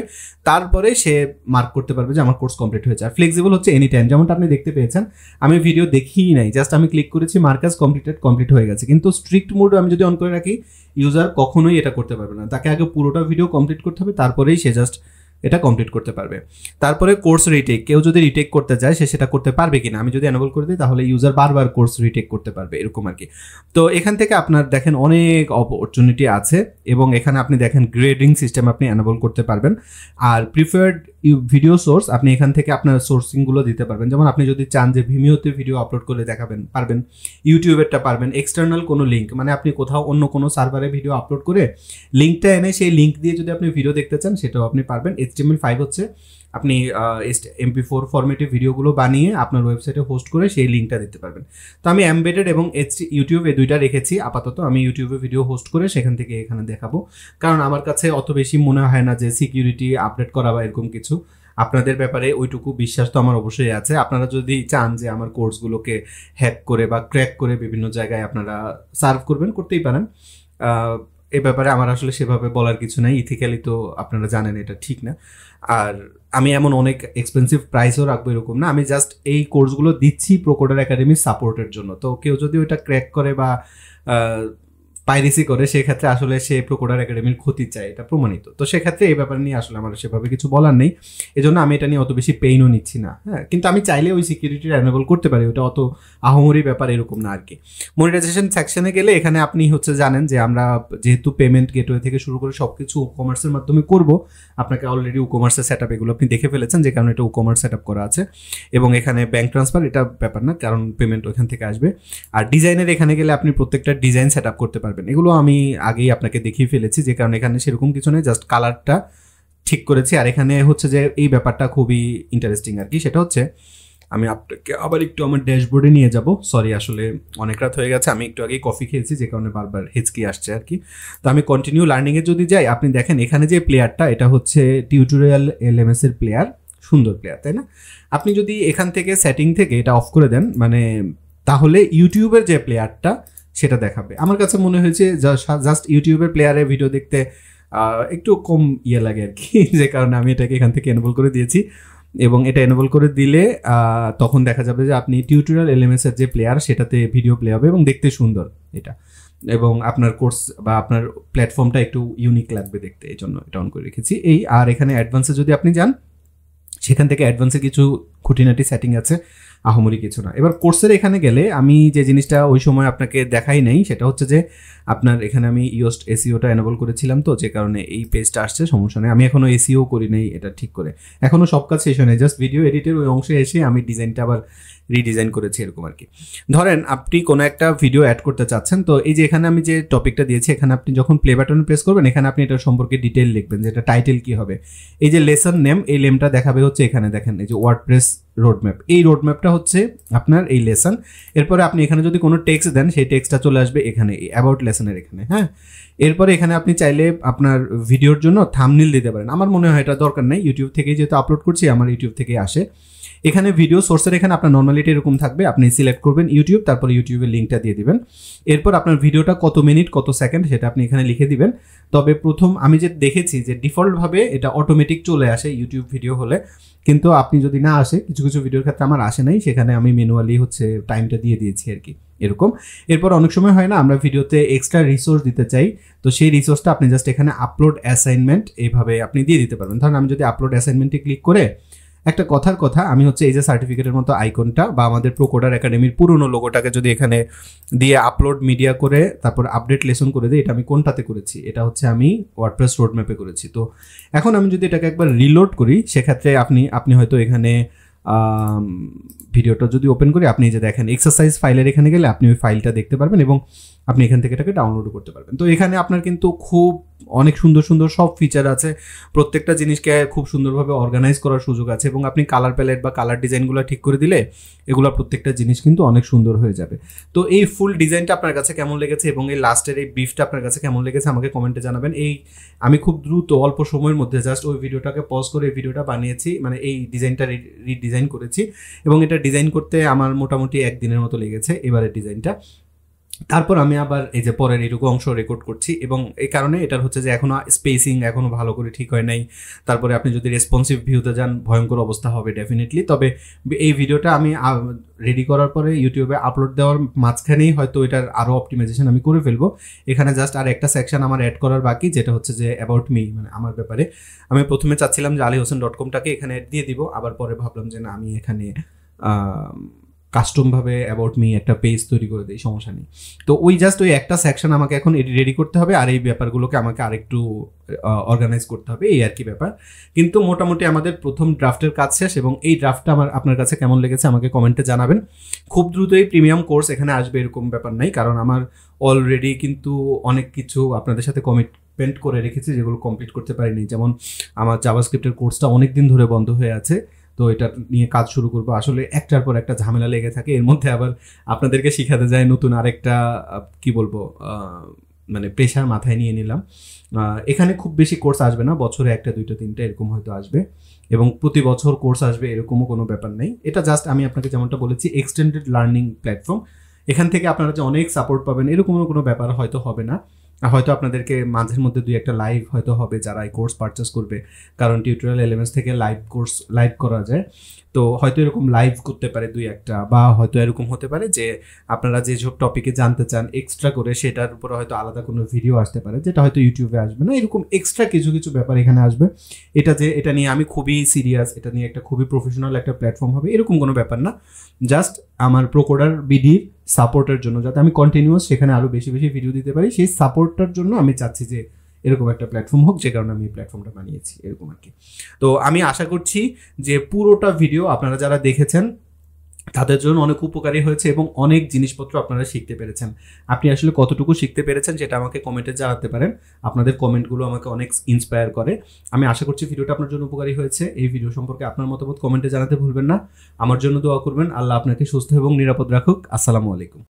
তারপরে সে মার্ক করতে পারবে যে আমার কোর্স কমপ্লিট হয়েছে আর ফ্লেক্সিবল হচ্ছে এনি টাইম যেমনটা আপনি দেখতে পেয়েছেন আমি ভিডিও দেখিই নাই জাস্ট আমি ক্লিক করেছি মার্ক অ্যাজ কমপ্লিটেড কমপ্লিট হয়ে গেছে কিন্তু স্ট্রিক্ট মোড আমি যদি অন করে রাখি ইউজার কখনোই এটা করতে পারবে না তাকে আগে পুরোটা ভিডিও কমপ্লিট করতে হবে তারপরেই সে জাস্ট এটা কমপ্লিট করতে পারবে তারপরে কোর্স রিটেক কেউ যদি রিটেক করতে যায় সে সেটা করতে পারবে কিনা আমি যদি অ্যানেবল করে দিই তাহলে ইউজার বারবার কোর্স রিটেক করতে পারবে এরকম আর কি তো এখান থেকে আপনার দেখেন অনেক অপরচুনিটি আছে এবং এখানে আপনি দেখেন গ্রেডিং সিস্টেম আপনি অ্যানেবল করতে পারবেন আর প্রিফার্ড ভিডিও সোর্স আপনি এখান থেকে আপনার সোর্সিংগুলো দিতে পারবেন যেমন আপনি যদি চান যে ভিমিওতে ভিডিও আপলোড করে দেখাবেন পারবেন ইউটিউবেরটা পারবেন এক্সটার্নাল কোনো লিঙ্ক মানে আপনি কোথাও অন্য কোনো সার্ভারে ভিডিও আপলোড করে লিঙ্কটা এনে সেই লিঙ্ক দিয়ে যদি আপনি ভিডিও দেখতে চান সেটাও আপনি পারবেন এইচটিএমএল ফাইভ হচ্ছে আপনি এমপি ফোর ফর্মেটে ভিডিওগুলো বানিয়ে আপনার ওয়েবসাইটে হোস্ট করে সেই লিঙ্কটা দিতে পারবেন তো আমি অ্যাম্বেডেড এবং এইচ ইউটিউব এই দুইটা রেখেছি আপাতত আমি ইউটিউবে ভিডিও হোস্ট করে সেখান থেকে এখানে দেখাবো কারণ আমার কাছে অত বেশি মনে হয় না যে সিকিউরিটি আপডেট করা বা এরকম কিছু আপনাদের ব্যাপারে ওইটুকু বিশ্বাস তো আমার অবশ্যই আছে আপনারা যদি চান যে আমার কোর্সগুলোকে হ্যাক করে বা ক্র্যাক করে বিভিন্ন জায়গায় আপনারা সার্ভ করবেন করতেই পারেন এ ব্যাপারে আমার আসলে সেভাবে বলার কিছু নাই ইথিক্যালি তো আপনারা জানেন এটা ঠিক না আর আমি এমন অনেক এক্সপেন্সিভ প্রাইসও রাখবো এরকম না আমি জাস্ট এই কোর্সগুলো দিচ্ছি প্রোকোডার একাডেমির সাপোর্টের জন্য তো কেউ যদি ওইটা ক্র্যাক করে বা পাইরেসি করে সেক্ষেত্রে আসলে সে প্রকোডার একাডেমির ক্ষতি চায় এটা প্রমাণিত তো সেক্ষেত্রে এই ব্যাপার নিয়ে আসলে আমার সেভাবে কিছু বলার নেই এজন্য আমি এটা নিয়ে অত বেশি পেইনও নিচ্ছি না হ্যাঁ কিন্তু আমি চাইলে ওই সিকিউরিটির অ্যানেবল করতে পারি ওটা অত আহমরি ব্যাপার এরকম না আর কি মনিটাইজেশন সেকশনে গেলে এখানে আপনি হচ্ছে জানেন যে আমরা যেহেতু পেমেন্ট গেটওয়ে থেকে শুরু করে সব কিছু কমার্সের মাধ্যমে করব আপনাকে অলরেডি কমার্সের সেট আপ এগুলো আপনি দেখে ফেলেছেন যে কারণে এটা কমার্স সেট আপ করা আছে এবং এখানে ব্যাঙ্ক ট্রান্সফার এটা ব্যাপার না কারণ পেমেন্ট ওখান থেকে আসবে আর ডিজাইনের এখানে গেলে আপনি প্রত্যেকটা ডিজাইন সেট আপ করতে পারবেন পারবেন এগুলো আমি আগেই আপনাকে দেখিয়ে ফেলেছি যে কারণে এখানে সেরকম কিছু নেই জাস্ট কালারটা ঠিক করেছি আর এখানে হচ্ছে যে এই ব্যাপারটা খুবই ইন্টারেস্টিং আর কি সেটা হচ্ছে আমি আপনাকে আবার একটু আমার ড্যাশবোর্ডে নিয়ে যাব সরি আসলে অনেক রাত হয়ে গেছে আমি একটু আগেই কফি খেয়েছি যে কারণে বারবার হেঁচকি আসছে আর কি তো আমি কন্টিনিউ লার্নিংয়ে যদি যাই আপনি দেখেন এখানে যে প্লেয়ারটা এটা হচ্ছে টিউটোরিয়াল এল এম এসের প্লেয়ার সুন্দর প্লেয়ার তাই না আপনি যদি এখান থেকে সেটিং থেকে এটা অফ করে দেন মানে তাহলে ইউটিউবের যে প্লেয়ারটা সেটা দেখাবে আমার কাছে মনে হয়েছে জাস্ট ইউটিউবের প্লেয়ারে ভিডিও দেখতে একটু কম ইয়ে লাগে আর কি যে কারণে আমি এটাকে এখান থেকে এনেবল করে দিয়েছি এবং এটা এনেবল করে দিলে তখন দেখা যাবে যে আপনি টিউটোরিয়াল এলএমএসের যে প্লেয়ার সেটাতে ভিডিও প্লে হবে এবং দেখতে সুন্দর এটা এবং আপনার কোর্স বা আপনার প্ল্যাটফর্মটা একটু ইউনিক লাগবে দেখতে এই জন্য এটা অন করে রেখেছি এই আর এখানে অ্যাডভান্সে যদি আপনি যান সেখান থেকে অ্যাডভান্সে কিছু খুঁটিনাটি সেটিং আছে আহমরি কিছু না এবার কোর্সের এখানে গেলে আমি যে জিনিসটা ওই সময় আপনাকে দেখাই নাই সেটা হচ্ছে যে আপনার এখানে আমি ইওস্ট এসিওটা এনেবল করেছিলাম তো যে কারণে এই পেজটা আসছে সমস্যা নেই আমি এখনও এসিও করি নাই এটা ঠিক করে এখনও সব কাজ শেষ হয় নাই জাস্ট ভিডিও এডিটের ওই অংশে এসে আমি ডিজাইনটা আবার রিডিজাইন করেছি এরকম আর কি ধরেন আপনি কোনো একটা ভিডিও অ্যাড করতে চাচ্ছেন তো এই যে এখানে আমি যে টপিকটা দিয়েছি এখানে আপনি যখন প্লে বাটন প্রেস করবেন এখানে আপনি এটা সম্পর্কে ডিটেল লিখবেন যে এটা টাইটেল কী হবে এই যে লেসন নেম এই নেমটা দেখাবে হচ্ছে এখানে দেখেন এই যে ওয়ার্ড প্রেস রোডম্যাপ এই রোডম্যাপটা হচ্ছে আপনার এই লেসন এরপরে আপনি এখানে যদি কোনো টেক্সট দেন সেই টেক্সটটা চলে আসবে এখানে অ্যাবাউট লেসনের এখানে হ্যাঁ এরপরে এখানে আপনি চাইলে আপনার ভিডিওর জন্য থামনিল দিতে পারেন আমার মনে হয় এটা দরকার নেই ইউটিউব থেকে যেহেতু আপলোড করছি আমার ইউটিউব থেকে আসে এখানে ভিডিও সোর্সের এখানে আপনার নর্মালিটি এরকম থাকবে আপনি সিলেক্ট করবেন ইউটিউব তারপর ইউটিউবের লিঙ্কটা দিয়ে দিবেন এরপর আপনার ভিডিওটা কত মিনিট কত সেকেন্ড সেটা আপনি এখানে লিখে দিবেন তবে প্রথম আমি যে দেখেছি যে ডিফল্টভাবে এটা অটোমেটিক চলে আসে ইউটিউব ভিডিও হলে কিন্তু আপনি যদি না আসে কিছু কিছু ভিডিওর ক্ষেত্রে আমার আসে নাই সেখানে আমি ম্যানুয়ালি হচ্ছে টাইমটা দিয়ে দিয়েছি আর কি এরকম এরপর অনেক সময় হয় না আমরা ভিডিওতে এক্সট্রা রিসোর্স দিতে চাই তো সেই রিসোর্সটা আপনি জাস্ট এখানে আপলোড অ্যাসাইনমেন্ট এইভাবে আপনি দিয়ে দিতে পারবেন ধরুন আমি যদি আপলোড অ্যাসাইনমেন্টে ক্লিক করে একটা কথার কথা আমি হচ্ছে এই যে সার্টিফিকেটের মতো আইকনটা বা আমাদের প্রোকোডার একাডেমির পুরনো লোগোটাকে যদি এখানে দিয়ে আপলোড মিডিয়া করে তারপর আপডেট লেসন করে দিই এটা আমি কোনটাতে করেছি এটা হচ্ছে আমি ওয়ার্ডপ্রেস রোড ম্যাপে করেছি তো এখন আমি যদি এটাকে একবার রিলোড করি সেক্ষেত্রে আপনি আপনি হয়তো এখানে ভিডিওটা যদি ওপেন করি আপনি যে দেখেন এক্সারসাইজ ফাইলের এখানে গেলে আপনি ওই ফাইলটা দেখতে পারবেন এবং আপনি এখান থেকে এটাকে ডাউনলোড করতে পারবেন তো এখানে আপনার কিন্তু খুব অনেক সুন্দর সুন্দর সব ফিচার আছে প্রত্যেকটা জিনিসকে খুব সুন্দরভাবে অর্গানাইজ করার সুযোগ আছে এবং আপনি কালার প্যালেট বা কালার ডিজাইনগুলো ঠিক করে দিলে এগুলো প্রত্যেকটা জিনিস কিন্তু অনেক সুন্দর হয়ে যাবে তো এই ফুল ডিজাইনটা আপনার কাছে কেমন লেগেছে এবং এই লাস্টের এই বিফটা আপনার কাছে কেমন লেগেছে আমাকে কমেন্টে জানাবেন এই আমি খুব দ্রুত অল্প সময়ের মধ্যে জাস্ট ওই ভিডিওটাকে পজ করে এই ভিডিওটা বানিয়েছি মানে এই ডিজাইনটা রিডিজাইন করেছি এবং এটা ডিজাইন করতে আমার মোটামুটি একদিনের মতো লেগেছে এবারের ডিজাইনটা তারপর আমি আবার এই যে পরের এইটুকু অংশ রেকর্ড করছি এবং এই কারণে এটার হচ্ছে যে এখনও স্পেসিং এখনও ভালো করে ঠিক হয় নাই তারপরে আপনি যদি রেসপন্সিভ ভিউতে যান ভয়ঙ্কর অবস্থা হবে ডেফিনেটলি তবে এই ভিডিওটা আমি রেডি করার পরে ইউটিউবে আপলোড দেওয়ার মাঝখানেই হয়তো এটার আরও অপটিমাইজেশন আমি করে ফেলবো এখানে জাস্ট আর একটা সেকশন আমার অ্যাড করার বাকি যেটা হচ্ছে যে অ্যাবাউট মি মানে আমার ব্যাপারে আমি প্রথমে চাচ্ছিলাম যে আলি হোসেন ডট কমটাকে এখানে অ্যাড দিয়ে দিব আবার পরে ভাবলাম যে না আমি এখানে কাস্টমভাবে অ্যাবাউট মি একটা পেজ তৈরি করে দিই সমস্যা নেই তো ওই জাস্ট ওই একটা সেকশন আমাকে এখন রেডি করতে হবে আর এই ব্যাপারগুলোকে আমাকে আরেকটু অর্গানাইজ করতে হবে এই আর কি ব্যাপার কিন্তু মোটামুটি আমাদের প্রথম ড্রাফটের কাজ শেষ এবং এই ড্রাফটটা আমার আপনার কাছে কেমন লেগেছে আমাকে কমেন্টে জানাবেন খুব দ্রুতই প্রিমিয়াম কোর্স এখানে আসবে এরকম ব্যাপার নাই কারণ আমার অলরেডি কিন্তু অনেক কিছু আপনাদের সাথে কমিট পেন্ট করে রেখেছি যেগুলো কমপ্লিট করতে পারিনি যেমন আমার জাভাস্ক্রিপ্টের কোর্সটা অনেক দিন ধরে বন্ধ হয়ে আছে তো এটা নিয়ে কাজ শুরু করব আসলে একটার পর একটা ঝামেলা লেগে থাকে এর মধ্যে আবার আপনাদেরকে শিখাতে যায় নতুন আরেকটা কি বলবো মানে প্রেশার মাথায় নিয়ে নিলাম এখানে খুব বেশি কোর্স আসবে না বছরে একটা দুইটা তিনটা এরকম হয়তো আসবে এবং প্রতি বছর কোর্স আসবে এরকমও কোনো ব্যাপার নেই এটা জাস্ট আমি আপনাকে যেমনটা বলেছি এক্সটেন্ডেড লার্নিং প্ল্যাটফর্ম এখান থেকে আপনারা যে অনেক সাপোর্ট পাবেন এরকমও কোনো ব্যাপার হয়তো হবে না হয়তো আপনাদেরকে মাঝের মধ্যে দুই একটা লাইভ হয়তো হবে যারা এই কোর্স পারচেস করবে কারণ টিউটোরিয়াল এলিমেন্টস থেকে লাইভ কোর্স লাইভ করা যায় তো হয়তো এরকম লাইভ করতে পারে দুই একটা বা হয়তো এরকম হতে পারে যে আপনারা যেসব টপিকে জানতে চান এক্সট্রা করে সেটার উপরে হয়তো আলাদা কোনো ভিডিও আসতে পারে যেটা হয়তো ইউটিউবে আসবে না এরকম এক্সট্রা কিছু কিছু ব্যাপার এখানে আসবে এটা যে এটা নিয়ে আমি খুবই সিরিয়াস এটা নিয়ে একটা খুবই প্রফেশনাল একটা প্ল্যাটফর্ম হবে এরকম কোনো ব্যাপার না জাস্ট আমার প্রকোডার বিডির সাপোর্টের জন্য যাতে আমি কন্টিনিউয়াস সেখানে আরও বেশি বেশি ভিডিও দিতে পারি সেই সাপোর্টটার জন্য আমি চাচ্ছি যে এরকম একটা প্ল্যাটফর্ম হোক যে কারণে আমি এই প্ল্যাটফর্মটা বানিয়েছি এরকম আর কি তো আমি আশা করছি যে পুরোটা ভিডিও আপনারা যারা দেখেছেন তাদের জন্য অনেক উপকারী হয়েছে এবং অনেক জিনিসপত্র আপনারা শিখতে পেরেছেন আপনি আসলে কতটুকু শিখতে পেরেছেন যেটা আমাকে কমেন্টে জানাতে পারেন আপনাদের কমেন্টগুলো আমাকে অনেক ইন্সপায়ার করে আমি আশা করছি ভিডিওটা আপনার জন্য উপকারী হয়েছে এই ভিডিও সম্পর্কে আপনার মতামত কমেন্টে জানাতে ভুলবেন না আমার জন্য দোয়া করবেন আল্লাহ আপনাকে সুস্থ এবং নিরাপদ রাখুক আসসালামু আলাইকুম